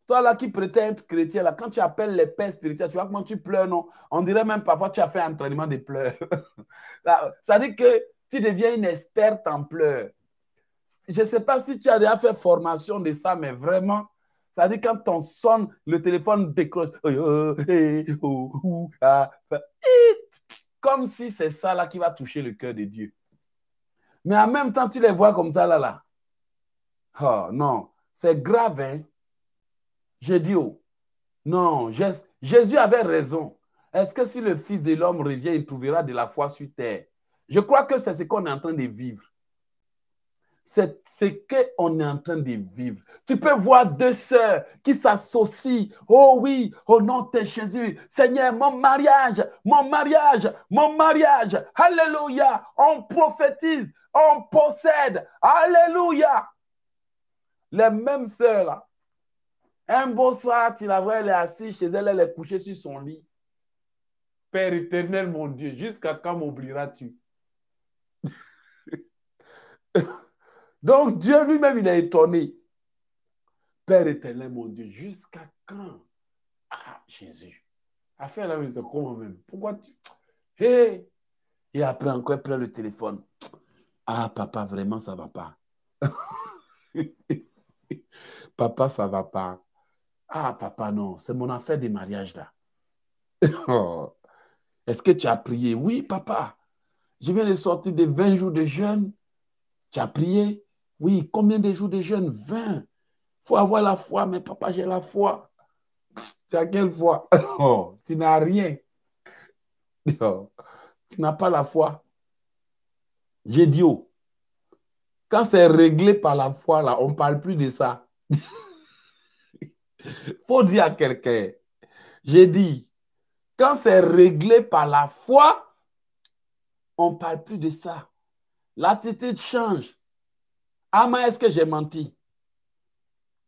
Toi là qui prétends être chrétien, là, quand tu appelles les pères spirituels, tu vois comment tu pleures, non On dirait même parfois tu as fait un entraînement de pleurs. ça dit que tu deviens une experte en pleurs. Je ne sais pas si tu as déjà fait formation de ça, mais vraiment, ça dit quand on sonne, le téléphone décroche. Oh, oh, ah, comme si c'est ça là qui va toucher le cœur de Dieu. Mais en même temps, tu les vois comme ça là, là. Oh non, c'est grave, hein. J'ai dit, oh, non, Jésus avait raison. Est-ce que si le Fils de l'homme revient, il trouvera de la foi sur terre Je crois que c'est ce qu'on est en train de vivre c'est ce qu'on est en train de vivre. Tu peux voir deux sœurs qui s'associent. Oh oui, au nom de Jésus. Seigneur, mon mariage, mon mariage, mon mariage. Alléluia. On prophétise, on possède. Alléluia. Les mêmes sœurs Un beau soir, tu la vois, elle est assise chez elle, elle est couchée sur son lit. Père éternel, mon Dieu, jusqu'à quand m'oublieras-tu? Donc Dieu lui-même, il a étonné. Père éternel, mon Dieu, jusqu'à quand Ah, Jésus. Affaire là, c'est comment même Pourquoi tu. Hé Et après encore, il prend le téléphone. Ah, papa, vraiment, ça ne va pas. papa, ça ne va pas. Ah, papa, non, c'est mon affaire de mariage, là. Oh. Est-ce que tu as prié Oui, papa. Je viens de sortir de 20 jours de jeûne. Tu as prié oui, combien de jours de jeûne 20. Il faut avoir la foi, mais papa, j'ai la foi. Tu as quelle foi oh, Tu n'as rien. Oh, tu n'as pas la foi. J'ai dit, oh. quand c'est réglé par la foi, là, on ne parle plus de ça. Il faut dire à quelqu'un, j'ai dit, quand c'est réglé par la foi, on ne parle plus de ça. L'attitude change mais est-ce que j'ai menti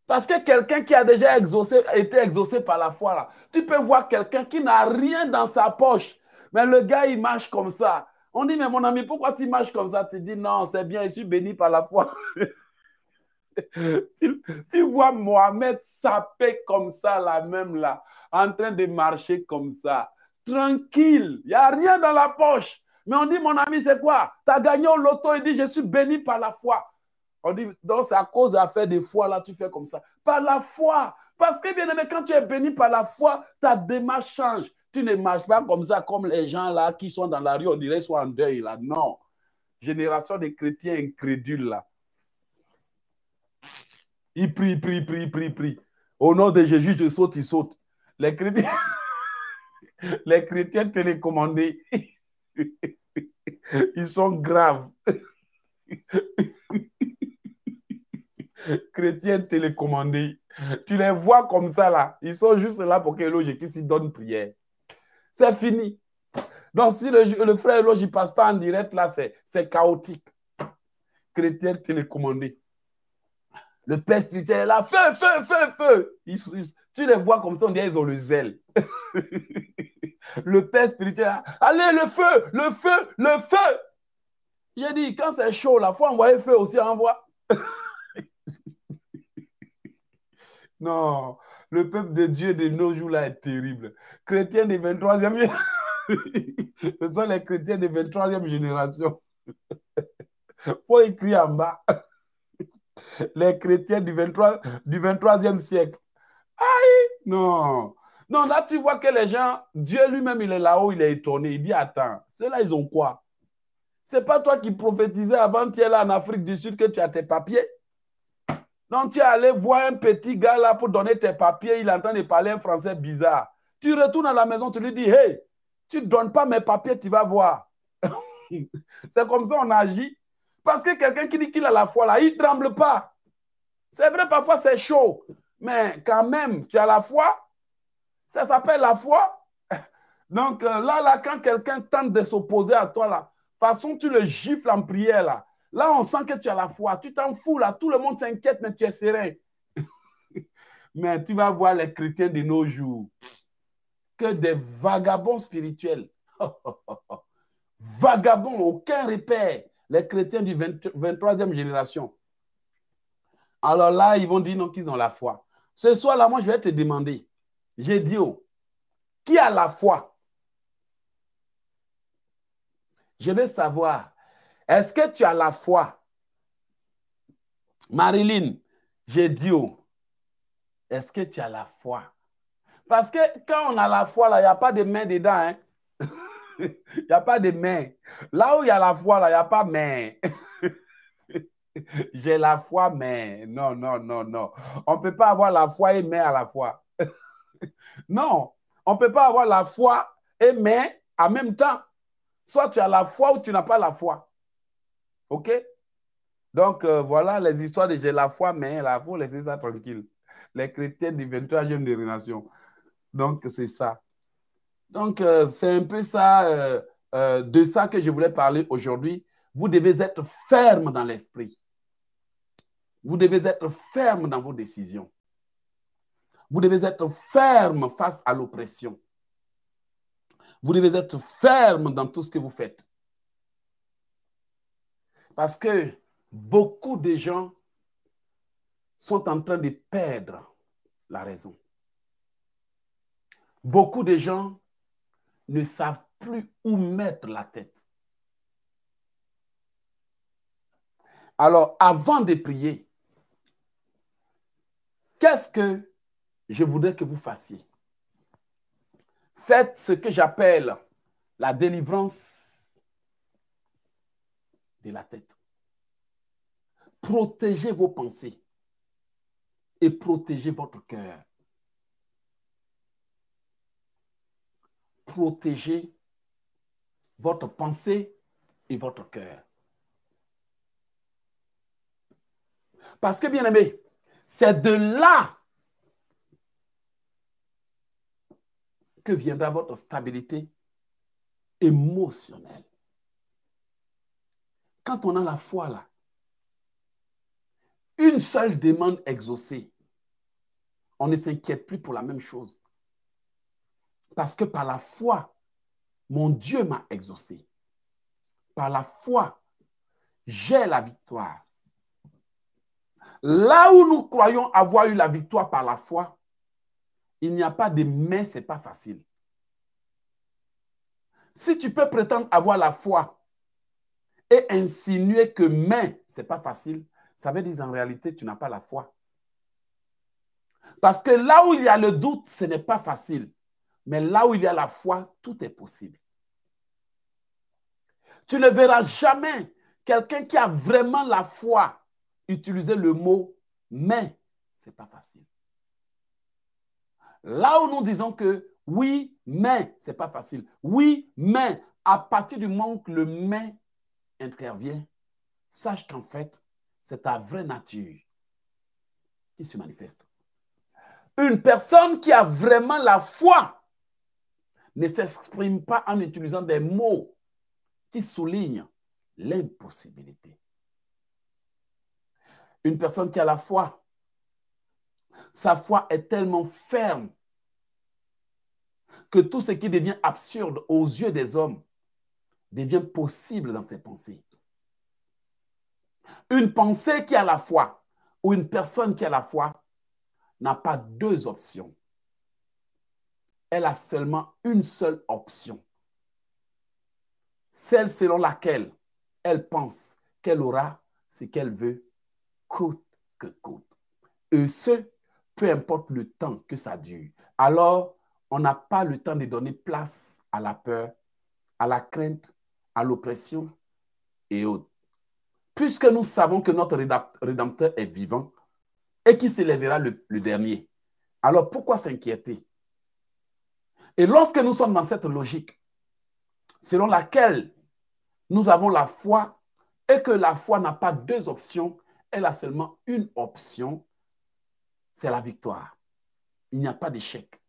Parce que quelqu'un qui a déjà été exaucé par la foi, là, tu peux voir quelqu'un qui n'a rien dans sa poche, mais le gars, il marche comme ça. On dit, mais mon ami, pourquoi tu marches comme ça Tu dis, non, c'est bien, je suis béni par la foi. tu, vois Mohamed sapé comme ça, là même, là, en train de marcher comme ça. Tranquille, il n'y a rien dans la poche. Mais on dit, mon ami, c'est quoi Tu as gagné au loto, il dit, je suis béni par la foi. On dit, donc c'est à cause de de foi, là, tu fais comme ça. Par la foi. Parce que, bien aimé, quand tu es béni par la foi, ta démarche change. Tu ne marches pas comme ça, comme les gens là qui sont dans la rue, on dirait qu'ils sont en deuil là. Non. Génération de chrétiens incrédules là. Ils prient, prient, prient, prient, prient. Au nom de Jésus, je saute, ils sautent. Les chrétiens, les chrétiens télécommandés, ils sont graves. chrétiens télécommandés. Tu les vois comme ça là. Ils sont juste là pour que Eloge qui s'y donne prière. C'est fini. Donc si le, le frère Elohim ne passe pas en direct là, c'est chaotique. Chrétien télécommandé. Le père spirituel est là, feu, feu, feu, feu. tu les vois comme ça, on dirait qu'ils ont le zèle. le père spirituel, allez, le feu, le feu, le feu. J'ai dit, quand c'est chaud, la fois envoyer feu aussi, envoie. non, le peuple de Dieu de nos jours-là est terrible. Chrétien des 23e. Ce sont les chrétiens des 23e génération. faut écrire en bas. Les chrétiens du, 23, du 23e siècle. Aïe! Non! Non, là, tu vois que les gens, Dieu lui-même, il est là-haut, il est étonné. Il dit Attends, ceux-là, ils ont quoi? C'est pas toi qui prophétisais avant tu es là en Afrique du Sud que tu as tes papiers? Donc, tu es allé voir un petit gars là pour donner tes papiers, il train de parler un français bizarre. Tu retournes à la maison, tu lui dis, hey, tu ne donnes pas mes papiers, tu vas voir. C'est comme ça on agit. Parce que quelqu'un qui dit qu'il a la foi là, il ne tremble pas. C'est vrai, parfois c'est chaud, mais quand même, tu as la foi. Ça s'appelle la foi. Donc euh, là, là, quand quelqu'un tente de s'opposer à toi, là, façon, tu le gifles en prière, là. Là, on sent que tu as la foi. Tu t'en fous, là. Tout le monde s'inquiète, mais tu es serein. mais tu vas voir les chrétiens de nos jours. Que des vagabonds spirituels. vagabonds, aucun repère. Les chrétiens du 23e génération. Alors là, ils vont dire non qu'ils ont la foi. Ce soir-là, moi, je vais te demander. J'ai dit, oh, qui a la foi Je vais savoir est-ce que tu as la foi Marilyn, j'ai dit, oh. est-ce que tu as la foi Parce que quand on a la foi, là, il n'y a pas de main dedans. Hein. Il n'y a pas de main. Là où il y a la foi, là, il n'y a pas main. j'ai la foi, mais non, non, non, non. On ne peut pas avoir la foi et main à la fois. non, on ne peut pas avoir la foi et main en même temps. Soit tu as la foi ou tu n'as pas la foi. OK Donc, euh, voilà les histoires de j'ai la foi, mais la vous laissez ça tranquille. Les chrétiens du 23e génération. Donc, c'est ça. Donc, euh, c'est un peu ça, euh, de ça que je voulais parler aujourd'hui. Vous devez être ferme dans l'esprit. Vous devez être ferme dans vos décisions. Vous devez être ferme face à l'oppression. Vous devez être ferme dans tout ce que vous faites. Parce que beaucoup de gens sont en train de perdre la raison. Beaucoup de gens ne savent plus où mettre la tête. Alors, avant de prier, qu'est-ce que je voudrais que vous fassiez Faites ce que j'appelle la délivrance de la tête. Protégez vos pensées et protégez votre cœur. Protégez votre pensée et votre cœur. Parce que, bien aimé, c'est de là que viendra votre stabilité émotionnelle quand on a la foi là, une seule demande exaucée, on ne s'inquiète plus pour la même chose. Parce que par la foi, mon Dieu m'a exaucé. Par la foi, j'ai la victoire. Là où nous croyons avoir eu la victoire par la foi, il n'y a pas de mais, ce n'est pas facile. Si tu peux prétendre avoir la foi et insinuer que mais, c'est pas facile, ça veut dire en réalité, tu n'as pas la foi. Parce que là où il y a le doute, ce n'est pas facile. Mais là où il y a la foi, tout est possible. Tu ne verras jamais quelqu'un qui a vraiment la foi utiliser le mot mais, ce n'est pas facile. Là où nous disons que oui, mais, ce n'est pas facile. Oui, mais, à partir du moment où le mais intervient, sache qu'en fait, c'est ta vraie nature qui se manifeste. Une personne qui a vraiment la foi ne s'exprime pas en utilisant des mots qui soulignent l'impossibilité. Une personne qui a la foi, sa foi est tellement ferme que tout ce qui devient absurde aux yeux des hommes devient possible dans ses pensées. Une pensée qui a la foi ou une personne qui a la foi n'a pas deux options. Elle a seulement une seule option. Celle selon laquelle elle pense qu'elle aura ce qu'elle veut, coûte que coûte. Et ce, peu importe le temps que ça dure. Alors, on n'a pas le temps de donner place à la peur, à la crainte, à l'oppression et autres. Puisque nous savons que notre Rédempteur est vivant et qu'il s'élèvera le, le dernier, alors pourquoi s'inquiéter Et lorsque nous sommes dans cette logique, selon laquelle nous avons la foi et que la foi n'a pas deux options, elle a seulement une option, c'est la victoire. Il n'y a pas d'échec.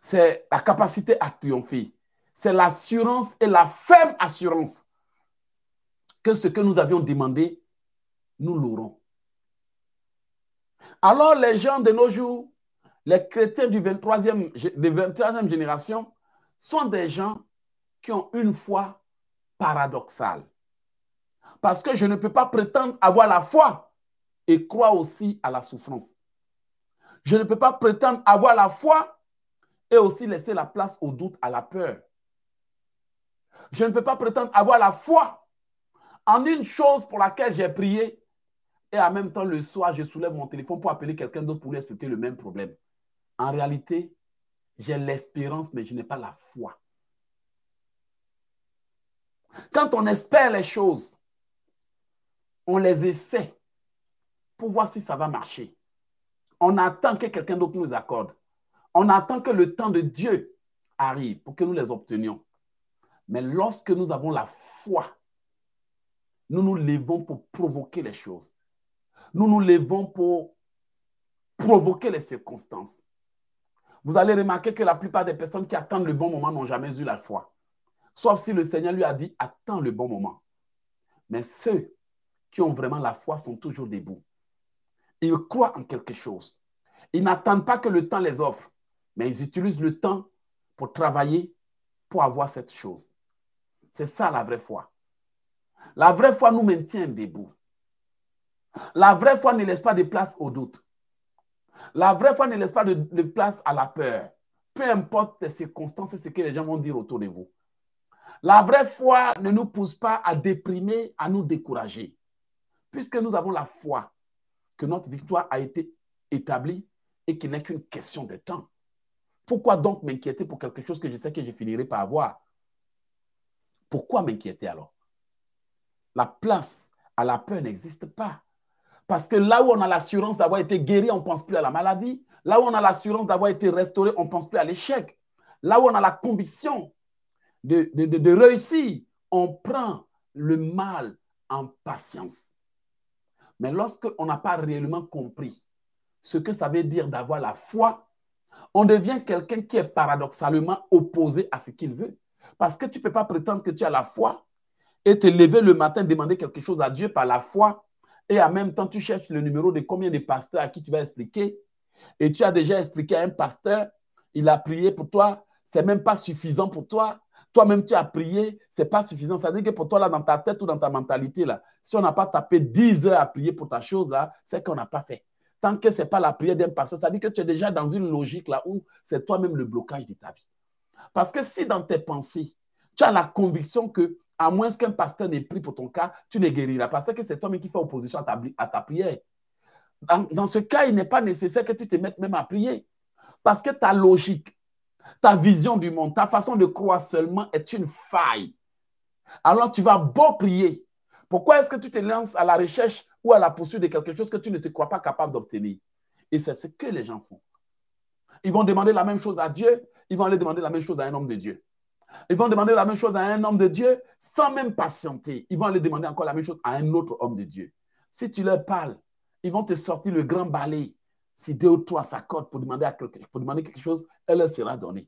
C'est la capacité à triompher c'est l'assurance et la ferme assurance que ce que nous avions demandé, nous l'aurons. Alors les gens de nos jours, les chrétiens du 23e, 23e génération, sont des gens qui ont une foi paradoxale. Parce que je ne peux pas prétendre avoir la foi et croire aussi à la souffrance. Je ne peux pas prétendre avoir la foi et aussi laisser la place au doute, à la peur je ne peux pas prétendre avoir la foi en une chose pour laquelle j'ai prié et en même temps le soir, je soulève mon téléphone pour appeler quelqu'un d'autre pour lui expliquer le même problème. En réalité, j'ai l'espérance, mais je n'ai pas la foi. Quand on espère les choses, on les essaie pour voir si ça va marcher. On attend que quelqu'un d'autre nous accorde. On attend que le temps de Dieu arrive pour que nous les obtenions. Mais lorsque nous avons la foi, nous nous levons pour provoquer les choses. Nous nous levons pour provoquer les circonstances. Vous allez remarquer que la plupart des personnes qui attendent le bon moment n'ont jamais eu la foi. Sauf si le Seigneur lui a dit, attends le bon moment. Mais ceux qui ont vraiment la foi sont toujours debout. Ils croient en quelque chose. Ils n'attendent pas que le temps les offre, mais ils utilisent le temps pour travailler, pour avoir cette chose. C'est ça la vraie foi. La vraie foi nous maintient debout. La vraie foi ne laisse pas de place au doute. La vraie foi ne laisse pas de, place à la peur. Peu importe les circonstances et ce que les gens vont dire autour de vous. La vraie foi ne nous pousse pas à déprimer, à nous décourager. Puisque nous avons la foi que notre victoire a été établie et qu'il n'est qu'une question de temps. Pourquoi donc m'inquiéter pour quelque chose que je sais que je finirai par avoir pourquoi m'inquiéter alors La place à la peur n'existe pas. Parce que là où on a l'assurance d'avoir été guéri, on ne pense plus à la maladie. Là où on a l'assurance d'avoir été restauré, on ne pense plus à l'échec. Là où on a la conviction de, de, réussir, on prend le mal en patience. Mais lorsque on n'a pas réellement compris ce que ça veut dire d'avoir la foi, on devient quelqu'un qui est paradoxalement opposé à ce qu'il veut. Parce que tu ne peux pas prétendre que tu as la foi et te lever le matin, demander quelque chose à Dieu par la foi. Et en même temps, tu cherches le numéro de combien de pasteurs à qui tu vas expliquer. Et tu as déjà expliqué à un pasteur, il a prié pour toi, ce n'est même pas suffisant pour toi. Toi-même, tu as prié, ce n'est pas suffisant. Ça veut dire que pour toi, là, dans ta tête ou dans ta mentalité, là, si on n'a pas tapé 10 heures à prier pour ta chose, là, c'est qu'on n'a pas fait. Tant que ce n'est pas la prière d'un pasteur, ça veut dire que tu es déjà dans une logique là où c'est toi-même le blocage de ta vie. Parce que si dans tes pensées, tu as la conviction que, à moins qu'un pasteur n'ait pris pour ton cas, tu ne guériras Parce que c'est toi-même qui fais opposition à ta, prière. dans, ce cas, il n'est pas nécessaire que tu te mettes même à prier. Parce que ta logique, ta vision du monde, ta façon de croire seulement est une faille. Alors tu vas beau prier. Pourquoi est-ce que tu te lances à la recherche ou à la poursuite de quelque chose que tu ne te crois pas capable d'obtenir Et c'est ce que les gens font. Ils vont demander la même chose à Dieu, ils vont aller demander la même chose à un homme de Dieu. Ils vont demander la même chose à un homme de Dieu sans même patienter. Ils vont aller demander encore la même chose à un autre homme de Dieu. Si tu leur parles, ils vont te sortir le grand balai. Si deux ou trois s'accordent pour demander, quelque, pour demander quelque chose, elle leur sera donnée.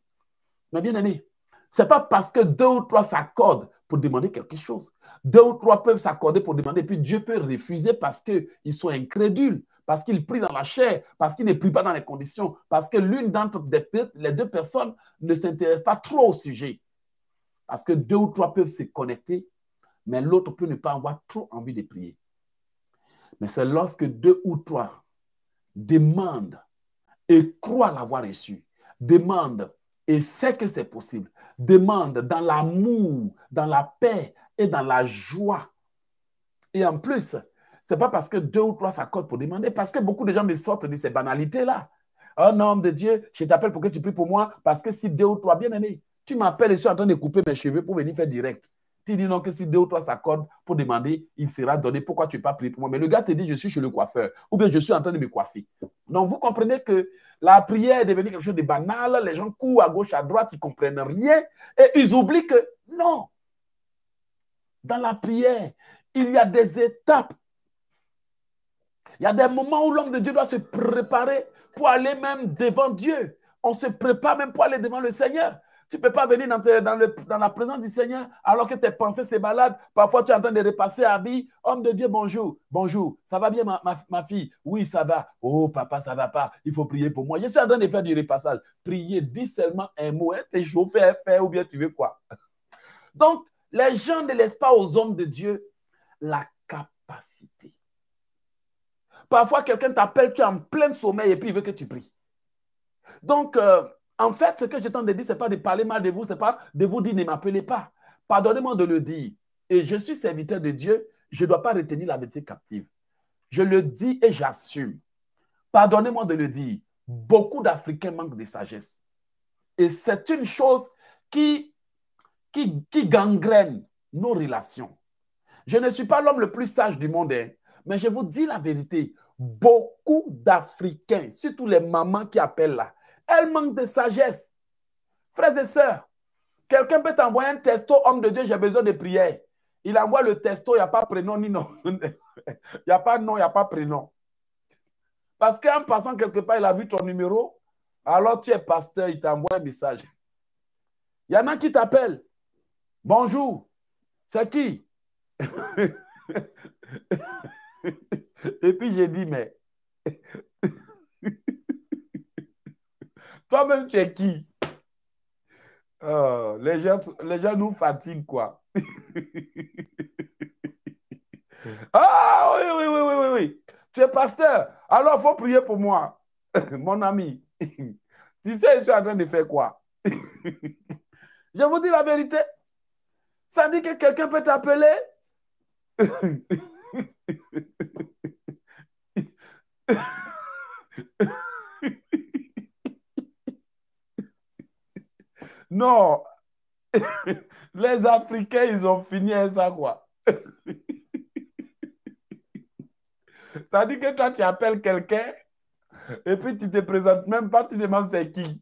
Mais bien aimé, ce n'est pas parce que deux ou trois s'accordent pour demander quelque chose. Deux ou trois peuvent s'accorder pour demander, puis Dieu peut refuser parce qu'ils sont incrédules, parce qu'il prie dans la chair, parce qu'il ne prie pas dans les conditions, parce que l'une d'entre les deux personnes ne s'intéresse pas trop au sujet. Parce que deux ou trois peuvent se connecter, mais l'autre peut ne pas avoir trop envie de prier. Mais c'est lorsque deux ou trois demandent et croient l'avoir reçu, demandent et sait que c'est possible, demandent dans l'amour, dans la paix et dans la joie. Et en plus, n'est pas parce que deux ou trois s'accordent pour demander, parce que beaucoup de gens me sortent de ces banalités-là. Un oh, homme de Dieu, je t'appelle pour que tu pries pour moi, parce que si deux ou trois, bien aimés, tu m'appelles et je suis en train de couper mes cheveux pour venir faire direct. Tu dis non que si deux ou trois s'accordent pour demander, il sera donné. Pourquoi tu n'es pas prié pour moi Mais le gars te dit, je suis chez le coiffeur ou bien je suis en train de me coiffer. Donc vous comprenez que la prière est devenue quelque chose de banal. Les gens courent à gauche, à droite, ils ne comprennent rien et ils oublient que non. Dans la prière, il y a des étapes il y a des moments où l'homme de Dieu doit se préparer pour aller même devant Dieu. On se prépare même pour aller devant le Seigneur. Tu ne peux pas venir dans, la présence du Seigneur alors que tes pensées se baladent. Parfois, tu es en train de repasser à vie. Homme de Dieu, bonjour. Bonjour. Ça va bien, ma, fille Oui, ça va. Oh, papa, ça ne va pas. Il faut prier pour moi. Je suis en train de faire du repassage. Prier, dis seulement un mot. Hein, T'es chauffé, faire ou bien tu veux quoi Donc, les gens ne laissent pas aux hommes de Dieu la capacité Parfois, quelqu'un t'appelle, tu es en plein sommeil et puis il veut que tu pries. Donc, euh, en fait, ce que j'ai de dire, ce n'est pas de parler mal de vous, ce n'est pas de vous dire ne m'appelez pas. Pardonnez-moi de le dire. Et je suis serviteur de Dieu, je ne dois pas retenir la vérité captive. Je le dis et j'assume. Pardonnez-moi de le dire. Beaucoup d'Africains manquent de sagesse. Et c'est une chose qui, qui, qui gangrène nos relations. Je ne suis pas l'homme le plus sage du monde. Hein. Mais je vous dis la vérité, beaucoup d'Africains, surtout les mamans qui appellent là, elles manquent de sagesse. Frères et sœurs, quelqu'un peut t'envoyer un testo, homme de Dieu, j'ai besoin de prière. Il envoie le testo, il n'y a pas prénom ni nom. il n'y a pas nom, il n'y a pas prénom. Parce qu'en passant quelque part, il a vu ton numéro, alors tu es pasteur, il t'envoie un message. Il y en a qui t'appellent. Bonjour, c'est qui Et puis j'ai dit, mais toi-même, tu es qui euh, les, gens, les gens nous fatiguent, quoi. ah oui, oui, oui, oui, oui. Tu es pasteur. Alors, il faut prier pour moi, mon ami. tu sais, je suis en train de faire quoi Je vous dis la vérité. Ça dit que quelqu'un peut t'appeler non. Les Africains, ils ont fini ça, quoi. Ça dit que toi, tu appelles quelqu'un et puis tu te présentes même pas, tu demandes c'est qui.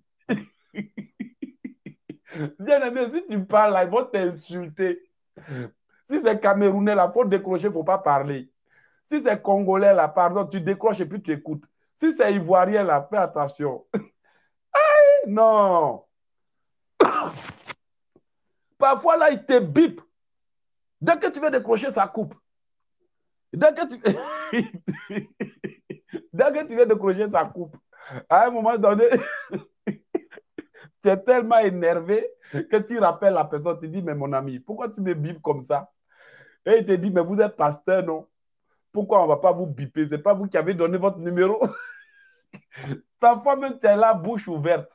Bien aimé, si tu parles là, ils vont t'insulter. Si c'est Camerounais, là, il faut décrocher, il ne faut pas parler. Si c'est Congolais, là, pardon, tu décroches et puis tu écoutes. Si c'est Ivoirien, là, fais attention. Aïe, non. Parfois, là, il te bip. Dès que tu veux décrocher, sa coupe. Dès que tu, Dès que tu veux décrocher, ça coupe. À un moment donné, tu es tellement énervé que tu rappelles la personne, tu dis, mais mon ami, pourquoi tu me bip comme ça Et il te dit, mais vous êtes pasteur, non pourquoi on ne va pas vous biper Ce n'est pas vous qui avez donné votre numéro. Parfois même, tu es la bouche ouverte.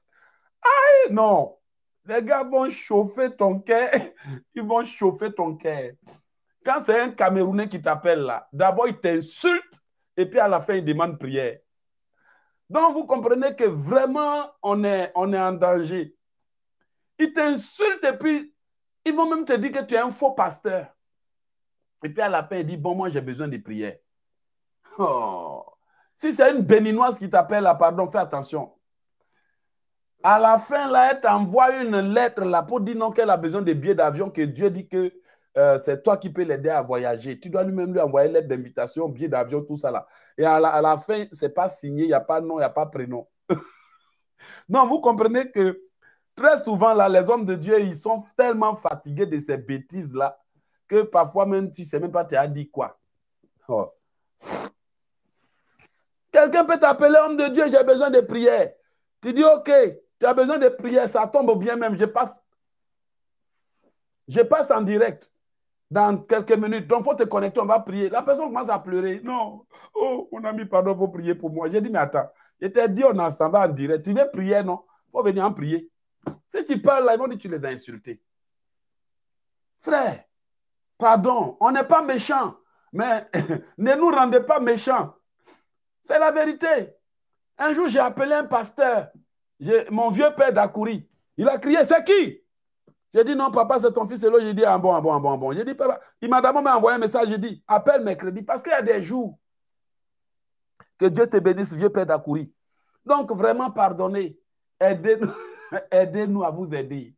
Ah non Les gars vont chauffer ton cœur. Ils vont chauffer ton cœur. Quand c'est un Camerounais qui t'appelle là, d'abord il t'insulte et puis à la fin il demande prière. Donc vous comprenez que vraiment on est, on est en danger. Il t'insulte et puis ils vont même te dire que tu es un faux pasteur. Et puis à la fin, il dit, bon, moi j'ai besoin de prières. Oh. Si c'est une béninoise qui t'appelle là, pardon, fais attention. À la fin, là, elle t'envoie une lettre là pour dire non qu'elle a besoin des billets d'avion, que Dieu dit que euh, c'est toi qui peux l'aider à voyager. Tu dois lui-même lui envoyer lettre d'invitation, billets d'avion, tout ça là. Et à la, fin, ce n'est pas signé, il n'y a pas nom, il n'y a pas prénom. non, vous comprenez que très souvent, là, les hommes de Dieu, ils sont tellement fatigués de ces bêtises-là parfois même tu sais même pas, tu as dit quoi. Oh. Quelqu'un peut t'appeler homme de Dieu, j'ai besoin de prière. Tu dis, OK, tu as besoin de prière, ça tombe bien même, je passe. Je passe en direct dans quelques minutes. Donc, faut te connecter, on va prier. La personne commence à pleurer. Non, oh, mon ami, pardon, il faut prier pour moi. J'ai dit, mais attends, je t'ai dit, on s'en va en direct. Tu veux prier, non faut venir en prier. Si tu parles là, ils vont dire, tu les as insultés. Frère, Pardon, on n'est pas méchants, mais ne nous rendez pas méchants. C'est la vérité. Un jour, j'ai appelé un pasteur, mon vieux père d'Akouri. Il a crié, c'est qui J'ai dit, non, papa, c'est ton fils. Et là, j'ai dit, ah bon, ah bon, ah bon, ah bon. J'ai dit, papa, il m'a d'abord envoyé un message, j'ai dit, appelle mercredi, parce qu'il y a des jours. Que Dieu te bénisse, vieux père d'Akouri. Donc, vraiment, pardonnez. Aidez-nous à vous aider.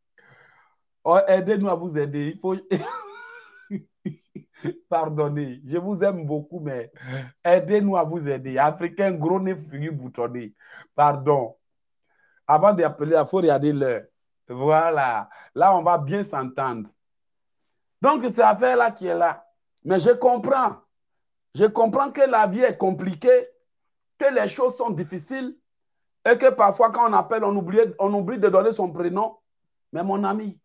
Oh, aidez-nous à vous aider. Il faut... Pardonnez, je vous aime beaucoup, mais aidez-nous à vous aider. Africain, gros nez, figure boutonné. Pardon. Avant d'appeler, il faut regarder l'heure. Voilà. Là, on va bien s'entendre. Donc, c'est laffaire là qui est là. Mais je comprends. Je comprends que la vie est compliquée, que les choses sont difficiles et que parfois, quand on appelle, on oublie de donner son prénom. Mais mon ami,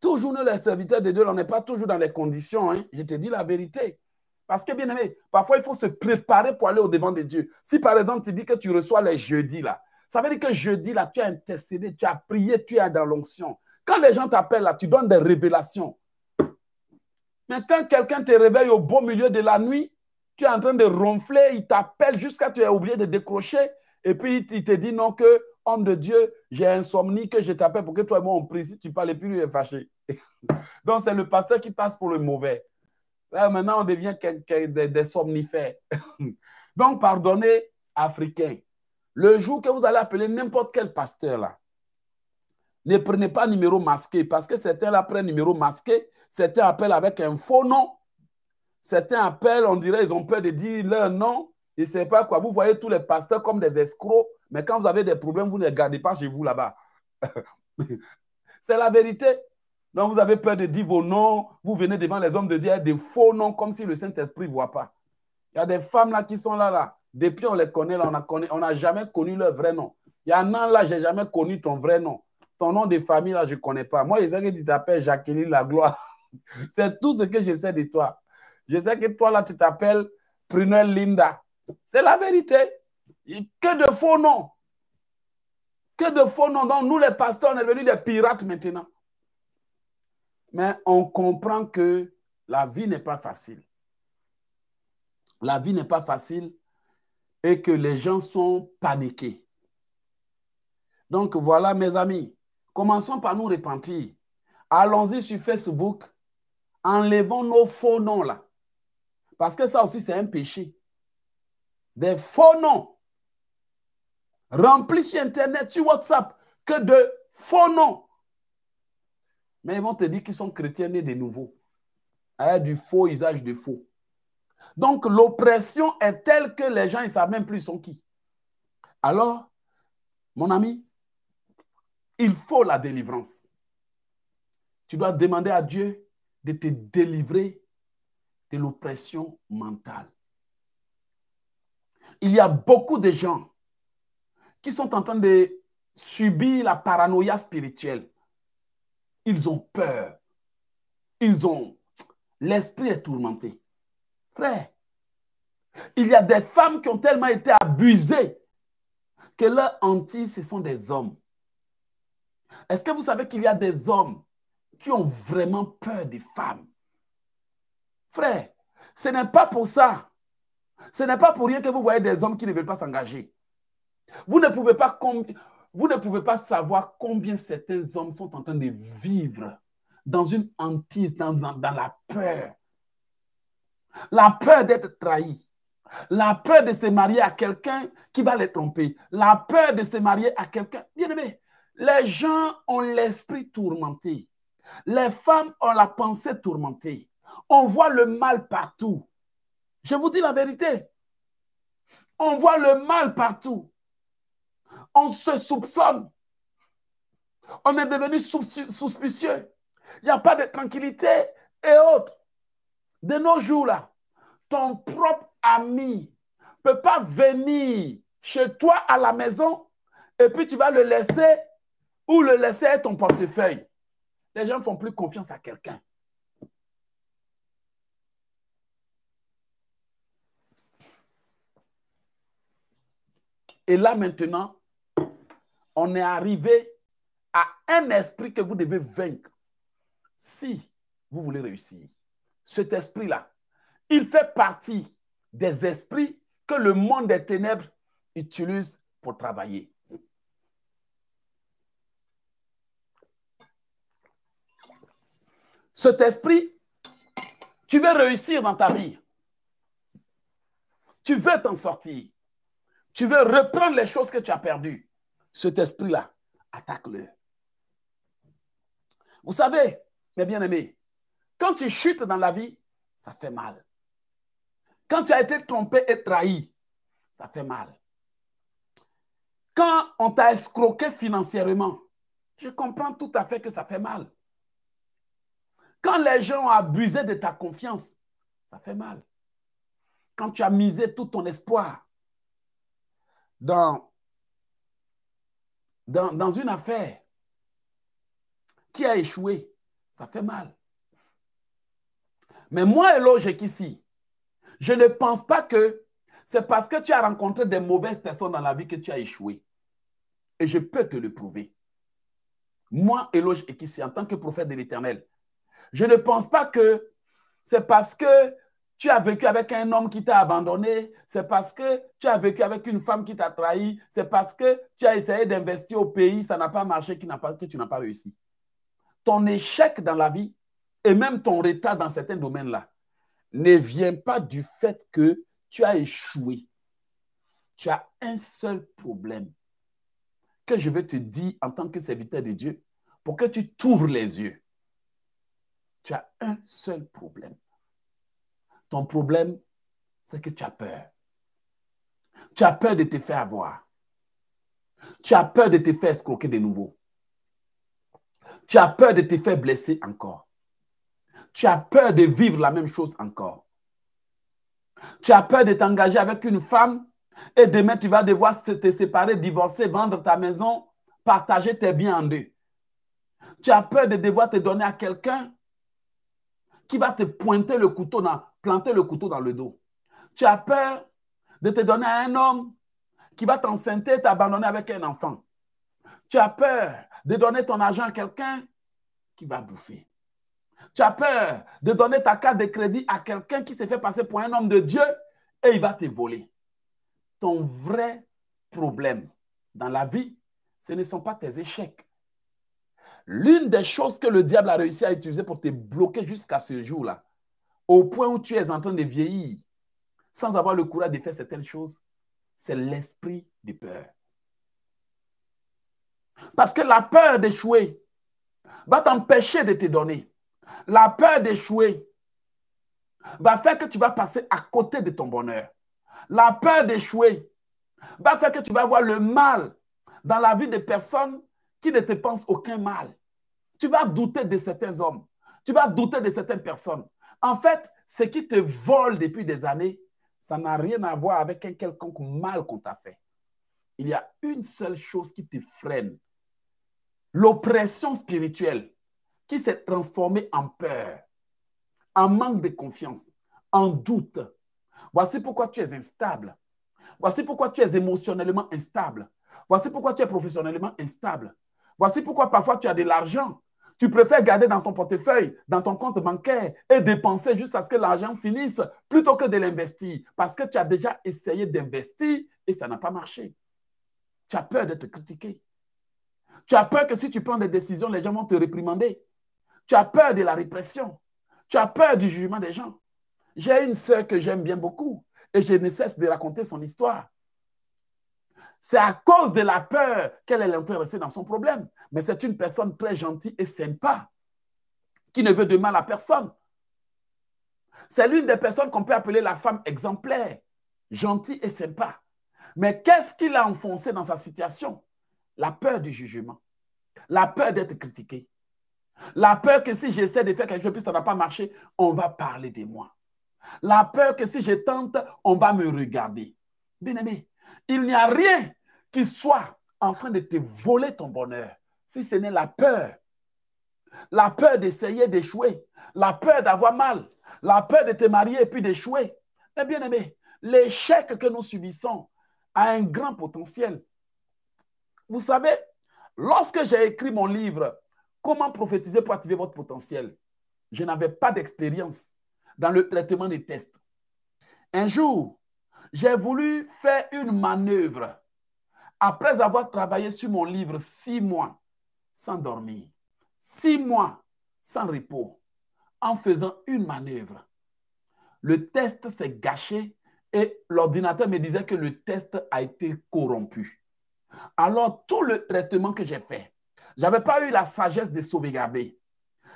Toujours nous, les serviteurs de Dieu, on n'est pas toujours dans les conditions. Hein. Je te dis la vérité. Parce que, bien aimé, parfois, il faut se préparer pour aller au devant de Dieu. Si, par exemple, tu dis que tu reçois les jeudis, là, ça veut dire que jeudi, là, tu as intercédé, tu as prié, tu es dans l'onction. Quand les gens t'appellent, là, tu donnes des révélations. Mais quand quelqu'un te réveille au beau milieu de la nuit, tu es en train de ronfler, il t'appelle jusqu'à que tu aies oublié de décrocher, et puis il te dit non que homme de Dieu, j'ai insomnie que je t'appelle pour que toi et moi on prie. Si tu parles et puis lui est fâché. Donc c'est le pasteur qui passe pour le mauvais. Là, maintenant, on devient des, des somnifères. Donc, pardonnez, Africains. Le jour que vous allez appeler n'importe quel pasteur là, ne prenez pas numéro masqué parce que certains là prennent numéro masqué, certains appellent avec un faux nom, certains appellent, on dirait, ils ont peur de dire leur nom. Je ne sais pas quoi. Vous voyez tous les pasteurs comme des escrocs, mais quand vous avez des problèmes, vous ne les gardez pas chez vous là-bas. C'est la vérité. Donc vous avez peur de dire vos noms, vous venez devant les hommes de Dieu des faux noms comme si le Saint-Esprit ne voit pas. Il y a des femmes là qui sont là, là. Depuis on les connaît, là, on n'a on jamais connu leur vrai nom. Il y un an, là, n'ai jamais connu ton vrai nom. Ton nom de famille là, je ne connais pas. Moi, je sais que tu t'appelles Jacqueline la gloire. C'est tout ce que je sais de toi. Je sais que toi là, tu t'appelles Prunel Linda. C'est la vérité. Que de faux noms. Que de faux noms. Donc, nous, les pasteurs, on est devenus des pirates maintenant. Mais on comprend que la vie n'est pas facile. La vie n'est pas facile et que les gens sont paniqués. Donc voilà, mes amis, commençons par nous repentir. Allons-y sur Facebook, enlevons nos faux noms là. Parce que ça aussi, c'est un péché des faux noms remplis sur Internet, sur WhatsApp, que de faux noms. Mais ils vont te dire qu'ils sont chrétiens nés de nouveau, du faux usage de faux. Donc l'oppression est telle que les gens ne savent même plus sont qui. Alors, mon ami, il faut la délivrance. Tu dois demander à Dieu de te délivrer de l'oppression mentale. Il y a beaucoup de gens qui sont en train de subir la paranoïa spirituelle. Ils ont peur. Ils ont... L'esprit est tourmenté. Frère, il y a des femmes qui ont tellement été abusées que leurs hantises, ce sont des hommes. Est-ce que vous savez qu'il y a des hommes qui ont vraiment peur des femmes Frère, ce n'est pas pour ça ce n'est pas pour rien que vous voyez des hommes qui ne veulent pas s'engager. Vous ne pouvez pas, vous ne pouvez pas savoir combien certains hommes sont en train de vivre dans une hantise, dans, la peur. La peur d'être trahi. La peur de se marier à quelqu'un qui va les tromper. La peur de se marier à quelqu'un. Bien aimé, les gens ont l'esprit tourmenté. Les femmes ont la pensée tourmentée. On voit le mal partout. Je vous dis la vérité. On voit le mal partout. On se soupçonne. On est devenu suspicieux. Il n'y a pas de tranquillité et autres. De nos jours-là, ton propre ami ne peut pas venir chez toi à la maison et puis tu vas le laisser ou le laisser ton portefeuille. Les gens ne font plus confiance à quelqu'un. Et là maintenant, on est arrivé à un esprit que vous devez vaincre si vous voulez réussir. Cet esprit-là, il fait partie des esprits que le monde des ténèbres utilise pour travailler. Cet esprit, tu veux réussir dans ta vie. Tu veux t'en sortir. Tu veux reprendre les choses que tu as perdues. Cet esprit-là, attaque-le. Vous savez, mes bien-aimés, quand tu chutes dans la vie, ça fait mal. Quand tu as été trompé et trahi, ça fait mal. Quand on t'a escroqué financièrement, je comprends tout à fait que ça fait mal. Quand les gens ont abusé de ta confiance, ça fait mal. Quand tu as misé tout ton espoir dans, dans, une affaire qui a échoué, ça fait mal. Mais moi, Eloge qu'ici, je ne pense pas que c'est parce que tu as rencontré des mauvaises personnes dans la vie que tu as échoué. Et je peux te le prouver. Moi, Eloge qu'ici, en tant que prophète de l'Éternel, je ne pense pas que c'est parce que tu as vécu avec un homme qui t'a abandonné, c'est parce que tu as vécu avec une femme qui t'a trahi, c'est parce que tu as essayé d'investir au pays, ça n'a pas marché, tu n'as pas réussi. Ton échec dans la vie et même ton retard dans certains domaines-là ne vient pas du fait que tu as échoué. Tu as un seul problème que je vais te dire en tant que serviteur de Dieu pour que tu t'ouvres les yeux. Tu as un seul problème ton problème, c'est que tu as peur. Tu as peur de te faire avoir. Tu as peur de te faire escroquer de nouveau. Tu as peur de te faire blesser encore. Tu as peur de vivre la même chose encore. Tu as peur de t'engager avec une femme et demain tu vas devoir te séparer, divorcer, vendre ta maison, partager tes biens en deux. Tu as peur de devoir te donner à quelqu'un qui va te pointer le couteau dans, planter le couteau dans le dos. Tu as peur de te donner à un homme qui va t'enceinter et t'abandonner avec un enfant. Tu as peur de donner ton argent à quelqu'un qui va bouffer. Tu as peur de donner ta carte de crédit à quelqu'un qui s'est fait passer pour un homme de Dieu et il va te voler. Ton vrai problème dans la vie, ce ne sont pas tes échecs. L'une des choses que le diable a réussi à utiliser pour te bloquer jusqu'à ce jour-là, au point où tu es en train de vieillir sans avoir le courage de faire certaines choses, c'est l'esprit de peur. Parce que la peur d'échouer va t'empêcher de te donner. La peur d'échouer va faire que tu vas passer à côté de ton bonheur. La peur d'échouer va faire que tu vas avoir le mal dans la vie des personnes qui ne te pensent aucun mal. Tu vas douter de certains hommes. Tu vas douter de certaines personnes. En fait, ce qui te vole depuis des années, ça n'a rien à voir avec un quelconque mal qu'on t'a fait. Il y a une seule chose qui te freine. L'oppression spirituelle qui s'est transformée en peur, en manque de confiance, en doute. Voici pourquoi tu es instable. Voici pourquoi tu es émotionnellement instable. Voici pourquoi tu es professionnellement instable. Voici pourquoi parfois tu as de l'argent, tu préfères garder dans ton portefeuille, dans ton compte bancaire et dépenser jusqu'à ce que l'argent finisse plutôt que de l'investir parce que tu as déjà essayé d'investir et ça n'a pas marché. Tu as peur d'être critiqué. Tu as peur que si tu prends des décisions, les gens vont te réprimander. Tu as peur de la répression. Tu as peur du jugement des gens. J'ai une sœur que j'aime bien beaucoup et je ne cesse de raconter son histoire. C'est à cause de la peur qu'elle est intéressée dans son problème. Mais c'est une personne très gentille et sympa, qui ne veut de mal à personne. C'est l'une des personnes qu'on peut appeler la femme exemplaire, gentille et sympa. Mais qu'est-ce qui l'a enfoncé dans sa situation La peur du jugement, la peur d'être critiqué, la peur que si j'essaie de faire quelque chose, puis ça n'a pas marché, on va parler de moi. La peur que si je tente, on va me regarder. Bien aimé, il n'y a rien qui soit en train de te voler ton bonheur, si ce n'est la peur. La peur d'essayer d'échouer, la peur d'avoir mal, la peur de te marier et puis d'échouer. Mais eh bien aimé, l'échec que nous subissons a un grand potentiel. Vous savez, lorsque j'ai écrit mon livre Comment prophétiser pour activer votre potentiel, je n'avais pas d'expérience dans le traitement des tests. Un jour, j'ai voulu faire une manœuvre après avoir travaillé sur mon livre six mois sans dormir, six mois sans repos, en faisant une manœuvre. Le test s'est gâché et l'ordinateur me disait que le test a été corrompu. Alors tout le traitement que j'ai fait, j'avais pas eu la sagesse de sauvegarder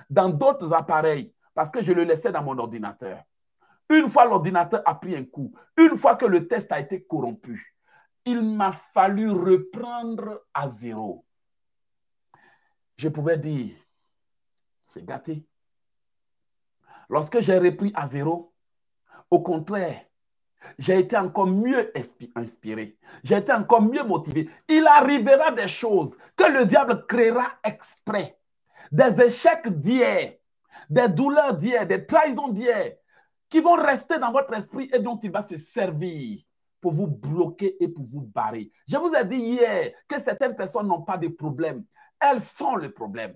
dans d'autres appareils parce que je le laissais dans mon ordinateur. Une fois l'ordinateur a pris un coup, une fois que le test a été corrompu, il m'a fallu reprendre à zéro. Je pouvais dire, c'est gâté. Lorsque j'ai repris à zéro, au contraire, j'ai été encore mieux inspiré. J'ai été encore mieux motivé. Il arrivera des choses que le diable créera exprès. Des échecs d'hier, des douleurs d'hier, des trahisons d'hier, qui vont rester dans votre esprit et dont il va se servir pour vous bloquer et pour vous barrer. Je vous ai dit hier que certaines personnes n'ont pas de problème. Elles sont le problème.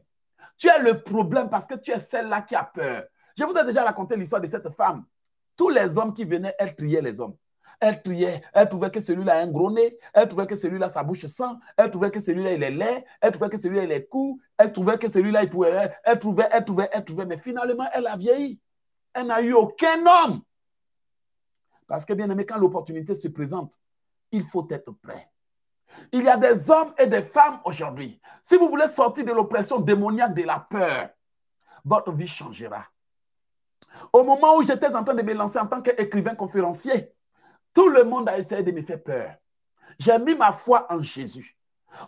Tu es le problème parce que tu es celle-là qui a peur. Je vous ai déjà raconté l'histoire de cette femme. Tous les hommes qui venaient, elle triait les hommes. Elle triait, elle trouvait que celui-là a un gros nez, elle trouvait que celui-là sa bouche sang, elle trouvait que celui-là il est laid, elle trouvait que celui-là il est court, elle trouvait que celui-là il pouvait, elle trouvait, elle trouvait, elle trouvait, mais finalement elle a vieilli. Elle n'a eu aucun homme. Parce que, bien aimé, quand l'opportunité se présente, il faut être prêt. Il y a des hommes et des femmes aujourd'hui. Si vous voulez sortir de l'oppression démoniaque, de la peur, votre vie changera. Au moment où j'étais en train de me lancer en tant qu'écrivain conférencier, tout le monde a essayé de me faire peur. J'ai mis ma foi en Jésus.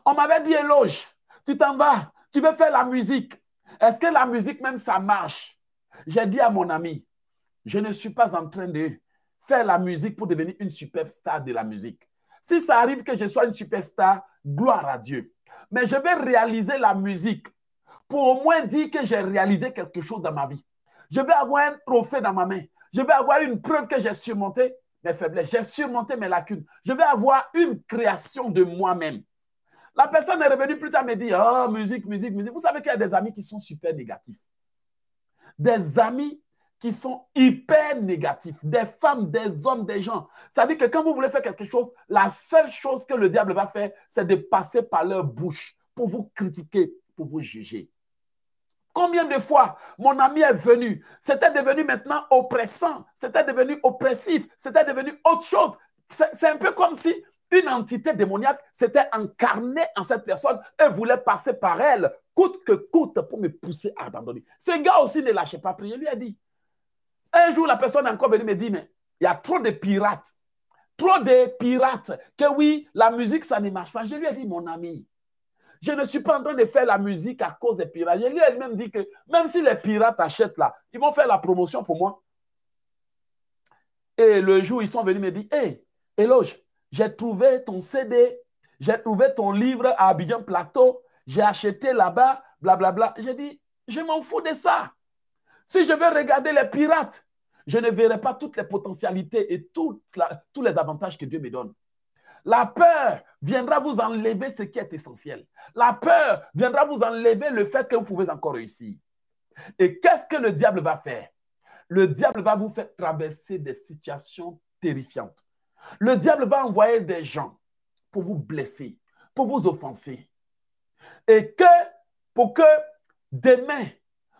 On m'avait dit éloge, tu t'en vas, tu veux faire la musique. Est-ce que la musique même ça marche j'ai dit à mon ami, je ne suis pas en train de faire la musique pour devenir une superstar de la musique. Si ça arrive que je sois une superstar, gloire à Dieu. Mais je vais réaliser la musique pour au moins dire que j'ai réalisé quelque chose dans ma vie. Je vais avoir un trophée dans ma main. Je vais avoir une preuve que j'ai surmonté mes faiblesses. J'ai surmonté mes lacunes. Je vais avoir une création de moi-même. La personne est revenue plus tard me dit, oh, musique, musique, musique. Vous savez qu'il y a des amis qui sont super négatifs des amis qui sont hyper négatifs, des femmes, des hommes, des gens. Ça veut dire que quand vous voulez faire quelque chose, la seule chose que le diable va faire, c'est de passer par leur bouche pour vous critiquer, pour vous juger. Combien de fois mon ami est venu, c'était devenu maintenant oppressant, c'était devenu oppressif, c'était devenu autre chose. C'est un peu comme si une entité démoniaque s'était incarnée en cette personne et voulait passer par elle, coûte que coûte, pour me pousser à abandonner. Ce gars aussi ne lâchait pas Je Lui ai dit. Un jour, la personne est encore venue me dire, mais il y a trop de pirates. Trop de pirates. Que oui, la musique, ça ne marche pas. Je lui ai dit, mon ami, je ne suis pas en train de faire la musique à cause des pirates. Je lui ai même dit que même si les pirates achètent là, ils vont faire la promotion pour moi. Et le jour, ils sont venus me dire, hé, éloge, j'ai trouvé ton CD, j'ai trouvé ton livre à Abidjan Plateau, j'ai acheté là-bas, blablabla. J'ai dit, je m'en fous de ça. Si je veux regarder les pirates, je ne verrai pas toutes les potentialités et tous les avantages que Dieu me donne. La peur viendra vous enlever ce qui est essentiel. La peur viendra vous enlever le fait que vous pouvez encore réussir. Et qu'est-ce que le diable va faire Le diable va vous faire traverser des situations terrifiantes. Le diable va envoyer des gens pour vous blesser, pour vous offenser. Et que, pour que demain,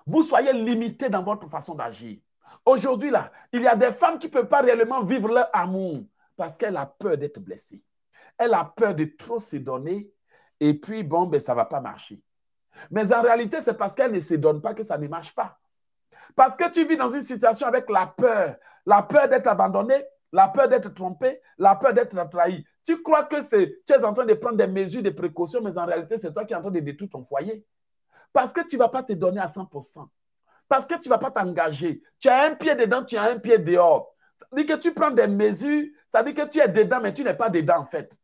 vous soyez limité dans votre façon d'agir. Aujourd'hui, là, il y a des femmes qui ne peuvent pas réellement vivre leur amour parce qu'elles ont peur d'être blessées. Elles ont peur de trop se donner et puis, bon, ben, ça ne va pas marcher. Mais en réalité, c'est parce qu'elles ne se donnent pas que ça ne marche pas. Parce que tu vis dans une situation avec la peur, la peur d'être abandonnée la peur d'être trompé, la peur d'être trahi. Tu crois que tu es en train de prendre des mesures, des précautions, mais en réalité, c'est toi qui es en train de détruire ton foyer. Parce que tu ne vas pas te donner à 100%. Parce que tu ne vas pas t'engager. Tu as un pied dedans, tu as un pied dehors. Ça veut que tu prends des mesures, ça veut dire que tu es dedans, mais tu n'es pas dedans en fait.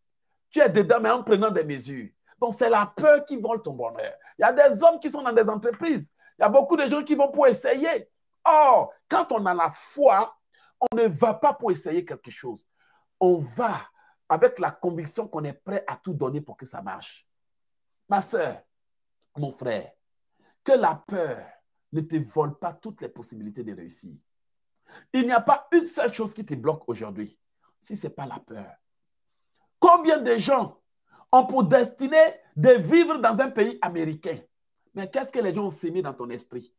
Tu es dedans, mais en prenant des mesures. Donc, c'est la peur qui vole ton bonheur. Il y a des hommes qui sont dans des entreprises. Il y a beaucoup de gens qui vont pour essayer. Or, quand on a la foi, on ne va pas pour essayer quelque chose. On va avec la conviction qu'on est prêt à tout donner pour que ça marche. Ma soeur, mon frère, que la peur ne te vole pas toutes les possibilités de réussir. Il n'y a pas une seule chose qui te bloque aujourd'hui, si ce n'est pas la peur. Combien de gens ont pour destiné de vivre dans un pays américain? Mais qu'est-ce que les gens ont semé dans ton esprit?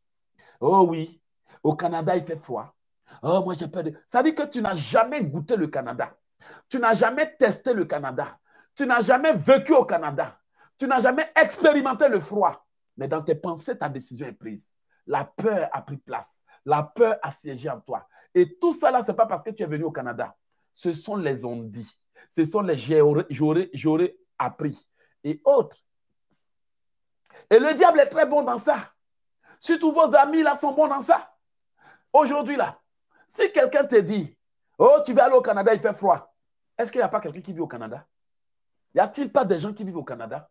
Oh oui, au Canada, il fait froid. Oh, moi j'ai peur de. Ça veut que tu n'as jamais goûté le Canada. Tu n'as jamais testé le Canada. Tu n'as jamais vécu au Canada. Tu n'as jamais expérimenté le froid. Mais dans tes pensées, ta décision est prise. La peur a pris place. La peur a siégé en toi. Et tout ça là, ce n'est pas parce que tu es venu au Canada. Ce sont les ondits. Ce sont les j'aurais appris et autres. Et le diable est très bon dans ça. Si tous vos amis là sont bons dans ça. Aujourd'hui là, si quelqu'un te dit, oh, tu vas aller au Canada, il fait froid, est-ce qu'il n'y a pas quelqu'un qui vit au Canada Y a-t-il pas des gens qui vivent au Canada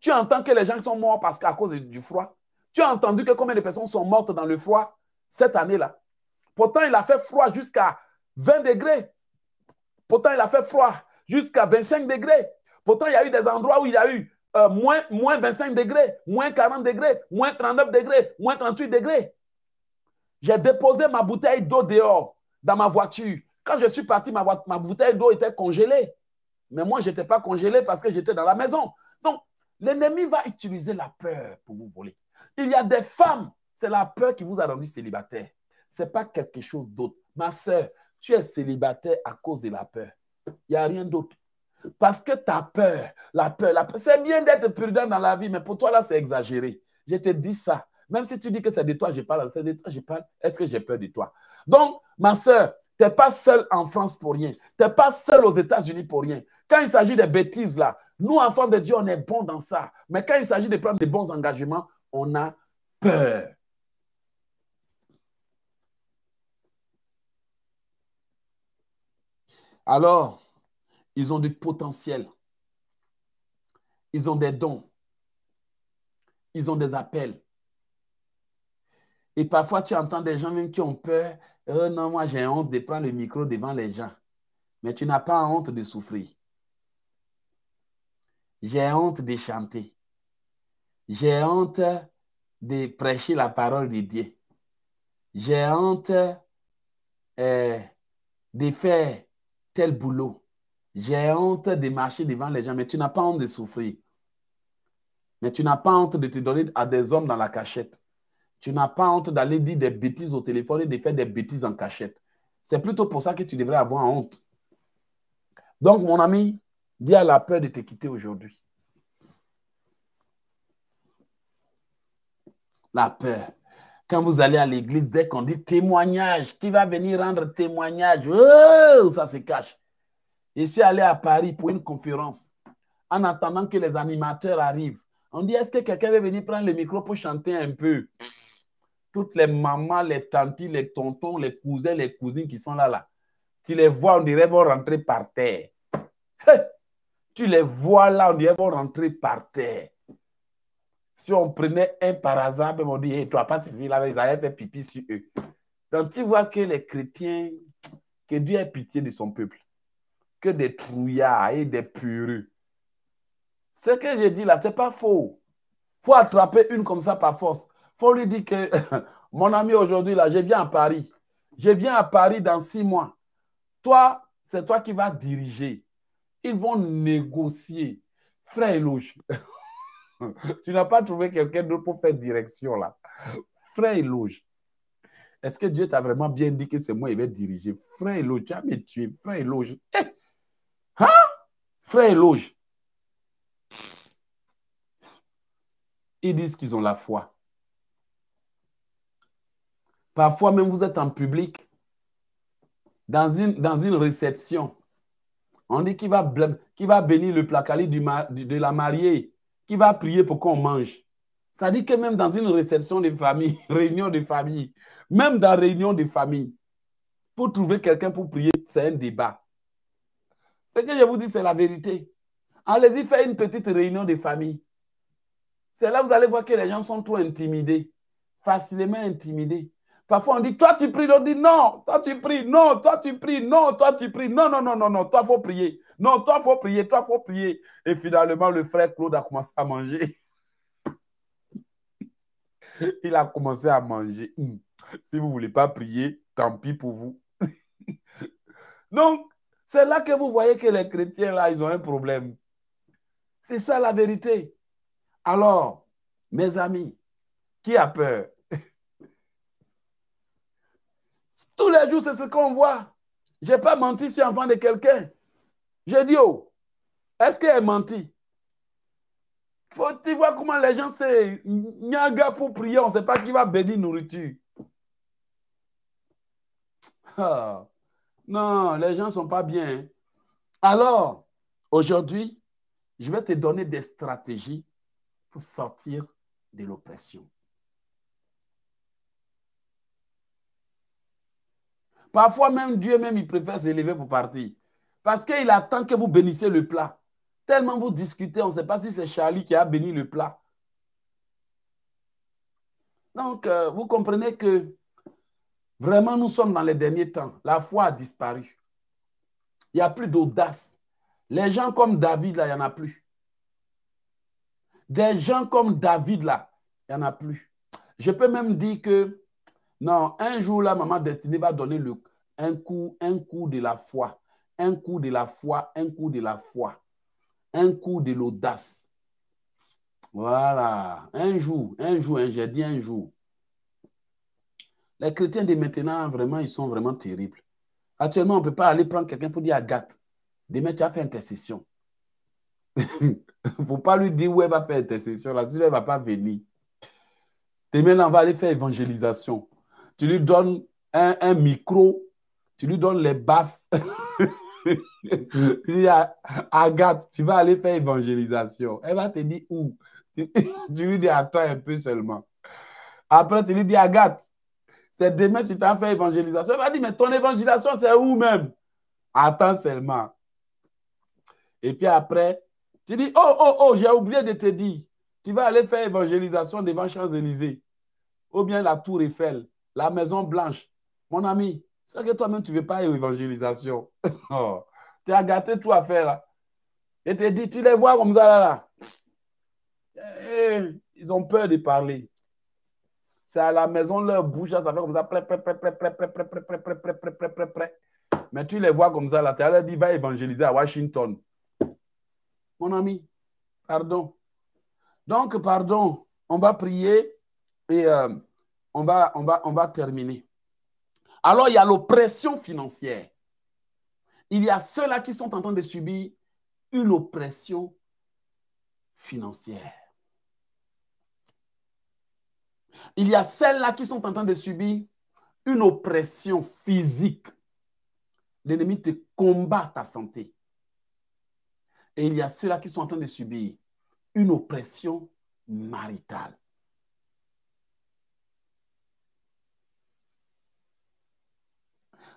Tu entends que les gens sont morts parce qu'à cause du froid. Tu as entendu que combien de personnes sont mortes dans le froid cette année-là. Pourtant, il a fait froid jusqu'à 20 degrés. Pourtant, il a fait froid jusqu'à 25 degrés. Pourtant, il y a eu des endroits où il y a eu euh, moins, moins 25 degrés, moins 40 degrés, moins 39 degrés, moins 38 degrés. J'ai déposé ma bouteille d'eau dehors, dans ma voiture. Quand je suis parti, ma, bouteille d'eau était congelée. Mais moi, je n'étais pas congelé parce que j'étais dans la maison. Donc, l'ennemi va utiliser la peur pour vous voler. Il y a des femmes, c'est la peur qui vous a rendu célibataire. Ce n'est pas quelque chose d'autre. Ma soeur, tu es célibataire à cause de la peur. Il n'y a rien d'autre. Parce que ta peur, la peur, la peur, c'est bien d'être prudent dans la vie, mais pour toi, là, c'est exagéré. Je te dis ça. Même si tu dis que c'est de toi, je parle, c'est de toi, je parle, est-ce que j'ai peur de toi Donc, ma soeur, tu n'es pas seul en France pour rien. Tu n'es pas seul aux États-Unis pour rien. Quand il s'agit des bêtises là, nous, enfants de Dieu, on est bons dans ça. Mais quand il s'agit de prendre des bons engagements, on a peur. Alors, ils ont du potentiel. Ils ont des dons. Ils ont des appels. Et parfois, tu entends des gens même qui ont peur. Euh, non, moi, j'ai honte de prendre le micro devant les gens. Mais tu n'as pas honte de souffrir. J'ai honte de chanter. J'ai honte de prêcher la parole de Dieu. J'ai honte euh, de faire tel boulot. J'ai honte de marcher devant les gens, mais tu n'as pas honte de souffrir. Mais tu n'as pas honte de te donner à des hommes dans la cachette. Tu n'as pas honte d'aller dire des bêtises au téléphone et de faire des bêtises en cachette. C'est plutôt pour ça que tu devrais avoir honte. Donc, mon ami, dis à la peur de te quitter aujourd'hui. La peur. Quand vous allez à l'église, dès qu'on dit témoignage, qui va venir rendre témoignage oh, Ça se cache. Je suis allé à Paris pour une conférence. En attendant que les animateurs arrivent, on dit est-ce que quelqu'un veut venir prendre le micro pour chanter un peu toutes les mamans, les tantes, les tontons, les cousins, les cousines qui sont là, là. Tu les vois, on dirait vont rentrer par terre. tu les vois là, on dirait vont rentrer par terre. Si on prenait un par hasard, on dit, hey, toi, pas ici, là, ils allaient faire pipi sur eux. Donc, tu vois que les chrétiens, que Dieu ait pitié de son peuple, que des trouillards et des purus. Ce que j'ai dit là, c'est pas faux. faut attraper une comme ça par force faut lui dire que mon ami aujourd'hui, là, je viens à Paris. Je viens à Paris dans six mois. Toi, c'est toi qui vas diriger. Ils vont négocier. Frère Eloge, tu n'as pas trouvé quelqu'un d'autre pour faire direction là. Frère Eloge, est-ce que Dieu t'a vraiment bien dit que c'est moi qui vais diriger Frère Eloge, tu as me tué. Frère Eloge. Eh! Hein? Frère Eloge. Ils disent qu'ils ont la foi. Parfois même, vous êtes en public, dans une, dans une réception. On dit qui va, qui va bénir le placard de la mariée, qui va prier pour qu'on mange. Ça dit que même dans une réception de famille, réunion de famille, même dans réunion de famille, pour trouver quelqu'un pour prier, c'est un débat. Ce que je vous dis, c'est la vérité. Allez-y faire une petite réunion de famille. C'est là que vous allez voir que les gens sont trop intimidés, facilement intimidés. Parfois, on dit, toi, tu pries. On dit, non, toi, tu pries. Non, toi, tu pries. Non, toi, tu pries. Non, non, non, non, non. Toi, faut prier. Non, toi, faut prier. Toi, faut prier. Et finalement, le frère Claude a commencé à manger. Il a commencé à manger. Hmm. Si vous ne voulez pas prier, tant pis pour vous. Donc, c'est là que vous voyez que les chrétiens, là, ils ont un problème. C'est ça la vérité. Alors, mes amis, qui a peur Tous les jours, c'est ce qu'on voit. Je n'ai pas menti, sur l'enfant de quelqu'un. J'ai dit, oh, est-ce qu'elle a menti? Faut, tu vois comment les gens se niaga pour prier, on ne sait pas qui va bénir nourriture. Ah. Non, les gens ne sont pas bien. Hein. Alors, aujourd'hui, je vais te donner des stratégies pour sortir de l'oppression. Parfois même, Dieu même, il préfère s'élever pour partir. Parce qu'il attend que vous bénissiez le plat. Tellement vous discutez, on ne sait pas si c'est Charlie qui a béni le plat. Donc, euh, vous comprenez que vraiment, nous sommes dans les derniers temps. La foi a disparu. Il n'y a plus d'audace. Les gens comme David, là, il n'y en a plus. Des gens comme David, là, il n'y en a plus. Je peux même dire que, non, un jour, là, Maman Destinée va donner le, un coup, un coup de la foi, un coup de la foi, un coup de la foi, un coup de l'audace. Voilà, un jour, un jour, un hein, jeudi un jour. Les chrétiens de maintenant, vraiment, ils sont vraiment terribles. Actuellement, on ne peut pas aller prendre quelqu'un pour dire Agathe, demain tu as fait intercession. Il ne faut pas lui dire où elle va faire intercession. La suite, elle ne va pas venir. Demain, on va aller faire évangélisation. Tu lui donnes un, un micro tu lui donnes les baffes. tu dis Agathe, tu vas aller faire évangélisation. Elle va te dire où tu, lui dis attends un peu seulement. Après, tu lui dis Agathe, c'est demain tu t'en fais évangélisation. Elle va dire mais ton évangélisation, c'est où même Attends seulement. Et puis après, tu dis oh, oh, oh, j'ai oublié de te dire. Tu vas aller faire évangélisation devant Champs-Élysées ou bien la Tour Eiffel, la Maison Blanche. Mon ami, c'est que toi-même, tu ne veux pas l'évangélisation. oh. Tu as gâté tout à faire là. Et tu dit, tu les vois comme ça là. là. ils ont peur de parler. C'est à la maison, leur bouche, ça fait comme ça. Mais tu les vois comme ça là. Tu as dit, va évangéliser à Washington. Mon ami, pardon. Donc, pardon, on va prier et on va terminer. Alors, il y a l'oppression financière. Il y a ceux-là qui sont en train de subir une oppression financière. Il y a celles-là qui sont en train de subir une oppression physique. L'ennemi te combat ta santé. Et il y a ceux-là qui sont en train de subir une oppression maritale.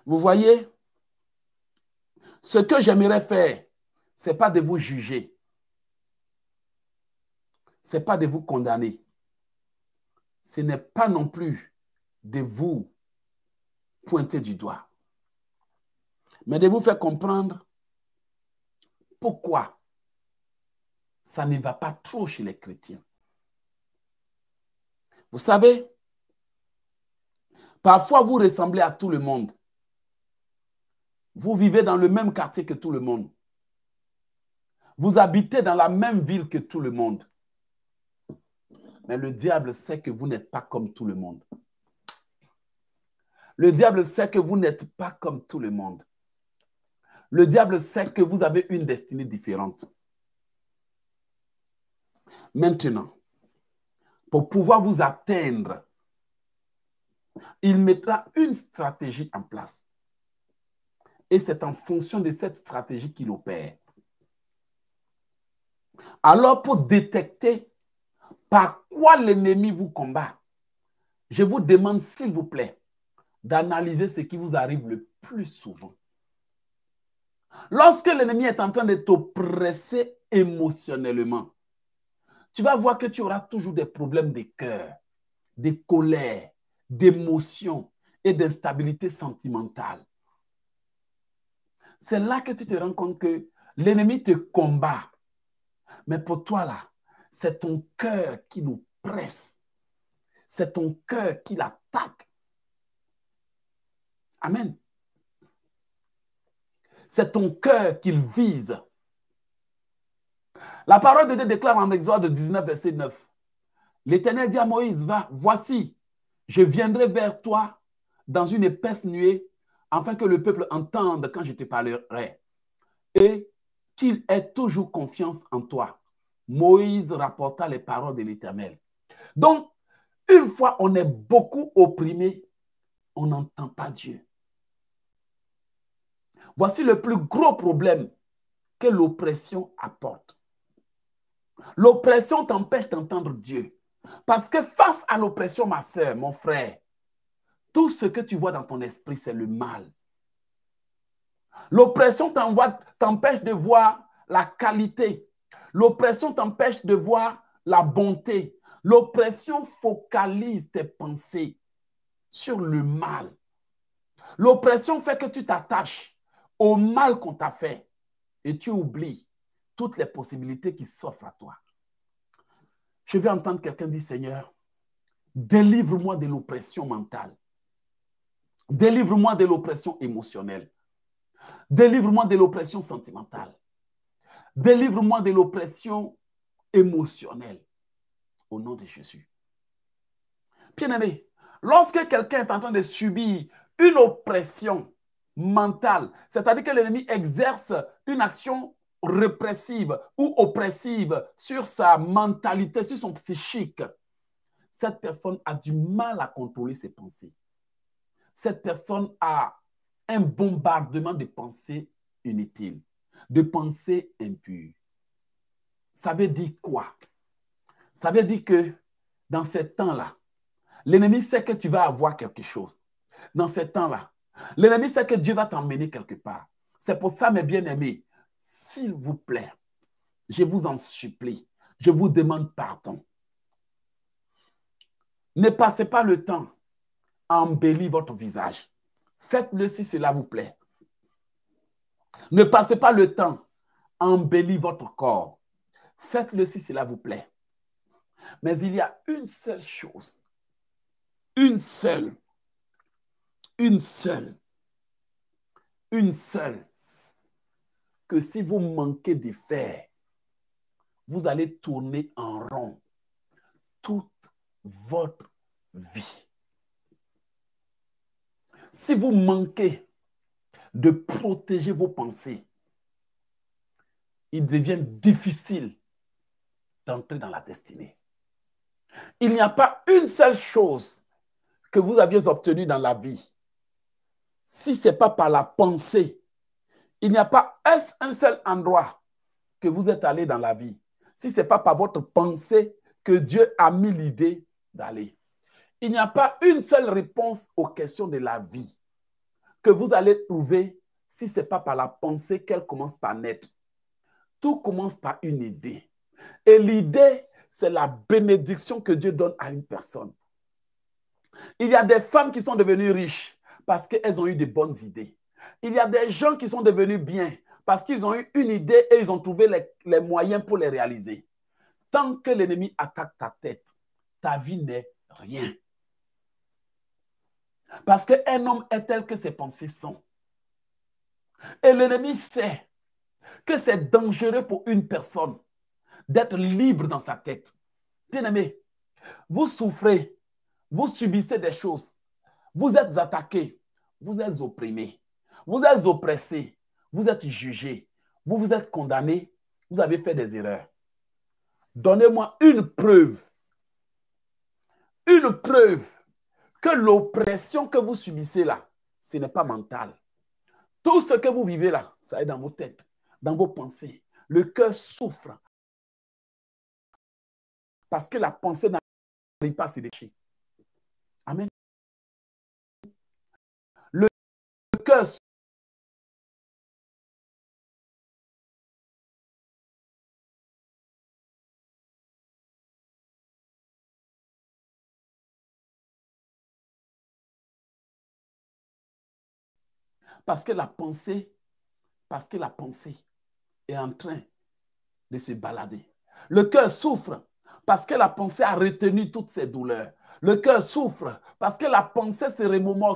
Vous voyez, ce que j'aimerais faire, ce n'est pas de vous juger. Ce n'est pas de vous condamner. Ce n'est pas non plus de vous pointer du doigt. Mais de vous faire comprendre pourquoi ça ne va pas trop chez les chrétiens. Vous savez, parfois vous ressemblez à tout le monde. Vous vivez dans le même quartier que tout le monde. Vous habitez dans la même ville que tout le monde. Mais le diable sait que vous n'êtes pas comme tout le monde. Le diable sait que vous n'êtes pas comme tout le monde. Le diable sait que vous avez une destinée différente. Maintenant, pour pouvoir vous atteindre, il mettra une stratégie en place. Et c'est en fonction de cette stratégie qu'il opère. Alors, pour détecter par quoi l'ennemi vous combat, je vous demande, s'il vous plaît, d'analyser ce qui vous arrive le plus souvent. Lorsque l'ennemi est en train de t'oppresser émotionnellement, tu vas voir que tu auras toujours des problèmes de cœur, de colère, d'émotion et d'instabilité sentimentale. C'est là que tu te rends compte que l'ennemi te combat. Mais pour toi, là, c'est ton cœur qui nous presse. C'est ton cœur qui l'attaque. Amen. C'est ton cœur qu'il vise. La parole de Dieu déclare en Exode 19, verset 9. L'Éternel dit à Moïse, va, voici, je viendrai vers toi dans une épaisse nuée afin que le peuple entende quand je te parlerai, et qu'il ait toujours confiance en toi. Moïse rapporta les paroles de l'Éternel. Donc, une fois on est beaucoup opprimé, on n'entend pas Dieu. Voici le plus gros problème que l'oppression apporte. L'oppression t'empêche d'entendre Dieu. Parce que face à l'oppression, ma soeur, mon frère, tout ce que tu vois dans ton esprit, c'est le mal. L'oppression t'empêche de voir la qualité. L'oppression t'empêche de voir la bonté. L'oppression focalise tes pensées sur le mal. L'oppression fait que tu t'attaches au mal qu'on t'a fait et tu oublies toutes les possibilités qui s'offrent à toi. Je vais entendre quelqu'un dire, Seigneur, délivre-moi de l'oppression mentale. Délivre-moi de l'oppression émotionnelle. Délivre-moi de l'oppression sentimentale. Délivre-moi de l'oppression émotionnelle. Au nom de Jésus. Bien-aimé, lorsque quelqu'un est en train de subir une oppression mentale, c'est-à-dire que l'ennemi exerce une action répressive ou oppressive sur sa mentalité, sur son psychique, cette personne a du mal à contrôler ses pensées cette personne a un bombardement de pensées inutiles, de pensées impures. Ça veut dire quoi Ça veut dire que dans ces temps-là, l'ennemi sait que tu vas avoir quelque chose. Dans ces temps-là, l'ennemi sait que Dieu va t'emmener quelque part. C'est pour ça, mes bien-aimés, s'il vous plaît, je vous en supplie, je vous demande pardon. Ne passez pas le temps embellit votre visage. Faites-le si cela vous plaît. Ne passez pas le temps. Embellit votre corps. Faites-le si cela vous plaît. Mais il y a une seule chose. Une seule. Une seule. Une seule. Que si vous manquez de faire, vous allez tourner en rond toute votre vie. Si vous manquez de protéger vos pensées, il devient difficile d'entrer dans la destinée. Il n'y a pas une seule chose que vous aviez obtenue dans la vie. Si ce n'est pas par la pensée, il n'y a pas un seul endroit que vous êtes allé dans la vie. Si ce n'est pas par votre pensée que Dieu a mis l'idée d'aller il n'y a pas une seule réponse aux questions de la vie que vous allez trouver si ce n'est pas par la pensée qu'elle commence par naître. Tout commence par une idée. Et l'idée, c'est la bénédiction que Dieu donne à une personne. Il y a des femmes qui sont devenues riches parce qu'elles ont eu de bonnes idées. Il y a des gens qui sont devenus bien parce qu'ils ont eu une idée et ils ont trouvé les, les moyens pour les réaliser. Tant que l'ennemi attaque ta tête, ta vie n'est rien. Parce qu'un homme est tel que ses pensées sont. Et l'ennemi sait que c'est dangereux pour une personne d'être libre dans sa tête. Bien-aimé, vous souffrez, vous subissez des choses, vous êtes attaqué, vous êtes opprimé, vous êtes oppressé, vous êtes jugé, vous vous êtes condamné, vous avez fait des erreurs. Donnez-moi une preuve, une preuve que l'oppression que vous subissez là, ce n'est pas mental. Tout ce que vous vivez là, ça est dans vos têtes, dans vos pensées. Le cœur souffre. Parce que la pensée n'arrive pas à se déchirer. Amen. Le cœur Parce que la pensée, parce que la pensée est en train de se balader. Le cœur souffre parce que la pensée a retenu toutes ses douleurs. Le cœur souffre parce que la pensée se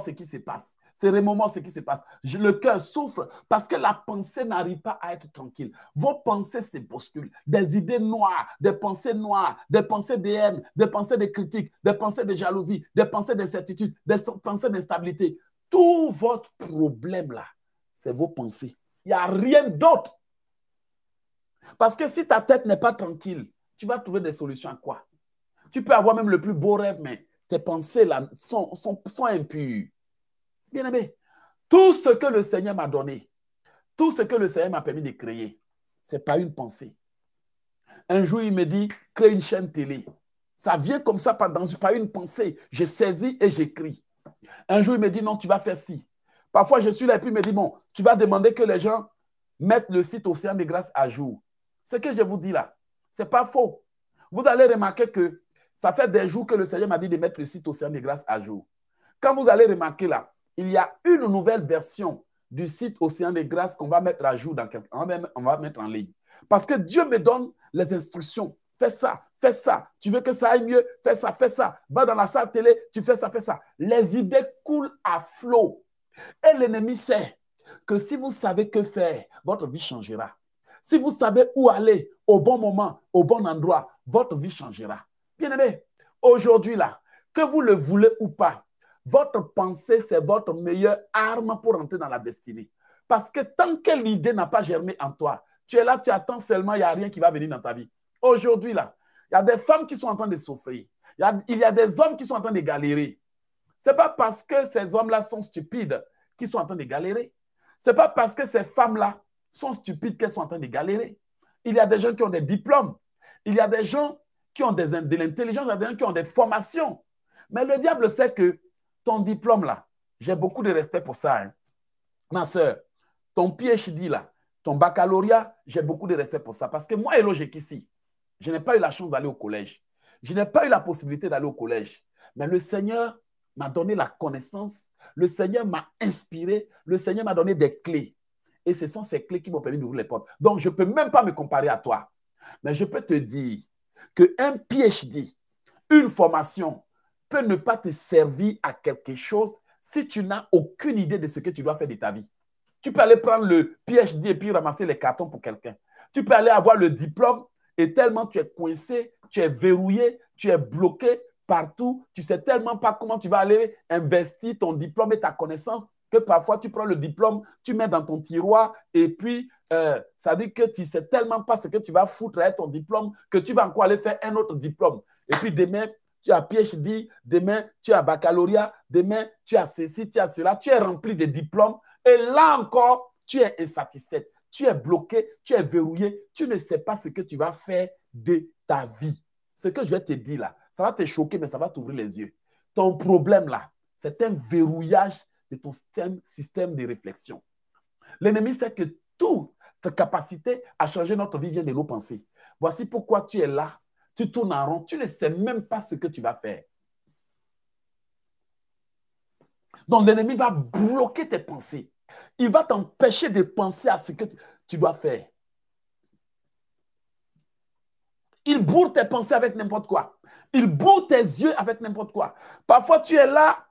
ce qui se passe. C'est remémore ce qui se passe. Le cœur souffre parce que la pensée n'arrive pas à être tranquille. Vos pensées se bousculent. Des idées noires, des pensées noires, des pensées de haine, des pensées de critique, des pensées de jalousie, des pensées d'incertitude, des pensées d'instabilité. Tout votre problème là, c'est vos pensées. Il n'y a rien d'autre. Parce que si ta tête n'est pas tranquille, tu vas trouver des solutions à quoi Tu peux avoir même le plus beau rêve, mais tes pensées là sont, impures. Bien aimé, tout ce que le Seigneur m'a donné, tout ce que le Seigneur m'a permis de créer, ce n'est pas une pensée. Un jour, il me dit, crée une chaîne télé. Ça vient comme ça, par, une pensée. Je saisis et j'écris. Un jour, il me dit non, tu vas faire ci. Parfois, je suis là et puis il me dit bon, tu vas demander que les gens mettent le site Océan des Grâces à jour. Ce que je vous dis là, ce n'est pas faux. Vous allez remarquer que ça fait des jours que le Seigneur m'a dit de mettre le site Océan des Grâces à jour. Quand vous allez remarquer là, il y a une nouvelle version du site Océan des Grâces qu'on va mettre à jour dans quelques... on va mettre en ligne. Parce que Dieu me donne les instructions fais ça, fais ça. Tu veux que ça aille mieux, fais ça, fais ça. Va dans la salle télé, tu fais ça, fais ça. Les idées coulent à flot. Et l'ennemi sait que si vous savez que faire, votre vie changera. Si vous savez où aller au bon moment, au bon endroit, votre vie changera. Bien-aimé, aujourd'hui là, que vous le voulez ou pas, votre pensée, c'est votre meilleure arme pour entrer dans la destinée. Parce que tant que l'idée n'a pas germé en toi, tu es là, tu attends seulement, il n'y a rien qui va venir dans ta vie. Aujourd'hui, là, il y a des femmes qui sont en train de souffrir. Il y a, des hommes qui sont en train de galérer. Ce n'est pas parce que ces hommes-là sont stupides qu'ils sont en train de galérer. Ce n'est pas parce que ces femmes-là sont stupides qu'elles sont en train de galérer. Il y a des gens qui ont des diplômes. Il y a des gens qui ont de l'intelligence, il y a des gens qui ont des formations. Mais le diable sait que ton diplôme, là, j'ai beaucoup de respect pour ça. Hein. Ma soeur, ton PhD, là, ton baccalauréat, j'ai beaucoup de respect pour ça. Parce que moi, logique ici, je n'ai pas eu la chance d'aller au collège. Je n'ai pas eu la possibilité d'aller au collège. Mais le Seigneur m'a donné la connaissance. Le Seigneur m'a inspiré. Le Seigneur m'a donné des clés. Et ce sont ces clés qui m'ont permis d'ouvrir les portes. Donc, je ne peux même pas me comparer à toi. Mais je peux te dire qu'un PhD, une formation, peut ne pas te servir à quelque chose si tu n'as aucune idée de ce que tu dois faire de ta vie. Tu peux aller prendre le PhD et puis ramasser les cartons pour quelqu'un. Tu peux aller avoir le diplôme et tellement tu es coincé, tu es verrouillé, tu es bloqué partout. Tu sais tellement pas comment tu vas aller investir ton diplôme et ta connaissance que parfois tu prends le diplôme, tu mets dans ton tiroir et puis euh, ça dit que tu sais tellement pas ce que tu vas foutre avec ton diplôme que tu vas encore aller faire un autre diplôme. Et puis demain, tu as PhD, demain, tu as baccalauréat, demain, tu as ceci, tu as cela, tu es rempli de diplômes et là encore, tu es insatisfait. Tu es bloqué, tu es verrouillé, tu ne sais pas ce que tu vas faire de ta vie. Ce que je vais te dire là, ça va te choquer, mais ça va t'ouvrir les yeux. Ton problème là, c'est un verrouillage de ton système, de réflexion. L'ennemi sait que toute ta capacité à changer notre vie vient de nos pensées. Voici pourquoi tu es là. Tu tournes en rond, tu ne sais même pas ce que tu vas faire. Donc l'ennemi va bloquer tes pensées. Il va t'empêcher de penser à ce que tu dois faire. Il bourre tes pensées avec n'importe quoi. Il bourre tes yeux avec n'importe quoi. Parfois, tu es là,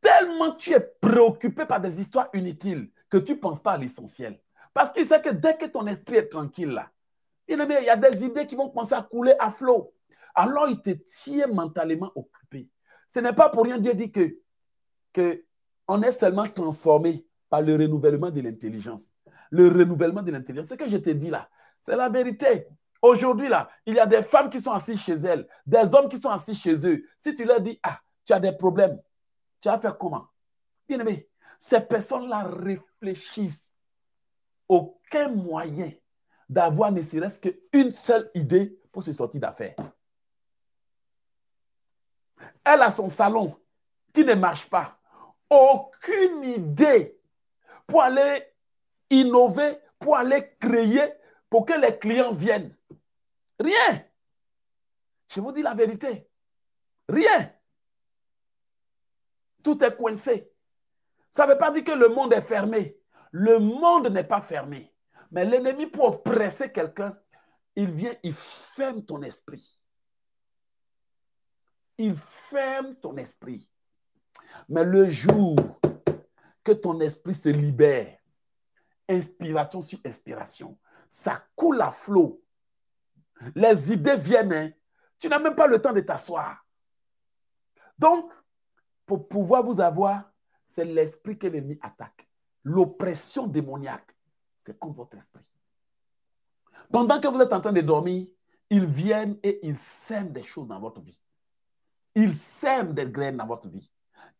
tellement tu es préoccupé par des histoires inutiles que tu ne penses pas à l'essentiel. Parce qu'il sait que dès que ton esprit est tranquille, là, il y a des idées qui vont commencer à couler à flot. Alors, il te tient mentalement occupé. Ce n'est pas pour rien Dieu dit que, que on est seulement transformé par le renouvellement de l'intelligence. Le renouvellement de l'intelligence, ce que je te dis là, c'est la vérité. Aujourd'hui, là, il y a des femmes qui sont assises chez elles, des hommes qui sont assis chez eux. Si tu leur dis, ah, tu as des problèmes, tu vas faire comment Bien aimé, ces personnes-là réfléchissent. Aucun moyen d'avoir ne serait-ce qu'une seule idée pour se sortir d'affaires. Elle a son salon qui ne marche pas. Aucune idée pour aller innover, pour aller créer, pour que les clients viennent. Rien. Je vous dis la vérité. Rien. Tout est coincé. Ça ne veut pas dire que le monde est fermé. Le monde n'est pas fermé. Mais l'ennemi, pour presser quelqu'un, il vient, il ferme ton esprit. Il ferme ton esprit. Mais le jour que ton esprit se libère. Inspiration sur inspiration. Ça coule à flot. Les idées viennent. Hein. Tu n'as même pas le temps de t'asseoir. Donc, pour pouvoir vous avoir, c'est l'esprit que l'ennemi attaque. L'oppression démoniaque, c'est contre votre esprit. Pendant que vous êtes en train de dormir, ils viennent et ils sèment des choses dans votre vie. Ils sèment des graines dans votre vie.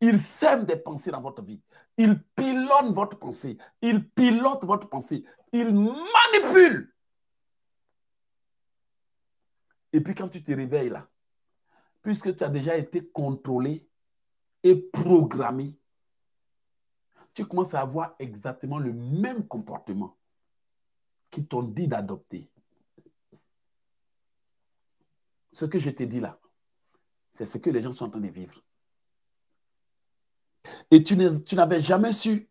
Il sème des pensées dans votre vie. Il pilonne votre pensée. Il pilote votre pensée. Il manipule. Et puis quand tu te réveilles là, puisque tu as déjà été contrôlé et programmé, tu commences à avoir exactement le même comportement qu'ils t'ont dit d'adopter. Ce que je te dis là, c'est ce que les gens sont en train de vivre et tu n'avais jamais su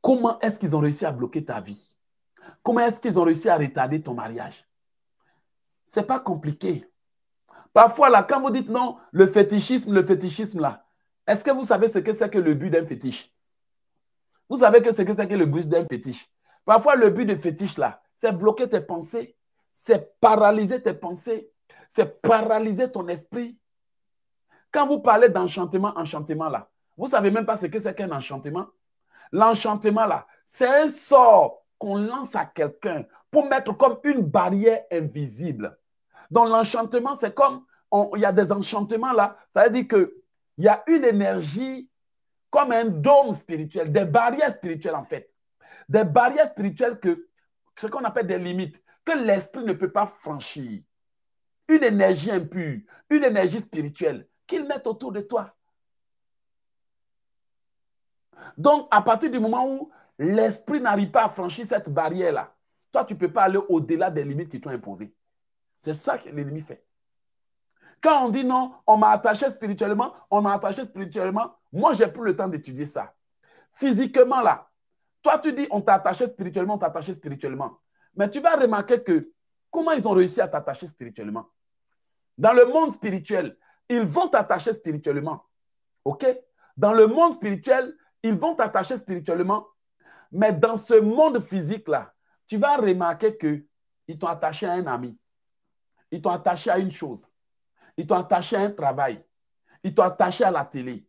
comment est-ce qu'ils ont réussi à bloquer ta vie. Comment est-ce qu'ils ont réussi à retarder ton mariage. C'est pas compliqué. Parfois, là, quand vous dites non, le fétichisme, le fétichisme, là, est-ce que vous savez ce que c'est que le but d'un fétiche Vous savez ce que c'est que le but d'un fétiche Parfois, le but de fétiche, là, c'est bloquer tes pensées, c'est paralyser tes pensées, c'est paralyser ton esprit. Quand vous parlez d'enchantement, enchantement, là, vous ne savez même pas ce que c'est qu'un enchantement. L'enchantement, là, c'est un sort qu'on lance à quelqu'un pour mettre comme une barrière invisible. Donc, l'enchantement, c'est comme il y a des enchantements là. Ça veut dire qu'il y a une énergie comme un dôme spirituel, des barrières spirituelles en fait. Des barrières spirituelles que ce qu'on appelle des limites, que l'esprit ne peut pas franchir. Une énergie impure, une énergie spirituelle qu'il met autour de toi. Donc, à partir du moment où l'esprit n'arrive pas à franchir cette barrière-là, toi, tu ne peux pas aller au-delà des limites qui t'ont imposées. C'est ça que l'ennemi fait. Quand on dit non, on m'a attaché spirituellement, on m'a attaché spirituellement, moi, j'ai plus le temps d'étudier ça. Physiquement, là, toi, tu dis on t'a attaché spirituellement, on t'a attaché spirituellement. Mais tu vas remarquer que comment ils ont réussi à t'attacher spirituellement. Dans le monde spirituel, ils vont t'attacher spirituellement. OK Dans le monde spirituel, ils vont t'attacher spirituellement, mais dans ce monde physique-là, tu vas remarquer qu'ils t'ont attaché à un ami. Ils t'ont attaché à une chose. Ils t'ont attaché à un travail. Ils t'ont attaché à la télé.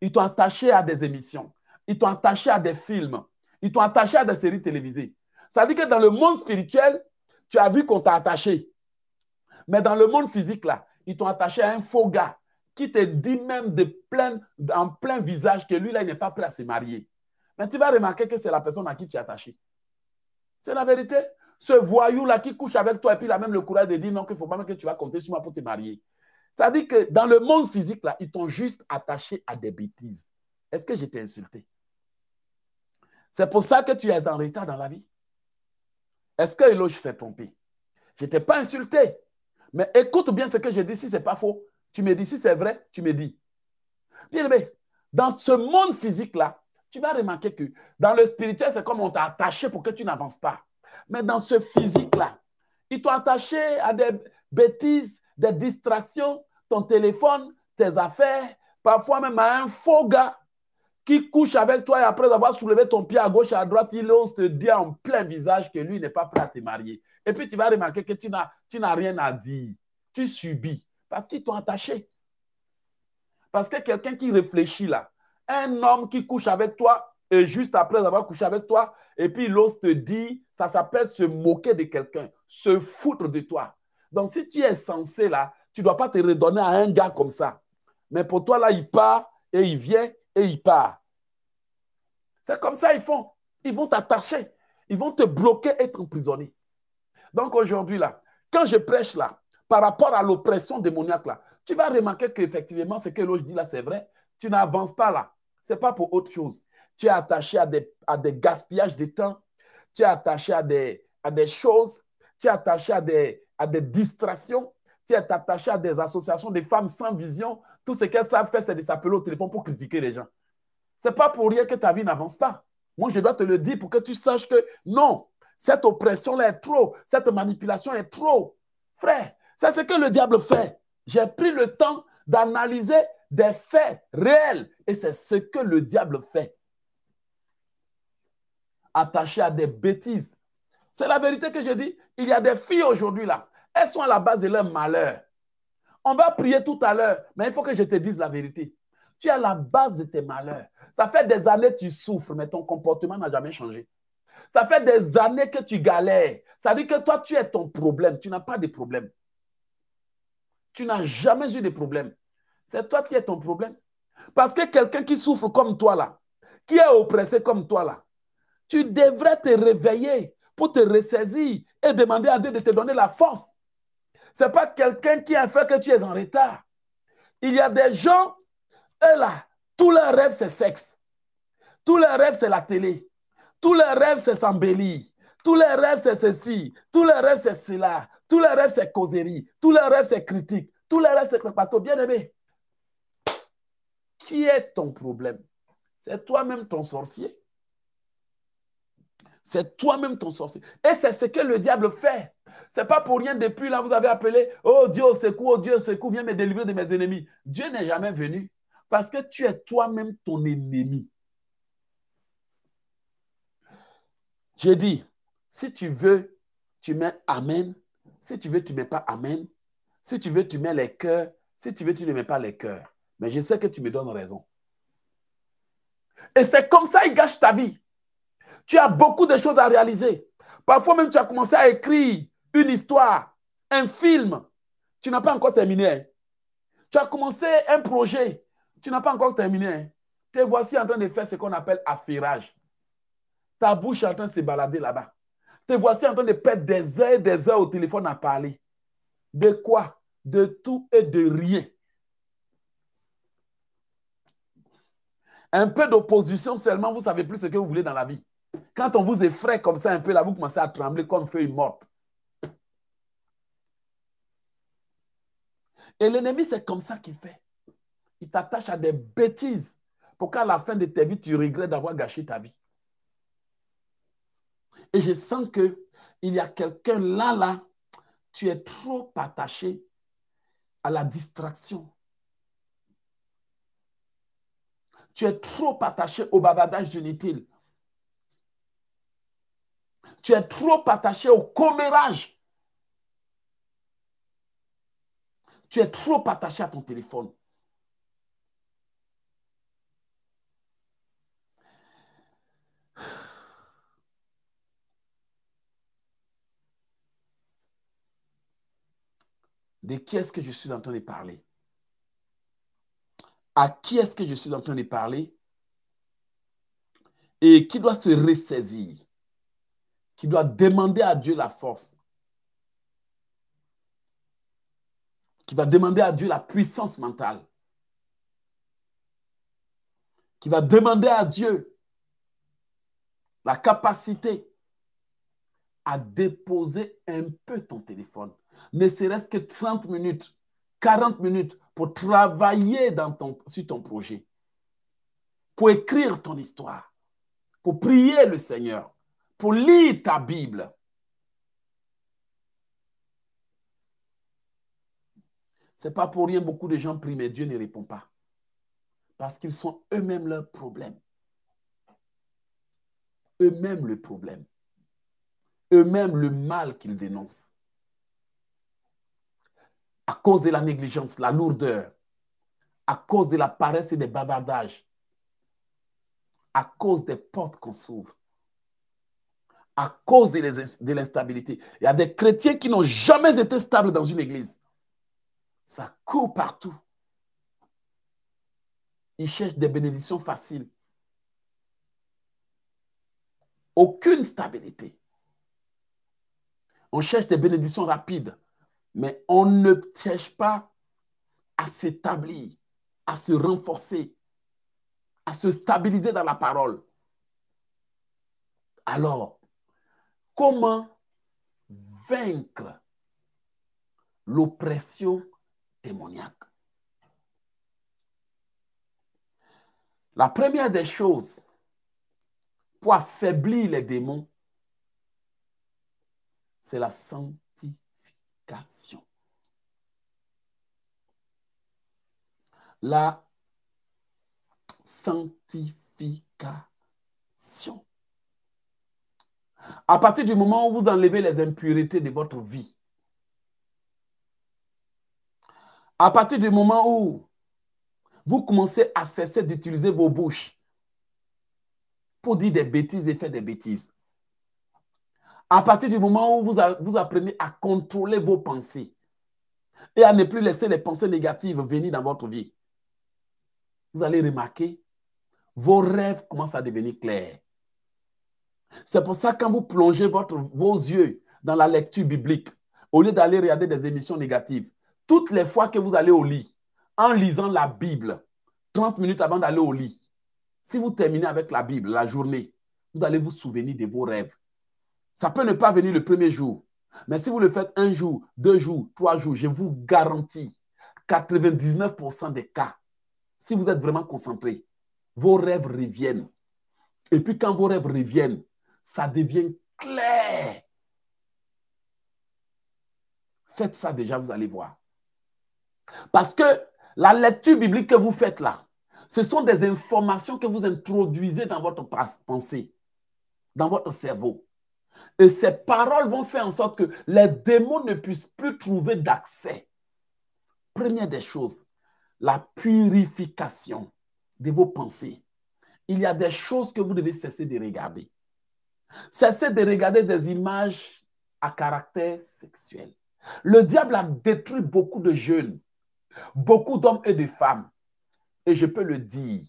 Ils t'ont attaché à des émissions. Ils t'ont attaché à des films. Ils t'ont attaché à des séries télévisées. Ça veut dire que dans le monde spirituel, tu as vu qu'on t'a attaché. Mais dans le monde physique, là, ils t'ont attaché à un faux gars qui te dit même de en plein visage que lui, là, il n'est pas prêt à se marier. Mais tu vas remarquer que c'est la personne à qui tu es attaché. C'est la vérité. Ce voyou-là qui couche avec toi et puis il a même le courage de dire non, qu'il ne faut pas que tu vas compter sur moi pour te marier. C'est-à-dire que dans le monde physique, là, ils t'ont juste attaché à des bêtises. Est-ce que je t'ai insulté? C'est pour ça que tu es en retard dans la vie. Est-ce que Eloge s'est trompé? Je ne t'ai pas insulté. Mais écoute bien ce que je dis, si ce n'est pas faux. Tu me dis, si c'est vrai, tu me dis. Bien-aimé, dans ce monde physique-là, tu vas remarquer que dans le spirituel, c'est comme on t'a attaché pour que tu n'avances pas. Mais dans ce physique-là, il t'ont attaché à des bêtises, des distractions, ton téléphone, tes affaires, parfois même à un faux gars qui couche avec toi et après avoir soulevé ton pied à gauche et à droite, il ose te dire en plein visage que lui n'est pas prêt à te marier. Et puis tu vas remarquer que tu n'as rien à dire. Tu subis. Parce qu'ils t'ont attaché. Parce que quelqu'un qui réfléchit là, un homme qui couche avec toi, et juste après avoir couché avec toi, et puis l'autre te dit, ça s'appelle se moquer de quelqu'un, se foutre de toi. Donc si tu es censé là, tu ne dois pas te redonner à un gars comme ça. Mais pour toi là, il part et il vient et il part. C'est comme ça ils font. Ils vont t'attacher. Ils vont te bloquer, être emprisonné. Donc aujourd'hui là, quand je prêche là, par rapport à l'oppression démoniaque là, tu vas remarquer qu'effectivement, ce que l'autre dit là, c'est vrai. Tu n'avances pas là. Ce n'est pas pour autre chose. Tu es attaché à des, à des gaspillages de temps. Tu es attaché à des, à des choses. Tu es attaché à des, à des distractions. Tu es attaché à des associations de femmes sans vision. Tout ce qu'elles savent faire, c'est de s'appeler au téléphone pour critiquer les gens. Ce n'est pas pour rien que ta vie n'avance pas. Moi, je dois te le dire pour que tu saches que non, cette oppression-là est trop, cette manipulation est trop. Frère, c'est ce que le diable fait. J'ai pris le temps d'analyser des faits réels et c'est ce que le diable fait. Attaché à des bêtises. C'est la vérité que je dis. Il y a des filles aujourd'hui là. Elles sont à la base de leur malheur. On va prier tout à l'heure, mais il faut que je te dise la vérité. Tu es à la base de tes malheurs. Ça fait des années que tu souffres, mais ton comportement n'a jamais changé. Ça fait des années que tu galères. Ça dit que toi, tu es ton problème. Tu n'as pas de problème tu n'as jamais eu de problème. C'est toi qui es ton problème. Parce que quelqu'un qui souffre comme toi là, qui est oppressé comme toi là, tu devrais te réveiller pour te ressaisir et demander à Dieu de te donner la force. Ce n'est pas quelqu'un qui a fait que tu es en retard. Il y a des gens, eux là, tous leurs rêves c'est sexe. Tous leurs rêves c'est la télé. Tous leurs rêves c'est s'embellir. Tous leurs rêves, c'est ceci. Tous leurs rêves, c'est cela. Tous les rêves, c'est causerie. Tous les rêves, c'est critique. Tous les rêves, c'est préparatoire. Bien-aimé, qui est ton problème C'est toi-même ton sorcier. C'est toi-même ton sorcier. Et c'est ce que le diable fait. C'est pas pour rien depuis là, vous avez appelé, oh Dieu au secours, oh Dieu au secours, viens me délivrer de mes ennemis. Dieu n'est jamais venu parce que tu es toi-même ton ennemi. J'ai dit, si tu veux, tu mets Amen si tu veux, tu ne mets pas Amen. Si tu veux, tu mets les cœurs. Si tu veux, tu ne mets pas les cœurs. Mais je sais que tu me donnes raison. Et c'est comme ça qu'il gâche ta vie. Tu as beaucoup de choses à réaliser. Parfois même, tu as commencé à écrire une histoire, un film. Tu n'as pas encore terminé. Hein. Tu as commencé un projet. Tu n'as pas encore terminé. Hein. Te voici en train de faire ce qu'on appelle affirage. Ta bouche est en train de se balader là-bas. Te voici en train de perdre des heures et des heures au téléphone à parler. De quoi De tout et de rien. Un peu d'opposition seulement, vous savez plus ce que vous voulez dans la vie. Quand on vous effraie comme ça un peu, là, vous commencez à trembler comme feuille morte. Et l'ennemi, c'est comme ça qu'il fait. Il t'attache à des bêtises pour qu'à la fin de ta vie, tu regrettes d'avoir gâché ta vie. Et je sens que il y a quelqu'un là, là, tu es trop attaché à la distraction. Tu es trop attaché au bavardage inutile. Tu es trop attaché au commérage. Tu es trop attaché à ton téléphone. de qui est-ce que je suis en train de parler À qui est-ce que je suis en train de parler Et qui doit se ressaisir Qui doit demander à Dieu la force Qui va demander à Dieu la puissance mentale Qui va demander à Dieu la capacité à déposer un peu ton téléphone ne serait-ce que 30 minutes, 40 minutes pour travailler dans ton, sur ton projet, pour écrire ton histoire, pour prier le Seigneur, pour lire ta Bible. n'est pas pour rien beaucoup de gens prient, mais Dieu ne répond pas. Parce qu'ils sont eux-mêmes leur problème. Eux-mêmes le problème. Eux-mêmes le mal qu'ils dénoncent à cause de la négligence, la lourdeur, à cause de la paresse et des bavardages, à cause des portes qu'on s'ouvre, à cause de l'instabilité. Il y a des chrétiens qui n'ont jamais été stables dans une église. Ça court partout. Ils cherchent des bénédictions faciles. Aucune stabilité. On cherche des bénédictions rapides. Mais on ne cherche pas à s'établir, à se renforcer, à se stabiliser dans la parole. Alors, comment vaincre l'oppression démoniaque La première des choses pour affaiblir les démons, c'est la, sang la sanctification. À partir du moment où vous enlevez les impuretés de votre vie, à partir du moment où vous commencez à cesser d'utiliser vos bouches pour dire des bêtises et faire des bêtises, à partir du moment où vous, vous apprenez à contrôler vos pensées et à ne plus laisser les pensées négatives venir dans votre vie, vous allez remarquer, vos rêves commencent à devenir clairs. C'est pour ça que quand vous plongez votre, vos yeux dans la lecture biblique, au lieu d'aller regarder des émissions négatives, toutes les fois que vous allez au lit, en lisant la Bible, 30 minutes avant d'aller au lit, si vous terminez avec la Bible, la journée, vous allez vous souvenir de vos rêves. Ça peut ne pas venir le premier jour. Mais si vous le faites un jour, deux jours, trois jours, je vous garantis 99% des cas, si vous êtes vraiment concentré, vos rêves reviennent. Et puis quand vos rêves reviennent, ça devient clair. Faites ça déjà, vous allez voir. Parce que la lecture biblique que vous faites là, ce sont des informations que vous introduisez dans votre pensée, dans votre cerveau. Et ces paroles vont faire en sorte que les démons ne puissent plus trouver d'accès. Première des choses, la purification de vos pensées. Il y a des choses que vous devez cesser de regarder. Cessez de regarder des images à caractère sexuel. Le diable a détruit beaucoup de jeunes, beaucoup d'hommes et de femmes. Et je peux le dire,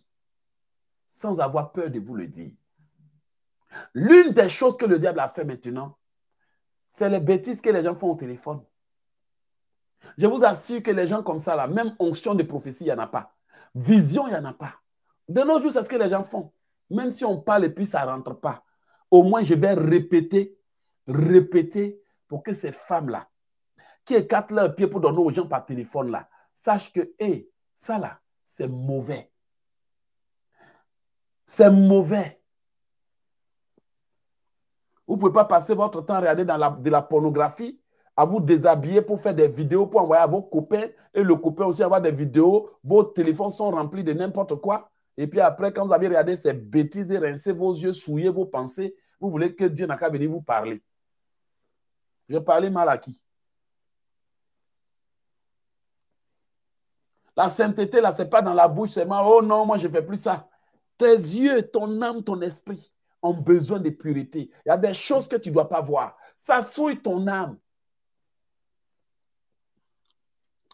sans avoir peur de vous le dire. L'une des choses que le diable a fait maintenant, c'est les bêtises que les gens font au téléphone. Je vous assure que les gens comme ça, la même onction de prophétie, il n'y en a pas. Vision, il n'y en a pas. De nos jours, c'est ce que les gens font. Même si on parle et puis ça ne rentre pas, au moins je vais répéter, répéter pour que ces femmes-là, qui écartent leurs pieds pour donner aux gens par téléphone, là, sachent que, ça là, c'est mauvais. C'est mauvais. Vous ne pouvez pas passer votre temps à regarder de la pornographie, à vous déshabiller pour faire des vidéos, pour envoyer à vos copains et le copain aussi avoir des vidéos. Vos téléphones sont remplis de n'importe quoi. Et puis après, quand vous avez regardé ces bêtises rincez vos yeux, souillé vos pensées, vous voulez que Dieu n'a qu'à venir vous parler. Je parlais mal à qui La sainteté, là, ce n'est pas dans la bouche c'est seulement. Oh non, moi, je ne fais plus ça. Tes yeux, ton âme, ton esprit ont besoin de pureté. Il y a des choses que tu ne dois pas voir. Ça souille ton âme.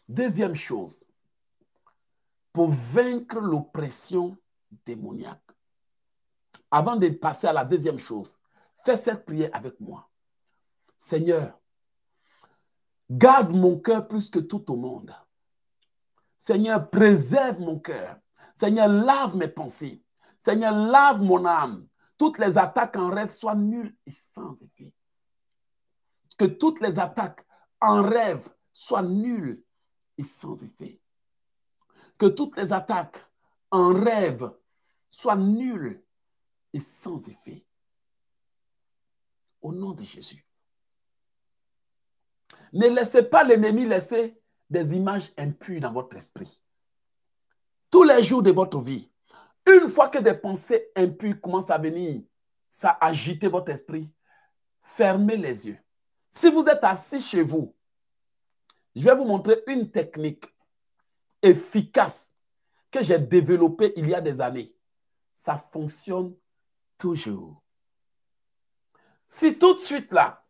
Deuxième chose, pour vaincre l'oppression démoniaque. Avant de passer à la deuxième chose, fais cette prière avec moi. Seigneur, garde mon cœur plus que tout au monde. Seigneur, préserve mon cœur. Seigneur, lave mes pensées. Seigneur, lave mon âme toutes les attaques en rêve soient nulles et sans effet. Que toutes les attaques en rêve soient nulles et sans effet. Que toutes les attaques en rêve soient nulles et sans effet. Au nom de Jésus. Ne laissez pas l'ennemi laisser des images impures dans votre esprit. Tous les jours de votre vie, une fois que des pensées impures commencent à venir, ça agite votre esprit. Fermez les yeux. Si vous êtes assis chez vous, je vais vous montrer une technique efficace que j'ai développée il y a des années. Ça fonctionne toujours. Si tout de suite là,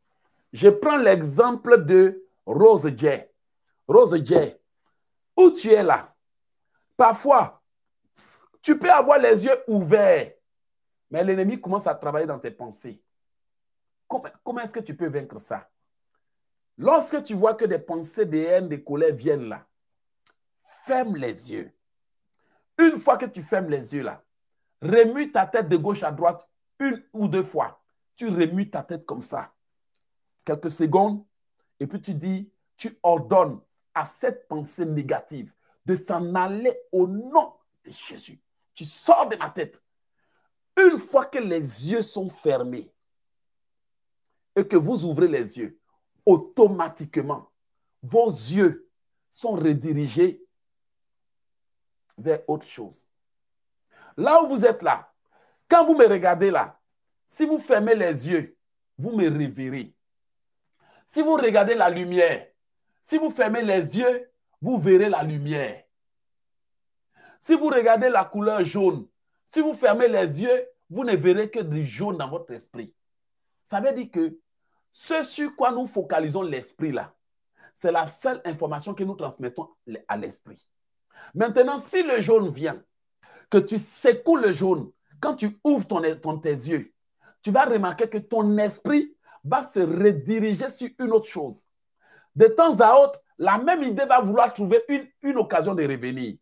je prends l'exemple de Rose Jay. Rose Jay, où tu es là Parfois, tu peux avoir les yeux ouverts, mais l'ennemi commence à travailler dans tes pensées. Comment, est-ce que tu peux vaincre ça Lorsque tu vois que des pensées de haine, de colère viennent là, ferme les yeux. Une fois que tu fermes les yeux là, remue ta tête de gauche à droite une ou deux fois. Tu remues ta tête comme ça. Quelques secondes, et puis tu dis, tu ordonnes à cette pensée négative de s'en aller au nom de Jésus tu sors de ma tête. Une fois que les yeux sont fermés et que vous ouvrez les yeux, automatiquement, vos yeux sont redirigés vers autre chose. Là où vous êtes là, quand vous me regardez là, si vous fermez les yeux, vous me reverrez. Si vous regardez la lumière, si vous fermez les yeux, vous verrez la lumière. Si vous regardez la couleur jaune, si vous fermez les yeux, vous ne verrez que du jaune dans votre esprit. Ça veut dire que ce sur quoi nous focalisons l'esprit là, c'est la seule information que nous transmettons à l'esprit. Maintenant, si le jaune vient, que tu secoues le jaune, quand tu ouvres ton, tes yeux, tu vas remarquer que ton esprit va se rediriger sur une autre chose. De temps à autre, la même idée va vouloir trouver une occasion de revenir.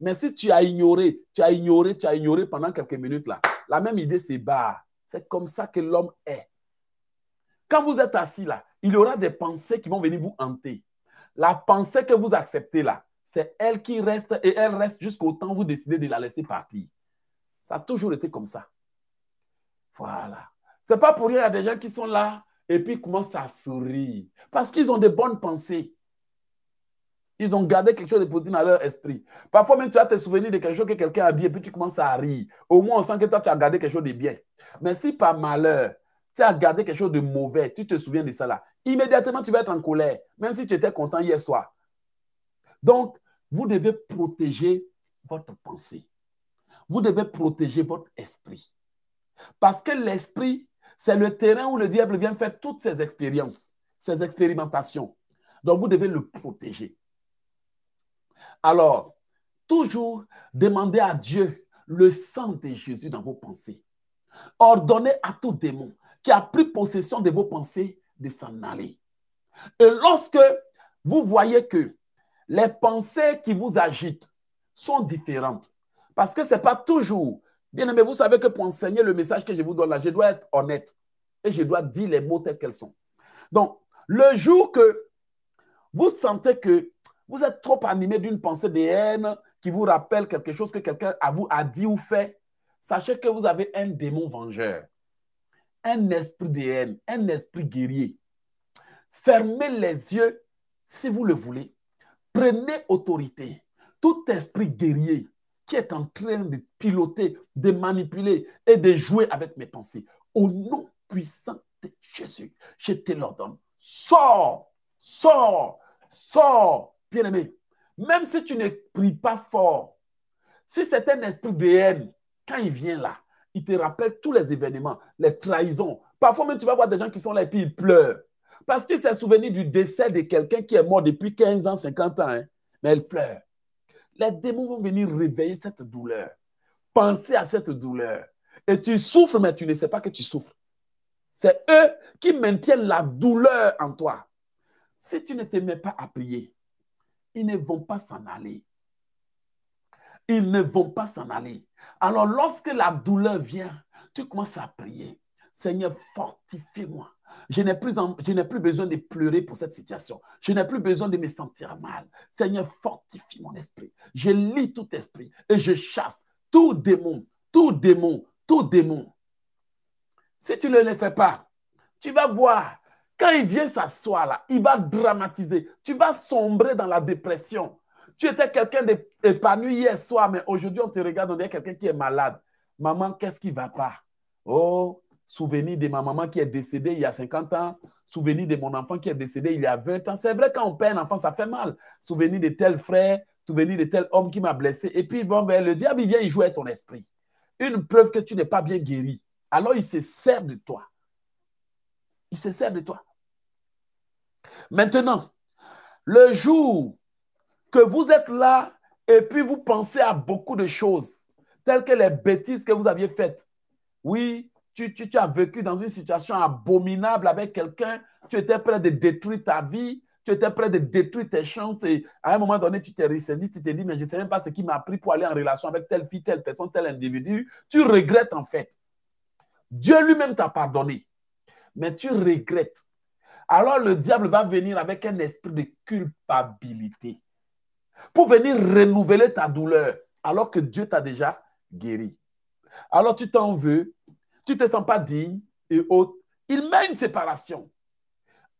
Mais si tu as ignoré, tu as ignoré, tu as ignoré pendant quelques minutes là, la même idée c'est bas. C'est comme ça que l'homme est. Quand vous êtes assis là, il y aura des pensées qui vont venir vous hanter. La pensée que vous acceptez là, c'est elle qui reste et elle reste jusqu'au temps où vous décidez de la laisser partir. Ça a toujours été comme ça. Voilà. C'est pas pour rien, il y a des gens qui sont là et puis commencent à sourire parce qu'ils ont des bonnes pensées. Ils ont gardé quelque chose de positif dans leur esprit. Parfois même, tu as te souvenir de quelque chose que quelqu'un a dit et puis tu commences à rire. Au moins, on sent que toi, tu as gardé quelque chose de bien. Mais si par malheur, tu as gardé quelque chose de mauvais, tu te souviens de cela, immédiatement, tu vas être en colère, même si tu étais content hier soir. Donc, vous devez protéger votre pensée. Vous devez protéger votre esprit. Parce que l'esprit, c'est le terrain où le diable vient faire toutes ses expériences, ses expérimentations. Donc, vous devez le protéger. Alors, toujours demandez à Dieu le sang de Jésus dans vos pensées. Ordonnez à tout démon qui a pris possession de vos pensées de s'en aller. Et lorsque vous voyez que les pensées qui vous agitent sont différentes, parce que ce n'est pas toujours. Bien aimé, vous savez que pour enseigner le message que je vous donne là, je dois être honnête et je dois dire les mots tels qu'ils sont. Donc, le jour que vous sentez que vous êtes trop animé d'une pensée de haine qui vous rappelle quelque chose que quelqu'un à vous a dit ou fait. Sachez que vous avez un démon vengeur, un esprit de haine, un esprit guerrier. Fermez les yeux si vous le voulez. Prenez autorité. Tout esprit guerrier qui est en train de piloter, de manipuler et de jouer avec mes pensées, au nom puissant de Jésus, je te l'ordonne. Sors, sors, sors, bien-aimé, même si tu ne pries pas fort, si c'est un esprit de haine, quand il vient là, il te rappelle tous les événements, les trahisons. Parfois même, tu vas voir des gens qui sont là et puis ils pleurent. Parce qu'ils se souvenu du décès de quelqu'un qui est mort depuis 15 ans, 50 ans, hein. mais ils pleure. Les démons vont venir réveiller cette douleur. Penser à cette douleur. Et tu souffres, mais tu ne sais pas que tu souffres. C'est eux qui maintiennent la douleur en toi. Si tu ne te mets pas à prier, ils ne vont pas s'en aller. Ils ne vont pas s'en aller. Alors lorsque la douleur vient, tu commences à prier. Seigneur, fortifie-moi. Je n'ai plus, plus besoin de pleurer pour cette situation. Je n'ai plus besoin de me sentir mal. Seigneur, fortifie mon esprit. Je lis tout esprit et je chasse tout démon, tout démon, tout démon. Si tu ne le fais pas, tu vas voir quand il vient s'asseoir là, il va dramatiser. Tu vas sombrer dans la dépression. Tu étais quelqu'un d'épanoui hier soir, mais aujourd'hui, on te regarde, on est quelqu'un qui est malade. Maman, qu'est-ce qui ne va pas Oh, souvenir de ma maman qui est décédée il y a 50 ans, souvenir de mon enfant qui est décédé il y a 20 ans. C'est vrai, quand on perd un enfant, ça fait mal. Souvenir de tel frère, souvenir de tel homme qui m'a blessé. Et puis, bon, ben, le diable, il vient, il joue à ton esprit. Une preuve que tu n'es pas bien guéri. Alors, il se sert de toi. Il se sert de toi. Maintenant, le jour que vous êtes là et puis vous pensez à beaucoup de choses, telles que les bêtises que vous aviez faites. Oui, tu, as vécu dans une situation abominable avec quelqu'un, tu étais prêt de détruire ta vie, tu étais prêt de détruire tes chances et à un moment donné, tu t'es ressaisi, tu t'es dit, mais je ne sais même pas ce qui m'a pris pour aller en relation avec telle fille, telle personne, tel individu. Tu regrettes en fait. Dieu lui-même t'a pardonné, mais tu regrettes alors le diable va venir avec un esprit de culpabilité pour venir renouveler ta douleur alors que Dieu t'a déjà guéri. Alors tu t'en veux, tu ne te sens pas digne et autres. Il met une séparation.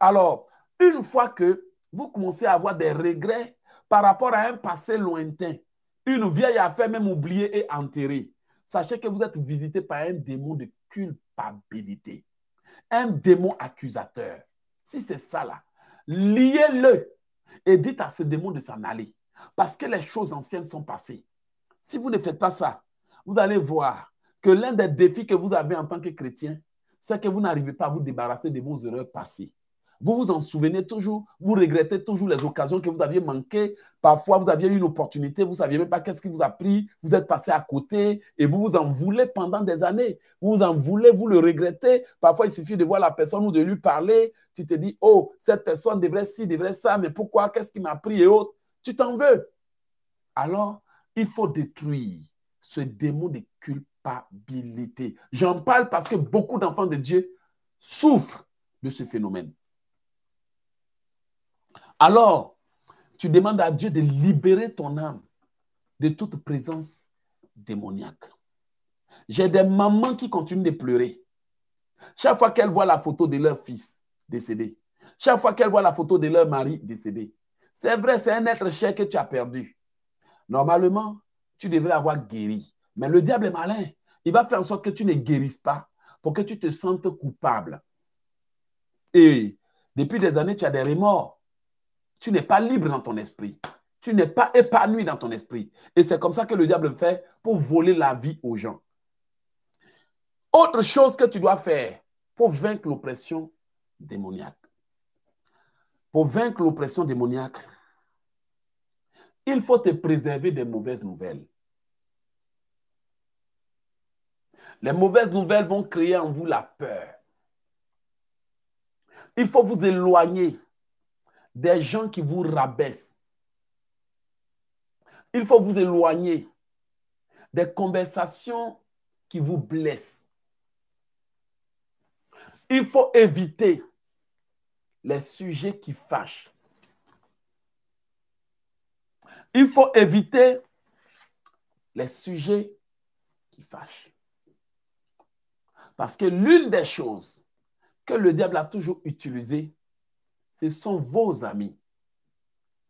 Alors, une fois que vous commencez à avoir des regrets par rapport à un passé lointain, une vieille affaire même oubliée et enterrée, sachez que vous êtes visité par un démon de culpabilité, un démon accusateur. Si c'est ça là, liez-le et dites à ce démon de s'en aller. Parce que les choses anciennes sont passées. Si vous ne faites pas ça, vous allez voir que l'un des défis que vous avez en tant que chrétien, c'est que vous n'arrivez pas à vous débarrasser de vos erreurs passées. Vous vous en souvenez toujours, vous regrettez toujours les occasions que vous aviez manquées. Parfois, vous aviez une opportunité, vous ne saviez même pas qu'est-ce qui vous a pris, vous êtes passé à côté et vous vous en voulez pendant des années. Vous vous en voulez, vous le regrettez. Parfois, il suffit de voir la personne ou de lui parler. Tu te dis, oh, cette personne devrait ci, devrait ça, mais pourquoi, qu'est-ce qui m'a pris et autres. Tu t'en veux. Alors, il faut détruire ce démon de culpabilité. J'en parle parce que beaucoup d'enfants de Dieu souffrent de ce phénomène. Alors, tu demandes à Dieu de libérer ton âme de toute présence démoniaque. J'ai des mamans qui continuent de pleurer. Chaque fois qu'elles voient la photo de leur fils décédé, chaque fois qu'elles voient la photo de leur mari décédé, c'est vrai, c'est un être cher que tu as perdu. Normalement, tu devrais avoir guéri. Mais le diable est malin. Il va faire en sorte que tu ne guérisses pas pour que tu te sentes coupable. Et depuis des années, tu as des remords. Tu n'es pas libre dans ton esprit. Tu n'es pas épanoui dans ton esprit. Et c'est comme ça que le diable fait pour voler la vie aux gens. Autre chose que tu dois faire pour vaincre l'oppression démoniaque. Pour vaincre l'oppression démoniaque, il faut te préserver des mauvaises nouvelles. Les mauvaises nouvelles vont créer en vous la peur. Il faut vous éloigner des gens qui vous rabaissent. Il faut vous éloigner des conversations qui vous blessent. Il faut éviter les sujets qui fâchent. Il faut éviter les sujets qui fâchent. Parce que l'une des choses que le diable a toujours utilisées ce sont vos amis,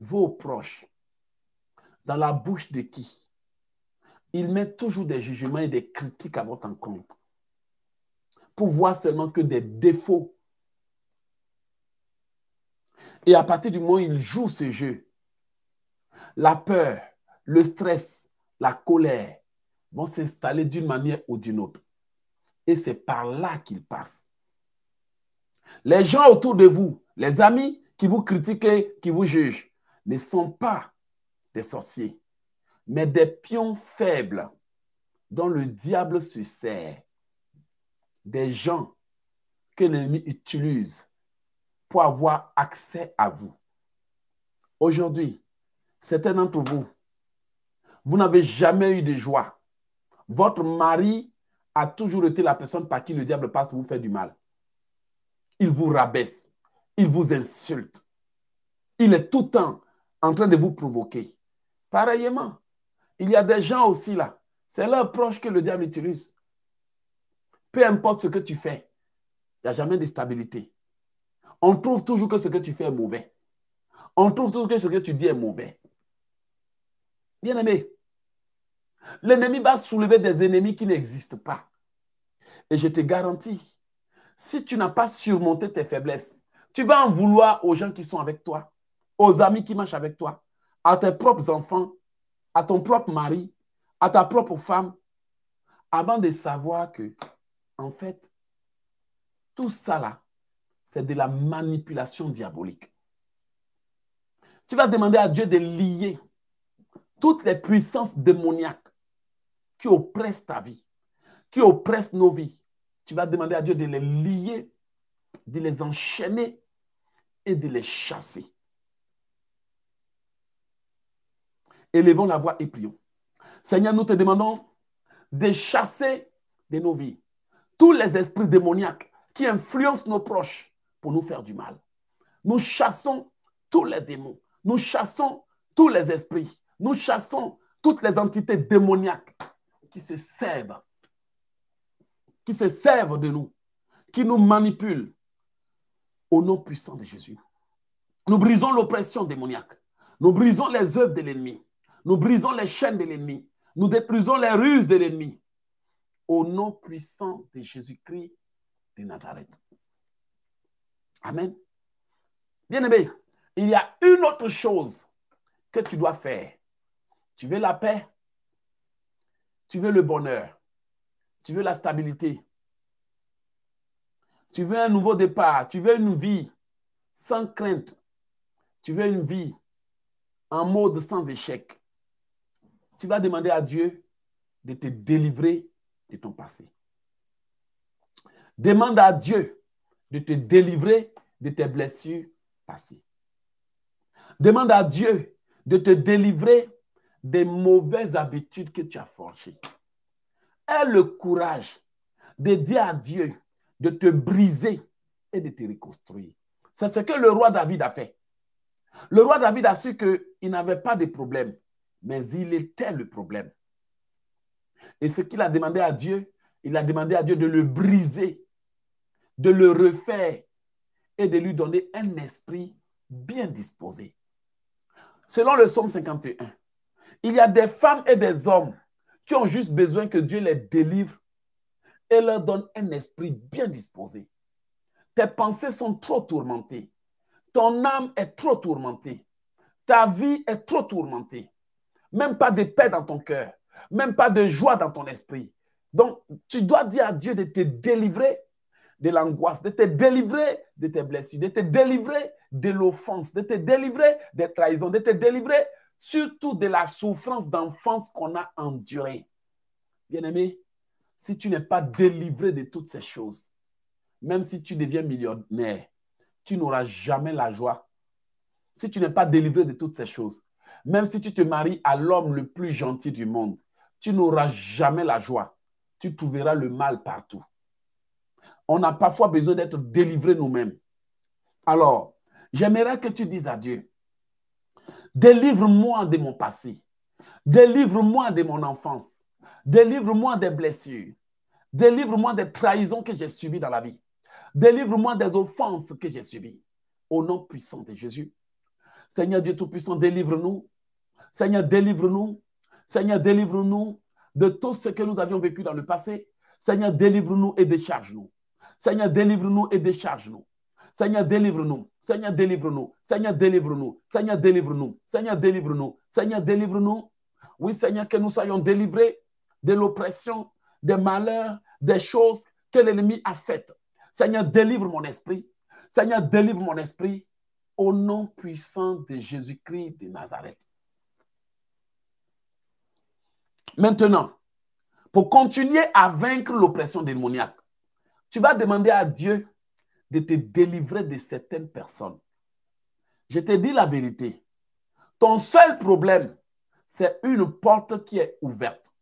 vos proches. Dans la bouche de qui Ils mettent toujours des jugements et des critiques à votre encontre pour voir seulement que des défauts. Et à partir du moment où ils jouent ce jeu, la peur, le stress, la colère vont s'installer d'une manière ou d'une autre. Et c'est par là qu'ils passent. Les gens autour de vous, les amis qui vous critiquent, qui vous jugent, ne sont pas des sorciers, mais des pions faibles dont le diable se sert. Des gens que l'ennemi utilise pour avoir accès à vous. Aujourd'hui, certains d'entre vous, vous n'avez jamais eu de joie. Votre mari a toujours été la personne par qui le diable passe pour vous faire du mal. Il vous rabaisse. Il vous insulte. Il est tout le temps en train de vous provoquer. Pareillement, il y a des gens aussi là. C'est leur proche que le diable utilise. Peu importe ce que tu fais, il n'y a jamais de stabilité. On trouve toujours que ce que tu fais est mauvais. On trouve toujours que ce que tu dis est mauvais. Bien-aimé, l'ennemi va soulever des ennemis qui n'existent pas. Et je te garantis si tu n'as pas surmonté tes faiblesses, tu vas en vouloir aux gens qui sont avec toi, aux amis qui marchent avec toi, à tes propres enfants, à ton propre mari, à ta propre femme, avant de savoir que, en fait, tout ça là, c'est de la manipulation diabolique. Tu vas demander à Dieu de lier toutes les puissances démoniaques qui oppressent ta vie, qui oppressent nos vies, tu vas demander à Dieu de les lier, de les enchaîner et de les chasser. Élevons la voix et prions. Seigneur, nous te demandons de chasser de nos vies tous les esprits démoniaques qui influencent nos proches pour nous faire du mal. Nous chassons tous les démons. Nous chassons tous les esprits. Nous chassons toutes les entités démoniaques qui se servent qui se servent de nous, qui nous manipulent. Au nom puissant de Jésus, nous brisons l'oppression démoniaque. Nous brisons les œuvres de l'ennemi. Nous brisons les chaînes de l'ennemi. Nous détruisons les ruses de l'ennemi. Au nom puissant de Jésus-Christ de Nazareth. Amen. Bien-aimé, il y a une autre chose que tu dois faire. Tu veux la paix. Tu veux le bonheur. Tu veux la stabilité. Tu veux un nouveau départ. Tu veux une vie sans crainte. Tu veux une vie en mode sans échec. Tu vas demander à Dieu de te délivrer de ton passé. Demande à Dieu de te délivrer de tes blessures passées. Demande à Dieu de te délivrer des mauvaises habitudes que tu as forgées. Aie le courage de dire à Dieu de te briser et de te reconstruire. C'est ce que le roi David a fait. Le roi David a su qu'il n'avait pas de problème, mais il était le problème. Et ce qu'il a demandé à Dieu, il a demandé à Dieu de le briser, de le refaire et de lui donner un esprit bien disposé. Selon le psaume 51, il y a des femmes et des hommes qui ont juste besoin que Dieu les délivre et leur donne un esprit bien disposé. Tes pensées sont trop tourmentées. Ton âme est trop tourmentée. Ta vie est trop tourmentée. Même pas de paix dans ton cœur. Même pas de joie dans ton esprit. Donc, tu dois dire à Dieu de te délivrer de l'angoisse, de te délivrer de tes blessures, de te délivrer de l'offense, de te délivrer des trahisons, de te délivrer surtout de la souffrance d'enfance qu'on a endurée. Bien-aimé, si tu n'es pas délivré de toutes ces choses, même si tu deviens millionnaire, tu n'auras jamais la joie. Si tu n'es pas délivré de toutes ces choses, même si tu te maries à l'homme le plus gentil du monde, tu n'auras jamais la joie. Tu trouveras le mal partout. On a parfois besoin d'être délivré nous-mêmes. Alors, j'aimerais que tu dises à Dieu, Délivre-moi de mon passé. Délivre-moi de mon enfance. Délivre-moi des blessures. Délivre-moi des trahisons que j'ai subies dans la vie. Délivre-moi des offenses que j'ai subies. Au nom puissant de Jésus. Seigneur Dieu Tout-Puissant, délivre-nous. Seigneur, délivre-nous. Seigneur, délivre-nous de tout ce que nous avions vécu dans le passé. Seigneur, délivre-nous et décharge-nous. Seigneur, délivre-nous et décharge-nous. Seigneur, délivre-nous. Seigneur, délivre-nous. Seigneur, délivre-nous. Seigneur, délivre-nous. Seigneur, délivre-nous. Seigneur, délivre-nous. Oui, Seigneur, que nous soyons délivrés de l'oppression, des malheurs, des choses que l'ennemi a faites. Seigneur, délivre mon esprit. Seigneur, délivre mon esprit. Au nom puissant de Jésus-Christ de Nazareth. Maintenant, pour continuer à vaincre l'oppression démoniaque, tu vas demander à Dieu de te délivrer de certaines personnes. Je te dis la vérité. Ton seul problème, c'est une porte qui est ouverte.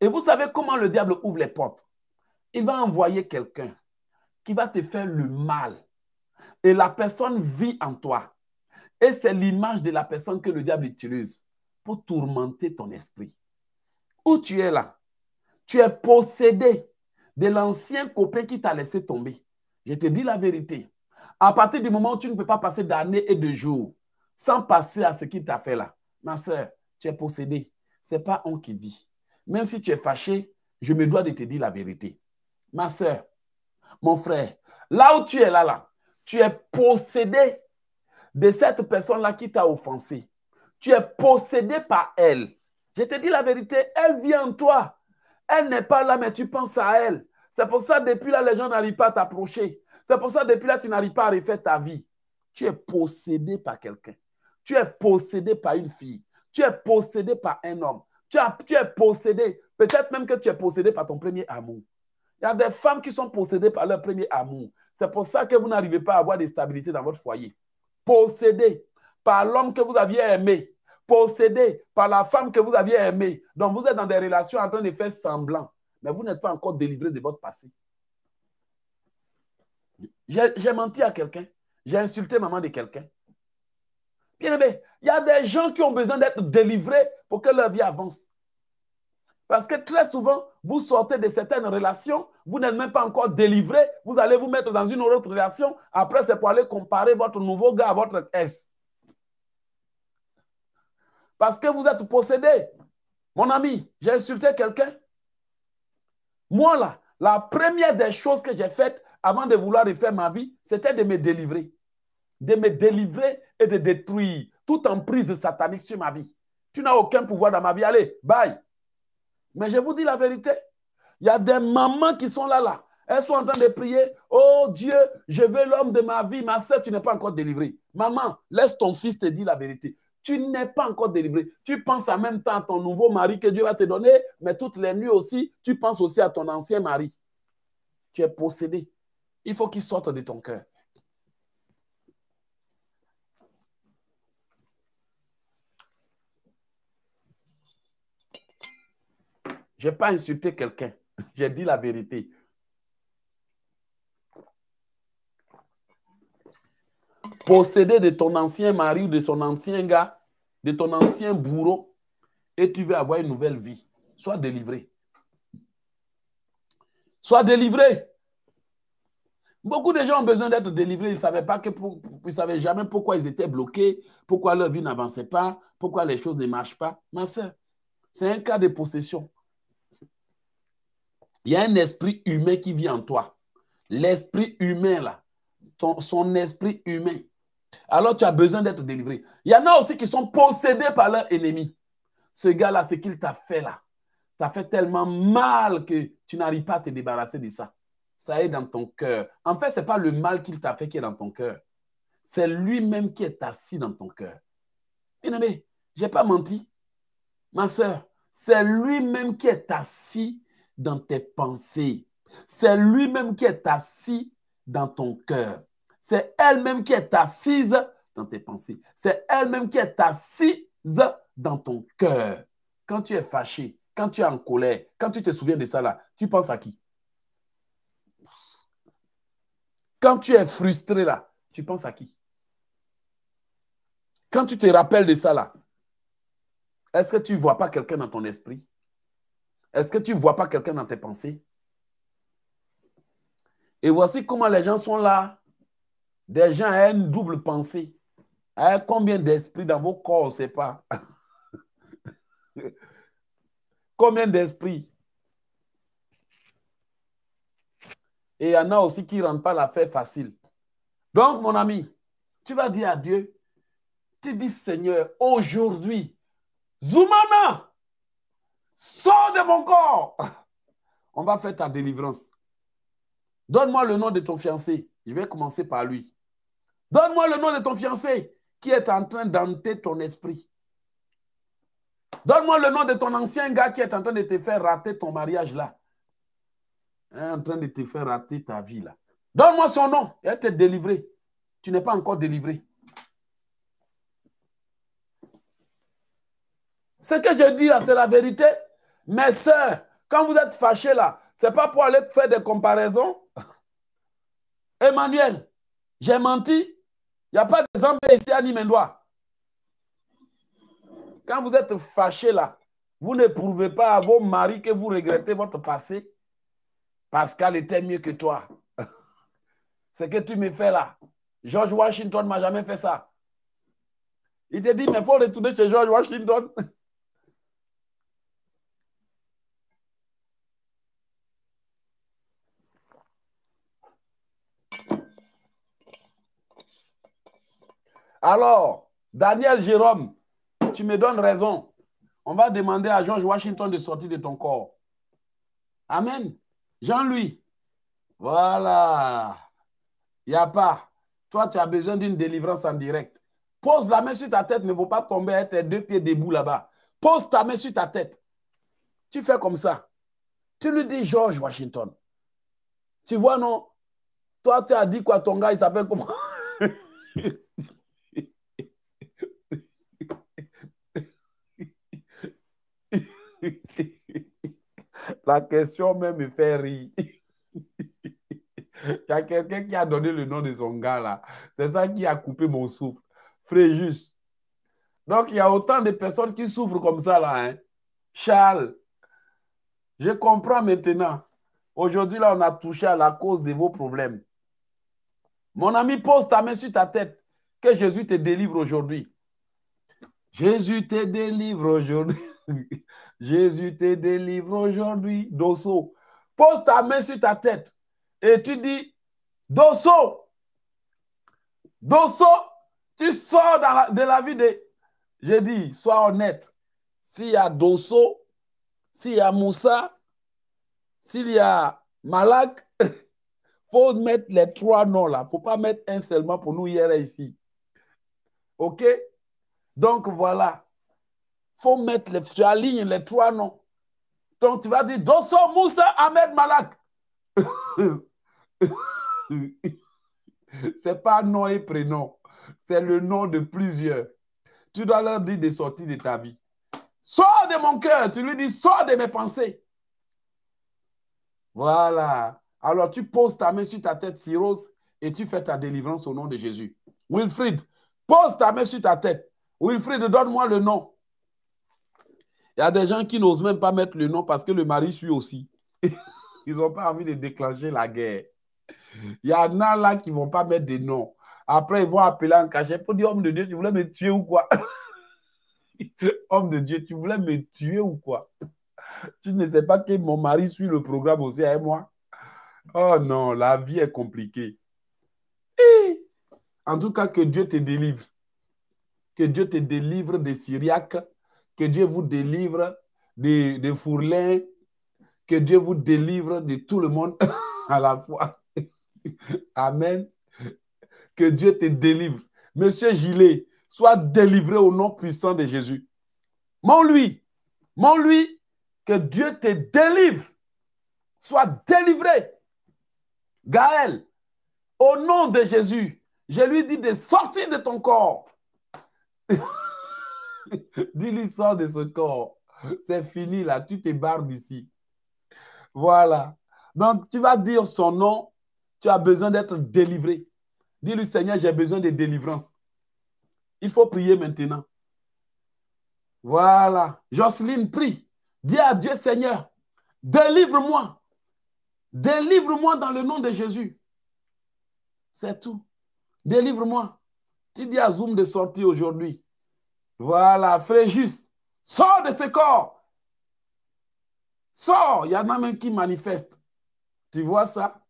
Et vous savez comment le diable ouvre les portes Il va envoyer quelqu'un qui va te faire le mal. Et la personne vit en toi. Et c'est l'image de la personne que le diable utilise pour tourmenter ton esprit. Où tu es là Tu es possédé de l'ancien copain qui t'a laissé tomber. Je te dis la vérité. À partir du moment où tu ne peux pas passer d'années et de jours sans passer à ce qu'il t'a fait là, ma soeur, tu es possédé. Ce n'est pas on qui dit. Même si tu es fâché, je me dois de te dire la vérité. Ma soeur, mon frère, là où tu es là, là, tu es possédé de cette personne-là qui t'a offensé. Tu es possédé par elle. Je te dis la vérité, elle vient en toi. Elle n'est pas là, mais tu penses à elle. C'est pour ça, depuis là, les gens n'arrivent pas à t'approcher. C'est pour ça, depuis là, tu n'arrives pas à refaire ta vie. Tu es possédé par quelqu'un. Tu es possédé par une fille. Tu es possédé par un homme. Tu, as, tu es possédé. Peut-être même que tu es possédé par ton premier amour. Il y a des femmes qui sont possédées par leur premier amour. C'est pour ça que vous n'arrivez pas à avoir de stabilité dans votre foyer. Possédé par l'homme que vous aviez aimé. Possédé par la femme que vous aviez aimée. Donc vous êtes dans des relations en train de faire semblant mais vous n'êtes pas encore délivré de votre passé. J'ai menti à quelqu'un. J'ai insulté maman de quelqu'un. Bien aimé, il y a des gens qui ont besoin d'être délivrés pour que leur vie avance. Parce que très souvent, vous sortez de certaines relations, vous n'êtes même pas encore délivré, vous allez vous mettre dans une autre relation. Après, c'est pour aller comparer votre nouveau gars à votre ex. Parce que vous êtes possédé. Mon ami, j'ai insulté quelqu'un. Moi, là, la première des choses que j'ai faites avant de vouloir refaire ma vie, c'était de me délivrer. De me délivrer et de détruire toute emprise satanique sur ma vie. Tu n'as aucun pouvoir dans ma vie. Allez, bye. Mais je vous dis la vérité. Il y a des mamans qui sont là, là. Elles sont en train de prier. Oh Dieu, je veux l'homme de ma vie. Ma soeur, tu n'es pas encore délivrée. Maman, laisse ton fils te dire la vérité tu n'es pas encore délivré. Tu penses en même temps à ton nouveau mari que Dieu va te donner, mais toutes les nuits aussi, tu penses aussi à ton ancien mari. Tu es possédé. Il faut qu'il sorte de ton cœur. Je n'ai pas insulté quelqu'un. J'ai dit la vérité. posséder de ton ancien mari ou de son ancien gars, de ton ancien bourreau, et tu veux avoir une nouvelle vie. Sois délivré. Sois délivré. Beaucoup de gens ont besoin d'être délivrés. Ils ne savaient, pas que ils savaient jamais pourquoi ils étaient bloqués, pourquoi leur vie n'avançait pas, pourquoi les choses ne marchent pas. Ma soeur, c'est un cas de possession. Il y a un esprit humain qui vit en toi. L'esprit humain, là, ton, son esprit humain alors tu as besoin d'être délivré. Il y en a aussi qui sont possédés par leur ennemi. Ce gars-là, ce qu'il t'a fait là, t'a fait tellement mal que tu n'arrives pas à te débarrasser de ça. Ça est dans ton cœur. En fait, ce n'est pas le mal qu'il t'a fait qui est dans ton cœur. C'est lui-même qui est assis dans ton cœur. Bien-aimé, je n'ai pas menti. Ma soeur, c'est lui-même qui est assis dans tes pensées. C'est lui-même qui est assis dans ton cœur. C'est elle-même qui est assise dans tes pensées. C'est elle-même qui est assise dans ton cœur. Quand tu es fâché, quand tu es en colère, quand tu te souviens de ça là, tu penses à qui Quand tu es frustré là, tu penses à qui Quand tu te rappelles de ça là, est-ce que tu ne vois pas quelqu'un dans ton esprit Est-ce que tu ne vois pas quelqu'un dans tes pensées Et voici comment les gens sont là des gens à une double pensée. combien d'esprits dans vos corps, on ne sait pas. combien d'esprits Et il y en a aussi qui ne rendent pas l'affaire facile. Donc, mon ami, tu vas dire à Dieu, tu dis Seigneur, aujourd'hui, Zoumana, sors de mon corps. On va faire ta délivrance. Donne-moi le nom de ton fiancé. Je vais commencer par lui. Donne-moi le nom de ton fiancé qui est en train d'enter ton esprit. Donne-moi le nom de ton ancien gars qui est en train de te faire rater ton mariage là. En train de te faire rater ta vie là. Donne-moi son nom et elle t'est Tu n'es pas encore délivré. Ce que je dis là, c'est la vérité. Mes soeurs, quand vous êtes fâchés là, ce n'est pas pour aller faire des comparaisons. Emmanuel, j'ai menti. Il n'y a pas d'exemple ici à Nimendoa. Quand vous êtes fâché là, vous ne prouvez pas à vos maris que vous regrettez votre passé. Pascal était mieux que toi. Ce que tu me fais là. George Washington ne m'a jamais fait ça. Il te dit, mais il faut retourner chez George Washington. Alors, Daniel Jérôme, tu me donnes raison. On va demander à George Washington de sortir de ton corps. Amen. Jean-Louis, voilà. Il n'y a pas. Toi, tu as besoin d'une délivrance en direct. Pose la main sur ta tête, ne vaut pas tomber à hein, tes deux pieds debout là-bas. Pose ta main sur ta tête. Tu fais comme ça. Tu lui dis George Washington. Tu vois, non Toi, tu as dit quoi Ton gars, il s'appelle comment La question même me fait rire. Il y a quelqu'un qui a donné le nom de son gars là. C'est ça qui a coupé mon souffle. Fréjus. Donc il y a autant de personnes qui souffrent comme ça là. Hein. Charles, je comprends maintenant. Aujourd'hui là, on a touché à la cause de vos problèmes. Mon ami, pose ta main sur ta tête. Que Jésus te délivre aujourd'hui. Jésus te délivre aujourd'hui. Jésus te délivre aujourd'hui, Dosso. Pose ta main sur ta tête et tu dis, Dosso, Dosso, tu sors de la vie de... J'ai dit, sois honnête. S'il y a Dosso, s'il y a Moussa, s'il y a Malak, faut mettre les trois noms là. faut pas mettre un seulement pour nous hier et ici. OK Donc voilà faut mettre, les, tu alignes les trois noms. Donc tu vas dire Dosso Moussa Ahmed Malak. c'est pas nom et prénom, c'est le nom de plusieurs. Tu dois leur dire de sortir de ta vie. Sors de mon cœur, tu lui dis sors de mes pensées. Voilà. Alors tu poses ta main sur ta tête, Sirose, et tu fais ta délivrance au nom de Jésus. Wilfried, pose ta main sur ta tête. Wilfried, donne-moi le nom. Il y a des gens qui n'osent même pas mettre le nom parce que le mari suit aussi. Ils n'ont pas envie de déclencher la guerre. Il y en a là qui ne vont pas mettre des noms. Après, ils vont appeler en cachet pour dire Homme de Dieu, tu voulais me tuer ou quoi Homme de Dieu, tu voulais me tuer ou quoi Tu ne sais pas que mon mari suit le programme aussi avec moi Oh non, la vie est compliquée. en tout cas, que Dieu te délivre. Que Dieu te délivre des Syriaques que Dieu vous délivre des, fourlins, que Dieu vous délivre de tout le monde à la fois. Amen. Que Dieu te délivre. Monsieur Gilet, sois délivré au nom puissant de Jésus. Mon lui, mon lui, que Dieu te délivre. Sois délivré. Gaël, au nom de Jésus, je lui dis de sortir de ton corps. Dis-lui, sors de ce corps. C'est fini là, tu te barres d'ici. Voilà. Donc, tu vas dire son nom, tu as besoin d'être délivré. Dis-lui, Seigneur, j'ai besoin de délivrance. Il faut prier maintenant. Voilà. Jocelyne, prie. Dis à Dieu, Seigneur, délivre-moi. Délivre-moi dans le nom de Jésus. C'est tout. Délivre-moi. Tu dis à Zoom de sortir aujourd'hui. Voilà, juste. sors de ce corps. Sors. Il y en a même qui manifestent. Tu vois ça?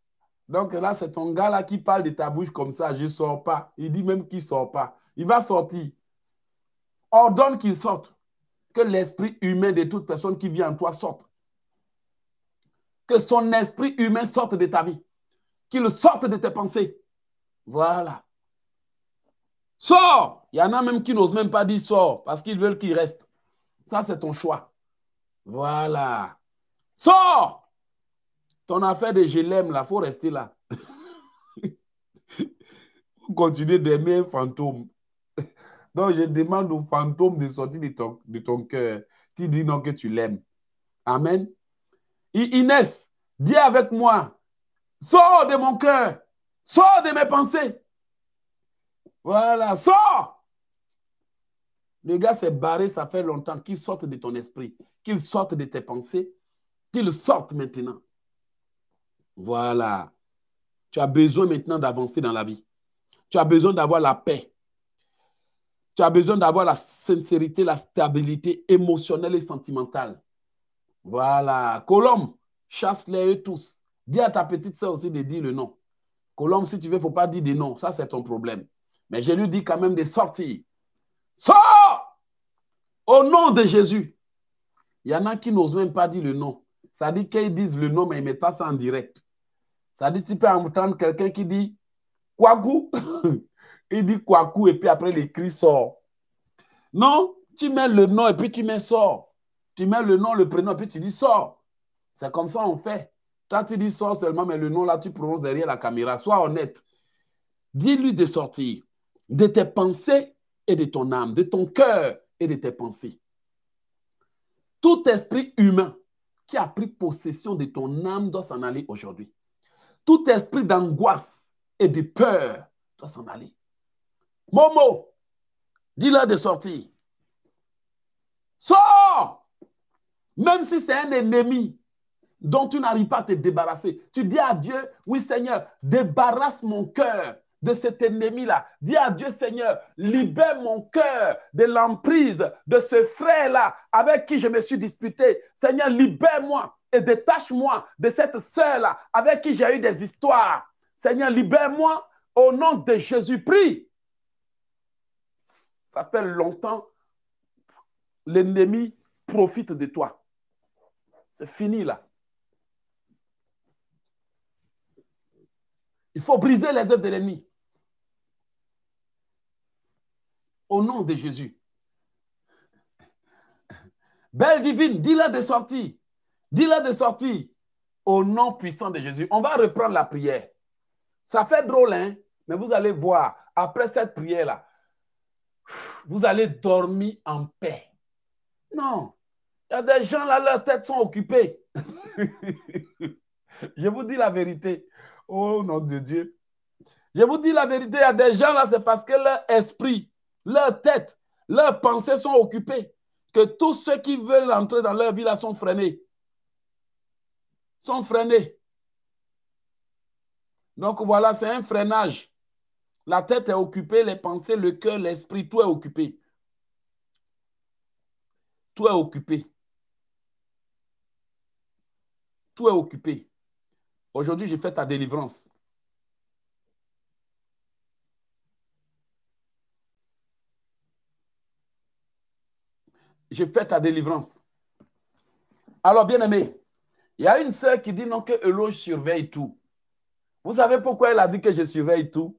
Donc là, c'est ton gars là qui parle de ta bouche comme ça. Je ne sors pas. Il dit même qu'il ne sort pas. Il va sortir. Ordonne qu'il sorte. Que l'esprit humain de toute personne qui vit en toi sorte. Que son esprit humain sorte de ta vie. Qu'il sorte de tes pensées. Voilà. Sors. Il y en a même qui n'osent même pas dire sort parce qu'ils veulent qu'il reste. Ça, c'est ton choix. Voilà. Sors Ton affaire de je l'aime, là, il faut rester là. Continuez d'aimer un fantôme. Donc, je demande au fantôme de sortir de ton, de ton cœur. Tu dis non que tu l'aimes. Amen. Inès, dis avec moi, sors de mon cœur, sors de mes pensées. Voilà, sors. Le gars s'est barré, ça fait longtemps qu'il sorte de ton esprit, qu'il sorte de tes pensées, qu'il sorte maintenant. Voilà. Tu as besoin maintenant d'avancer dans la vie. Tu as besoin d'avoir la paix. Tu as besoin d'avoir la sincérité, la stabilité émotionnelle et sentimentale. Voilà. Colombe, chasse-les tous. Dis à ta petite soeur aussi de dire le nom. Colombe, si tu veux, il ne faut pas dire des noms. Ça, c'est ton problème. Mais je lui dis quand même de sortir. Sors Au nom de Jésus. Il y en a qui n'osent même pas dire le nom. Ça dit qu'ils disent le nom, mais ils ne mettent pas ça en direct. Ça dit tu peux entendre quelqu'un qui dit Kwaku. il dit Kwaku et puis après il écrit sort. Non, tu mets le nom et puis tu mets sort. Tu mets le nom, le prénom et puis tu dis sort. C'est comme ça on fait. Toi, tu dis sort seulement, mais le nom là, tu prononces derrière la caméra. Sois honnête. Dis-lui de sortir de tes pensées et de ton âme, de ton cœur et de tes pensées. Tout esprit humain qui a pris possession de ton âme doit s'en aller aujourd'hui. Tout esprit d'angoisse et de peur doit s'en aller. Momo, dis-leur de sortir. Sors! Même si c'est un ennemi dont tu n'arrives pas à te débarrasser, tu dis à Dieu, oui Seigneur, débarrasse mon cœur de cet ennemi-là. Dis à Dieu, Seigneur, libère mon cœur de l'emprise de ce frère-là avec qui je me suis disputé. Seigneur, libère-moi et détache-moi de cette sœur-là avec qui j'ai eu des histoires. Seigneur, libère-moi au nom de Jésus-Christ. Ça fait longtemps, l'ennemi profite de toi. C'est fini là. Il faut briser les œuvres de l'ennemi. au nom de Jésus. Belle divine, dis là de sortir. Dis-la de sortir au nom puissant de Jésus. On va reprendre la prière. Ça fait drôle, hein? Mais vous allez voir, après cette prière-là, vous allez dormir en paix. Non. Il y a des gens là, leurs têtes sont occupées. Je vous dis la vérité. Oh nom de Dieu. Je vous dis la vérité, il y a des gens là, c'est parce que leur esprit leur tête, leurs pensées sont occupées, que tous ceux qui veulent entrer dans leur vie là sont freinés. Sont freinés. Donc voilà, c'est un freinage. La tête est occupée, les pensées, le cœur, l'esprit, tout est occupé. Tout est occupé. Tout est occupé. Aujourd'hui, j'ai fait ta délivrance. je fais ta délivrance. Alors, bien aimé, il y a une sœur qui dit non que Elo surveille tout. Vous savez pourquoi elle a dit que je surveille tout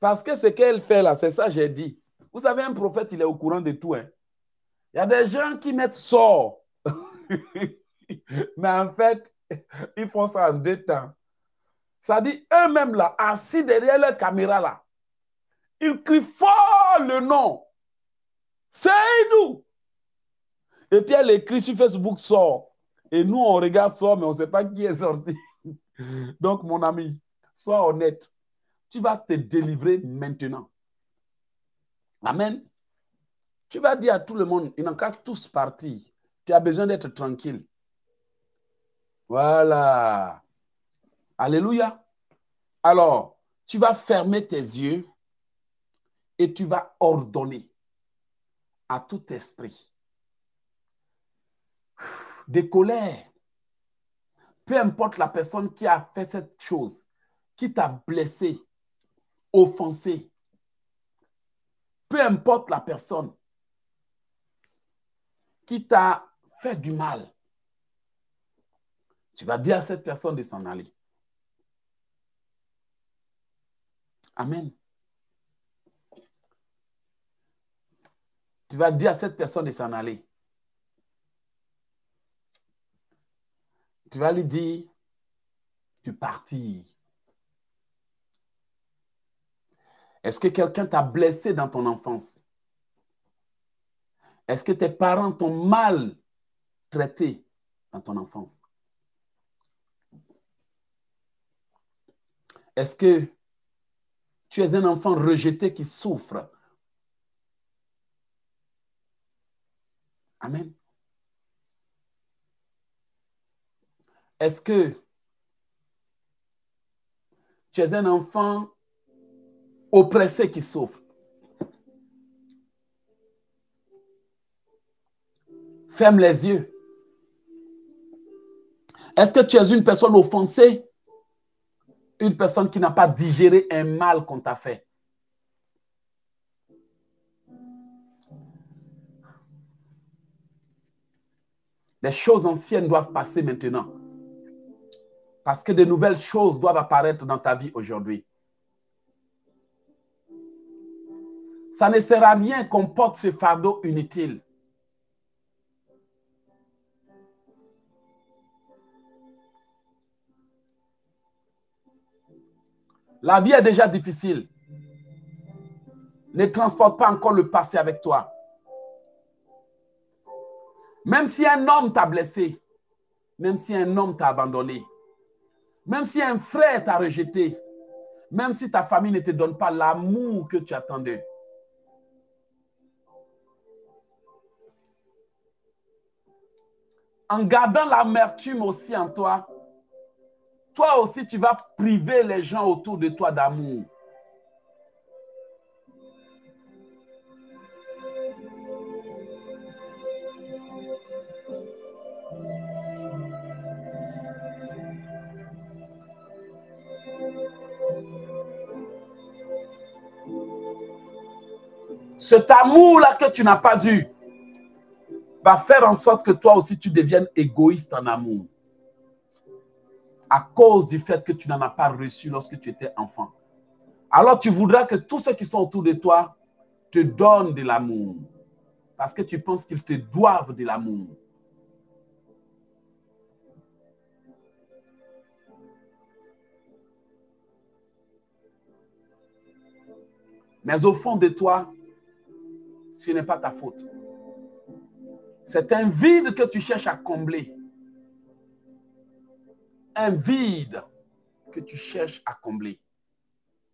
Parce que ce qu'elle fait là, c'est ça que j'ai dit. Vous savez, un prophète, il est au courant de tout. Hein. Il y a des gens qui mettent sort. Mais en fait, ils font ça en deux temps. Ça dit, eux-mêmes là, assis derrière leur caméra là, ils crient fort le nom c'est nous Et puis elle écrit sur Facebook sort. Et nous, on regarde sort, mais on ne sait pas qui est sorti. Donc, mon ami, sois honnête. Tu vas te délivrer maintenant. Amen. Tu vas dire à tout le monde, ils n'en qu'à tous partir. Tu as besoin d'être tranquille. Voilà. Alléluia. Alors, tu vas fermer tes yeux et tu vas ordonner à tout esprit Des colères. Peu importe la personne qui a fait cette chose, qui t'a blessé, offensé, peu importe la personne qui t'a fait du mal, tu vas dire à cette personne de s'en aller. Amen. Tu vas dire à cette personne de s'en aller. Tu vas lui dire de partir. Est-ce que quelqu'un t'a blessé dans ton enfance? Est-ce que tes parents t'ont mal traité dans ton enfance? Est-ce que tu es un enfant rejeté qui souffre Est-ce que tu es un enfant oppressé qui souffre? Ferme les yeux. Est-ce que tu es une personne offensée? Une personne qui n'a pas digéré un mal qu'on t'a fait? Les choses anciennes doivent passer maintenant. Parce que de nouvelles choses doivent apparaître dans ta vie aujourd'hui. Ça ne sert à rien qu'on porte ce fardeau inutile. La vie est déjà difficile. Ne transporte pas encore le passé avec toi. Même si un homme t'a blessé, même si un homme t'a abandonné, même si un frère t'a rejeté, même si ta famille ne te donne pas l'amour que tu attendais. En gardant l'amertume aussi en toi, toi aussi tu vas priver les gens autour de toi d'amour. Cet amour-là que tu n'as pas eu va faire en sorte que toi aussi tu deviennes égoïste en amour. À cause du fait que tu n'en as pas reçu lorsque tu étais enfant. Alors tu voudras que tous ceux qui sont autour de toi te donnent de l'amour. Parce que tu penses qu'ils te doivent de l'amour. Mais au fond de toi, ce n'est pas ta faute. C'est un vide que tu cherches à combler. Un vide que tu cherches à combler.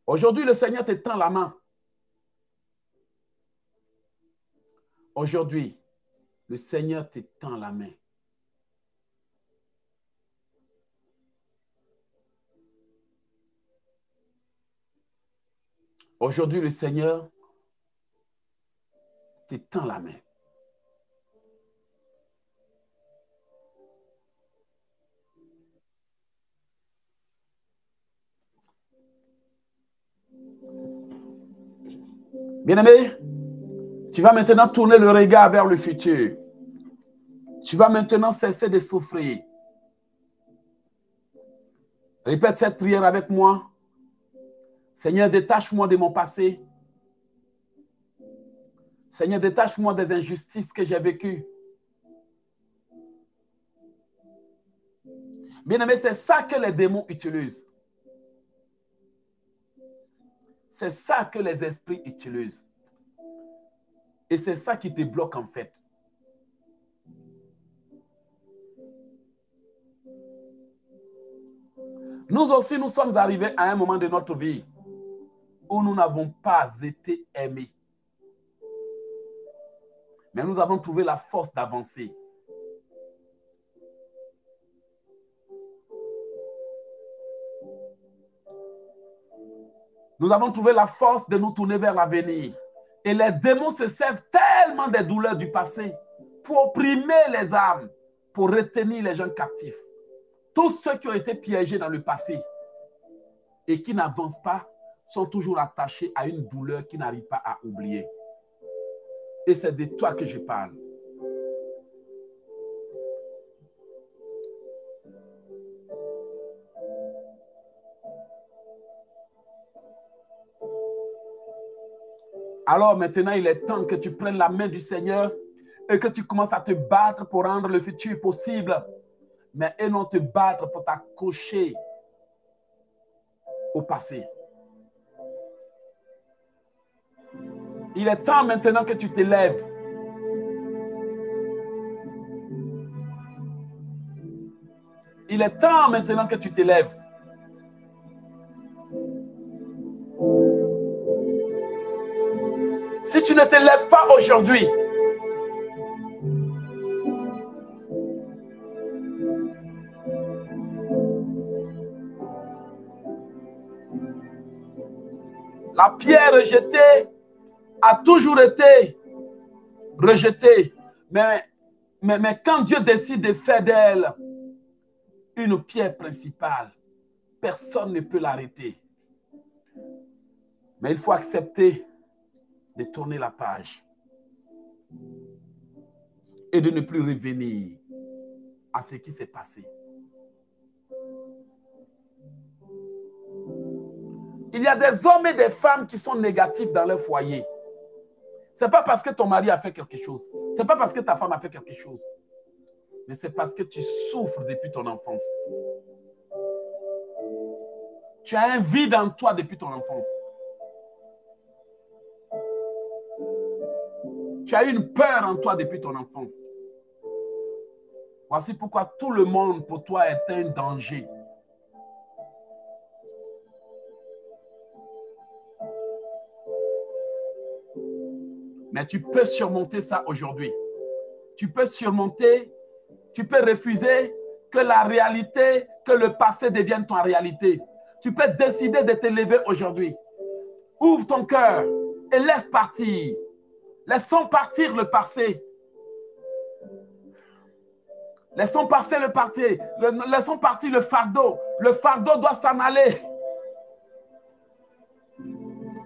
Aujourd'hui, le Seigneur t'étend tend la main. Aujourd'hui, le Seigneur t'étend tend la main. Aujourd'hui, le Seigneur te la main. Bien-aimé, tu vas maintenant tourner le regard vers le futur. Tu vas maintenant cesser de souffrir. Répète cette prière avec moi. Seigneur, détache-moi de mon passé Seigneur, détache-moi des injustices que j'ai vécues. Bien-aimé, c'est ça que les démons utilisent. C'est ça que les esprits utilisent. Et c'est ça qui te bloque en fait. Nous aussi, nous sommes arrivés à un moment de notre vie où nous n'avons pas été aimés mais nous avons trouvé la force d'avancer. Nous avons trouvé la force de nous tourner vers l'avenir. Et les démons se servent tellement des douleurs du passé pour opprimer les âmes, pour retenir les gens captifs. Tous ceux qui ont été piégés dans le passé et qui n'avancent pas sont toujours attachés à une douleur qu'ils n'arrivent pas à oublier. Et c'est de toi que je parle. Alors maintenant, il est temps que tu prennes la main du Seigneur et que tu commences à te battre pour rendre le futur possible. Mais et non te battre pour t'accrocher au passé. Il est temps maintenant que tu t'élèves. Il est temps maintenant que tu t'élèves. Si tu ne t'élèves pas aujourd'hui, la pierre jetée a toujours été rejetée. Mais, mais, mais quand Dieu décide de faire d'elle une pierre principale, personne ne peut l'arrêter. Mais il faut accepter de tourner la page et de ne plus revenir à ce qui s'est passé. Il y a des hommes et des femmes qui sont négatifs dans leur foyer n'est pas parce que ton mari a fait quelque chose. Ce n'est pas parce que ta femme a fait quelque chose. Mais c'est parce que tu souffres depuis ton enfance. Tu as un vide en toi depuis ton enfance. Tu as une peur en toi depuis ton enfance. Voici pourquoi tout le monde pour toi est un danger. Mais tu peux surmonter ça aujourd'hui. Tu peux surmonter, tu peux refuser que la réalité, que le passé devienne ton réalité. Tu peux décider de t'élever aujourd'hui. Ouvre ton cœur et laisse partir. Laissons partir le passé. Laissons passer le passé. laissons partir le fardeau. Le fardeau doit s'en aller.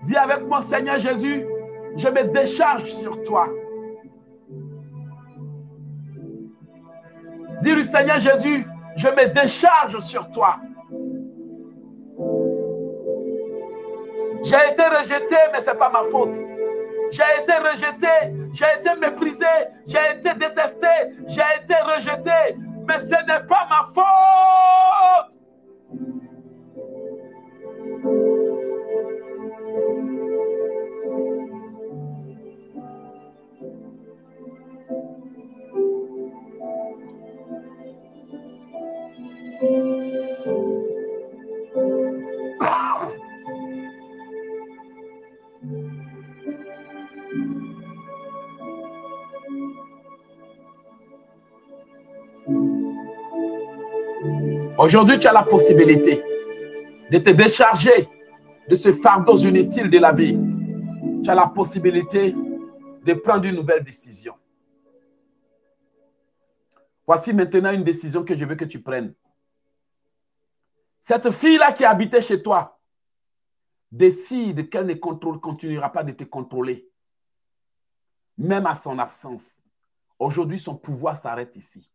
Dis avec moi, Seigneur Jésus, je me décharge sur toi. dis le Seigneur Jésus, je me décharge sur toi. J'ai été rejeté, mais ce n'est pas ma faute. J'ai été rejeté, j'ai été méprisé, j'ai été détesté, j'ai été rejeté, mais ce n'est pas ma faute. Aujourd'hui, tu as la possibilité de te décharger de ce fardeau inutile de la vie. Tu as la possibilité de prendre une nouvelle décision. Voici maintenant une décision que je veux que tu prennes. Cette fille-là qui habitait chez toi décide qu'elle ne continuera pas de te contrôler, même à son absence. Aujourd'hui, son pouvoir s'arrête ici.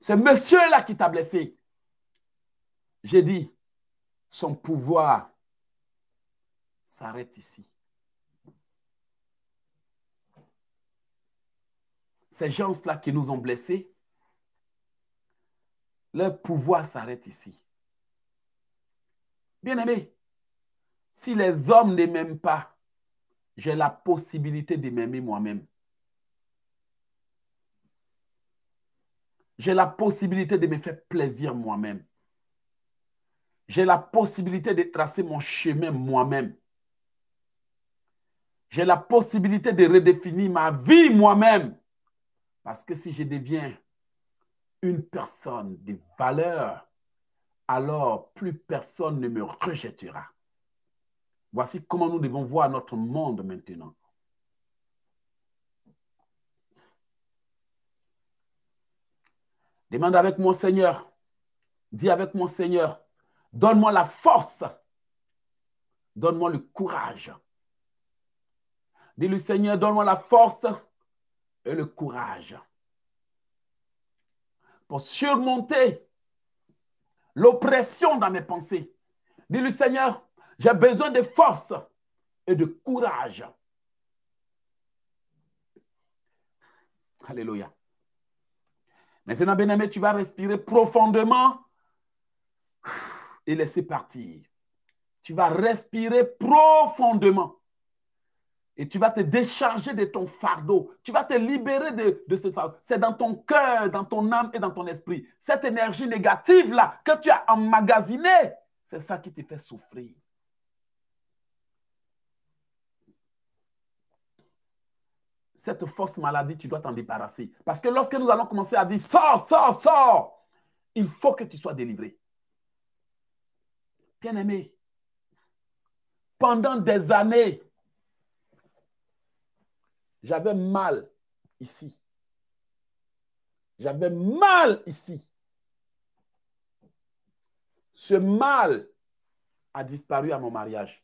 Ce monsieur-là qui t'a blessé. J'ai dit, son pouvoir s'arrête ici. Ces gens-là qui nous ont blessés, leur pouvoir s'arrête ici. Bien-aimés, si les hommes ne m'aiment pas, j'ai la possibilité de m'aimer moi-même. J'ai la possibilité de me faire plaisir moi-même. J'ai la possibilité de tracer mon chemin moi-même. J'ai la possibilité de redéfinir ma vie moi-même. Parce que si je deviens une personne de valeur, alors plus personne ne me rejettera. Voici comment nous devons voir notre monde maintenant. Demande avec mon Seigneur. Dis avec mon Seigneur, donne-moi la force. Donne-moi le courage. Dis le Seigneur, donne-moi la force et le courage pour surmonter l'oppression dans mes pensées. Dis le Seigneur, j'ai besoin de force et de courage. Alléluia. Maintenant, bien-aimé, tu vas respirer profondément et laisser partir. Tu vas respirer profondément. Et tu vas te décharger de ton fardeau. Tu vas te libérer de, de ce fardeau. C'est dans ton cœur, dans ton âme et dans ton esprit. Cette énergie négative-là que tu as emmagasinée, c'est ça qui te fait souffrir. cette fausse maladie, tu dois t'en débarrasser. Parce que lorsque nous allons commencer à dire sort, sort, sort, il faut que tu sois délivré. Bien-aimé, pendant des années, j'avais mal ici. J'avais mal ici. Ce mal a disparu à mon mariage.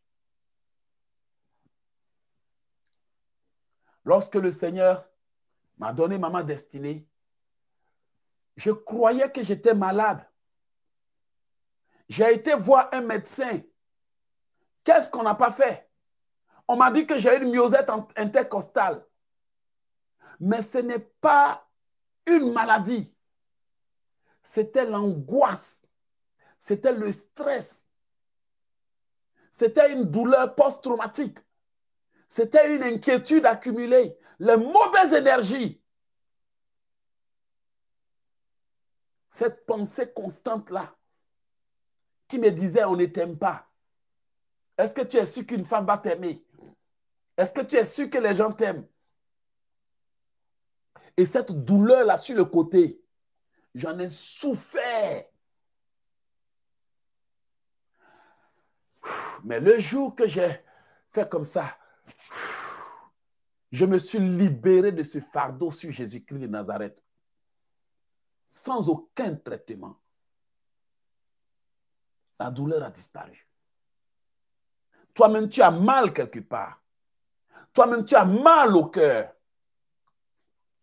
Lorsque le Seigneur m'a donné ma destinée, je croyais que j'étais malade. J'ai été voir un médecin. Qu'est-ce qu'on n'a pas fait On m'a dit que j'ai une myosette intercostale. Mais ce n'est pas une maladie. C'était l'angoisse. C'était le stress. C'était une douleur post-traumatique. C'était une inquiétude accumulée, les mauvaises énergies. Cette pensée constante-là qui me disait on ne t'aime pas. Est-ce que tu es sûr qu'une femme va t'aimer? Est-ce que tu es sûr que les gens t'aiment? Et cette douleur-là sur le côté, j'en ai souffert. Mais le jour que j'ai fait comme ça, je me suis libéré de ce fardeau sur Jésus-Christ de Nazareth, sans aucun traitement. La douleur a disparu. Toi-même, tu as mal quelque part. Toi-même, tu as mal au cœur.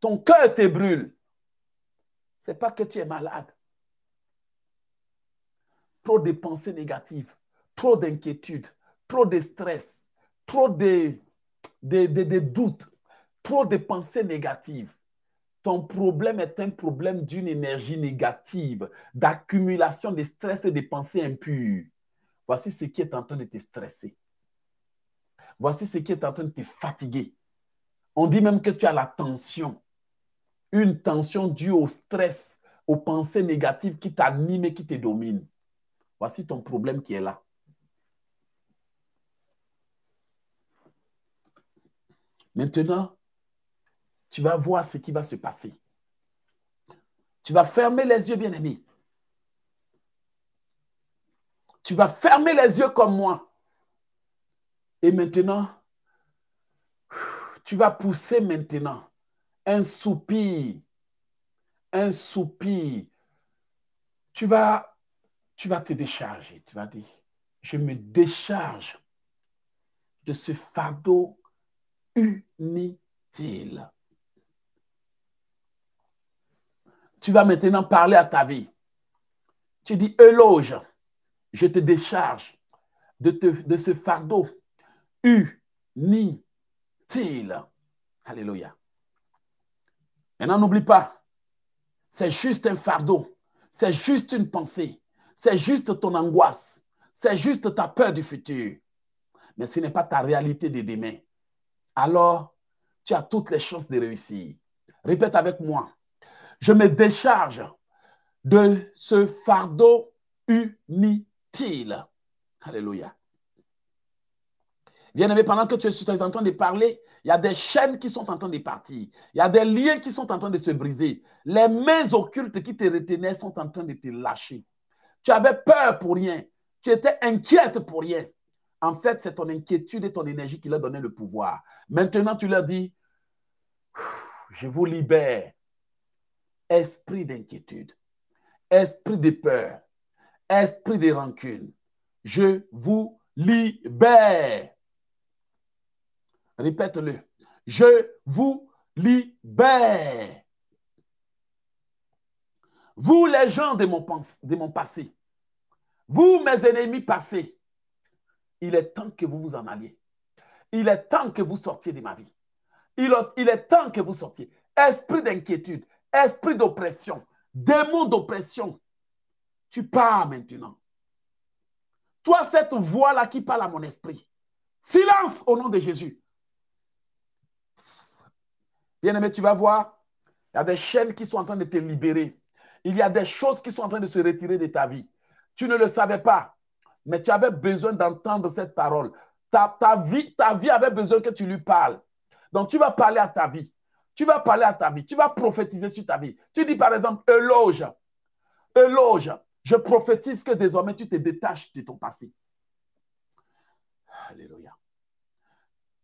Ton cœur te brûle. Ce n'est pas que tu es malade. Trop de pensées négatives, trop d'inquiétudes, trop de stress, trop de des doutes, trop de pensées négatives. Ton problème est un problème d'une énergie négative, d'accumulation de stress et de pensées impures. Voici ce qui est en train de te stresser. Voici ce qui est en train de te fatiguer. On dit même que tu as la tension. Une tension due au stress, aux pensées négatives qui t'animent et qui te dominent. Voici ton problème qui est là. Maintenant, tu vas voir ce qui va se passer. Tu vas fermer les yeux, bien-aimé. Tu vas fermer les yeux comme moi. Et maintenant, tu vas pousser maintenant un soupir. Un soupir. Tu vas, tu vas te décharger. Tu vas dire, je me décharge de ce fardeau Unit-il Tu vas maintenant parler à ta vie. Tu dis, éloge, je te décharge de, de ce fardeau Unit-il Alléluia. Maintenant, n'oublie pas, c'est juste un fardeau, c'est juste une pensée, c'est juste ton angoisse, c'est juste ta peur du futur. Mais ce n'est pas ta réalité de demain alors tu as toutes les chances de réussir. Répète avec moi. Je me décharge de ce fardeau inutile. Alléluia. Bien-aimé, pendant que tu es en train de parler, il y a des chaînes qui sont en train de partir. Il y a des liens qui sont en train de se briser. Les mains occultes qui te retenaient sont en train de te lâcher. Tu avais peur pour rien. Tu étais inquiète pour rien. En fait, c'est ton inquiétude et ton énergie qui leur donné le pouvoir. Maintenant, tu leur dis, je vous libère. Esprit d'inquiétude, esprit de peur, esprit de rancune, je vous libère. Répète-le. Je vous libère. Vous les gens de mon passé, vous mes ennemis passés, il est temps que vous vous en alliez. Il est temps que vous sortiez de ma vie. Il, est temps que vous sortiez. Esprit d'inquiétude, esprit d'oppression, démon d'oppression, tu pars maintenant. Toi, cette voix-là qui parle à mon esprit, silence au nom de Jésus. Bien-aimé, tu vas voir, il y a des chaînes qui sont en train de te libérer. Il y a des choses qui sont en train de se retirer de ta vie. Tu ne le savais pas mais tu avais besoin d'entendre cette parole. Ta, vie, ta vie avait besoin que tu lui parles. Donc, tu vas parler à ta vie. Tu vas parler à ta vie. Tu vas prophétiser sur ta vie. Tu dis, par exemple, éloge. Éloge. Je prophétise que désormais, tu te détaches de ton passé. Alléluia.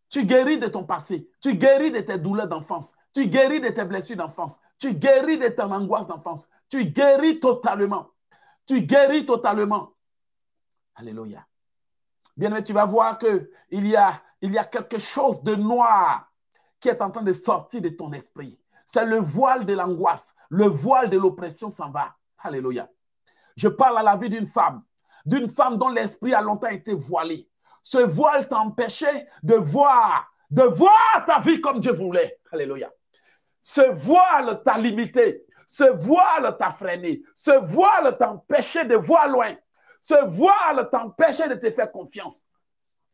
Tu guéris de ton passé. Tu guéris de tes douleurs d'enfance. Tu guéris de tes blessures d'enfance. Tu guéris de ton angoisse d'enfance. Tu guéris totalement. Tu guéris totalement. Alléluia. Bien-aimé, tu vas voir qu'il y a, il y a quelque chose de noir qui est en train de sortir de ton esprit. C'est le voile de l'angoisse. Le voile de l'oppression s'en va. Alléluia. Je parle à la vie d'une femme, d'une femme dont l'esprit a longtemps été voilé. Ce voile t'empêchait de voir, de voir ta vie comme Dieu voulait. Alléluia. Ce voile t'a limité. Ce voile t'a freiné. Ce voile t'empêchait de voir loin. Ce voile t'empêchait de te faire confiance.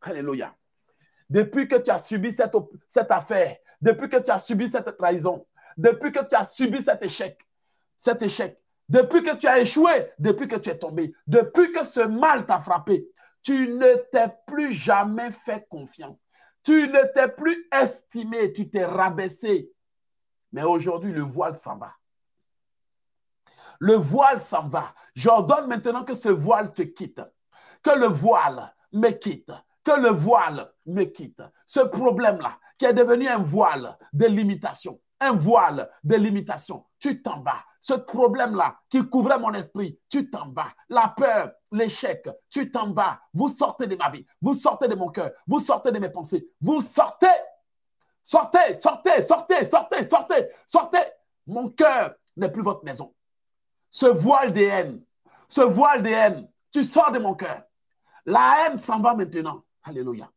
Alléluia. Depuis que tu as subi cette, cette affaire, depuis que tu as subi cette trahison, depuis que tu as subi cet échec, cet échec, depuis que tu as échoué, depuis que tu es tombé, depuis que ce mal t'a frappé, tu ne t'es plus jamais fait confiance. Tu ne t'es plus estimé, tu t'es rabaissé. Mais aujourd'hui, le voile s'en va. Le voile s'en va. J'ordonne maintenant que ce voile te quitte. Que le voile me quitte. Que le voile me quitte. Ce problème-là, qui est devenu un voile de limitation, un voile de limitation, tu t'en vas. Ce problème-là qui couvrait mon esprit, tu t'en vas. La peur, l'échec, tu t'en vas. Vous sortez de ma vie, vous sortez de mon cœur, vous sortez de mes pensées, vous sortez. Sortez, sortez, sortez, sortez, sortez, sortez. Mon cœur n'est plus votre maison. Ce voile de haine, ce voile de haine, tu sors de mon cœur. La haine s'en va maintenant. Alléluia.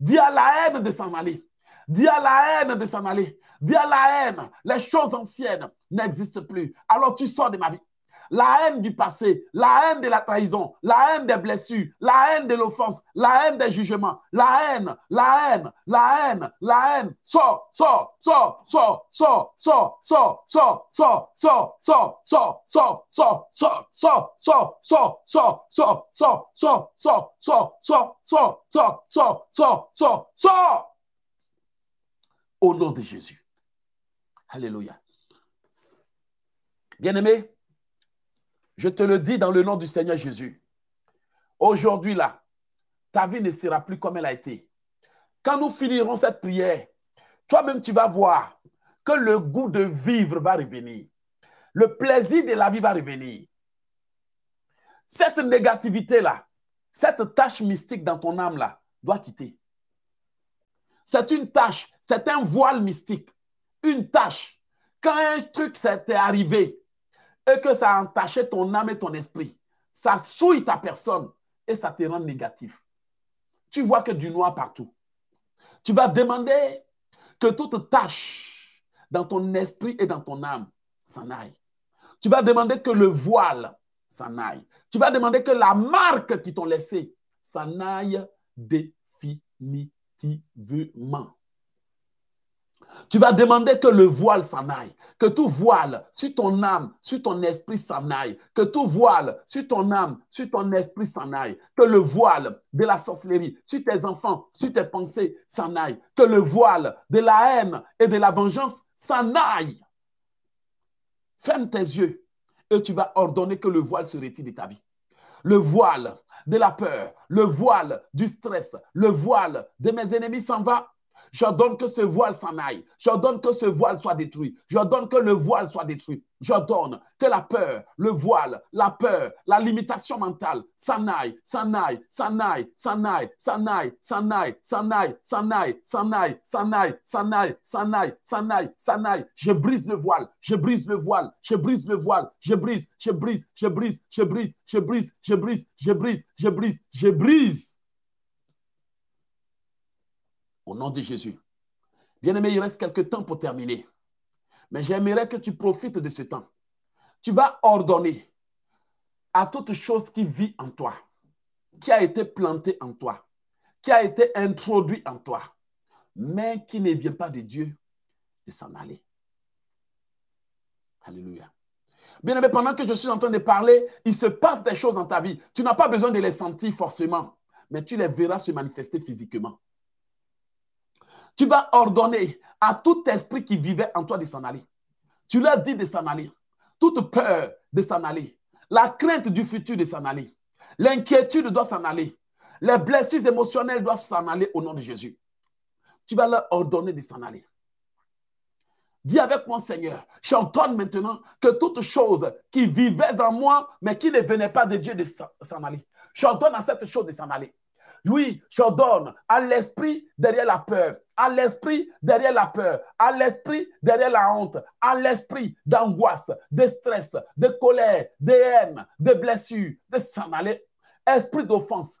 Dis à la haine de s'en aller. Dis à la haine de s'en aller. Dis à la haine, les choses anciennes n'existent plus. Alors tu sors de ma vie la haine du passé, la haine de la trahison, la haine des blessures, la haine de l'offense, la haine des jugements, la haine, la haine, la haine, la haine. sort, Au nom de Jésus. Alléluia. Bien-aimés, je te le dis dans le nom du Seigneur Jésus. Aujourd'hui, là, ta vie ne sera plus comme elle a été. Quand nous finirons cette prière, toi-même, tu vas voir que le goût de vivre va revenir. Le plaisir de la vie va revenir. Cette négativité-là, cette tâche mystique dans ton âme-là, doit quitter. C'est une tâche, c'est un voile mystique, une tâche. Quand un truc s'est arrivé, et que ça a entaché ton âme et ton esprit. Ça souille ta personne et ça te rend négatif. Tu vois que du noir partout. Tu vas demander que toute tâche dans ton esprit et dans ton âme s'en aille. Tu vas demander que le voile s'en aille. Tu vas demander que la marque qui t'ont laissée s'en aille définitivement. Tu vas demander que le voile s'en aille, que tout voile sur ton âme, sur ton esprit s'en aille, que tout voile sur ton âme, sur ton esprit s'en aille, que le voile de la sorcellerie sur tes enfants, sur tes pensées s'en aille, que le voile de la haine et de la vengeance s'en aille. Ferme tes yeux et tu vas ordonner que le voile se retire de ta vie. Le voile de la peur, le voile du stress, le voile de mes ennemis s'en va J'ordonne que ce voile s'en aille. J'ordonne que ce voile soit détruit. J'ordonne que le voile soit détruit. J'ordonne que la peur, le voile, la peur, la limitation mentale s'en aille, s'en aille, s'en aille, s'en aille, s'en aille, s'en aille, s'en aille, s'en aille, s'en aille, s'en aille, s'en aille, s'en aille, s'en aille, s'en aille. Je brise le voile, je brise le voile, je brise le voile, je brise, je brise, je brise, je brise, je brise, je brise, je brise, je brise, je brise, je brise. Au nom de Jésus. Bien-aimé, il reste quelques temps pour terminer. Mais j'aimerais que tu profites de ce temps. Tu vas ordonner à toute chose qui vit en toi, qui a été plantée en toi, qui a été introduite en toi, mais qui ne vient pas de Dieu, de s'en aller. Alléluia. Bien-aimé, pendant que je suis en train de parler, il se passe des choses dans ta vie. Tu n'as pas besoin de les sentir forcément, mais tu les verras se manifester physiquement. Tu vas ordonner à tout esprit qui vivait en toi de s'en aller. Tu leur dis de s'en aller. Toute peur de s'en aller. La crainte du futur de s'en aller. L'inquiétude doit s'en aller. Les blessures émotionnelles doivent s'en aller au nom de Jésus. Tu vas leur ordonner de s'en aller. Dis avec moi, Seigneur, j'ordonne maintenant que toute chose qui vivait en moi, mais qui ne venait pas de Dieu, de s'en aller. J'entends à cette chose de s'en aller. Oui, j'ordonne à l'esprit derrière la peur, à l'esprit derrière la peur, à l'esprit derrière la honte, à l'esprit d'angoisse, de stress, de colère, de haine, de blessure de s'en aller. Esprit d'offense,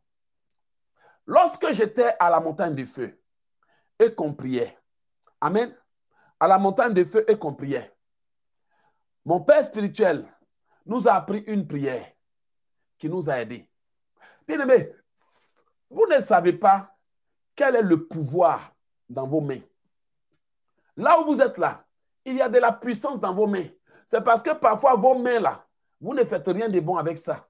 Lorsque j'étais à la montagne de feu et qu'on priait, Amen, à la montagne de feu et qu'on priait, mon Père spirituel nous a appris une prière qui nous a aidés. bien aimé, vous ne savez pas quel est le pouvoir dans vos mains. Là où vous êtes là, il y a de la puissance dans vos mains. C'est parce que parfois vos mains là, vous ne faites rien de bon avec ça.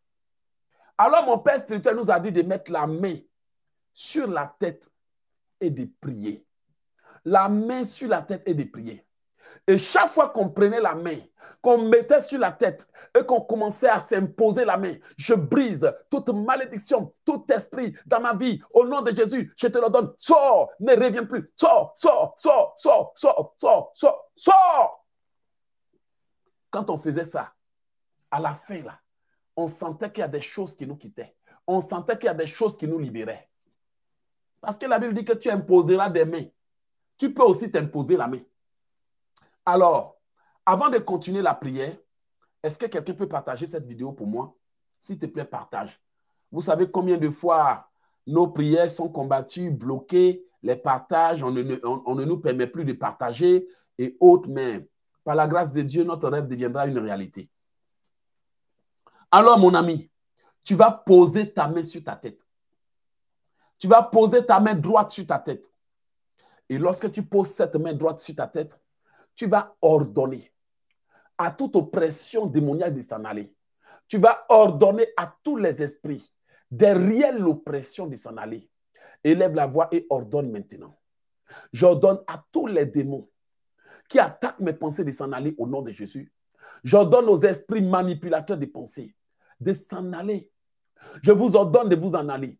Alors mon Père spirituel nous a dit de mettre la main sur la tête et de prier. La main sur la tête et de prier. Et chaque fois qu'on prenait la main, qu'on mettait sur la tête et qu'on commençait à s'imposer la main, je brise toute malédiction, tout esprit dans ma vie. Au nom de Jésus, je te le donne. Sors, ne reviens plus. Sors, sors, sors, sors, sors, sors, sors, Quand on faisait ça, à la fin, là, on sentait qu'il y a des choses qui nous quittaient. On sentait qu'il y a des choses qui nous libéraient. Parce que la Bible dit que tu imposeras des mains. Tu peux aussi t'imposer la main. Alors, avant de continuer la prière, est-ce que quelqu'un peut partager cette vidéo pour moi? S'il te plaît, partage. Vous savez combien de fois nos prières sont combattues, bloquées, les partages, on ne, nous permet plus de partager et autres, mais par la grâce de Dieu, notre rêve deviendra une réalité. Alors, mon ami, tu vas poser ta main sur ta tête. Tu vas poser ta main droite sur ta tête. Et lorsque tu poses cette main droite sur ta tête, tu vas ordonner à toute oppression démoniaque de s'en aller. Tu vas ordonner à tous les esprits derrière l'oppression de s'en aller. Élève la voix et ordonne maintenant. J'ordonne à tous les démons qui attaquent mes pensées de s'en aller au nom de Jésus. J'ordonne aux esprits manipulateurs des pensées de s'en aller. Je vous ordonne de vous en aller.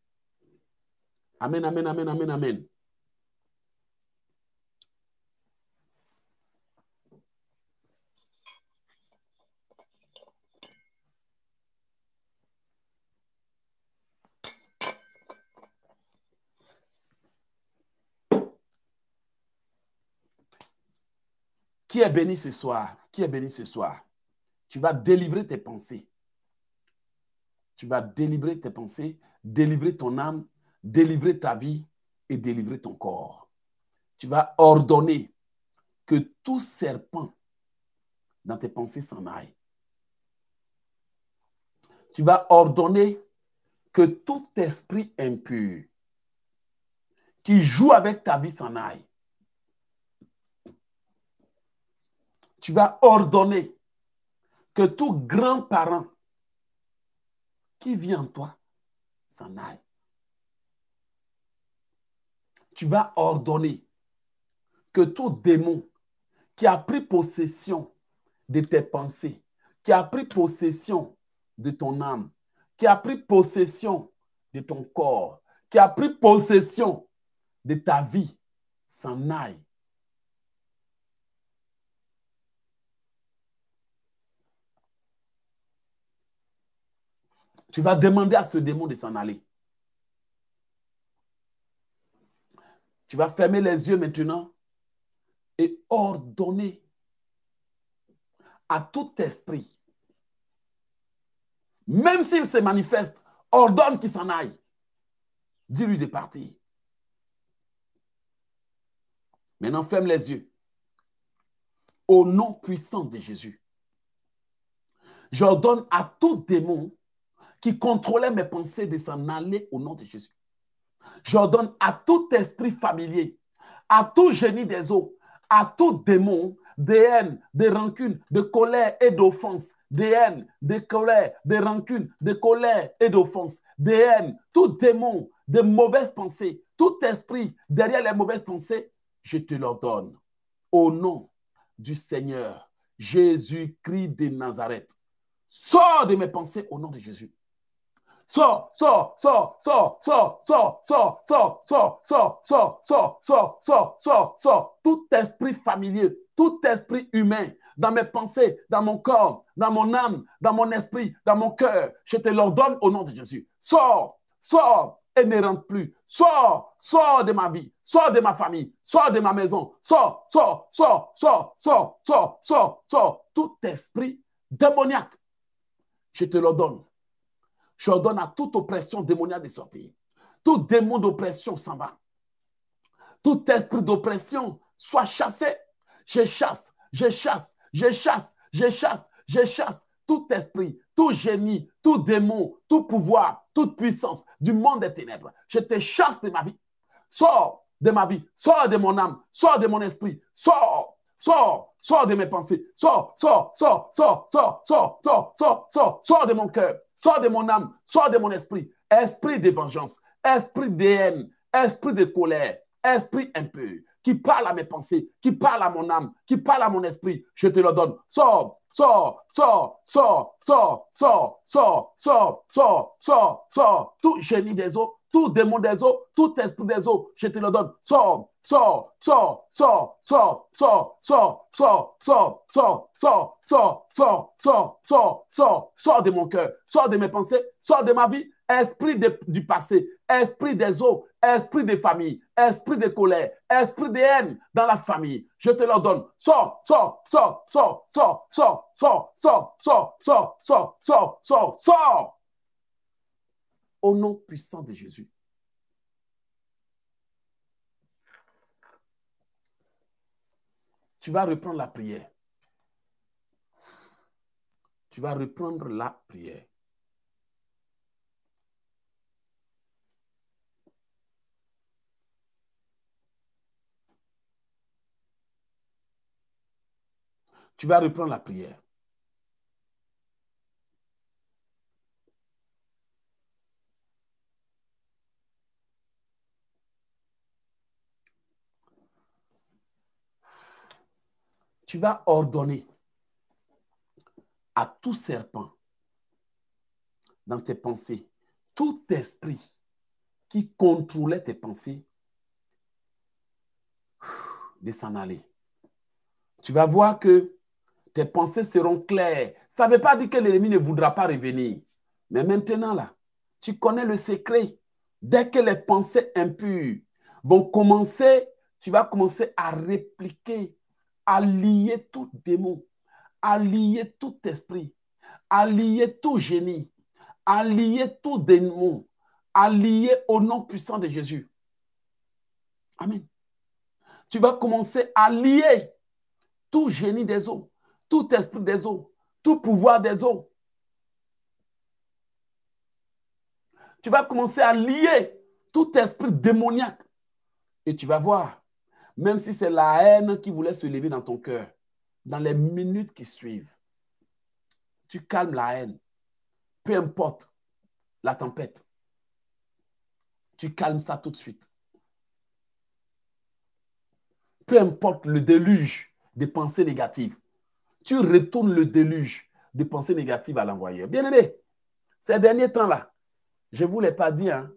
Amen, amen, amen, amen, amen. Qui est béni ce soir Qui est béni ce soir Tu vas délivrer tes pensées. Tu vas délivrer tes pensées, délivrer ton âme délivrer ta vie et délivrer ton corps. Tu vas ordonner que tout serpent dans tes pensées s'en aille. Tu vas ordonner que tout esprit impur qui joue avec ta vie s'en aille. Tu vas ordonner que tout grand-parent qui vit en toi s'en aille tu vas ordonner que tout démon qui a pris possession de tes pensées, qui a pris possession de ton âme, qui a pris possession de ton corps, qui a pris possession de ta vie, s'en aille. Tu vas demander à ce démon de s'en aller. Tu vas fermer les yeux maintenant et ordonner à tout esprit, même s'il se manifeste, ordonne qu'il s'en aille. Dis-lui de partir. Maintenant, ferme les yeux. Au nom puissant de Jésus, j'ordonne à tout démon qui contrôlait mes pensées de s'en aller au nom de Jésus. J'ordonne à tout esprit familier, à tout génie des eaux, à tout démon de haine, de rancune, de colère et d'offense, de haine, de colère, de rancune, de colère et d'offense, de haine, tout démon de mauvaises pensées, tout esprit derrière les mauvaises pensées, je te l'ordonne. Au nom du Seigneur Jésus-Christ de Nazareth, sors de mes pensées au nom de Jésus sors, sors, sors, sors, Tout esprit familier, tout esprit humain, dans mes pensées, dans mon corps, dans mon âme, dans mon esprit, dans mon cœur, je te l'ordonne au nom de Jésus. Sors, sors, et ne rentre plus. Sors, sors de ma vie, sors de ma famille, sors de ma maison. Sors, sors, sors, sors, sors, sors, sors, sors. Tout esprit démoniaque, je te l'ordonne J'ordonne à toute oppression démoniaque de sortir. Tout démon d'oppression s'en va. Tout esprit d'oppression soit chassé. Je chasse, je chasse, je chasse, je chasse, je chasse tout esprit, tout génie, tout démon, tout pouvoir, toute puissance du monde des ténèbres. Je te chasse de ma vie. Sors de ma vie, sors de mon âme, sors de mon esprit, sors, sors, sors de mes pensées, sors, sors, sors, sors, sors, sors, sors, sors, sors, de mon cœur, Sors de mon âme, sors de mon esprit. Esprit de vengeance, esprit de esprit de colère, esprit impur, qui parle à mes pensées, qui parle à mon âme, qui parle à mon esprit. Je te le donne. sort, sort, sort, sort, sort, sort, sort, sort, sort, sors, sors. Tout génie des eaux, tout démon des eaux, tout esprit des eaux, je te le donne. Sors, sors, sors, sors, sors, sors, sors, sors, sors, sors, sors, sors, sors, sors, sors, sors, de mon cœur, sors de mes pensées, sors de ma vie. Esprit du passé, esprit des eaux, esprit des familles, esprit de colère, esprit de haine dans la famille. Je te le donne. sors, sors, sors, sors, sors, sors, sors, sors, sors, sors, sors, sors, sors. Au nom puissant de Jésus. Tu vas reprendre la prière. Tu vas reprendre la prière. Tu vas reprendre la prière. tu vas ordonner à tout serpent dans tes pensées, tout esprit qui contrôlait tes pensées, de s'en aller. Tu vas voir que tes pensées seront claires. Ça ne veut pas dire que l'ennemi ne voudra pas revenir. Mais maintenant, là, tu connais le secret. Dès que les pensées impures vont commencer, tu vas commencer à répliquer allier tout démon, allier tout esprit, allier tout génie, allier tout démon, allier au nom puissant de Jésus. Amen. Tu vas commencer à lier tout génie des eaux, tout esprit des eaux, tout pouvoir des eaux. Tu vas commencer à lier tout esprit démoniaque et tu vas voir même si c'est la haine qui voulait se lever dans ton cœur, dans les minutes qui suivent, tu calmes la haine. Peu importe la tempête, tu calmes ça tout de suite. Peu importe le déluge des pensées négatives, tu retournes le déluge des pensées négatives à l'envoyeur. Bien aimé, ces derniers temps-là, je ne vous l'ai pas dit, hein,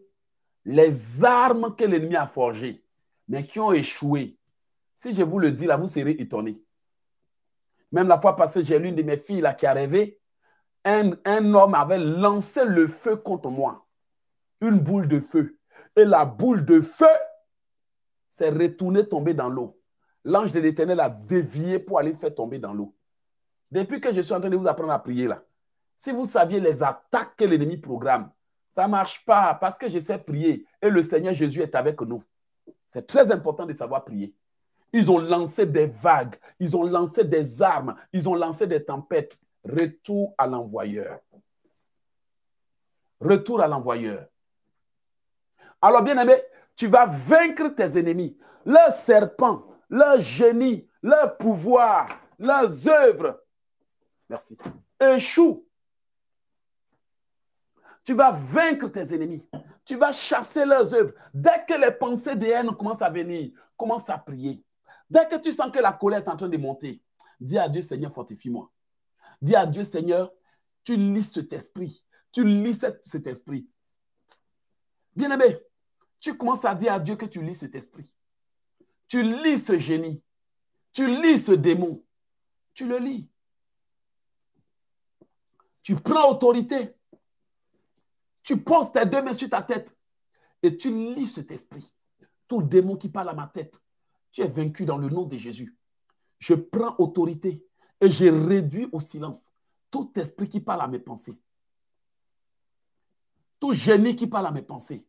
les armes que l'ennemi a forgées mais qui ont échoué. Si je vous le dis là, vous serez étonné. Même la fois passée, j'ai l'une de mes filles là qui a rêvé. Un, un homme avait lancé le feu contre moi. Une boule de feu. Et la boule de feu s'est retournée tomber dans l'eau. L'ange de l'Éternel a dévié pour aller faire tomber dans l'eau. Depuis que je suis en train de vous apprendre à prier là, si vous saviez les attaques que l'ennemi programme, ça ne marche pas parce que je sais prier et le Seigneur Jésus est avec nous. C'est très important de savoir prier. Ils ont lancé des vagues, ils ont lancé des armes, ils ont lancé des tempêtes. Retour à l'envoyeur. Retour à l'envoyeur. Alors, bien-aimé, tu vas vaincre tes ennemis. Le serpent, le génie, le pouvoir, les œuvres. Merci. Échoue. Tu vas vaincre tes ennemis tu vas chasser leurs œuvres. Dès que les pensées de haine commencent à venir, commence à prier. Dès que tu sens que la colère est en train de monter, dis à Dieu, Seigneur, fortifie-moi. Dis à Dieu, Seigneur, tu lis cet esprit. Tu lis cet, cet esprit. Bien-aimé, tu commences à dire à Dieu que tu lis cet esprit. Tu lis ce génie. Tu lis ce démon. Tu le lis. Tu prends autorité tu poses tes deux mains sur ta tête et tu lis cet esprit. Tout démon qui parle à ma tête, tu es vaincu dans le nom de Jésus. Je prends autorité et je réduis au silence tout esprit qui parle à mes pensées. Tout génie qui parle à mes pensées.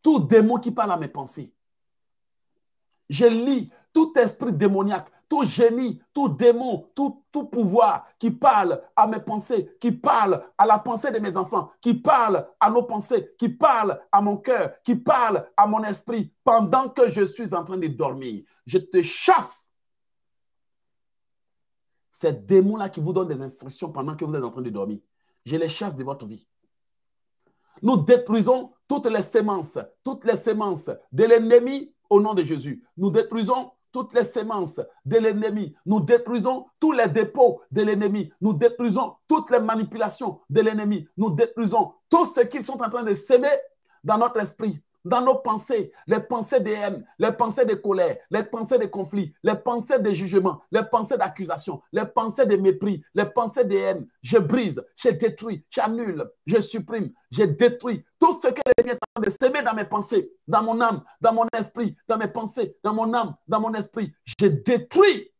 Tout démon qui parle à mes pensées. Je lis tout esprit démoniaque tout génie, tout démon, tout, tout pouvoir qui parle à mes pensées, qui parle à la pensée de mes enfants, qui parle à nos pensées, qui parle à mon cœur, qui parle à mon esprit pendant que je suis en train de dormir. Je te chasse. Ces démons-là qui vous donnent des instructions pendant que vous êtes en train de dormir, je les chasse de votre vie. Nous détruisons toutes les sémences, toutes les sémences de l'ennemi au nom de Jésus. Nous détruisons toutes les semences de l'ennemi. Nous détruisons tous les dépôts de l'ennemi. Nous détruisons toutes les manipulations de l'ennemi. Nous détruisons tout ce qu'ils sont en train de s'aimer dans notre esprit dans nos pensées, les pensées de haine, les pensées de colère, les pensées de conflit, les pensées de jugement, les pensées d'accusation, les pensées de mépris, les pensées de haine. Je brise, je détruis, j'annule, je supprime, je détruis tout ce que les est en de dans mes pensées, dans mon âme, dans mon esprit, dans mes pensées, dans mon âme, dans mon esprit. Je détruis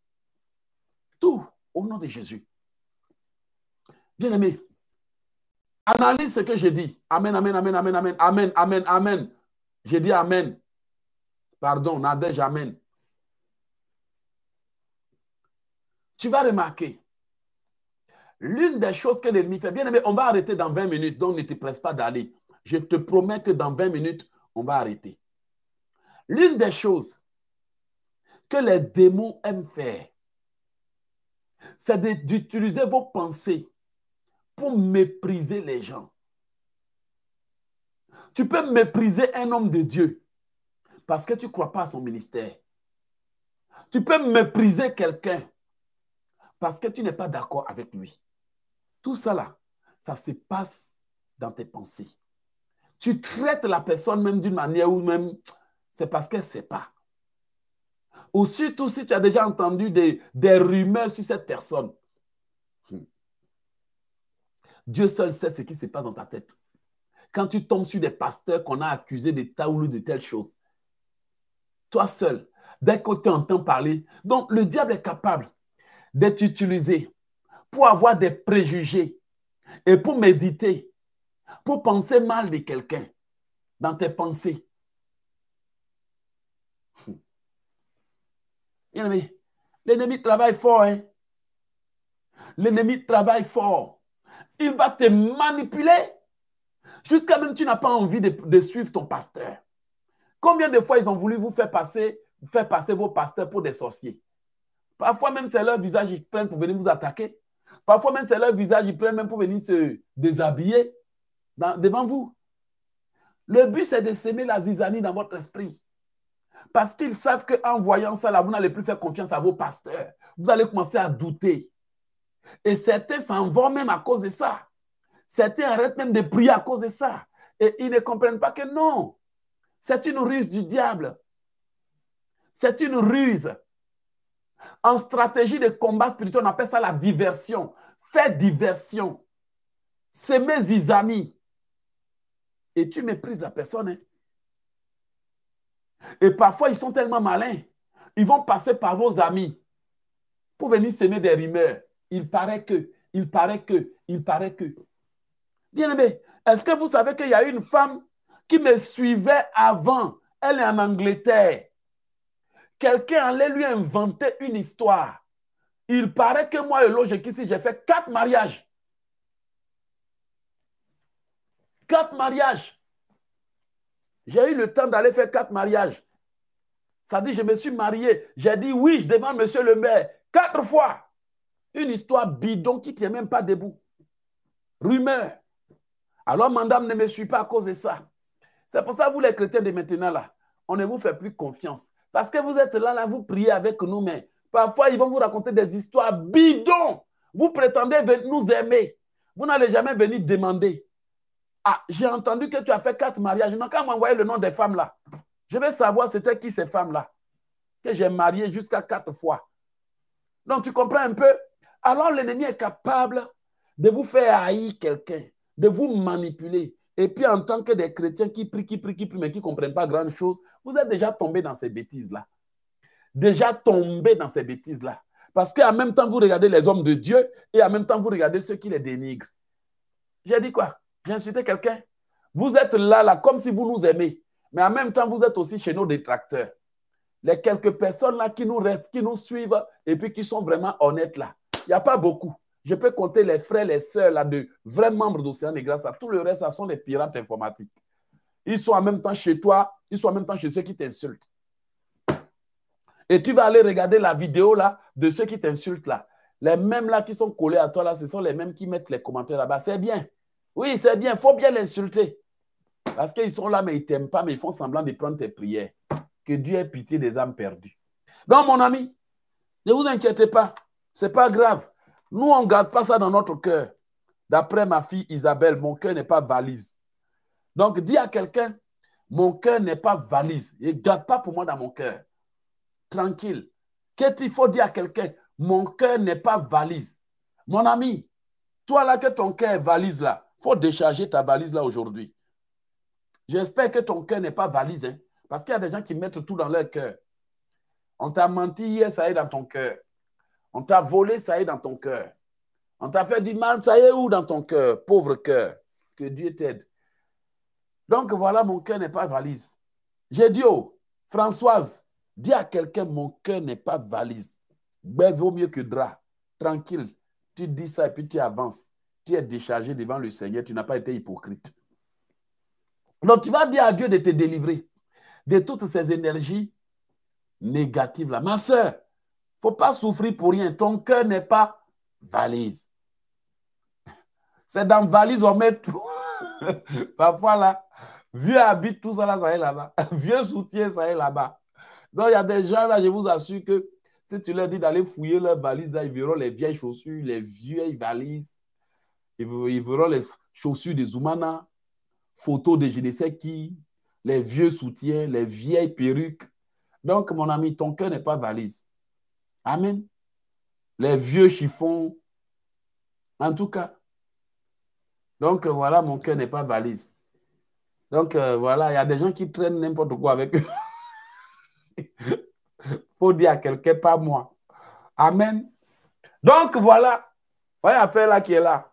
tout au nom de Jésus. Bien-aimé, analyse ce que je dis. Amen, amen, amen, amen, amen, amen, amen, amen. J'ai dit Amen. Pardon, Nadège, Amen. Tu vas remarquer, l'une des choses que l'ennemi fait, bien aimé, on va arrêter dans 20 minutes, donc ne te presse pas d'aller. Je te promets que dans 20 minutes, on va arrêter. L'une des choses que les démons aiment faire, c'est d'utiliser vos pensées pour mépriser les gens. Tu peux mépriser un homme de Dieu parce que tu ne crois pas à son ministère. Tu peux mépriser quelqu'un parce que tu n'es pas d'accord avec lui. Tout cela, ça se passe dans tes pensées. Tu traites la personne même d'une manière ou même c'est parce qu'elle ne sait pas. Ou surtout si tu as déjà entendu des, rumeurs sur cette personne. Hmm. Dieu seul sait ce qui se passe dans ta tête. Quand tu tombes sur des pasteurs qu'on a accusés de telle ou de telle chose, toi seul, dès que tu entends parler, donc le diable est capable d'être utilisé pour avoir des préjugés et pour méditer, pour penser mal de quelqu'un dans tes pensées. Hmm. l'ennemi travaille fort. Hein? L'ennemi travaille fort. Il va te manipuler Jusqu'à même tu n'as pas envie de, suivre ton pasteur. Combien de fois ils ont voulu vous faire passer, faire passer vos pasteurs pour des sorciers Parfois même c'est leur visage ils prennent pour venir vous attaquer. Parfois même c'est leur visage ils prennent même pour venir se déshabiller devant vous. Le but c'est de semer la zizanie dans votre esprit. Parce qu'ils savent qu'en voyant ça, là, vous n'allez plus faire confiance à vos pasteurs. Vous allez commencer à douter. Et certains s'en vont même à cause de ça. Certains arrêtent même de prier à cause de ça. Et ils ne comprennent pas que non, c'est une ruse du diable. C'est une ruse. En stratégie de combat spirituel, on appelle ça la diversion. Fais diversion. C'est mes amis. Et tu méprises la personne. Hein. Et parfois, ils sont tellement malins. Ils vont passer par vos amis pour venir semer des rumeurs. Il paraît que, il paraît que, il paraît que. Bien-aimé, est-ce que vous savez qu'il y a une femme qui me suivait avant Elle est en Angleterre. Quelqu'un allait lui inventer une histoire. Il paraît que moi, Elo ici, j'ai fait quatre mariages. Quatre mariages. J'ai eu le temps d'aller faire quatre mariages. Ça dit, je me suis marié. J'ai dit oui je demande monsieur le maire. Quatre fois. Une histoire bidon qui ne tient même pas debout. Rumeur. Alors, madame, ne me suis pas à cause de ça. C'est pour ça, vous, les chrétiens de maintenant, là, on ne vous fait plus confiance. Parce que vous êtes là, là, vous priez avec nous, mais parfois, ils vont vous raconter des histoires bidons. Vous prétendez nous aimer. Vous n'allez jamais venir demander. Ah, j'ai entendu que tu as fait quatre mariages. Non, qu'à m'envoyer le nom des femmes là, je vais savoir c'était qui ces femmes là que j'ai mariées jusqu'à quatre fois. Donc tu comprends un peu. Alors l'ennemi est capable de vous faire haïr quelqu'un de vous manipuler. Et puis en tant que des chrétiens qui prient, qui prient, qui prient, mais qui ne comprennent pas grand-chose, vous êtes déjà tombés dans ces bêtises-là. Déjà tombés dans ces bêtises-là. Parce qu'en même temps, vous regardez les hommes de Dieu et en même temps, vous regardez ceux qui les dénigrent. J'ai dit quoi J'ai insulté quelqu'un Vous êtes là, là, comme si vous nous aimez. Mais en même temps, vous êtes aussi chez nos détracteurs. Les quelques personnes là qui nous restent, qui nous suivent et puis qui sont vraiment honnêtes là. Il n'y a pas beaucoup. Je peux compter les frères, les sœurs là, de vrais membres d'Océan et Grâce. Tout le reste, ça sont des pirates informatiques. Ils sont en même temps chez toi, ils sont en même temps chez ceux qui t'insultent. Et tu vas aller regarder la vidéo là de ceux qui t'insultent là. Les mêmes là qui sont collés à toi là, ce sont les mêmes qui mettent les commentaires là-bas. C'est bien. Oui, c'est bien. Il faut bien l'insulter. Parce qu'ils sont là, mais ils ne t'aiment pas, mais ils font semblant de prendre tes prières. Que Dieu ait pitié des âmes perdues. Non, mon ami, ne vous inquiétez pas. Ce n'est pas grave. Nous, on ne garde pas ça dans notre cœur. D'après ma fille Isabelle, mon cœur n'est pas valise. Donc, dis à quelqu'un, mon cœur n'est pas valise. Et garde pas pour moi dans mon cœur. Tranquille. Qu'est-ce qu'il faut dire à quelqu'un Mon cœur n'est pas valise. Mon ami, toi là que ton cœur est valise là, faut décharger ta valise là aujourd'hui. J'espère que ton cœur n'est pas valise. Hein, parce qu'il y a des gens qui mettent tout dans leur cœur. On t'a menti hier, ça est dans ton cœur. On t'a volé, ça y est, dans ton cœur. On t'a fait du mal, ça y est, où dans ton cœur Pauvre cœur, que Dieu t'aide. Donc voilà, mon cœur n'est pas valise. J'ai dit, oh, Françoise, dis à quelqu'un, mon cœur n'est pas valise. Ben, vaut mieux que drap. Tranquille, tu dis ça et puis tu avances. Tu es déchargé devant le Seigneur, tu n'as pas été hypocrite. Donc tu vas dire à Dieu de te délivrer de toutes ces énergies négatives-là. Ma soeur, faut pas souffrir pour rien. Ton cœur n'est pas valise. C'est dans valise, on met tout. Parfois, là, vieux habit, tout ça, là, ça est là-bas. Vieux soutien, ça est là-bas. Donc, il y a des gens, là, je vous assure que si tu leur dis d'aller fouiller leurs valises, ils verront les vieilles chaussures, les vieilles valises. Ils, verront les chaussures de Zoumana, photos de je ne sais qui, les vieux soutiens, les vieilles perruques. Donc, mon ami, ton cœur n'est pas valise. Amen. Les vieux chiffons. En tout cas. Donc euh, voilà, mon cœur n'est pas valise. Donc euh, voilà, il y a des gens qui traînent n'importe quoi avec eux. Faut dire à quelqu'un, pas moi. Amen. Donc voilà, voilà l'affaire là qui est là.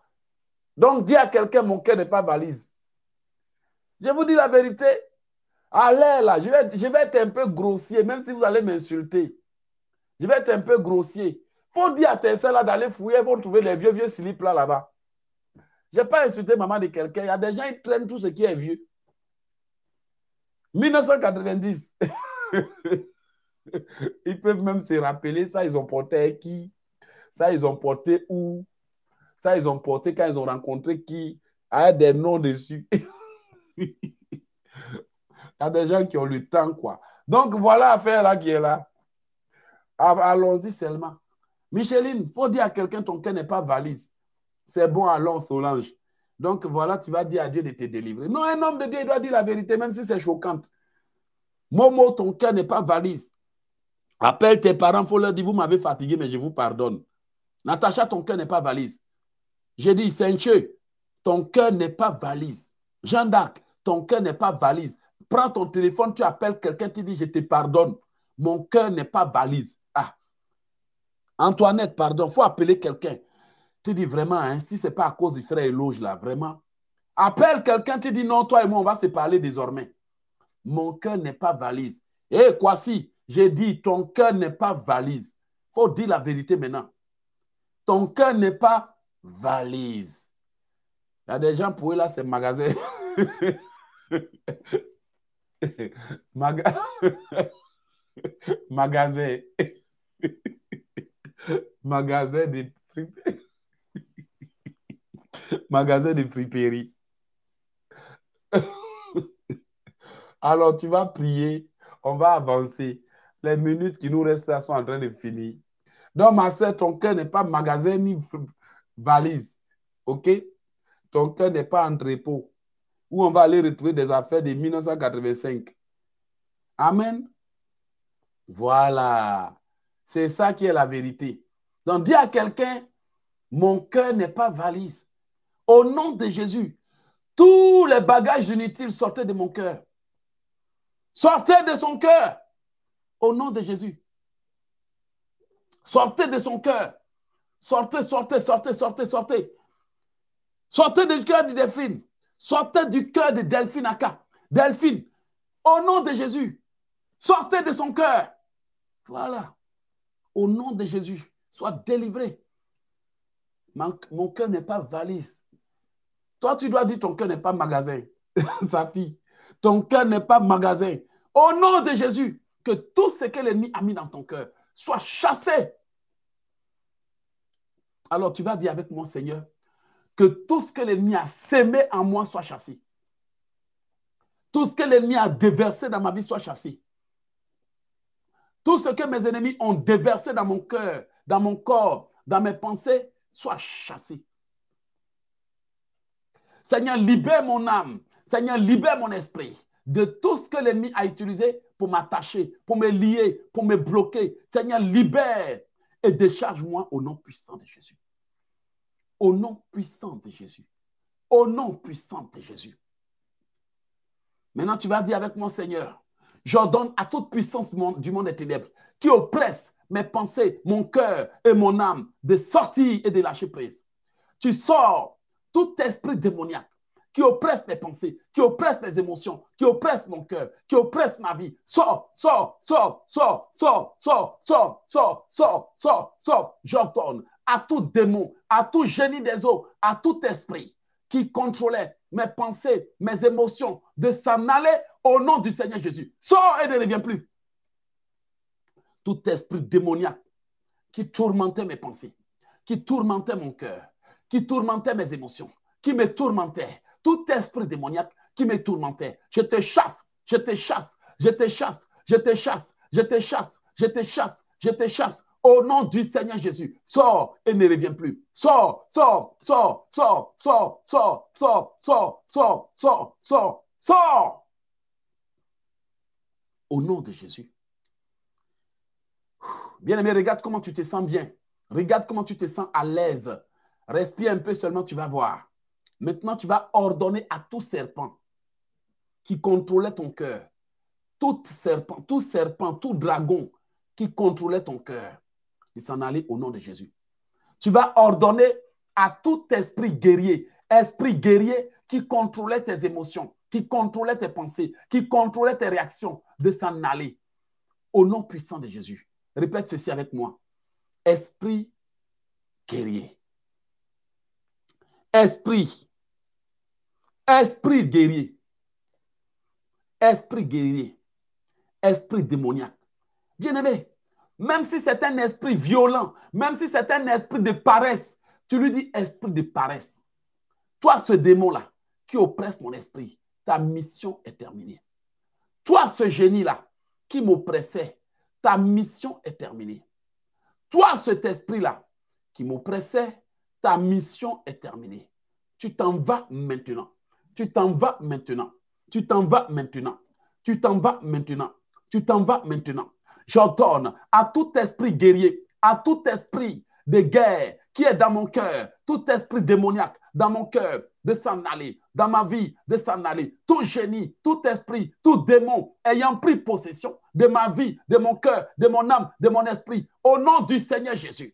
Donc dis à quelqu'un, mon cœur n'est pas valise. Je vous dis la vérité. Allez là, je vais, je vais être un peu grossier, même si vous allez m'insulter. Je vais être un peu grossier. Faut dire à tes sœurs d'aller fouiller, ils vont trouver les vieux, vieux slips là, là-bas. Je n'ai pas insulté maman de quelqu'un. Il y a des gens, qui traînent tout ce qui est vieux. 1990. ils peuvent même se rappeler ça, ils ont porté qui Ça, ils ont porté où Ça, ils ont porté quand ils ont rencontré qui a des noms dessus. Il y a des gens qui ont le temps, quoi. Donc, voilà l'affaire là qui est là. Allons-y seulement. Micheline, il faut dire à quelqu'un ton cœur n'est pas valise. C'est bon, allons, Solange. Donc voilà, tu vas dire à Dieu de te délivrer. Non, un homme de Dieu doit dire la vérité, même si c'est choquant. Momo, ton cœur n'est pas valise. Appelle tes parents, il faut leur dire, vous m'avez fatigué, mais je vous pardonne. Natacha, ton cœur n'est pas valise. J'ai dit, saint cheu ton cœur n'est pas valise. Jean d'Arc, ton cœur n'est pas valise. Prends ton téléphone, tu appelles quelqu'un, tu dis, je te pardonne. Mon cœur n'est pas valise. Antoinette, pardon, il faut appeler quelqu'un. Tu dis vraiment, hein, si ce n'est pas à cause du frère Eloge, là, vraiment. Appelle quelqu'un, tu dis non, toi et moi, on va se parler désormais. Mon cœur n'est pas valise. Eh, quoi si J'ai dit, ton cœur n'est pas valise. faut dire la vérité maintenant. Ton cœur n'est pas valise. Il y a des gens pour eux, là, c'est magasin. Magasin. magasin magasin de magasin de friperie. Alors tu vas prier, on va avancer. Les minutes qui nous restent là sont en train de finir. Donc ma soeur, ton cœur n'est pas magasin ni valise. OK Ton cœur n'est pas entrepôt où on va aller retrouver des affaires de 1985. Amen. Voilà. C'est ça qui est la vérité. Donc dis à quelqu'un, mon cœur n'est pas valise. Au nom de Jésus, tous les bagages inutiles sortez de mon cœur. Sortez de son cœur. Au nom de Jésus. Sortez de son cœur. Sortez, sortez, sortez, sortez, sortez. Sortez du cœur de Delphine. Sortez du cœur de Delphine Aka. Delphine, au nom de Jésus. Sortez de son cœur. Voilà. Au nom de Jésus, sois délivré. Mon cœur n'est pas valise. Toi, tu dois dire ton cœur n'est pas magasin, sa fille. Ton cœur n'est pas magasin. Au nom de Jésus, que tout ce que l'ennemi a mis dans ton cœur soit chassé. Alors tu vas dire avec moi, Seigneur, que tout ce que l'ennemi a sémé en moi soit chassé. Tout ce que l'ennemi a déversé dans ma vie soit chassé. Tout ce que mes ennemis ont déversé dans mon cœur, dans mon corps, dans mes pensées, soit chassé. Seigneur, libère mon âme. Seigneur, libère mon esprit de tout ce que l'ennemi a utilisé pour m'attacher, pour me lier, pour me bloquer. Seigneur, libère et décharge-moi au nom puissant de Jésus. Au nom puissant de Jésus. Au nom puissant de Jésus. Maintenant, tu vas dire avec moi, Seigneur, J'ordonne à toute puissance du monde des ténèbres qui oppresse mes pensées, mon cœur et mon âme de sortir et de lâcher prise. Tu sors tout esprit démoniaque qui oppresse mes pensées, qui oppresse mes émotions, qui oppresse mon cœur, qui oppresse ma vie. Sors, sors, sors, sors, sors, sors, sors, sors, sors, sors, sors. J'ordonne à tout démon, à tout génie des eaux, à tout esprit qui contrôlait mes pensées, mes émotions, de s'en aller au nom du Seigneur Jésus, sors et ne reviens plus. Tout esprit démoniaque qui tourmentait mes pensées, qui tourmentait mon cœur, qui tourmentait mes émotions, qui me tourmentait, tout esprit démoniaque qui me tourmentait, je te chasse, je te chasse, je te chasse, je te chasse, je te chasse, je te chasse, je te chasse. Au nom du Seigneur Jésus, sors et ne reviens plus. Sors, sors, sors, sors, sors, sors, sors, sors, sors, sors, sors, sors. Au nom de Jésus. Bien-aimé, regarde comment tu te sens bien. Regarde comment tu te sens à l'aise. Respire un peu seulement, tu vas voir. Maintenant, tu vas ordonner à tout serpent qui contrôlait ton cœur, tout serpent, tout serpent, tout dragon qui contrôlait ton cœur, de s'en aller au nom de Jésus. Tu vas ordonner à tout esprit guerrier, esprit guerrier qui contrôlait tes émotions, qui contrôlait tes pensées, qui contrôlait tes réactions, de s'en aller. Au nom puissant de Jésus. Répète ceci avec moi. Esprit guerrier. Esprit. Esprit guerrier. Esprit guerrier. Esprit démoniaque. Bien-aimé, même si c'est un esprit violent, même si c'est un esprit de paresse, tu lui dis esprit de paresse. Toi, ce démon-là qui oppresse mon esprit, ta mission est terminée. Toi, ce génie-là qui m'oppressait, ta mission est terminée. Toi, cet esprit-là qui m'oppressait, ta mission est terminée. Tu t'en vas maintenant. Tu t'en vas maintenant. Tu t'en vas maintenant. Tu t'en vas maintenant. Tu t'en vas maintenant. J'ordonne à tout esprit guerrier, à tout esprit de guerre qui est dans mon cœur, tout esprit démoniaque dans mon cœur, de s'en aller. Dans ma vie, de s'en aller. Tout génie, tout esprit, tout démon ayant pris possession de ma vie, de mon cœur, de mon âme, de mon esprit, au nom du Seigneur Jésus.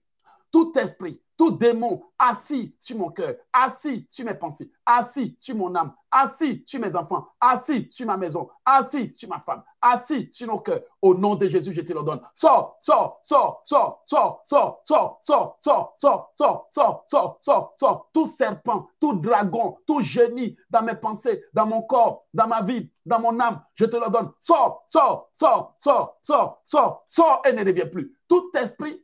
Tout esprit, tout démon assis sur mon cœur, assis sur mes pensées, assis sur mon âme, assis sur mes enfants, assis sur ma maison, assis sur ma femme, assis sur nos cœurs. Au nom de Jésus, je te le donne. Sort Sort Sort Sort Sort Sort Sort Sort Sort Sort Sort sors, sors, sors. Tout serpent, tout dragon, tout génie dans mes pensées, dans mon corps, dans ma vie, dans mon âme, je te donne. Sors, Sort Sort Sort Sort sors, sors et ne reviens plus. Tout esprit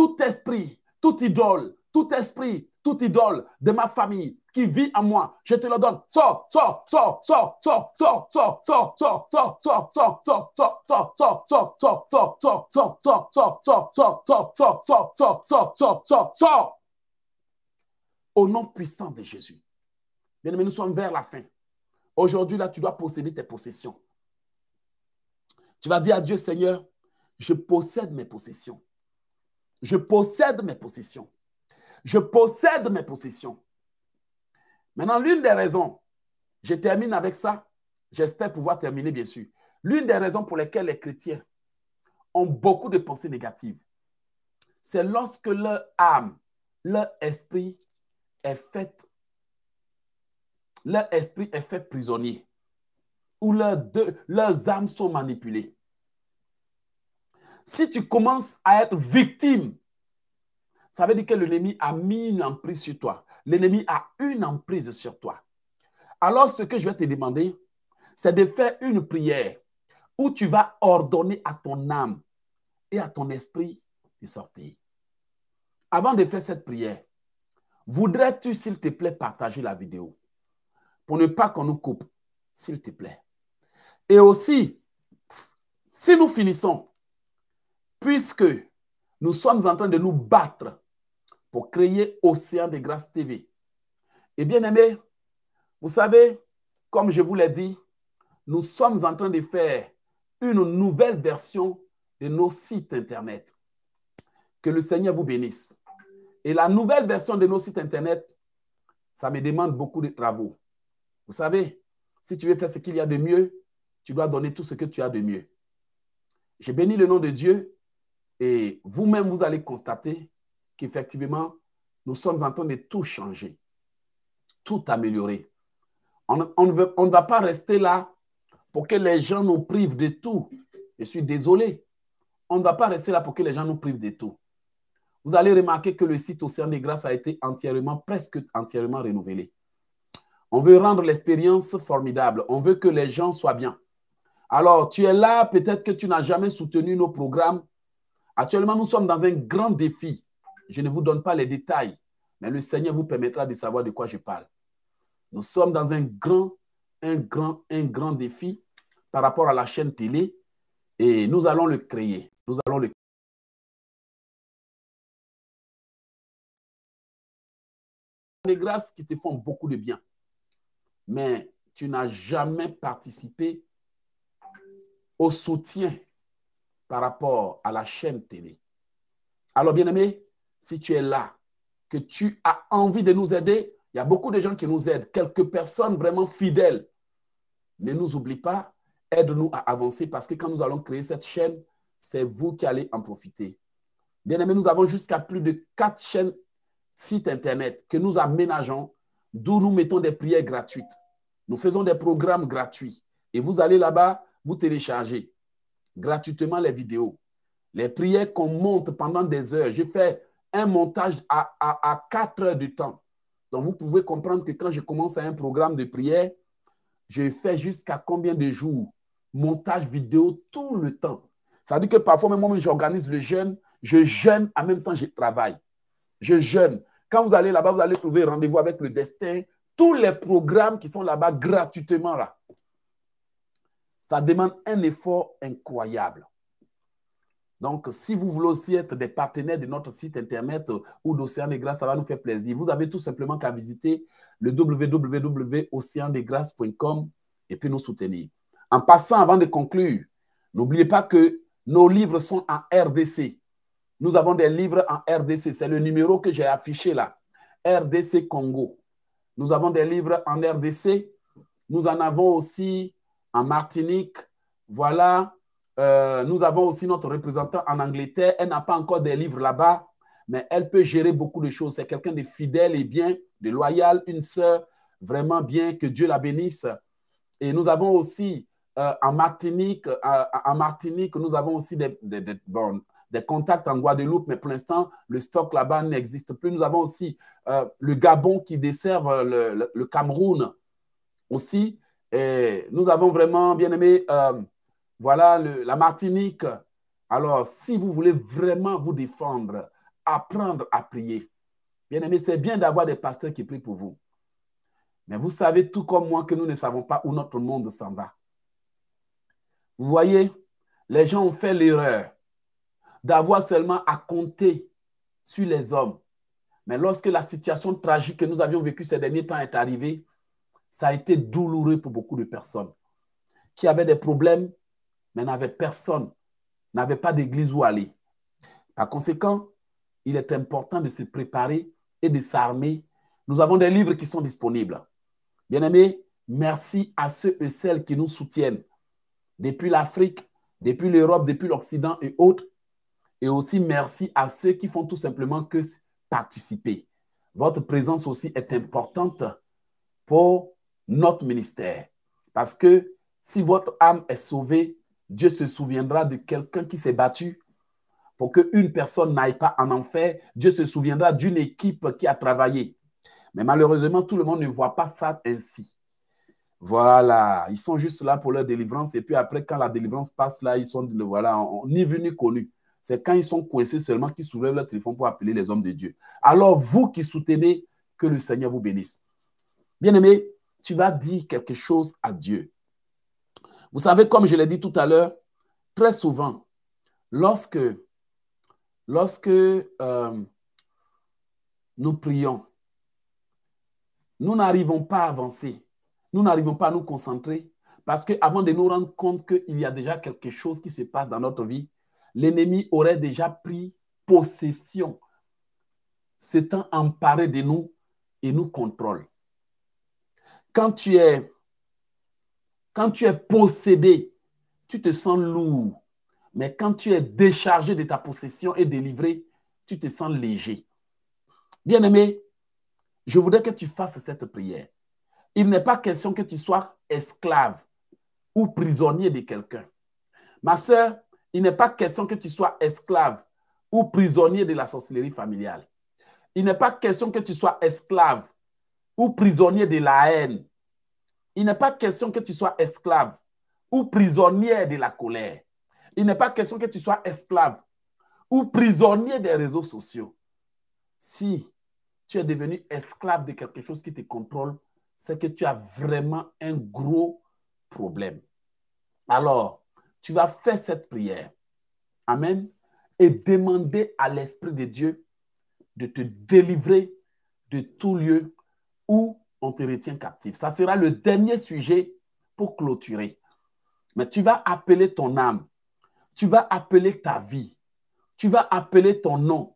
tout esprit, toute idole, tout esprit, toute idole de ma famille qui vit en moi, je te le donne. Au nom puissant de Jésus. Bien aimés, nous sommes vers la fin. Aujourd'hui, là, tu dois posséder tes possessions. Tu vas dire à Dieu, Seigneur, je possède mes possessions. Je possède mes possessions. Je possède mes possessions. Maintenant, l'une des raisons, je termine avec ça, j'espère pouvoir terminer bien sûr, l'une des raisons pour lesquelles les chrétiens ont beaucoup de pensées négatives, c'est lorsque leur âme, leur esprit est fait, leur esprit est fait prisonnier, ou leurs, deux, leurs âmes sont manipulées. Si tu commences à être victime, ça veut dire que l'ennemi a mis une emprise sur toi. L'ennemi a une emprise sur toi. Alors, ce que je vais te demander, c'est de faire une prière où tu vas ordonner à ton âme et à ton esprit de sortir. Avant de faire cette prière, voudrais-tu, s'il te plaît, partager la vidéo pour ne pas qu'on nous coupe, s'il te plaît. Et aussi, si nous finissons, puisque nous sommes en train de nous battre pour créer Océan de Grâce TV. Et bien aimé, vous savez, comme je vous l'ai dit, nous sommes en train de faire une nouvelle version de nos sites Internet. Que le Seigneur vous bénisse. Et la nouvelle version de nos sites Internet, ça me demande beaucoup de travaux. Vous savez, si tu veux faire ce qu'il y a de mieux, tu dois donner tout ce que tu as de mieux. J'ai béni le nom de Dieu et vous-même, vous allez constater qu'effectivement, nous sommes en train de tout changer, tout améliorer. On, ne va pas rester là pour que les gens nous privent de tout. Je suis désolé. On ne va pas rester là pour que les gens nous privent de tout. Vous allez remarquer que le site Océan des Grâces a été entièrement, presque entièrement renouvelé. On veut rendre l'expérience formidable. On veut que les gens soient bien. Alors, tu es là, peut-être que tu n'as jamais soutenu nos programmes Actuellement, nous sommes dans un grand défi. Je ne vous donne pas les détails, mais le Seigneur vous permettra de savoir de quoi je parle. Nous sommes dans un grand, un grand, un grand défi par rapport à la chaîne télé et nous allons le créer. Nous allons le des grâces qui te font beaucoup de bien, mais tu n'as jamais participé au soutien par rapport à la chaîne télé. Alors, bien-aimé, si tu es là, que tu as envie de nous aider, il y a beaucoup de gens qui nous aident, quelques personnes vraiment fidèles. Ne nous oublie pas, aide-nous à avancer parce que quand nous allons créer cette chaîne, c'est vous qui allez en profiter. bien aimé, nous avons jusqu'à plus de quatre chaînes sites Internet que nous aménageons, d'où nous mettons des prières gratuites. Nous faisons des programmes gratuits. Et vous allez là-bas, vous téléchargez gratuitement les vidéos. Les prières qu'on monte pendant des heures. Je fais un montage à, à, 4 heures du temps. Donc, vous pouvez comprendre que quand je commence un programme de prière, je fais jusqu'à combien de jours Montage vidéo tout le temps. Ça veut dire que parfois, même moi, j'organise le jeûne, je jeûne, en même temps, je travaille. Je jeûne. Quand vous allez là-bas, vous allez trouver rendez-vous avec le destin. Tous les programmes qui sont là-bas gratuitement, là. Ça demande un effort incroyable. Donc, si vous voulez aussi être des partenaires de notre site internet ou d'Océan des Grâces, ça va nous faire plaisir. Vous avez tout simplement qu'à visiter le www.océandesgrâces.com et puis nous soutenir. En passant, avant de conclure, n'oubliez pas que nos livres sont en RDC. Nous avons des livres en RDC. C'est le numéro que j'ai affiché là. RDC Congo. Nous avons des livres en RDC. Nous en avons aussi en Martinique. Voilà, euh, nous avons aussi notre représentant en Angleterre. Elle n'a pas encore des livres là-bas, mais elle peut gérer beaucoup de choses. C'est quelqu'un de fidèle et bien, de loyal, une sœur vraiment bien, que Dieu la bénisse. Et nous avons aussi euh, en Martinique, euh, en Martinique, nous avons aussi des, des, contacts en Guadeloupe, mais pour l'instant, le stock là-bas n'existe plus. Nous avons aussi le Gabon qui desserve le Cameroun aussi. Et nous avons vraiment bien aimé, euh, voilà, la Martinique. Alors, si vous voulez vraiment vous défendre, apprendre à prier, bien aimé, c'est bien d'avoir des pasteurs qui prient pour vous. Mais vous savez tout comme moi que nous ne savons pas où notre monde s'en va. Vous voyez, les gens ont fait l'erreur d'avoir seulement à compter sur les hommes. Mais lorsque la situation tragique que nous avions vécue ces derniers temps est arrivée, ça a été douloureux pour beaucoup de personnes qui avaient des problèmes, mais n'avaient personne, n'avaient pas d'église où aller. Par conséquent, il est important de se préparer et de s'armer. Nous avons des livres qui sont disponibles. Bien-aimés, merci à ceux et celles qui nous soutiennent depuis l'Afrique, depuis l'Europe, depuis l'Occident et autres. Et aussi merci à ceux qui font tout simplement que participer. Votre présence aussi est importante pour notre ministère. Parce que si votre âme est sauvée, Dieu se souviendra de quelqu'un qui s'est battu pour qu'une personne n'aille pas en enfer. Dieu se souviendra d'une équipe qui a travaillé. Mais malheureusement, tout le monde ne voit pas ça ainsi. Voilà, ils sont juste là pour leur délivrance. Et puis après, quand la délivrance passe, là, ils sont, voilà, on, ni venus connus. connu. C'est quand ils sont coincés seulement qu'ils soulèvent leur téléphone pour appeler les hommes de Dieu. Alors, vous qui soutenez, que le Seigneur vous bénisse. Bien-aimés, tu vas dire quelque chose à Dieu. Vous savez, comme je l'ai dit tout à l'heure, très souvent, lorsque, lorsque euh, nous prions, nous n'arrivons pas à avancer, nous n'arrivons pas à nous concentrer, parce qu'avant de nous rendre compte qu'il y a déjà quelque chose qui se passe dans notre vie, l'ennemi aurait déjà pris possession, s'étant emparé de nous et nous contrôle quand tu es, quand tu es possédé, tu te sens lourd. Mais quand tu es déchargé de ta possession et délivré, tu te sens léger. Bien-aimé, je voudrais que tu fasses cette prière. Il n'est pas question que tu sois esclave ou prisonnier de quelqu'un. Ma sœur, il n'est pas question que tu sois esclave ou prisonnier de la sorcellerie familiale. Il n'est pas question que tu sois esclave ou prisonnier de la haine. Il n'est pas question que tu sois esclave ou prisonnier de la colère. Il n'est pas question que tu sois esclave ou prisonnier des réseaux sociaux. Si tu es devenu esclave de quelque chose qui te contrôle, c'est que tu as vraiment un gros problème. Alors, tu vas faire cette prière. Amen. Et demander à l'Esprit de Dieu de te délivrer de tout lieu ou on te retient captif. Ça sera le dernier sujet pour clôturer. Mais tu vas appeler ton âme, tu vas appeler ta vie, tu vas appeler ton nom,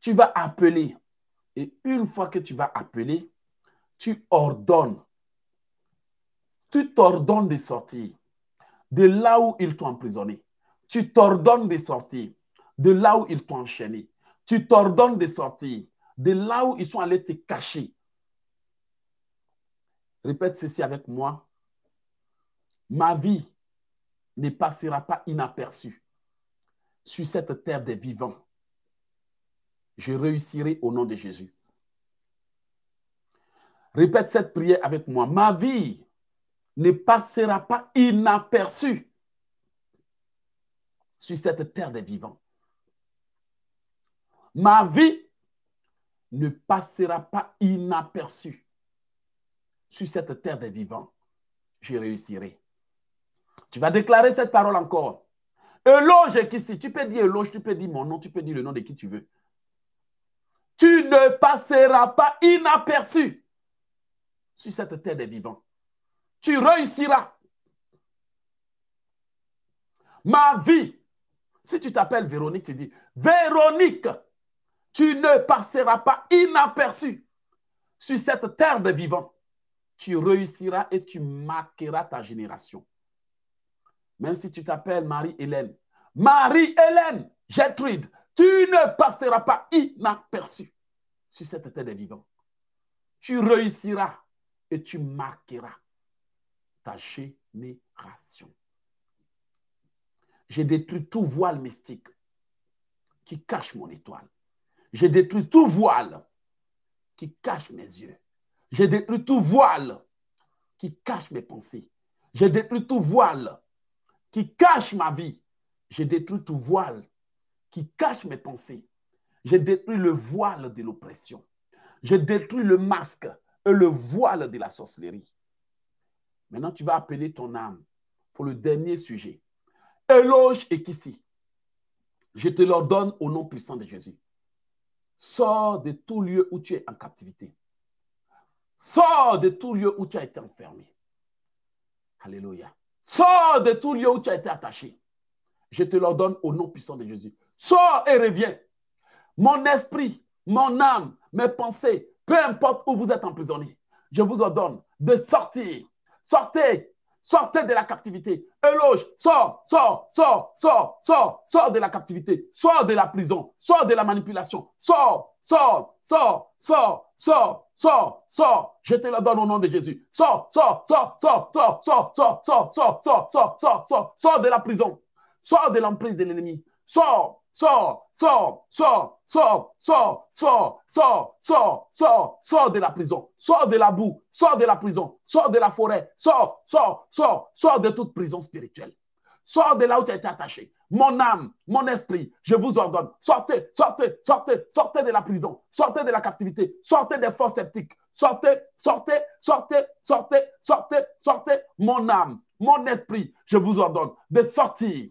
tu vas appeler. Et une fois que tu vas appeler, tu ordonnes. Tu t'ordonnes de sortir de là où ils t'ont emprisonné. Tu t'ordonnes de sortir de là où ils t'ont enchaîné. Tu t'ordonnes de sortir de là où ils sont allés te cacher. Répète ceci avec moi. Ma vie ne passera pas inaperçue sur cette terre des vivants. Je réussirai au nom de Jésus. Répète cette prière avec moi. Ma vie ne passera pas inaperçue sur cette terre des vivants. Ma vie ne passera pas inaperçue sur cette terre des vivants, je réussirai. Tu vas déclarer cette parole encore. Éloge qui si tu peux dire éloge, tu peux dire mon nom, tu peux dire le nom de qui tu veux. Tu ne passeras pas inaperçu sur cette terre des vivants. Tu réussiras. Ma vie, si tu t'appelles Véronique, tu dis Véronique, tu ne passeras pas inaperçu sur cette terre des vivants tu réussiras et tu marqueras ta génération. Même si tu t'appelles Marie-Hélène, Marie-Hélène, Gertrude, tu ne passeras pas inaperçu sur cette terre des vivants. Tu réussiras et tu marqueras ta génération. J'ai détruit tout voile mystique qui cache mon étoile. J'ai détruit tout voile qui cache mes yeux. J'ai détruit tout voile qui cache mes pensées. J'ai détruit tout voile qui cache ma vie. J'ai détruit tout voile qui cache mes pensées. J'ai détruit le voile de l'oppression. J'ai détruit le masque et le voile de la sorcellerie. Maintenant, tu vas appeler ton âme pour le dernier sujet. Éloge et qu'ici, je te l'ordonne au nom puissant de Jésus. Sors de tout lieu où tu es en captivité. Sors de tout lieu où tu as été enfermé. Alléluia. Sors de tout lieu où tu as été attaché. Je te l'ordonne au nom puissant de Jésus. Sors et reviens. Mon esprit, mon âme, mes pensées, peu importe où vous êtes emprisonné, je vous ordonne de sortir. Sortez Sortez de la captivité. Éloge, sors, sors, sors, sors, sors, sors de la captivité. Sors de la prison. Sors de la manipulation. Sors, sors, sors, sors, sors, sors, sors. Je te le donne au nom de Jésus. Sors, sors, sors, sors, sors, sors, sors, sors, sors, sors, sors, sors, sors, sors de la prison. Sors de l'emprise de l'ennemi. Sors, Sors, sors, sors, sors, sors, sors, sors, sors, sors, sors de la prison. Sors de la boue, sors de la prison, sors de la forêt, sors, sors, sors, sors de toute prison spirituelle. Sors de là où tu as été attaché. Mon âme, mon esprit, je vous ordonne. Sortez, sortez, sortez, sortez de la prison, sortez de la captivité, sortez des forces sceptiques. Sortez, sortez, sortez, sortez, sortez, sortez. Mon âme, mon esprit, je vous ordonne de sortir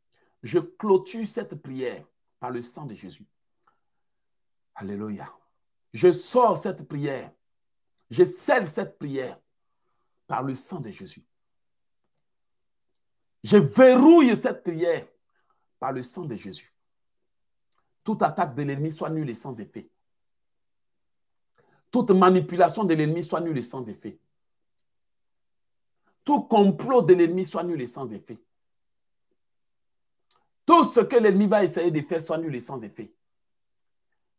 Je clôture cette prière par le sang de Jésus. Alléluia. Je sors cette prière. Je scelle cette prière par le sang de Jésus. Je verrouille cette prière par le sang de Jésus. Toute attaque de l'ennemi soit nulle et sans effet. Toute manipulation de l'ennemi soit nulle et sans effet. Tout complot de l'ennemi soit nul et sans effet. Tout ce que l'ennemi va essayer de faire soit nul et sans effet.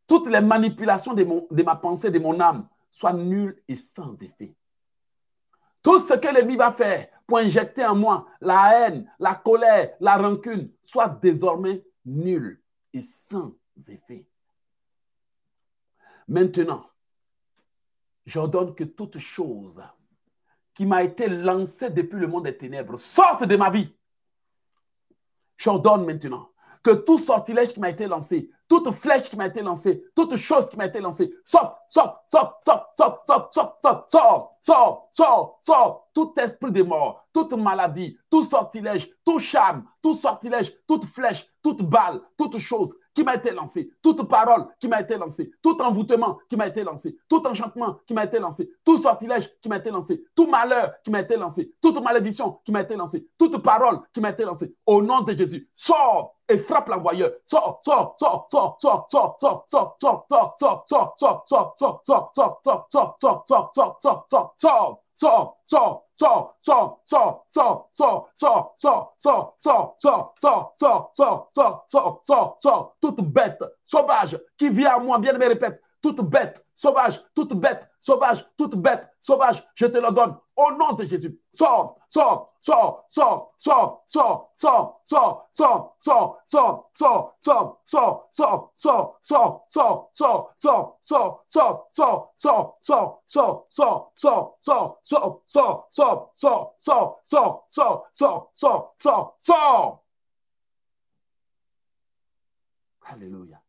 Toutes les manipulations de, ma pensée, de mon âme, soient nulles et sans effet. Tout ce que l'ennemi va faire pour injecter en moi la haine, la colère, la rancune, soit désormais nul et sans effet. Maintenant, j'ordonne que toute chose qui m'a été lancée depuis le monde des ténèbres sorte de ma vie J'ordonne maintenant que tout sortilège qui m'a été lancé, toute flèche qui m'a été lancée, toute chose qui m'a été lancée, sort, sorte, sort, sort, sort, sort, sorte, sort, sort, sort, sort, sorte, tout esprit de mort, toute maladie, tout sortilège, tout charme, tout sortilège, toute flèche, toute balle, toute chose qui m'a été lancé, toute parole qui m'a été lancée, tout envoûtement qui m'a été lancé, tout enchantement qui m'a été lancé, tout sortilège qui m'a été lancé, tout malheur qui m'a été lancé, toute malédiction qui m'a été lancée, toute parole qui m'a été lancée, au nom de Jésus, sort et frappe l'envoyeur. Sors, sort, sort, sort, sort, sort, sort, sort, sort, sort, sort, sort, sort, sort, sors, sort, sort, sors, sors, sors, sors, So, so, so, so, so, so, so, so, so, so, so, so, so, so, so, so, so, so, toute bête sauvage qui vient à moi, bien me répète, toute bête sauvage, toute bête sauvage, toute bête sauvage, je te le donne au nom de Jésus. Sors, sors, sors, sors, sors, sors, sors, sors, sors, sors, sors, sors, sors, sors, sors, sors, sors, sors, sors, sors, Alléluia.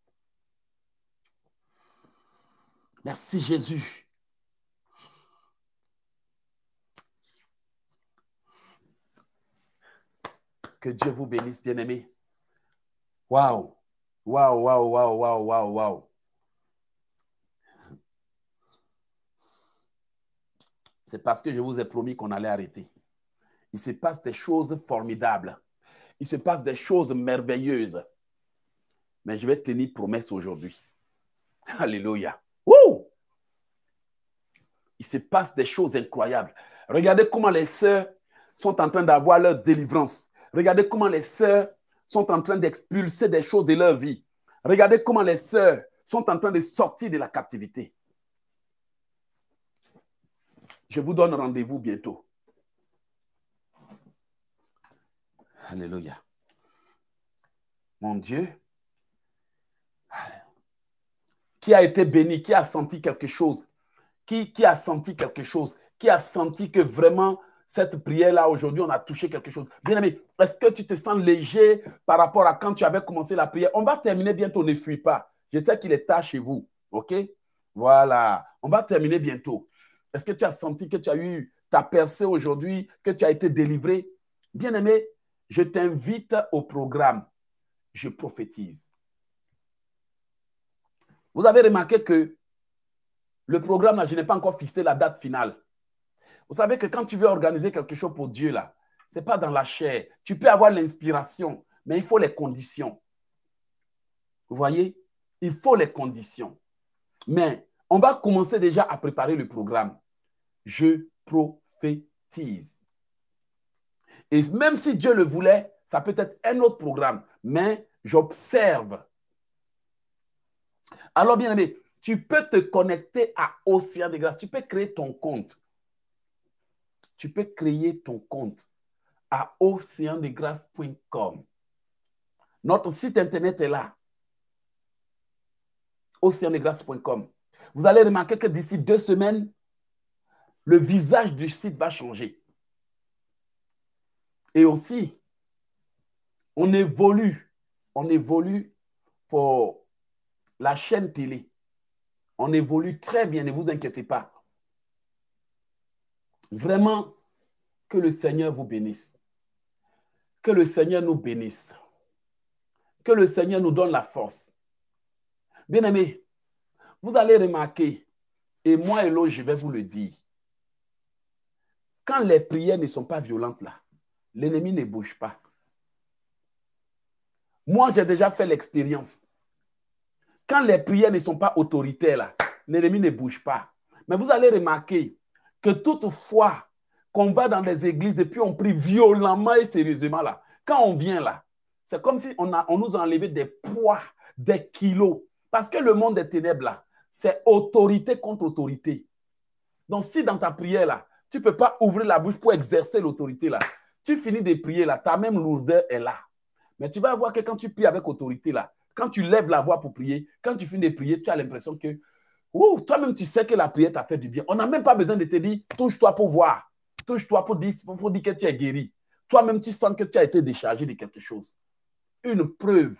Merci Jésus. Que Dieu vous bénisse, bien-aimés. Waouh! Waouh, waouh, waouh, waouh, waouh, waouh. C'est parce que je vous ai promis qu'on allait arrêter. Il se passe des choses formidables. Il se passe des choses merveilleuses. Mais je vais tenir promesse aujourd'hui. Alléluia. Il se passe des choses incroyables. Regardez comment les sœurs sont en train d'avoir leur délivrance. Regardez comment les sœurs sont en train d'expulser des choses de leur vie. Regardez comment les sœurs sont en train de sortir de la captivité. Je vous donne rendez-vous bientôt. Alléluia. Mon Dieu. Alléluia qui a été béni, qui a senti quelque chose, qui, qui a senti quelque chose, qui a senti que vraiment cette prière-là, aujourd'hui, on a touché quelque chose. Bien aimé, est-ce que tu te sens léger par rapport à quand tu avais commencé la prière On va terminer bientôt, ne fuis pas. Je sais qu'il est tard chez vous, ok Voilà, on va terminer bientôt. Est-ce que tu as senti que tu as eu ta percée aujourd'hui, que tu as été délivré Bien aimé, je t'invite au programme. Je prophétise. Vous avez remarqué que le programme, je n'ai pas encore fixé la date finale. Vous savez que quand tu veux organiser quelque chose pour Dieu, là, ce n'est pas dans la chair. Tu peux avoir l'inspiration, mais il faut les conditions. Vous voyez Il faut les conditions. Mais on va commencer déjà à préparer le programme. Je prophétise. Et même si Dieu le voulait, ça peut être un autre programme. Mais j'observe alors, bien aimé, tu peux te connecter à Océan de Grâce. Tu peux créer ton compte. Tu peux créer ton compte à océandegrâce.com. Notre site internet est là. Océandegrâce.com. Vous allez remarquer que d'ici deux semaines, le visage du site va changer. Et aussi, on évolue, on évolue pour la chaîne télé. On évolue très bien, ne vous inquiétez pas. Vraiment, que le Seigneur vous bénisse. Que le Seigneur nous bénisse. Que le Seigneur nous donne la force. Bien-aimés, vous allez remarquer, et moi, et l'autre, je vais vous le dire. Quand les prières ne sont pas violentes là, l'ennemi ne bouge pas. Moi, j'ai déjà fait l'expérience. Quand les prières ne sont pas autoritaires, l'ennemi ne bouge pas. Mais vous allez remarquer que toutefois qu'on va dans les églises et puis on prie violemment et sérieusement là, quand on vient là, c'est comme si on, a, on nous a enlevé des poids, des kilos. Parce que le monde des ténèbres là, c'est autorité contre autorité. Donc si dans ta prière là, tu ne peux pas ouvrir la bouche pour exercer l'autorité là, tu finis de prier là, ta même lourdeur est là. Mais tu vas voir que quand tu pries avec autorité là, quand tu lèves la voix pour prier, quand tu finis de prier, tu as l'impression que toi-même, tu sais que la prière t'a fait du bien. On n'a même pas besoin de te dire touche-toi pour voir, touche-toi pour dire, pour dire que tu es guéri. Toi-même, tu sens que tu as été déchargé de quelque chose. Une preuve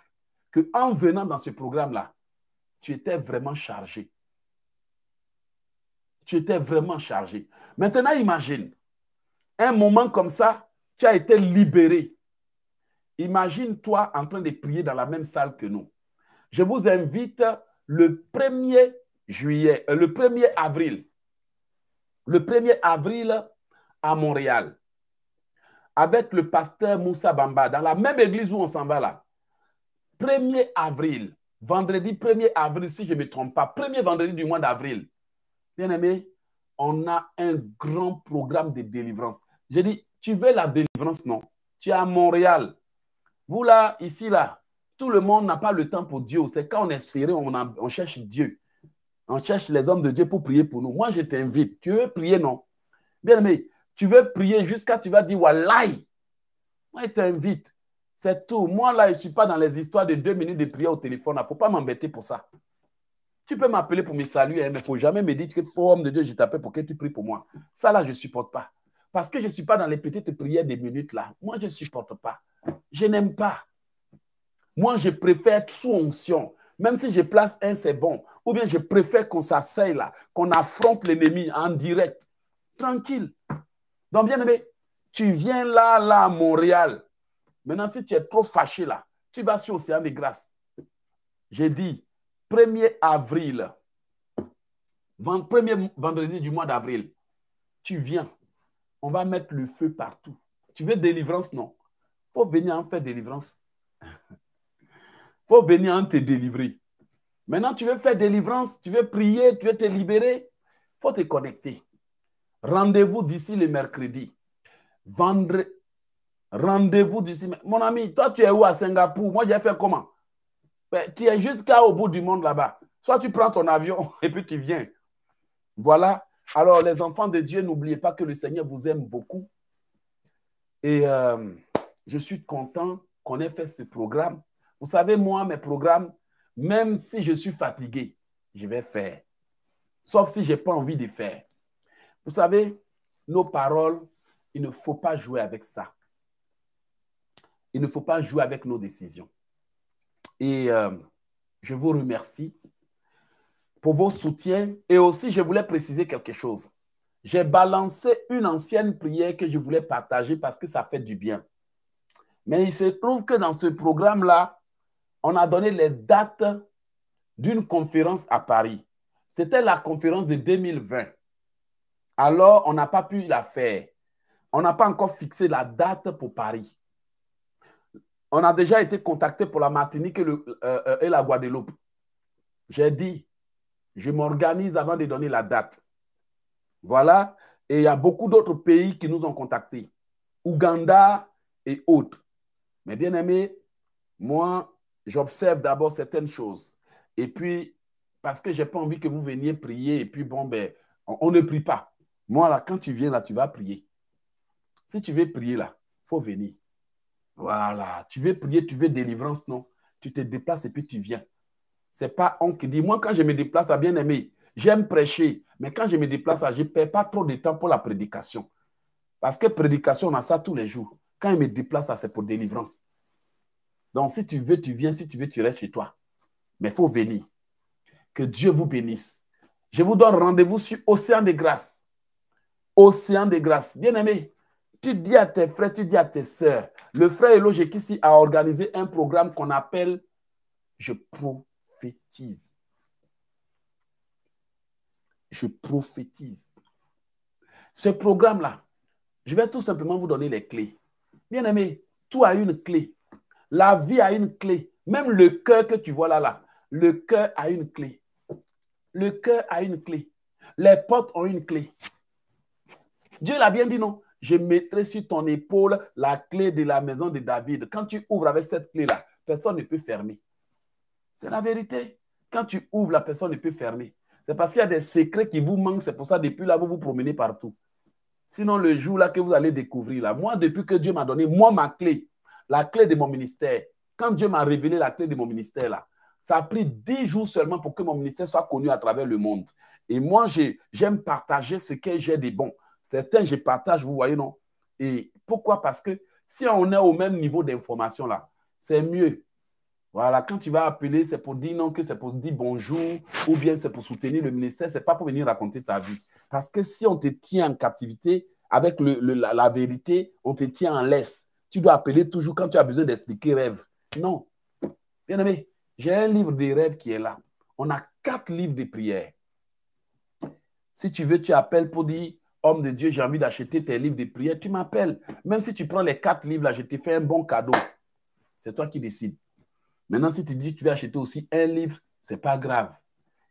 qu'en venant dans ce programme-là, tu étais vraiment chargé. Tu étais vraiment chargé. Maintenant, imagine un moment comme ça, tu as été libéré Imagine-toi en train de prier dans la même salle que nous. Je vous invite le 1er juillet, euh, le 1er avril, le 1er avril à Montréal, avec le pasteur Moussa Bamba, dans la même église où on s'en va là. 1er avril, vendredi 1er avril, si je ne me trompe pas, 1er vendredi du mois d'avril. Bien aimé, on a un grand programme de délivrance. Je dit, tu veux la délivrance, non? Tu es à Montréal. Vous là, ici là, tout le monde n'a pas le temps pour Dieu. C'est quand on est serré, on, on cherche Dieu. On cherche les hommes de Dieu pour prier pour nous. Moi, je t'invite. Tu veux prier, non? Bien aimé, tu veux prier jusqu'à tu vas dire Wallahi. Moi, je t'invite. C'est tout. Moi, là, je ne suis pas dans les histoires de deux minutes de prière au téléphone. Il ne faut pas m'embêter pour ça. Tu peux m'appeler pour me saluer, hein, mais il ne faut jamais me dire que, oh, homme de Dieu, je t'appelle pour que tu pries pour moi. Ça, là, je ne supporte pas. Parce que je ne suis pas dans les petites prières des minutes là. Moi, je ne supporte pas. Je n'aime pas. Moi, je préfère sous onction. Même si je place un, c'est bon. Ou bien je préfère qu'on s'asseye là, qu'on affronte l'ennemi en direct. Tranquille. Donc, bien aimé, tu viens là, là, à Montréal. Maintenant, si tu es trop fâché là, tu vas sur Océan des Grâce. J'ai dit 1er avril, 1er vendredi du mois d'avril, tu viens on va mettre le feu partout. Tu veux délivrance Non. faut venir en faire délivrance. faut venir en te délivrer. Maintenant, tu veux faire délivrance, tu veux prier, tu veux te libérer. faut te connecter. Rendez-vous d'ici le mercredi. Vendredi. Rendez-vous d'ici. Mon ami, toi, tu es où à Singapour Moi, j'ai fait comment ben, Tu es jusqu'à au bout du monde là-bas. Soit tu prends ton avion et puis tu viens. Voilà alors, les enfants de Dieu, n'oubliez pas que le Seigneur vous aime beaucoup. Et euh, je suis content qu'on ait fait ce programme. Vous savez, moi, mes programmes, même si je suis fatigué, je vais faire. Sauf si je n'ai pas envie de faire. Vous savez, nos paroles, il ne faut pas jouer avec ça. Il ne faut pas jouer avec nos décisions. Et euh, je vous remercie pour vos soutiens. Et aussi, je voulais préciser quelque chose. J'ai balancé une ancienne prière que je voulais partager parce que ça fait du bien. Mais il se trouve que dans ce programme-là, on a donné les dates d'une conférence à Paris. C'était la conférence de 2020. Alors, on n'a pas pu la faire. On n'a pas encore fixé la date pour Paris. On a déjà été contacté pour la Martinique et, euh, euh, la Guadeloupe. J'ai dit, je m'organise avant de donner la date. Voilà. Et il y a beaucoup d'autres pays qui nous ont contactés. Ouganda et autres. Mais bien aimé, moi, j'observe d'abord certaines choses. Et puis, parce que je n'ai pas envie que vous veniez prier et puis, bon, ben, on, on, ne prie pas. Moi, là, quand tu viens, là, tu vas prier. Si tu veux prier, là, il faut venir. Voilà. Tu veux prier, tu veux délivrance, non? Tu te déplaces et puis tu viens n'est pas on qui dit. Moi, quand je me déplace à bien-aimé, j'aime prêcher. Mais quand je me déplace à, je ne perds pas trop de temps pour la prédication. Parce que prédication, on a ça tous les jours. Quand il me déplace à, c'est pour délivrance. Donc, si tu veux, tu viens. Si tu veux, tu restes chez toi. Mais il faut venir. Que Dieu vous bénisse. Je vous donne rendez-vous sur Océan de grâce. Océan de grâce. Bien-aimé, tu dis à tes frères, tu dis à tes sœurs. Le frère Eloge qui a organisé un programme qu'on appelle Je prouve prophétise. Je prophétise. Ce programme-là, je vais tout simplement vous donner les clés. Bien aimé, tout a une clé. La vie a une clé. Même le cœur que tu vois là, là, le cœur a une clé. Le cœur a une clé. Les portes ont une clé. Dieu l'a bien dit, non Je mettrai sur ton épaule la clé de la maison de David. Quand tu ouvres avec cette clé-là, personne ne peut fermer. C'est la vérité. Quand tu ouvres, la personne ne peut fermer. C'est parce qu'il y a des secrets qui vous manquent. C'est pour ça, depuis là, vous vous promenez partout. Sinon, le jour là que vous allez découvrir, là, moi, depuis que Dieu m'a donné, moi, ma clé, la clé de mon ministère, quand Dieu m'a révélé la clé de mon ministère, là, ça a pris dix jours seulement pour que mon ministère soit connu à travers le monde. Et moi, j'aime partager ce que j'ai de bon. Certains, je partage, vous voyez, non? Et pourquoi? Parce que si on est au même niveau d'information, là, c'est mieux. Voilà, quand tu vas appeler, c'est pour dire non, que c'est pour dire bonjour, ou bien c'est pour soutenir le ministère, c'est pas pour venir raconter ta vie. Parce que si on te tient en captivité avec la, vérité, on te tient en laisse. Tu dois appeler toujours quand tu as besoin d'expliquer rêve. Non. Bien aimé, j'ai un livre des rêves qui est là. On a quatre livres de prière. Si tu veux, tu appelles pour dire Homme de Dieu, j'ai envie d'acheter tes livres de prière. Tu m'appelles. Même si tu prends les quatre livres là, je te fais un bon cadeau. C'est toi qui décides. Maintenant, si tu dis que tu veux acheter aussi un livre, ce n'est pas grave.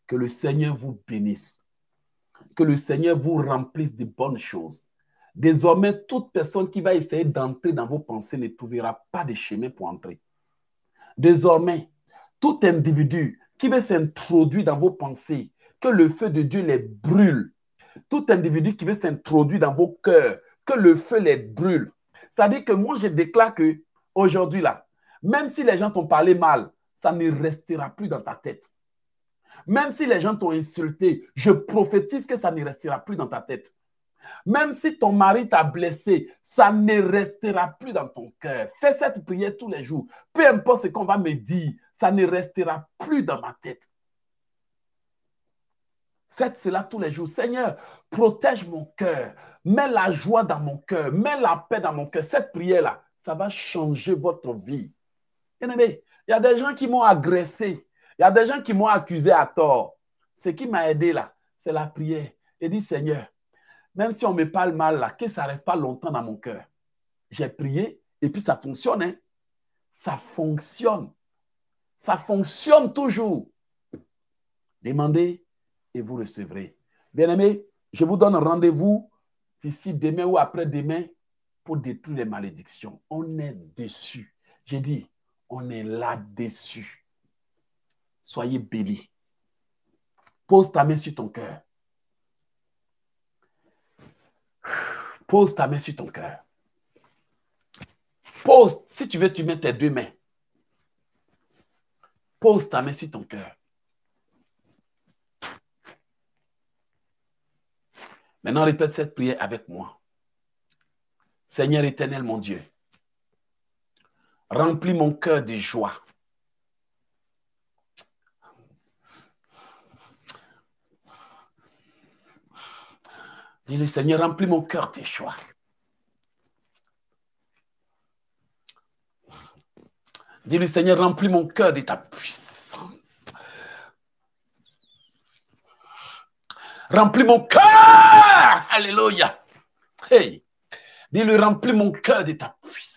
Que le Seigneur vous bénisse. Que le Seigneur vous remplisse de bonnes choses. Désormais, toute personne qui va essayer d'entrer dans vos pensées ne trouvera pas de chemin pour entrer. Désormais, tout individu qui veut s'introduire dans vos pensées, que le feu de Dieu les brûle. Tout individu qui veut s'introduire dans vos cœurs, que le feu les brûle. Ça veut dire que moi, je déclare que aujourd'hui là, même si les gens t'ont parlé mal, ça ne restera plus dans ta tête. Même si les gens t'ont insulté, je prophétise que ça ne restera plus dans ta tête. Même si ton mari t'a blessé, ça ne restera plus dans ton cœur. Fais cette prière tous les jours. Peu importe ce qu'on va me dire, ça ne restera plus dans ma tête. Faites cela tous les jours. Seigneur, protège mon cœur. Mets la joie dans mon cœur. Mets la paix dans mon cœur. Cette prière-là, ça va changer votre vie. Bien il y a des gens qui m'ont agressé. Il y a des gens qui m'ont accusé à tort. Ce qui m'a aidé là, c'est la prière. Et dit, Seigneur, même si on me parle mal là, que ça ne reste pas longtemps dans mon cœur. J'ai prié et puis ça fonctionne. Hein. Ça fonctionne. Ça fonctionne toujours. Demandez et vous recevrez. bien aimé je vous donne rendez-vous d'ici demain ou après-demain pour détruire les malédictions. On est déçu. J'ai dit, on est là-dessus. Soyez bénis. Pose ta main sur ton cœur. Pose ta main sur ton cœur. Pose, si tu veux, tu mets tes deux mains. Pose ta main sur ton cœur. Maintenant, répète cette prière avec moi. Seigneur éternel, mon Dieu, Remplis mon cœur de joie. Dis le Seigneur, remplis mon cœur de joie. Dis le Seigneur, remplis mon cœur de ta puissance. Remplis mon cœur. Alléluia. Dis-le, remplis mon cœur de ta puissance.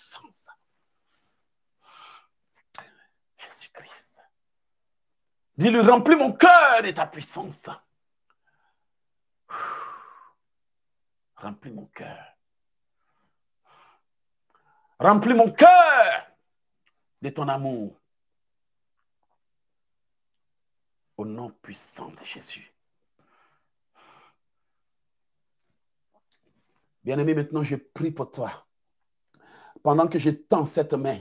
Dis-lui, remplis mon cœur de ta puissance. Remplis mon cœur. Remplis mon cœur de ton amour. Au nom puissant de Jésus. Bien-aimé, maintenant je prie pour toi. Pendant que je tends cette main,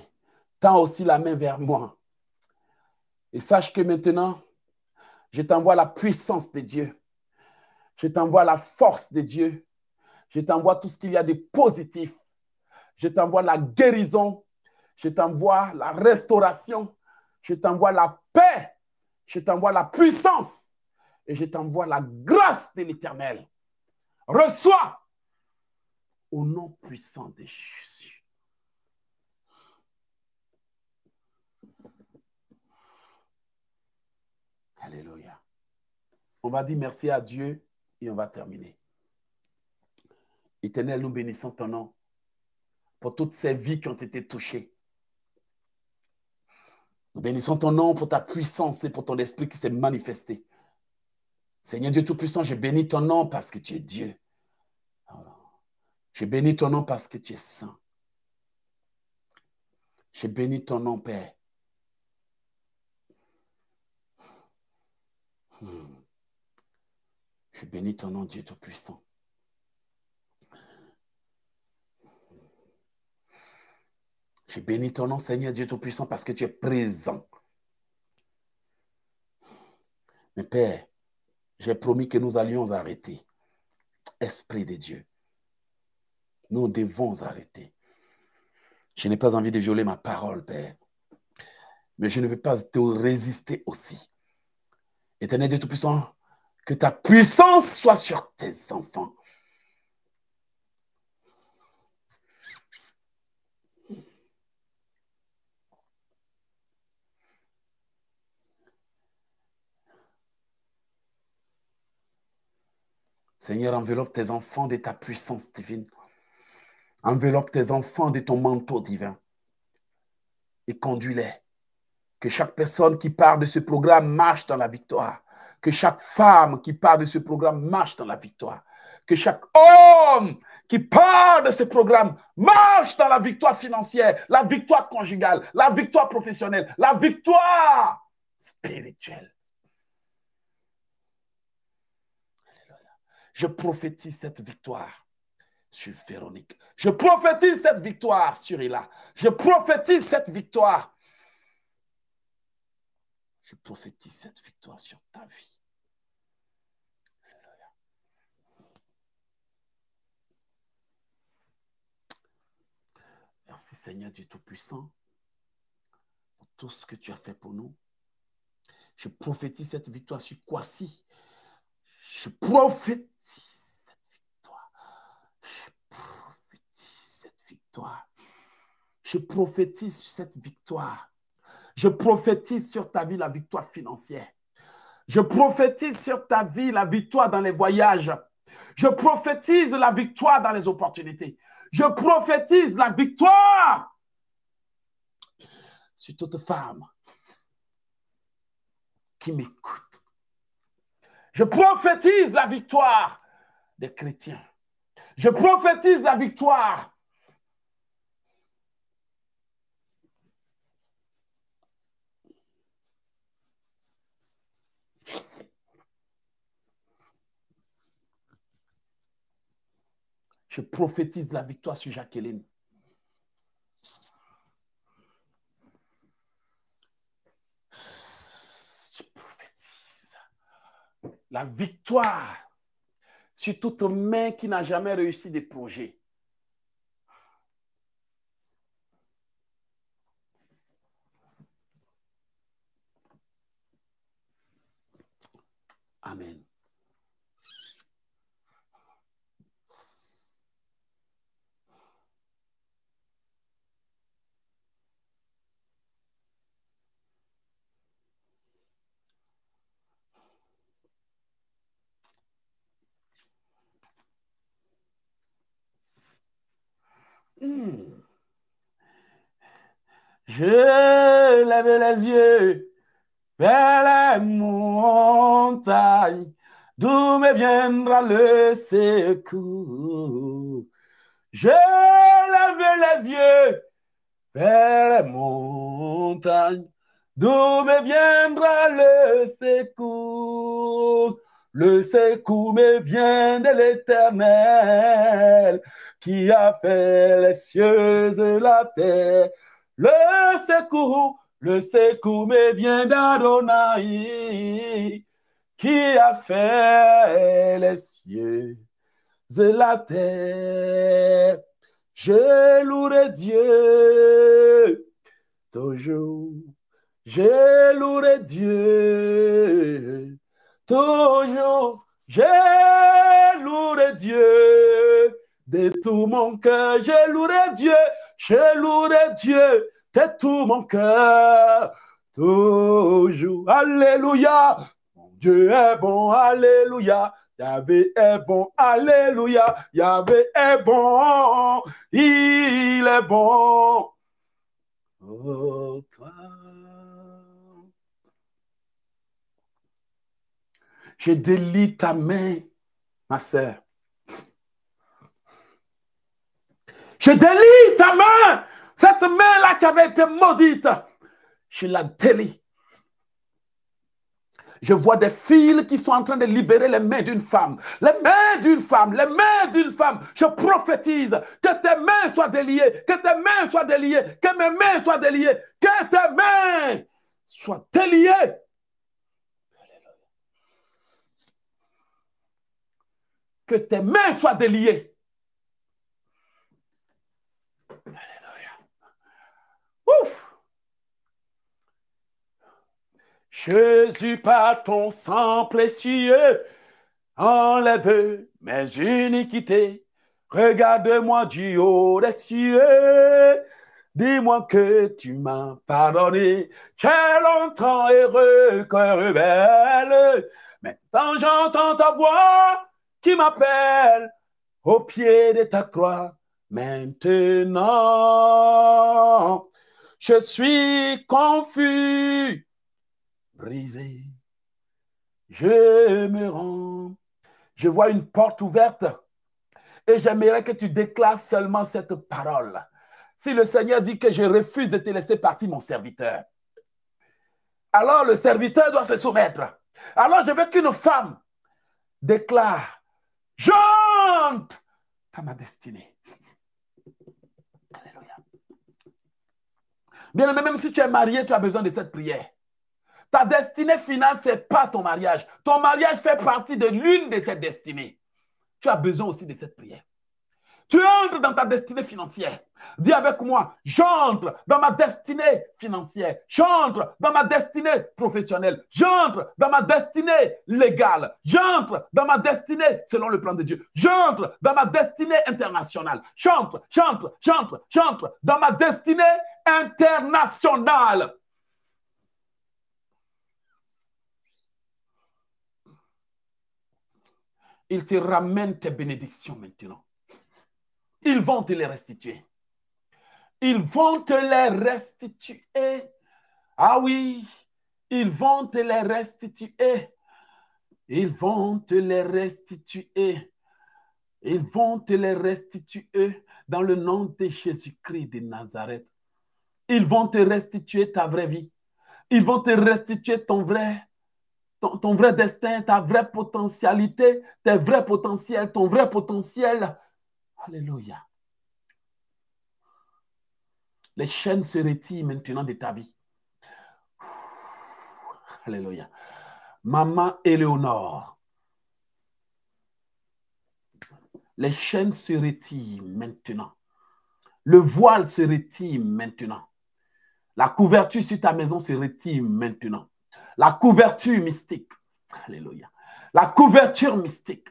tends aussi la main vers moi. Et sache que maintenant, je t'envoie la puissance de Dieu. Je t'envoie la force de Dieu. Je t'envoie tout ce qu'il y a de positif. Je t'envoie la guérison. Je t'envoie la restauration. Je t'envoie la paix. Je t'envoie la puissance. Et je t'envoie la grâce de l'Éternel. Reçois au nom puissant de Jésus. Alléluia. On va dire merci à Dieu et on va terminer. Éternel, nous bénissons ton nom pour toutes ces vies qui ont été touchées. Nous bénissons ton nom pour ta puissance et pour ton esprit qui s'est manifesté. Seigneur Dieu Tout-Puissant, je bénis ton nom parce que tu es Dieu. Je bénis ton nom parce que tu es saint. Je bénis ton nom, Père, Je bénis ton nom, Dieu Tout-Puissant. Je bénis ton nom, Seigneur Dieu Tout-Puissant, parce que tu es présent. Mais Père, j'ai promis que nous allions arrêter. Esprit de Dieu, nous devons arrêter. Je n'ai pas envie de violer ma parole, Père. Mais je ne veux pas te résister aussi. Éternel Dieu Tout-Puissant, que ta puissance soit sur tes enfants. Seigneur, enveloppe tes enfants de ta puissance divine. Enveloppe tes enfants de ton manteau divin. Et conduis-les. Que chaque personne qui part de ce programme marche dans la victoire. Que chaque femme qui part de ce programme marche dans la victoire. Que chaque homme qui part de ce programme marche dans la victoire financière, la victoire conjugale, la victoire professionnelle, la victoire spirituelle. Je prophétise cette victoire sur Véronique. Je prophétise cette victoire sur Hila. Je prophétise cette victoire. Je prophétise cette victoire sur ta vie. Merci Seigneur du Tout-Puissant pour tout ce que tu as fait pour nous. Je prophétise cette victoire sur Kwasi. Je prophétise cette victoire. Je prophétise cette victoire. Je prophétise cette victoire. Je prophétise sur ta vie la victoire financière. Je prophétise sur ta vie la victoire dans les voyages. Je prophétise la victoire dans les opportunités. Je prophétise la victoire sur toute femme qui m'écoute. Je prophétise la victoire des chrétiens. Je prophétise la victoire Je prophétise la victoire sur Jacqueline. Je prophétise la victoire sur toute main qui n'a jamais réussi des projets. Amen. Hmm. Je lève les yeux vers les montagnes, d'où me viendra le secours. Je lève les yeux vers les montagnes, d'où me viendra le secours. Le secours me vient de l'Éternel qui a fait les cieux et la terre. Le secours, le secours me vient d'Adonai qui a fait les cieux et la terre. Je louerai Dieu toujours. Je louerai Dieu Toujours, j'ai loué Dieu. De tout mon cœur, j'ai loué Dieu. Je loué Dieu. De tout mon cœur. Toujours. Alléluia. Mon Dieu est bon. Alléluia. Yahvé est bon, Alléluia, Yahvé est bon, il est bon. Oh, toi. Je délie ta main, ma sœur. Je délie ta main, cette main-là qui avait été maudite. Je la délie. Je vois des fils qui sont en train de libérer les mains d'une femme. Les mains d'une femme, les mains d'une femme. Je prophétise que tes mains soient déliées, que tes mains soient déliées, que mes mains soient déliées, que tes mains soient déliées que tes mains soient déliées. Alléluia. Ouf. Jésus, par ton sang précieux, enlève mes iniquités. Regarde-moi du haut des cieux. Dis-moi que tu m'as pardonné. J'ai longtemps heureux, cœur rebelle. Maintenant j'entends ta voix qui m'appelle au pied de ta croix. Maintenant, je suis confus, brisé. Je me rends. Je vois une porte ouverte et j'aimerais que tu déclares seulement cette parole. Si le Seigneur dit que je refuse de te laisser partir mon serviteur, alors le serviteur doit se soumettre. Alors je veux qu'une femme déclare J'entre ta ma destinée. Alléluia. Bien aimé, même si tu es marié, tu as besoin de cette prière. Ta destinée finale, ce n'est pas ton mariage. Ton mariage fait partie de l'une de tes destinées. Tu as besoin aussi de cette prière. Tu entres dans ta destinée financière. Dis avec moi, j'entre dans ma destinée financière, j'entre dans ma destinée professionnelle, j'entre dans ma destinée légale, j'entre dans ma destinée selon le plan de Dieu, j'entre dans ma destinée internationale, j'entre, j'entre, j'entre, j'entre dans ma destinée internationale. Il te ramène tes bénédictions maintenant. Ils vont te les restituer. Ils vont te les restituer. Ah oui, ils vont te les restituer. Ils vont te les restituer. Ils vont te les restituer dans le nom de Jésus-Christ de Nazareth. Ils vont te restituer ta vraie vie. Ils vont te restituer ton vrai, ton, vrai destin, ta vraie potentialité, tes vrais potentiels, ton vrai potentiel Alléluia. Les chaînes se retirent maintenant de ta vie. Alléluia. Maman Éléonore, les chaînes se retirent maintenant. Le voile se retire maintenant. La couverture sur ta maison se retire maintenant. La couverture mystique. Alléluia. La couverture mystique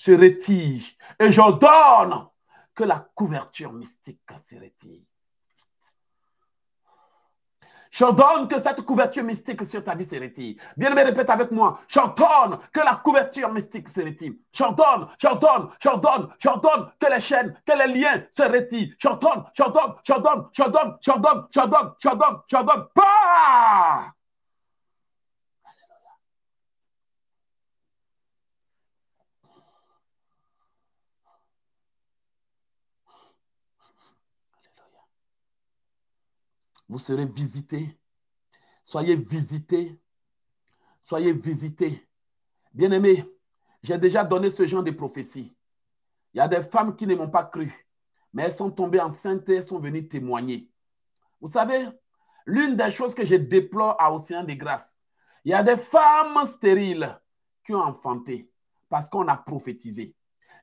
se retire. Et j'ordonne que la couverture mystique se retire. J'ordonne que cette couverture mystique sur ta vie se retire. Bien aimé, répète avec moi. J'ordonne que la couverture mystique se retire. J'ordonne, j'ordonne, j'ordonne, j'ordonne que les chaînes, que les liens se retirent. J'ordonne, j'ordonne, j'ordonne, j'ordonne, j'ordonne, j'ordonne, j'ordonne, j'ordonne. Pas! Bah! vous serez visités. Soyez visités. Soyez visités. Bien-aimés, j'ai déjà donné ce genre de prophétie. Il y a des femmes qui ne m'ont pas cru, mais elles sont tombées enceintes et elles sont venues témoigner. Vous savez, l'une des choses que je déplore à Océan des Grâces, il y a des femmes stériles qui ont enfanté parce qu'on a prophétisé.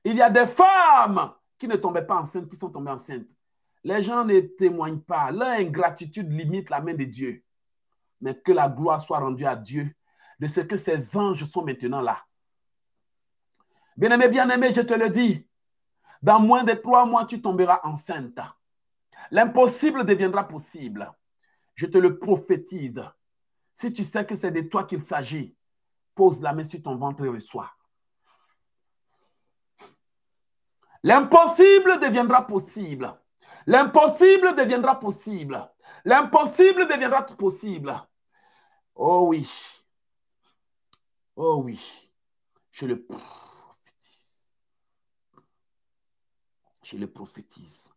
Il y a des femmes qui ne tombaient pas enceintes, qui sont tombées enceintes les gens ne témoignent pas. L'ingratitude limite la main de Dieu. Mais que la gloire soit rendue à Dieu de ce que ces anges sont maintenant là. Bien-aimé, bien-aimé, je te le dis, dans moins de trois mois, tu tomberas enceinte. L'impossible deviendra possible. Je te le prophétise. Si tu sais que c'est de toi qu'il s'agit, pose la main sur ton ventre et reçois. L'impossible deviendra possible. L'impossible deviendra possible. L'impossible deviendra possible. Oh oui. Oh oui. Je le prophétise. Je le prophétise.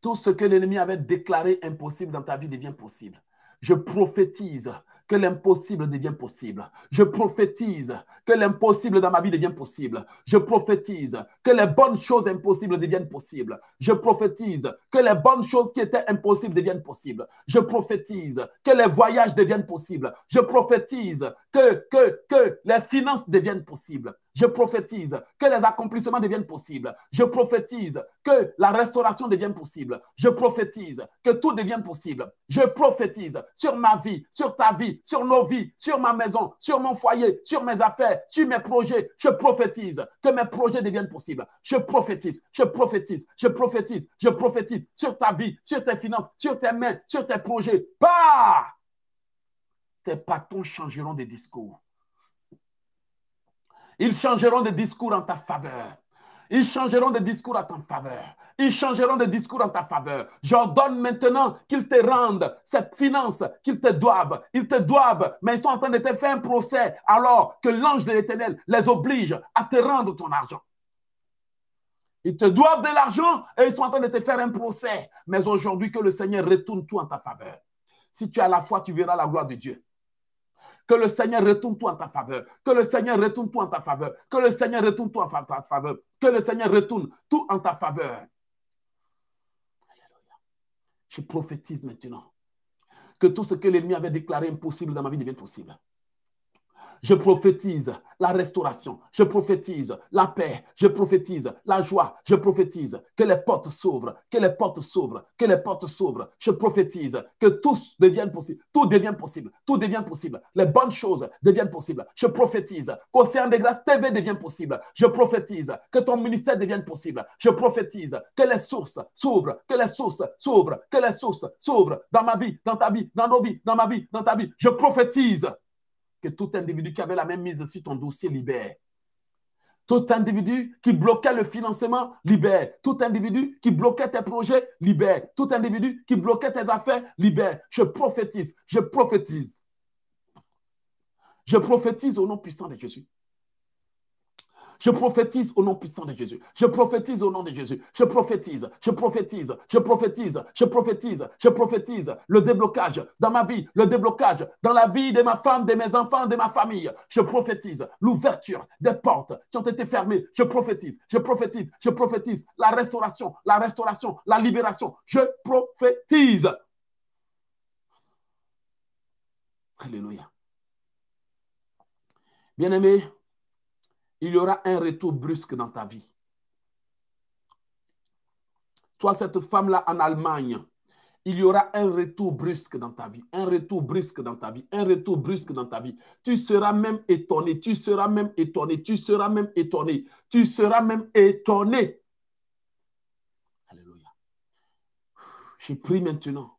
Tout ce que l'ennemi avait déclaré impossible dans ta vie devient possible. Je prophétise que l'impossible devienne possible. Je prophétise que l'impossible dans ma vie devienne possible. Je prophétise que les bonnes choses impossibles deviennent possibles. Je prophétise que les bonnes choses qui étaient impossibles deviennent possibles. Je prophétise que les voyages deviennent possibles. Je prophétise que, que, que les finances deviennent possibles. Je prophétise que les accomplissements deviennent possibles. Je prophétise que la restauration devienne possible. Je prophétise que tout devienne possible. Je prophétise sur ma vie, sur ta vie, sur nos vies, sur ma maison, sur mon foyer, sur mes affaires, sur mes projets. Je prophétise que mes projets deviennent possibles. Je prophétise, je prophétise, je prophétise, je prophétise sur ta vie, sur tes finances, sur tes mains, sur tes projets. Bah! Tes patrons changeront de discours ils changeront de discours en ta faveur. Ils changeront de discours à ta faveur. Ils changeront de discours en ta faveur. J'ordonne maintenant qu'ils te rendent cette finance qu'ils te doivent. Ils te doivent, mais ils sont en train de te faire un procès alors que l'ange de l'Éternel les oblige à te rendre ton argent. Ils te doivent de l'argent et ils sont en train de te faire un procès. Mais aujourd'hui, que le Seigneur retourne tout en ta faveur. Si tu as la foi, tu verras la gloire de Dieu. Que le Seigneur retourne tout en ta faveur. Que le Seigneur retourne tout en ta faveur. Que le Seigneur retourne tout en ta faveur. Que le Seigneur retourne tout en ta faveur. Alléluia. Je prophétise maintenant que tout ce que l'ennemi avait déclaré impossible dans ma vie devient possible. Je prophétise la restauration. Je prophétise la paix. Je prophétise la joie. Je prophétise que les portes s'ouvrent. Que les portes s'ouvrent. Que les portes s'ouvrent. Je prophétise que tout devienne possible. Tout devient possible. Tout devient possible. Les bonnes choses deviennent possibles. Je prophétise qu'Océan des Grâce TV devienne possible. Je prophétise que ton ministère devienne possible. Je prophétise que les sources s'ouvrent. Que les sources s'ouvrent. Que les sources s'ouvrent dans ma vie, dans ta vie, dans nos vies, dans ma vie, dans ta vie. Je prophétise que tout individu qui avait la même mise sur ton dossier libère. Tout individu qui bloquait le financement, libère. Tout individu qui bloquait tes projets, libère. Tout individu qui bloquait tes affaires, libère. Je prophétise, je prophétise. Je prophétise au nom puissant de Jésus. Je prophétise au nom puissant de Jésus. Je prophétise au nom de Jésus. Je prophétise, je prophétise, je prophétise, je prophétise, je prophétise le déblocage dans ma vie, le déblocage dans la vie de ma femme, de mes enfants, de ma famille. Je prophétise l'ouverture des portes qui ont été fermées. Je prophétise, je prophétise, je prophétise la restauration, la restauration, la libération. Je prophétise. Alléluia. Bien-aimés, il y aura un retour brusque dans ta vie. Toi, cette femme-là en Allemagne, il y aura un retour brusque dans ta vie, un retour brusque dans ta vie, un retour brusque dans ta vie. Tu seras même étonné, tu seras même étonné, tu seras même étonné, tu seras même étonné. Alléluia. J'ai pris maintenant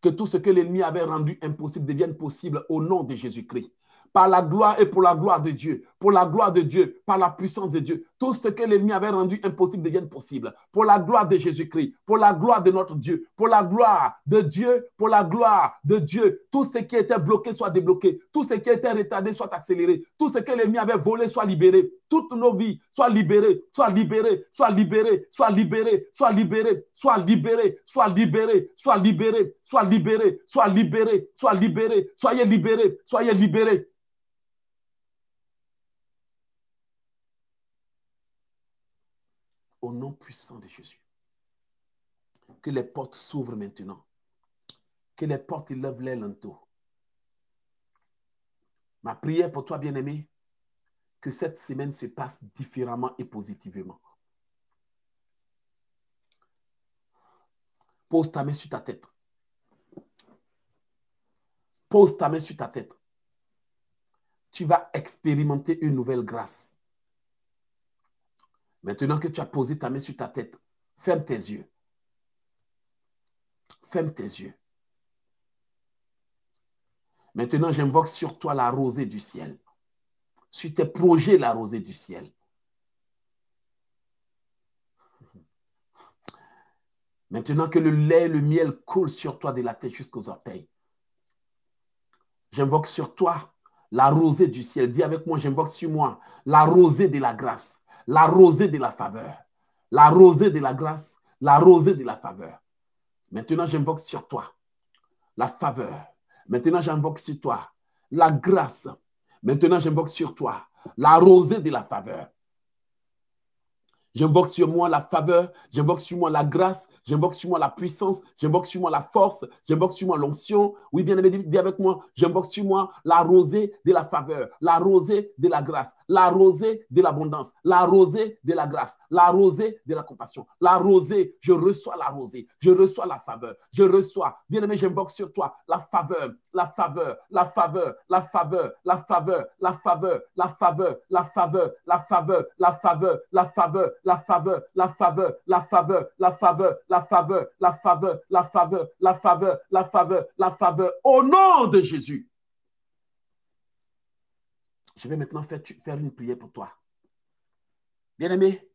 que tout ce que l'ennemi avait rendu impossible devienne possible au nom de Jésus-Christ par la gloire et pour la gloire de Dieu, pour la gloire de Dieu, par la puissance de Dieu. Tout ce que l'ennemi avait rendu impossible devient possible, pour la gloire de Jésus-Christ, pour la gloire de notre Dieu, pour la gloire de Dieu, pour la gloire de Dieu. Tout ce qui était bloqué soit débloqué, tout ce qui était retardé soit accéléré, tout ce que l'ennemi avait volé soit libéré, toutes nos vies soient libérées, soient libérées, soient libérées, soient libérées, soient libérées, soient libérées, soient libérées, soient libérées, soient libérées, soient libérées, soient libérées, soyez libérés, soyez libérés. nom puissant de Jésus. Que les portes s'ouvrent maintenant. Que les portes lèvent l'air lenteaux. Ma prière pour toi, bien-aimé, que cette semaine se passe différemment et positivement. Pose ta main sur ta tête. Pose ta main sur ta tête. Tu vas expérimenter une nouvelle grâce. Maintenant que tu as posé ta main sur ta tête, ferme tes yeux. Ferme tes yeux. Maintenant, j'invoque sur toi la rosée du ciel. Sur tes projets, la rosée du ciel. Maintenant que le lait et le miel coulent sur toi de la tête jusqu'aux orteils, j'invoque sur toi la rosée du ciel. Dis avec moi, j'invoque sur moi la rosée de la grâce la rosée de la faveur, la rosée de la grâce, la rosée de la faveur. Maintenant, j'invoque sur toi la faveur. Maintenant, j'invoque sur toi la grâce. Maintenant, j'invoque sur toi la rosée de la faveur. J'invoque sur moi la faveur, j'invoque sur moi la grâce, j'invoque sur moi la puissance, j'invoque sur moi la force, j'invoque sur moi l'onction. Oui, bien aimé, dis avec moi, j'invoque sur moi la rosée de la faveur, la rosée de la grâce, la rosée de l'abondance, la rosée de la grâce, la rosée de la compassion, la rosée, je reçois la rosée, je reçois la faveur, je reçois, bien aimé, j'invoque sur toi la faveur, la faveur, la faveur, la faveur, la faveur, la faveur, la faveur, la faveur, la faveur, la faveur, la faveur, la la faveur, la faveur, la faveur, la faveur, la faveur, la faveur, la faveur, la faveur, la faveur, la faveur, au nom de Jésus. Je vais maintenant faire, faire une prière pour toi. Bien-aimé,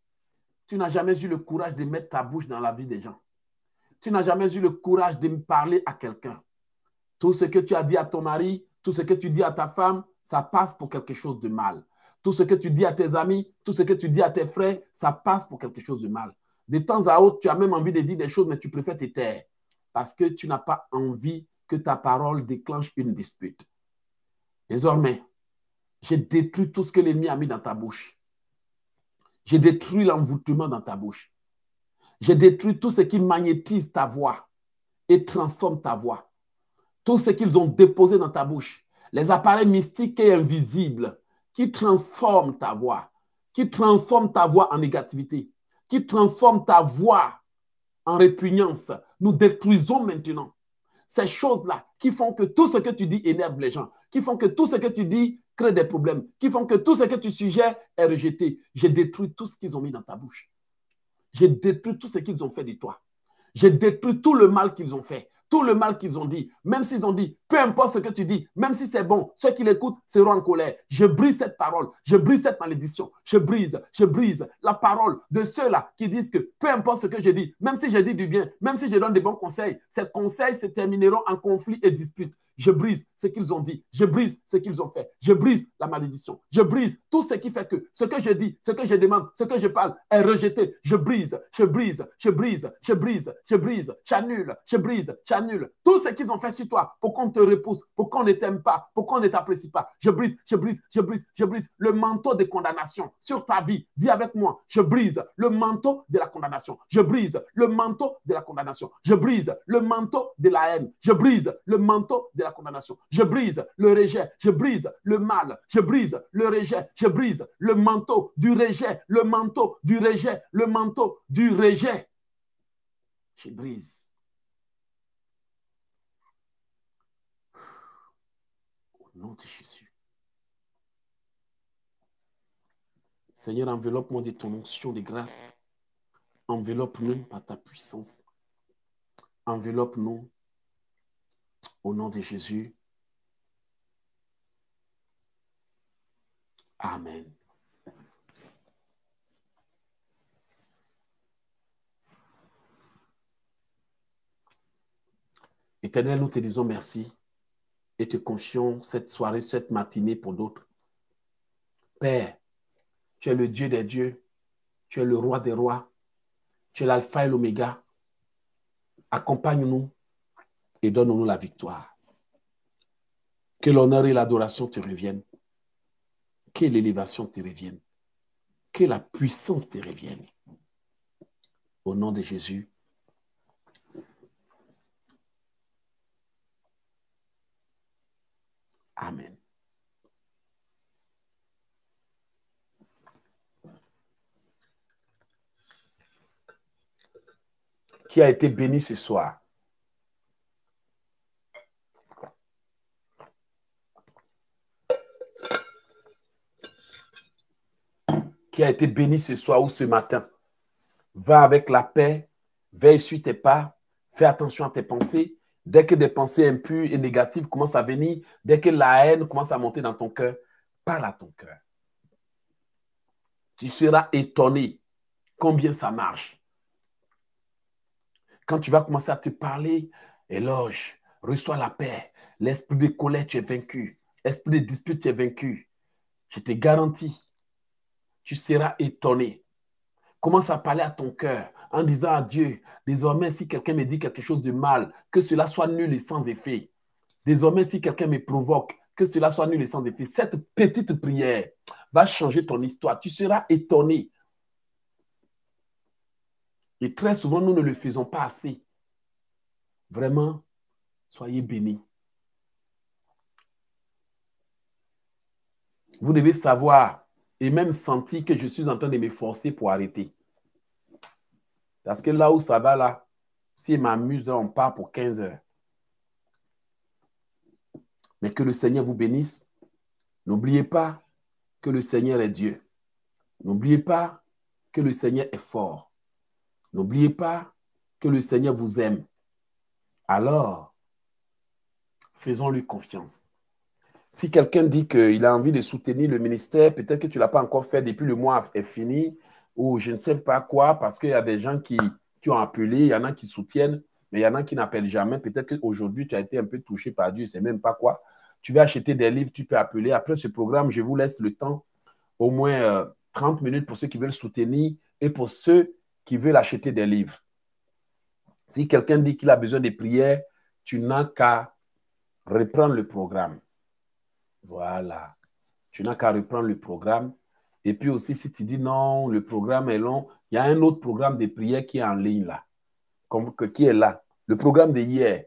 tu n'as jamais eu le courage de mettre ta bouche dans la vie des gens. Tu n'as jamais eu le courage de me parler à quelqu'un. Tout ce que tu as dit à ton mari, tout ce que tu dis à ta femme, ça passe pour quelque chose de mal. Tout ce que tu dis à tes amis, tout ce que tu dis à tes frères, ça passe pour quelque chose de mal. De temps à autre, tu as même envie de dire des choses, mais tu préfères te taire parce que tu n'as pas envie que ta parole déclenche une dispute. Désormais, j'ai détruit tout ce que l'ennemi a mis dans ta bouche. J'ai détruit l'envoûtement dans ta bouche. J'ai détruit tout ce qui magnétise ta voix et transforme ta voix. Tout ce qu'ils ont déposé dans ta bouche, les appareils mystiques et invisibles qui transforme ta voix, qui transforme ta voix en négativité, qui transforme ta voix en répugnance. Nous détruisons maintenant ces choses-là qui font que tout ce que tu dis énerve les gens, qui font que tout ce que tu dis crée des problèmes, qui font que tout ce que tu suggères est rejeté. J'ai détruit tout ce qu'ils ont mis dans ta bouche. J'ai détruit tout ce qu'ils ont fait de toi. J'ai détruit tout le mal qu'ils ont fait tout le mal qu'ils ont dit, même s'ils ont dit, peu importe ce que tu dis, même si c'est bon, ceux qui l'écoutent seront en colère. Je brise cette parole, je brise cette malédiction, je brise, je brise la parole de ceux-là qui disent que peu importe ce que je dis, même si je dis du bien, même si je donne des bons conseils, ces conseils se termineront en conflit et dispute. Je brise ce qu'ils ont dit. Je brise ce qu'ils ont fait. Je brise la malédiction. Je brise tout ce qui fait que ce que je dis, ce que je demande, ce que je parle est rejeté. Je brise, je brise, je brise, je brise, je brise, j'annule, je brise, j'annule. Tout ce qu'ils ont fait sur toi pour qu'on te repousse, pour qu'on ne t'aime pas, pour qu'on ne t'apprécie pas. Je brise, je brise, je brise, je brise le manteau de condamnation sur ta vie. Dis avec moi, je brise le manteau de la condamnation. Je brise le manteau de la condamnation. Je brise le manteau de la haine. Je brise le manteau de la condamnation. Je brise le rejet, je brise le mal, je brise le rejet, je brise le manteau du rejet, le manteau du rejet, le manteau du rejet. Je brise. Au nom de Jésus. Seigneur, enveloppe-moi de ton onction de grâce. Enveloppe-nous par ta puissance. Enveloppe-nous au nom de Jésus. Amen. Éternel, nous te disons merci et te confions cette soirée, cette matinée pour d'autres. Père, tu es le Dieu des dieux, tu es le roi des rois, tu es l'alpha et l'oméga. Accompagne-nous et donne-nous la victoire. Que l'honneur et l'adoration te reviennent. Que l'élévation te revienne. Que la puissance te revienne. Au nom de Jésus. Amen. Qui a été béni ce soir? qui a été béni ce soir ou ce matin. Va avec la paix, veille sur tes pas, fais attention à tes pensées. Dès que des pensées impures et négatives commencent à venir, dès que la haine commence à monter dans ton cœur, parle à ton cœur. Tu seras étonné combien ça marche. Quand tu vas commencer à te parler, éloge, reçois la paix. L'esprit de colère, tu es vaincu. L'esprit de dispute, tu es vaincu. Je te garantis, tu seras étonné. Commence à parler à ton cœur en disant à Dieu, désormais si quelqu'un me dit quelque chose de mal, que cela soit nul et sans effet. Désormais si quelqu'un me provoque, que cela soit nul et sans effet. Cette petite prière va changer ton histoire. Tu seras étonné. Et très souvent, nous ne le faisons pas assez. Vraiment, soyez bénis. Vous devez savoir et même senti que je suis en train de m'efforcer pour arrêter. Parce que là où ça va, là, si il m'amuse, on part pour 15 heures. Mais que le Seigneur vous bénisse. N'oubliez pas que le Seigneur est Dieu. N'oubliez pas que le Seigneur est fort. N'oubliez pas que le Seigneur vous aime. Alors, faisons-lui confiance. Si quelqu'un dit qu'il a envie de soutenir le ministère, peut-être que tu ne l'as pas encore fait depuis le mois est fini, ou je ne sais pas quoi, parce qu'il y a des gens qui, ont appelé, il y en a qui soutiennent, mais il y en a qui n'appellent jamais. Peut-être qu'aujourd'hui, tu as été un peu touché par Dieu, c'est même pas quoi. Tu veux acheter des livres, tu peux appeler. Après ce programme, je vous laisse le temps, au moins 30 euh, minutes pour ceux qui veulent soutenir et pour ceux qui veulent acheter des livres. Si quelqu'un dit qu'il a besoin de prières, tu n'as qu'à reprendre le programme. Voilà. Tu n'as qu'à reprendre le programme. Et puis aussi, si tu dis non, le programme est long, il y a un autre programme de prière qui est en ligne là, comme, qui est là. Le programme de hier,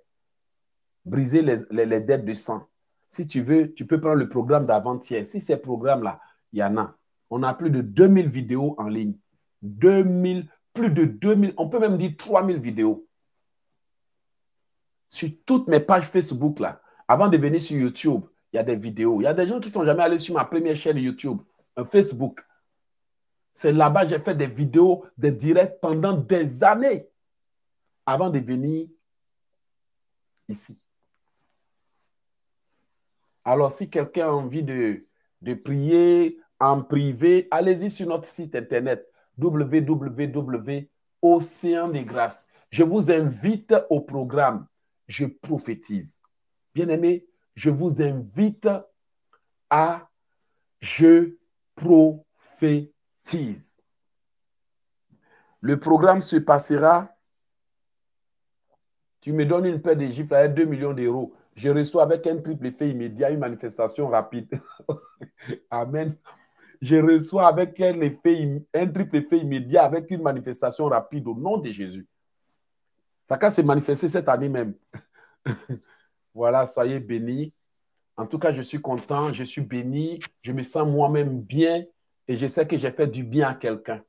briser les, les dettes de sang. Si tu veux, tu peux prendre le programme d'avant-hier. Si ces programmes-là, il y en a. On a plus de 2000 vidéos en ligne. 2000, plus de 2000, on peut même dire 3000 vidéos. Sur toutes mes pages Facebook là, avant de venir sur YouTube, y a des vidéos. Il y a des gens qui sont jamais allés sur ma première chaîne YouTube, un euh, Facebook. C'est là-bas j'ai fait des vidéos, des directs pendant des années avant de venir ici. Alors, si quelqu'un a envie de, de prier en privé, allez-y sur notre site internet www.océan des grâces. Je vous invite au programme Je prophétise. Bien-aimé, je vous invite à Je prophétise. Le programme se passera. Tu me donnes une paire de gifles avec 2 millions d'euros. Je reçois avec un triple effet immédiat une manifestation rapide. Amen. Je reçois avec un, effet, un triple effet immédiat avec une manifestation rapide au nom de Jésus. Ça, casse se manifesté cette année même. Voilà, soyez bénis. En tout cas, je suis content, je suis béni, je me sens moi-même bien et je sais que j'ai fait du bien à quelqu'un.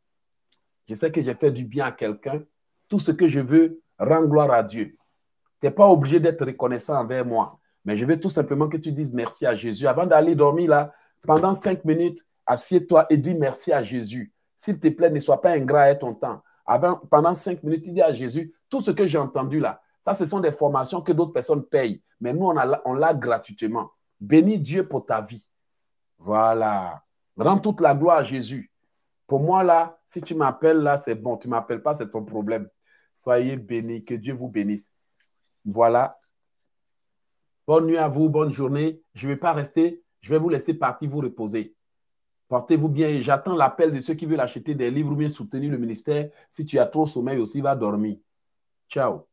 Je sais que j'ai fait du bien à quelqu'un. Tout ce que je veux, rends gloire à Dieu. Tu n'es pas obligé d'être reconnaissant envers moi, mais je veux tout simplement que tu dises merci à Jésus. Avant d'aller dormir là, pendant cinq minutes, assieds-toi et dis merci à Jésus. S'il te plaît, ne sois pas ingrat à ton temps. Avant, pendant cinq minutes, dis à Jésus, tout ce que j'ai entendu là, ça, ce sont des formations que d'autres personnes payent. Mais nous, on l'a on gratuitement. Bénis Dieu pour ta vie. Voilà. Rends toute la gloire à Jésus. Pour moi, là, si tu m'appelles, là, c'est bon. Tu ne m'appelles pas, c'est ton problème. Soyez bénis. Que Dieu vous bénisse. Voilà. Bonne nuit à vous. Bonne journée. Je ne vais pas rester. Je vais vous laisser partir, vous reposer. Portez-vous bien. J'attends l'appel de ceux qui veulent acheter des livres ou bien soutenir le ministère. Si tu as trop sommeil aussi, va dormir. Ciao.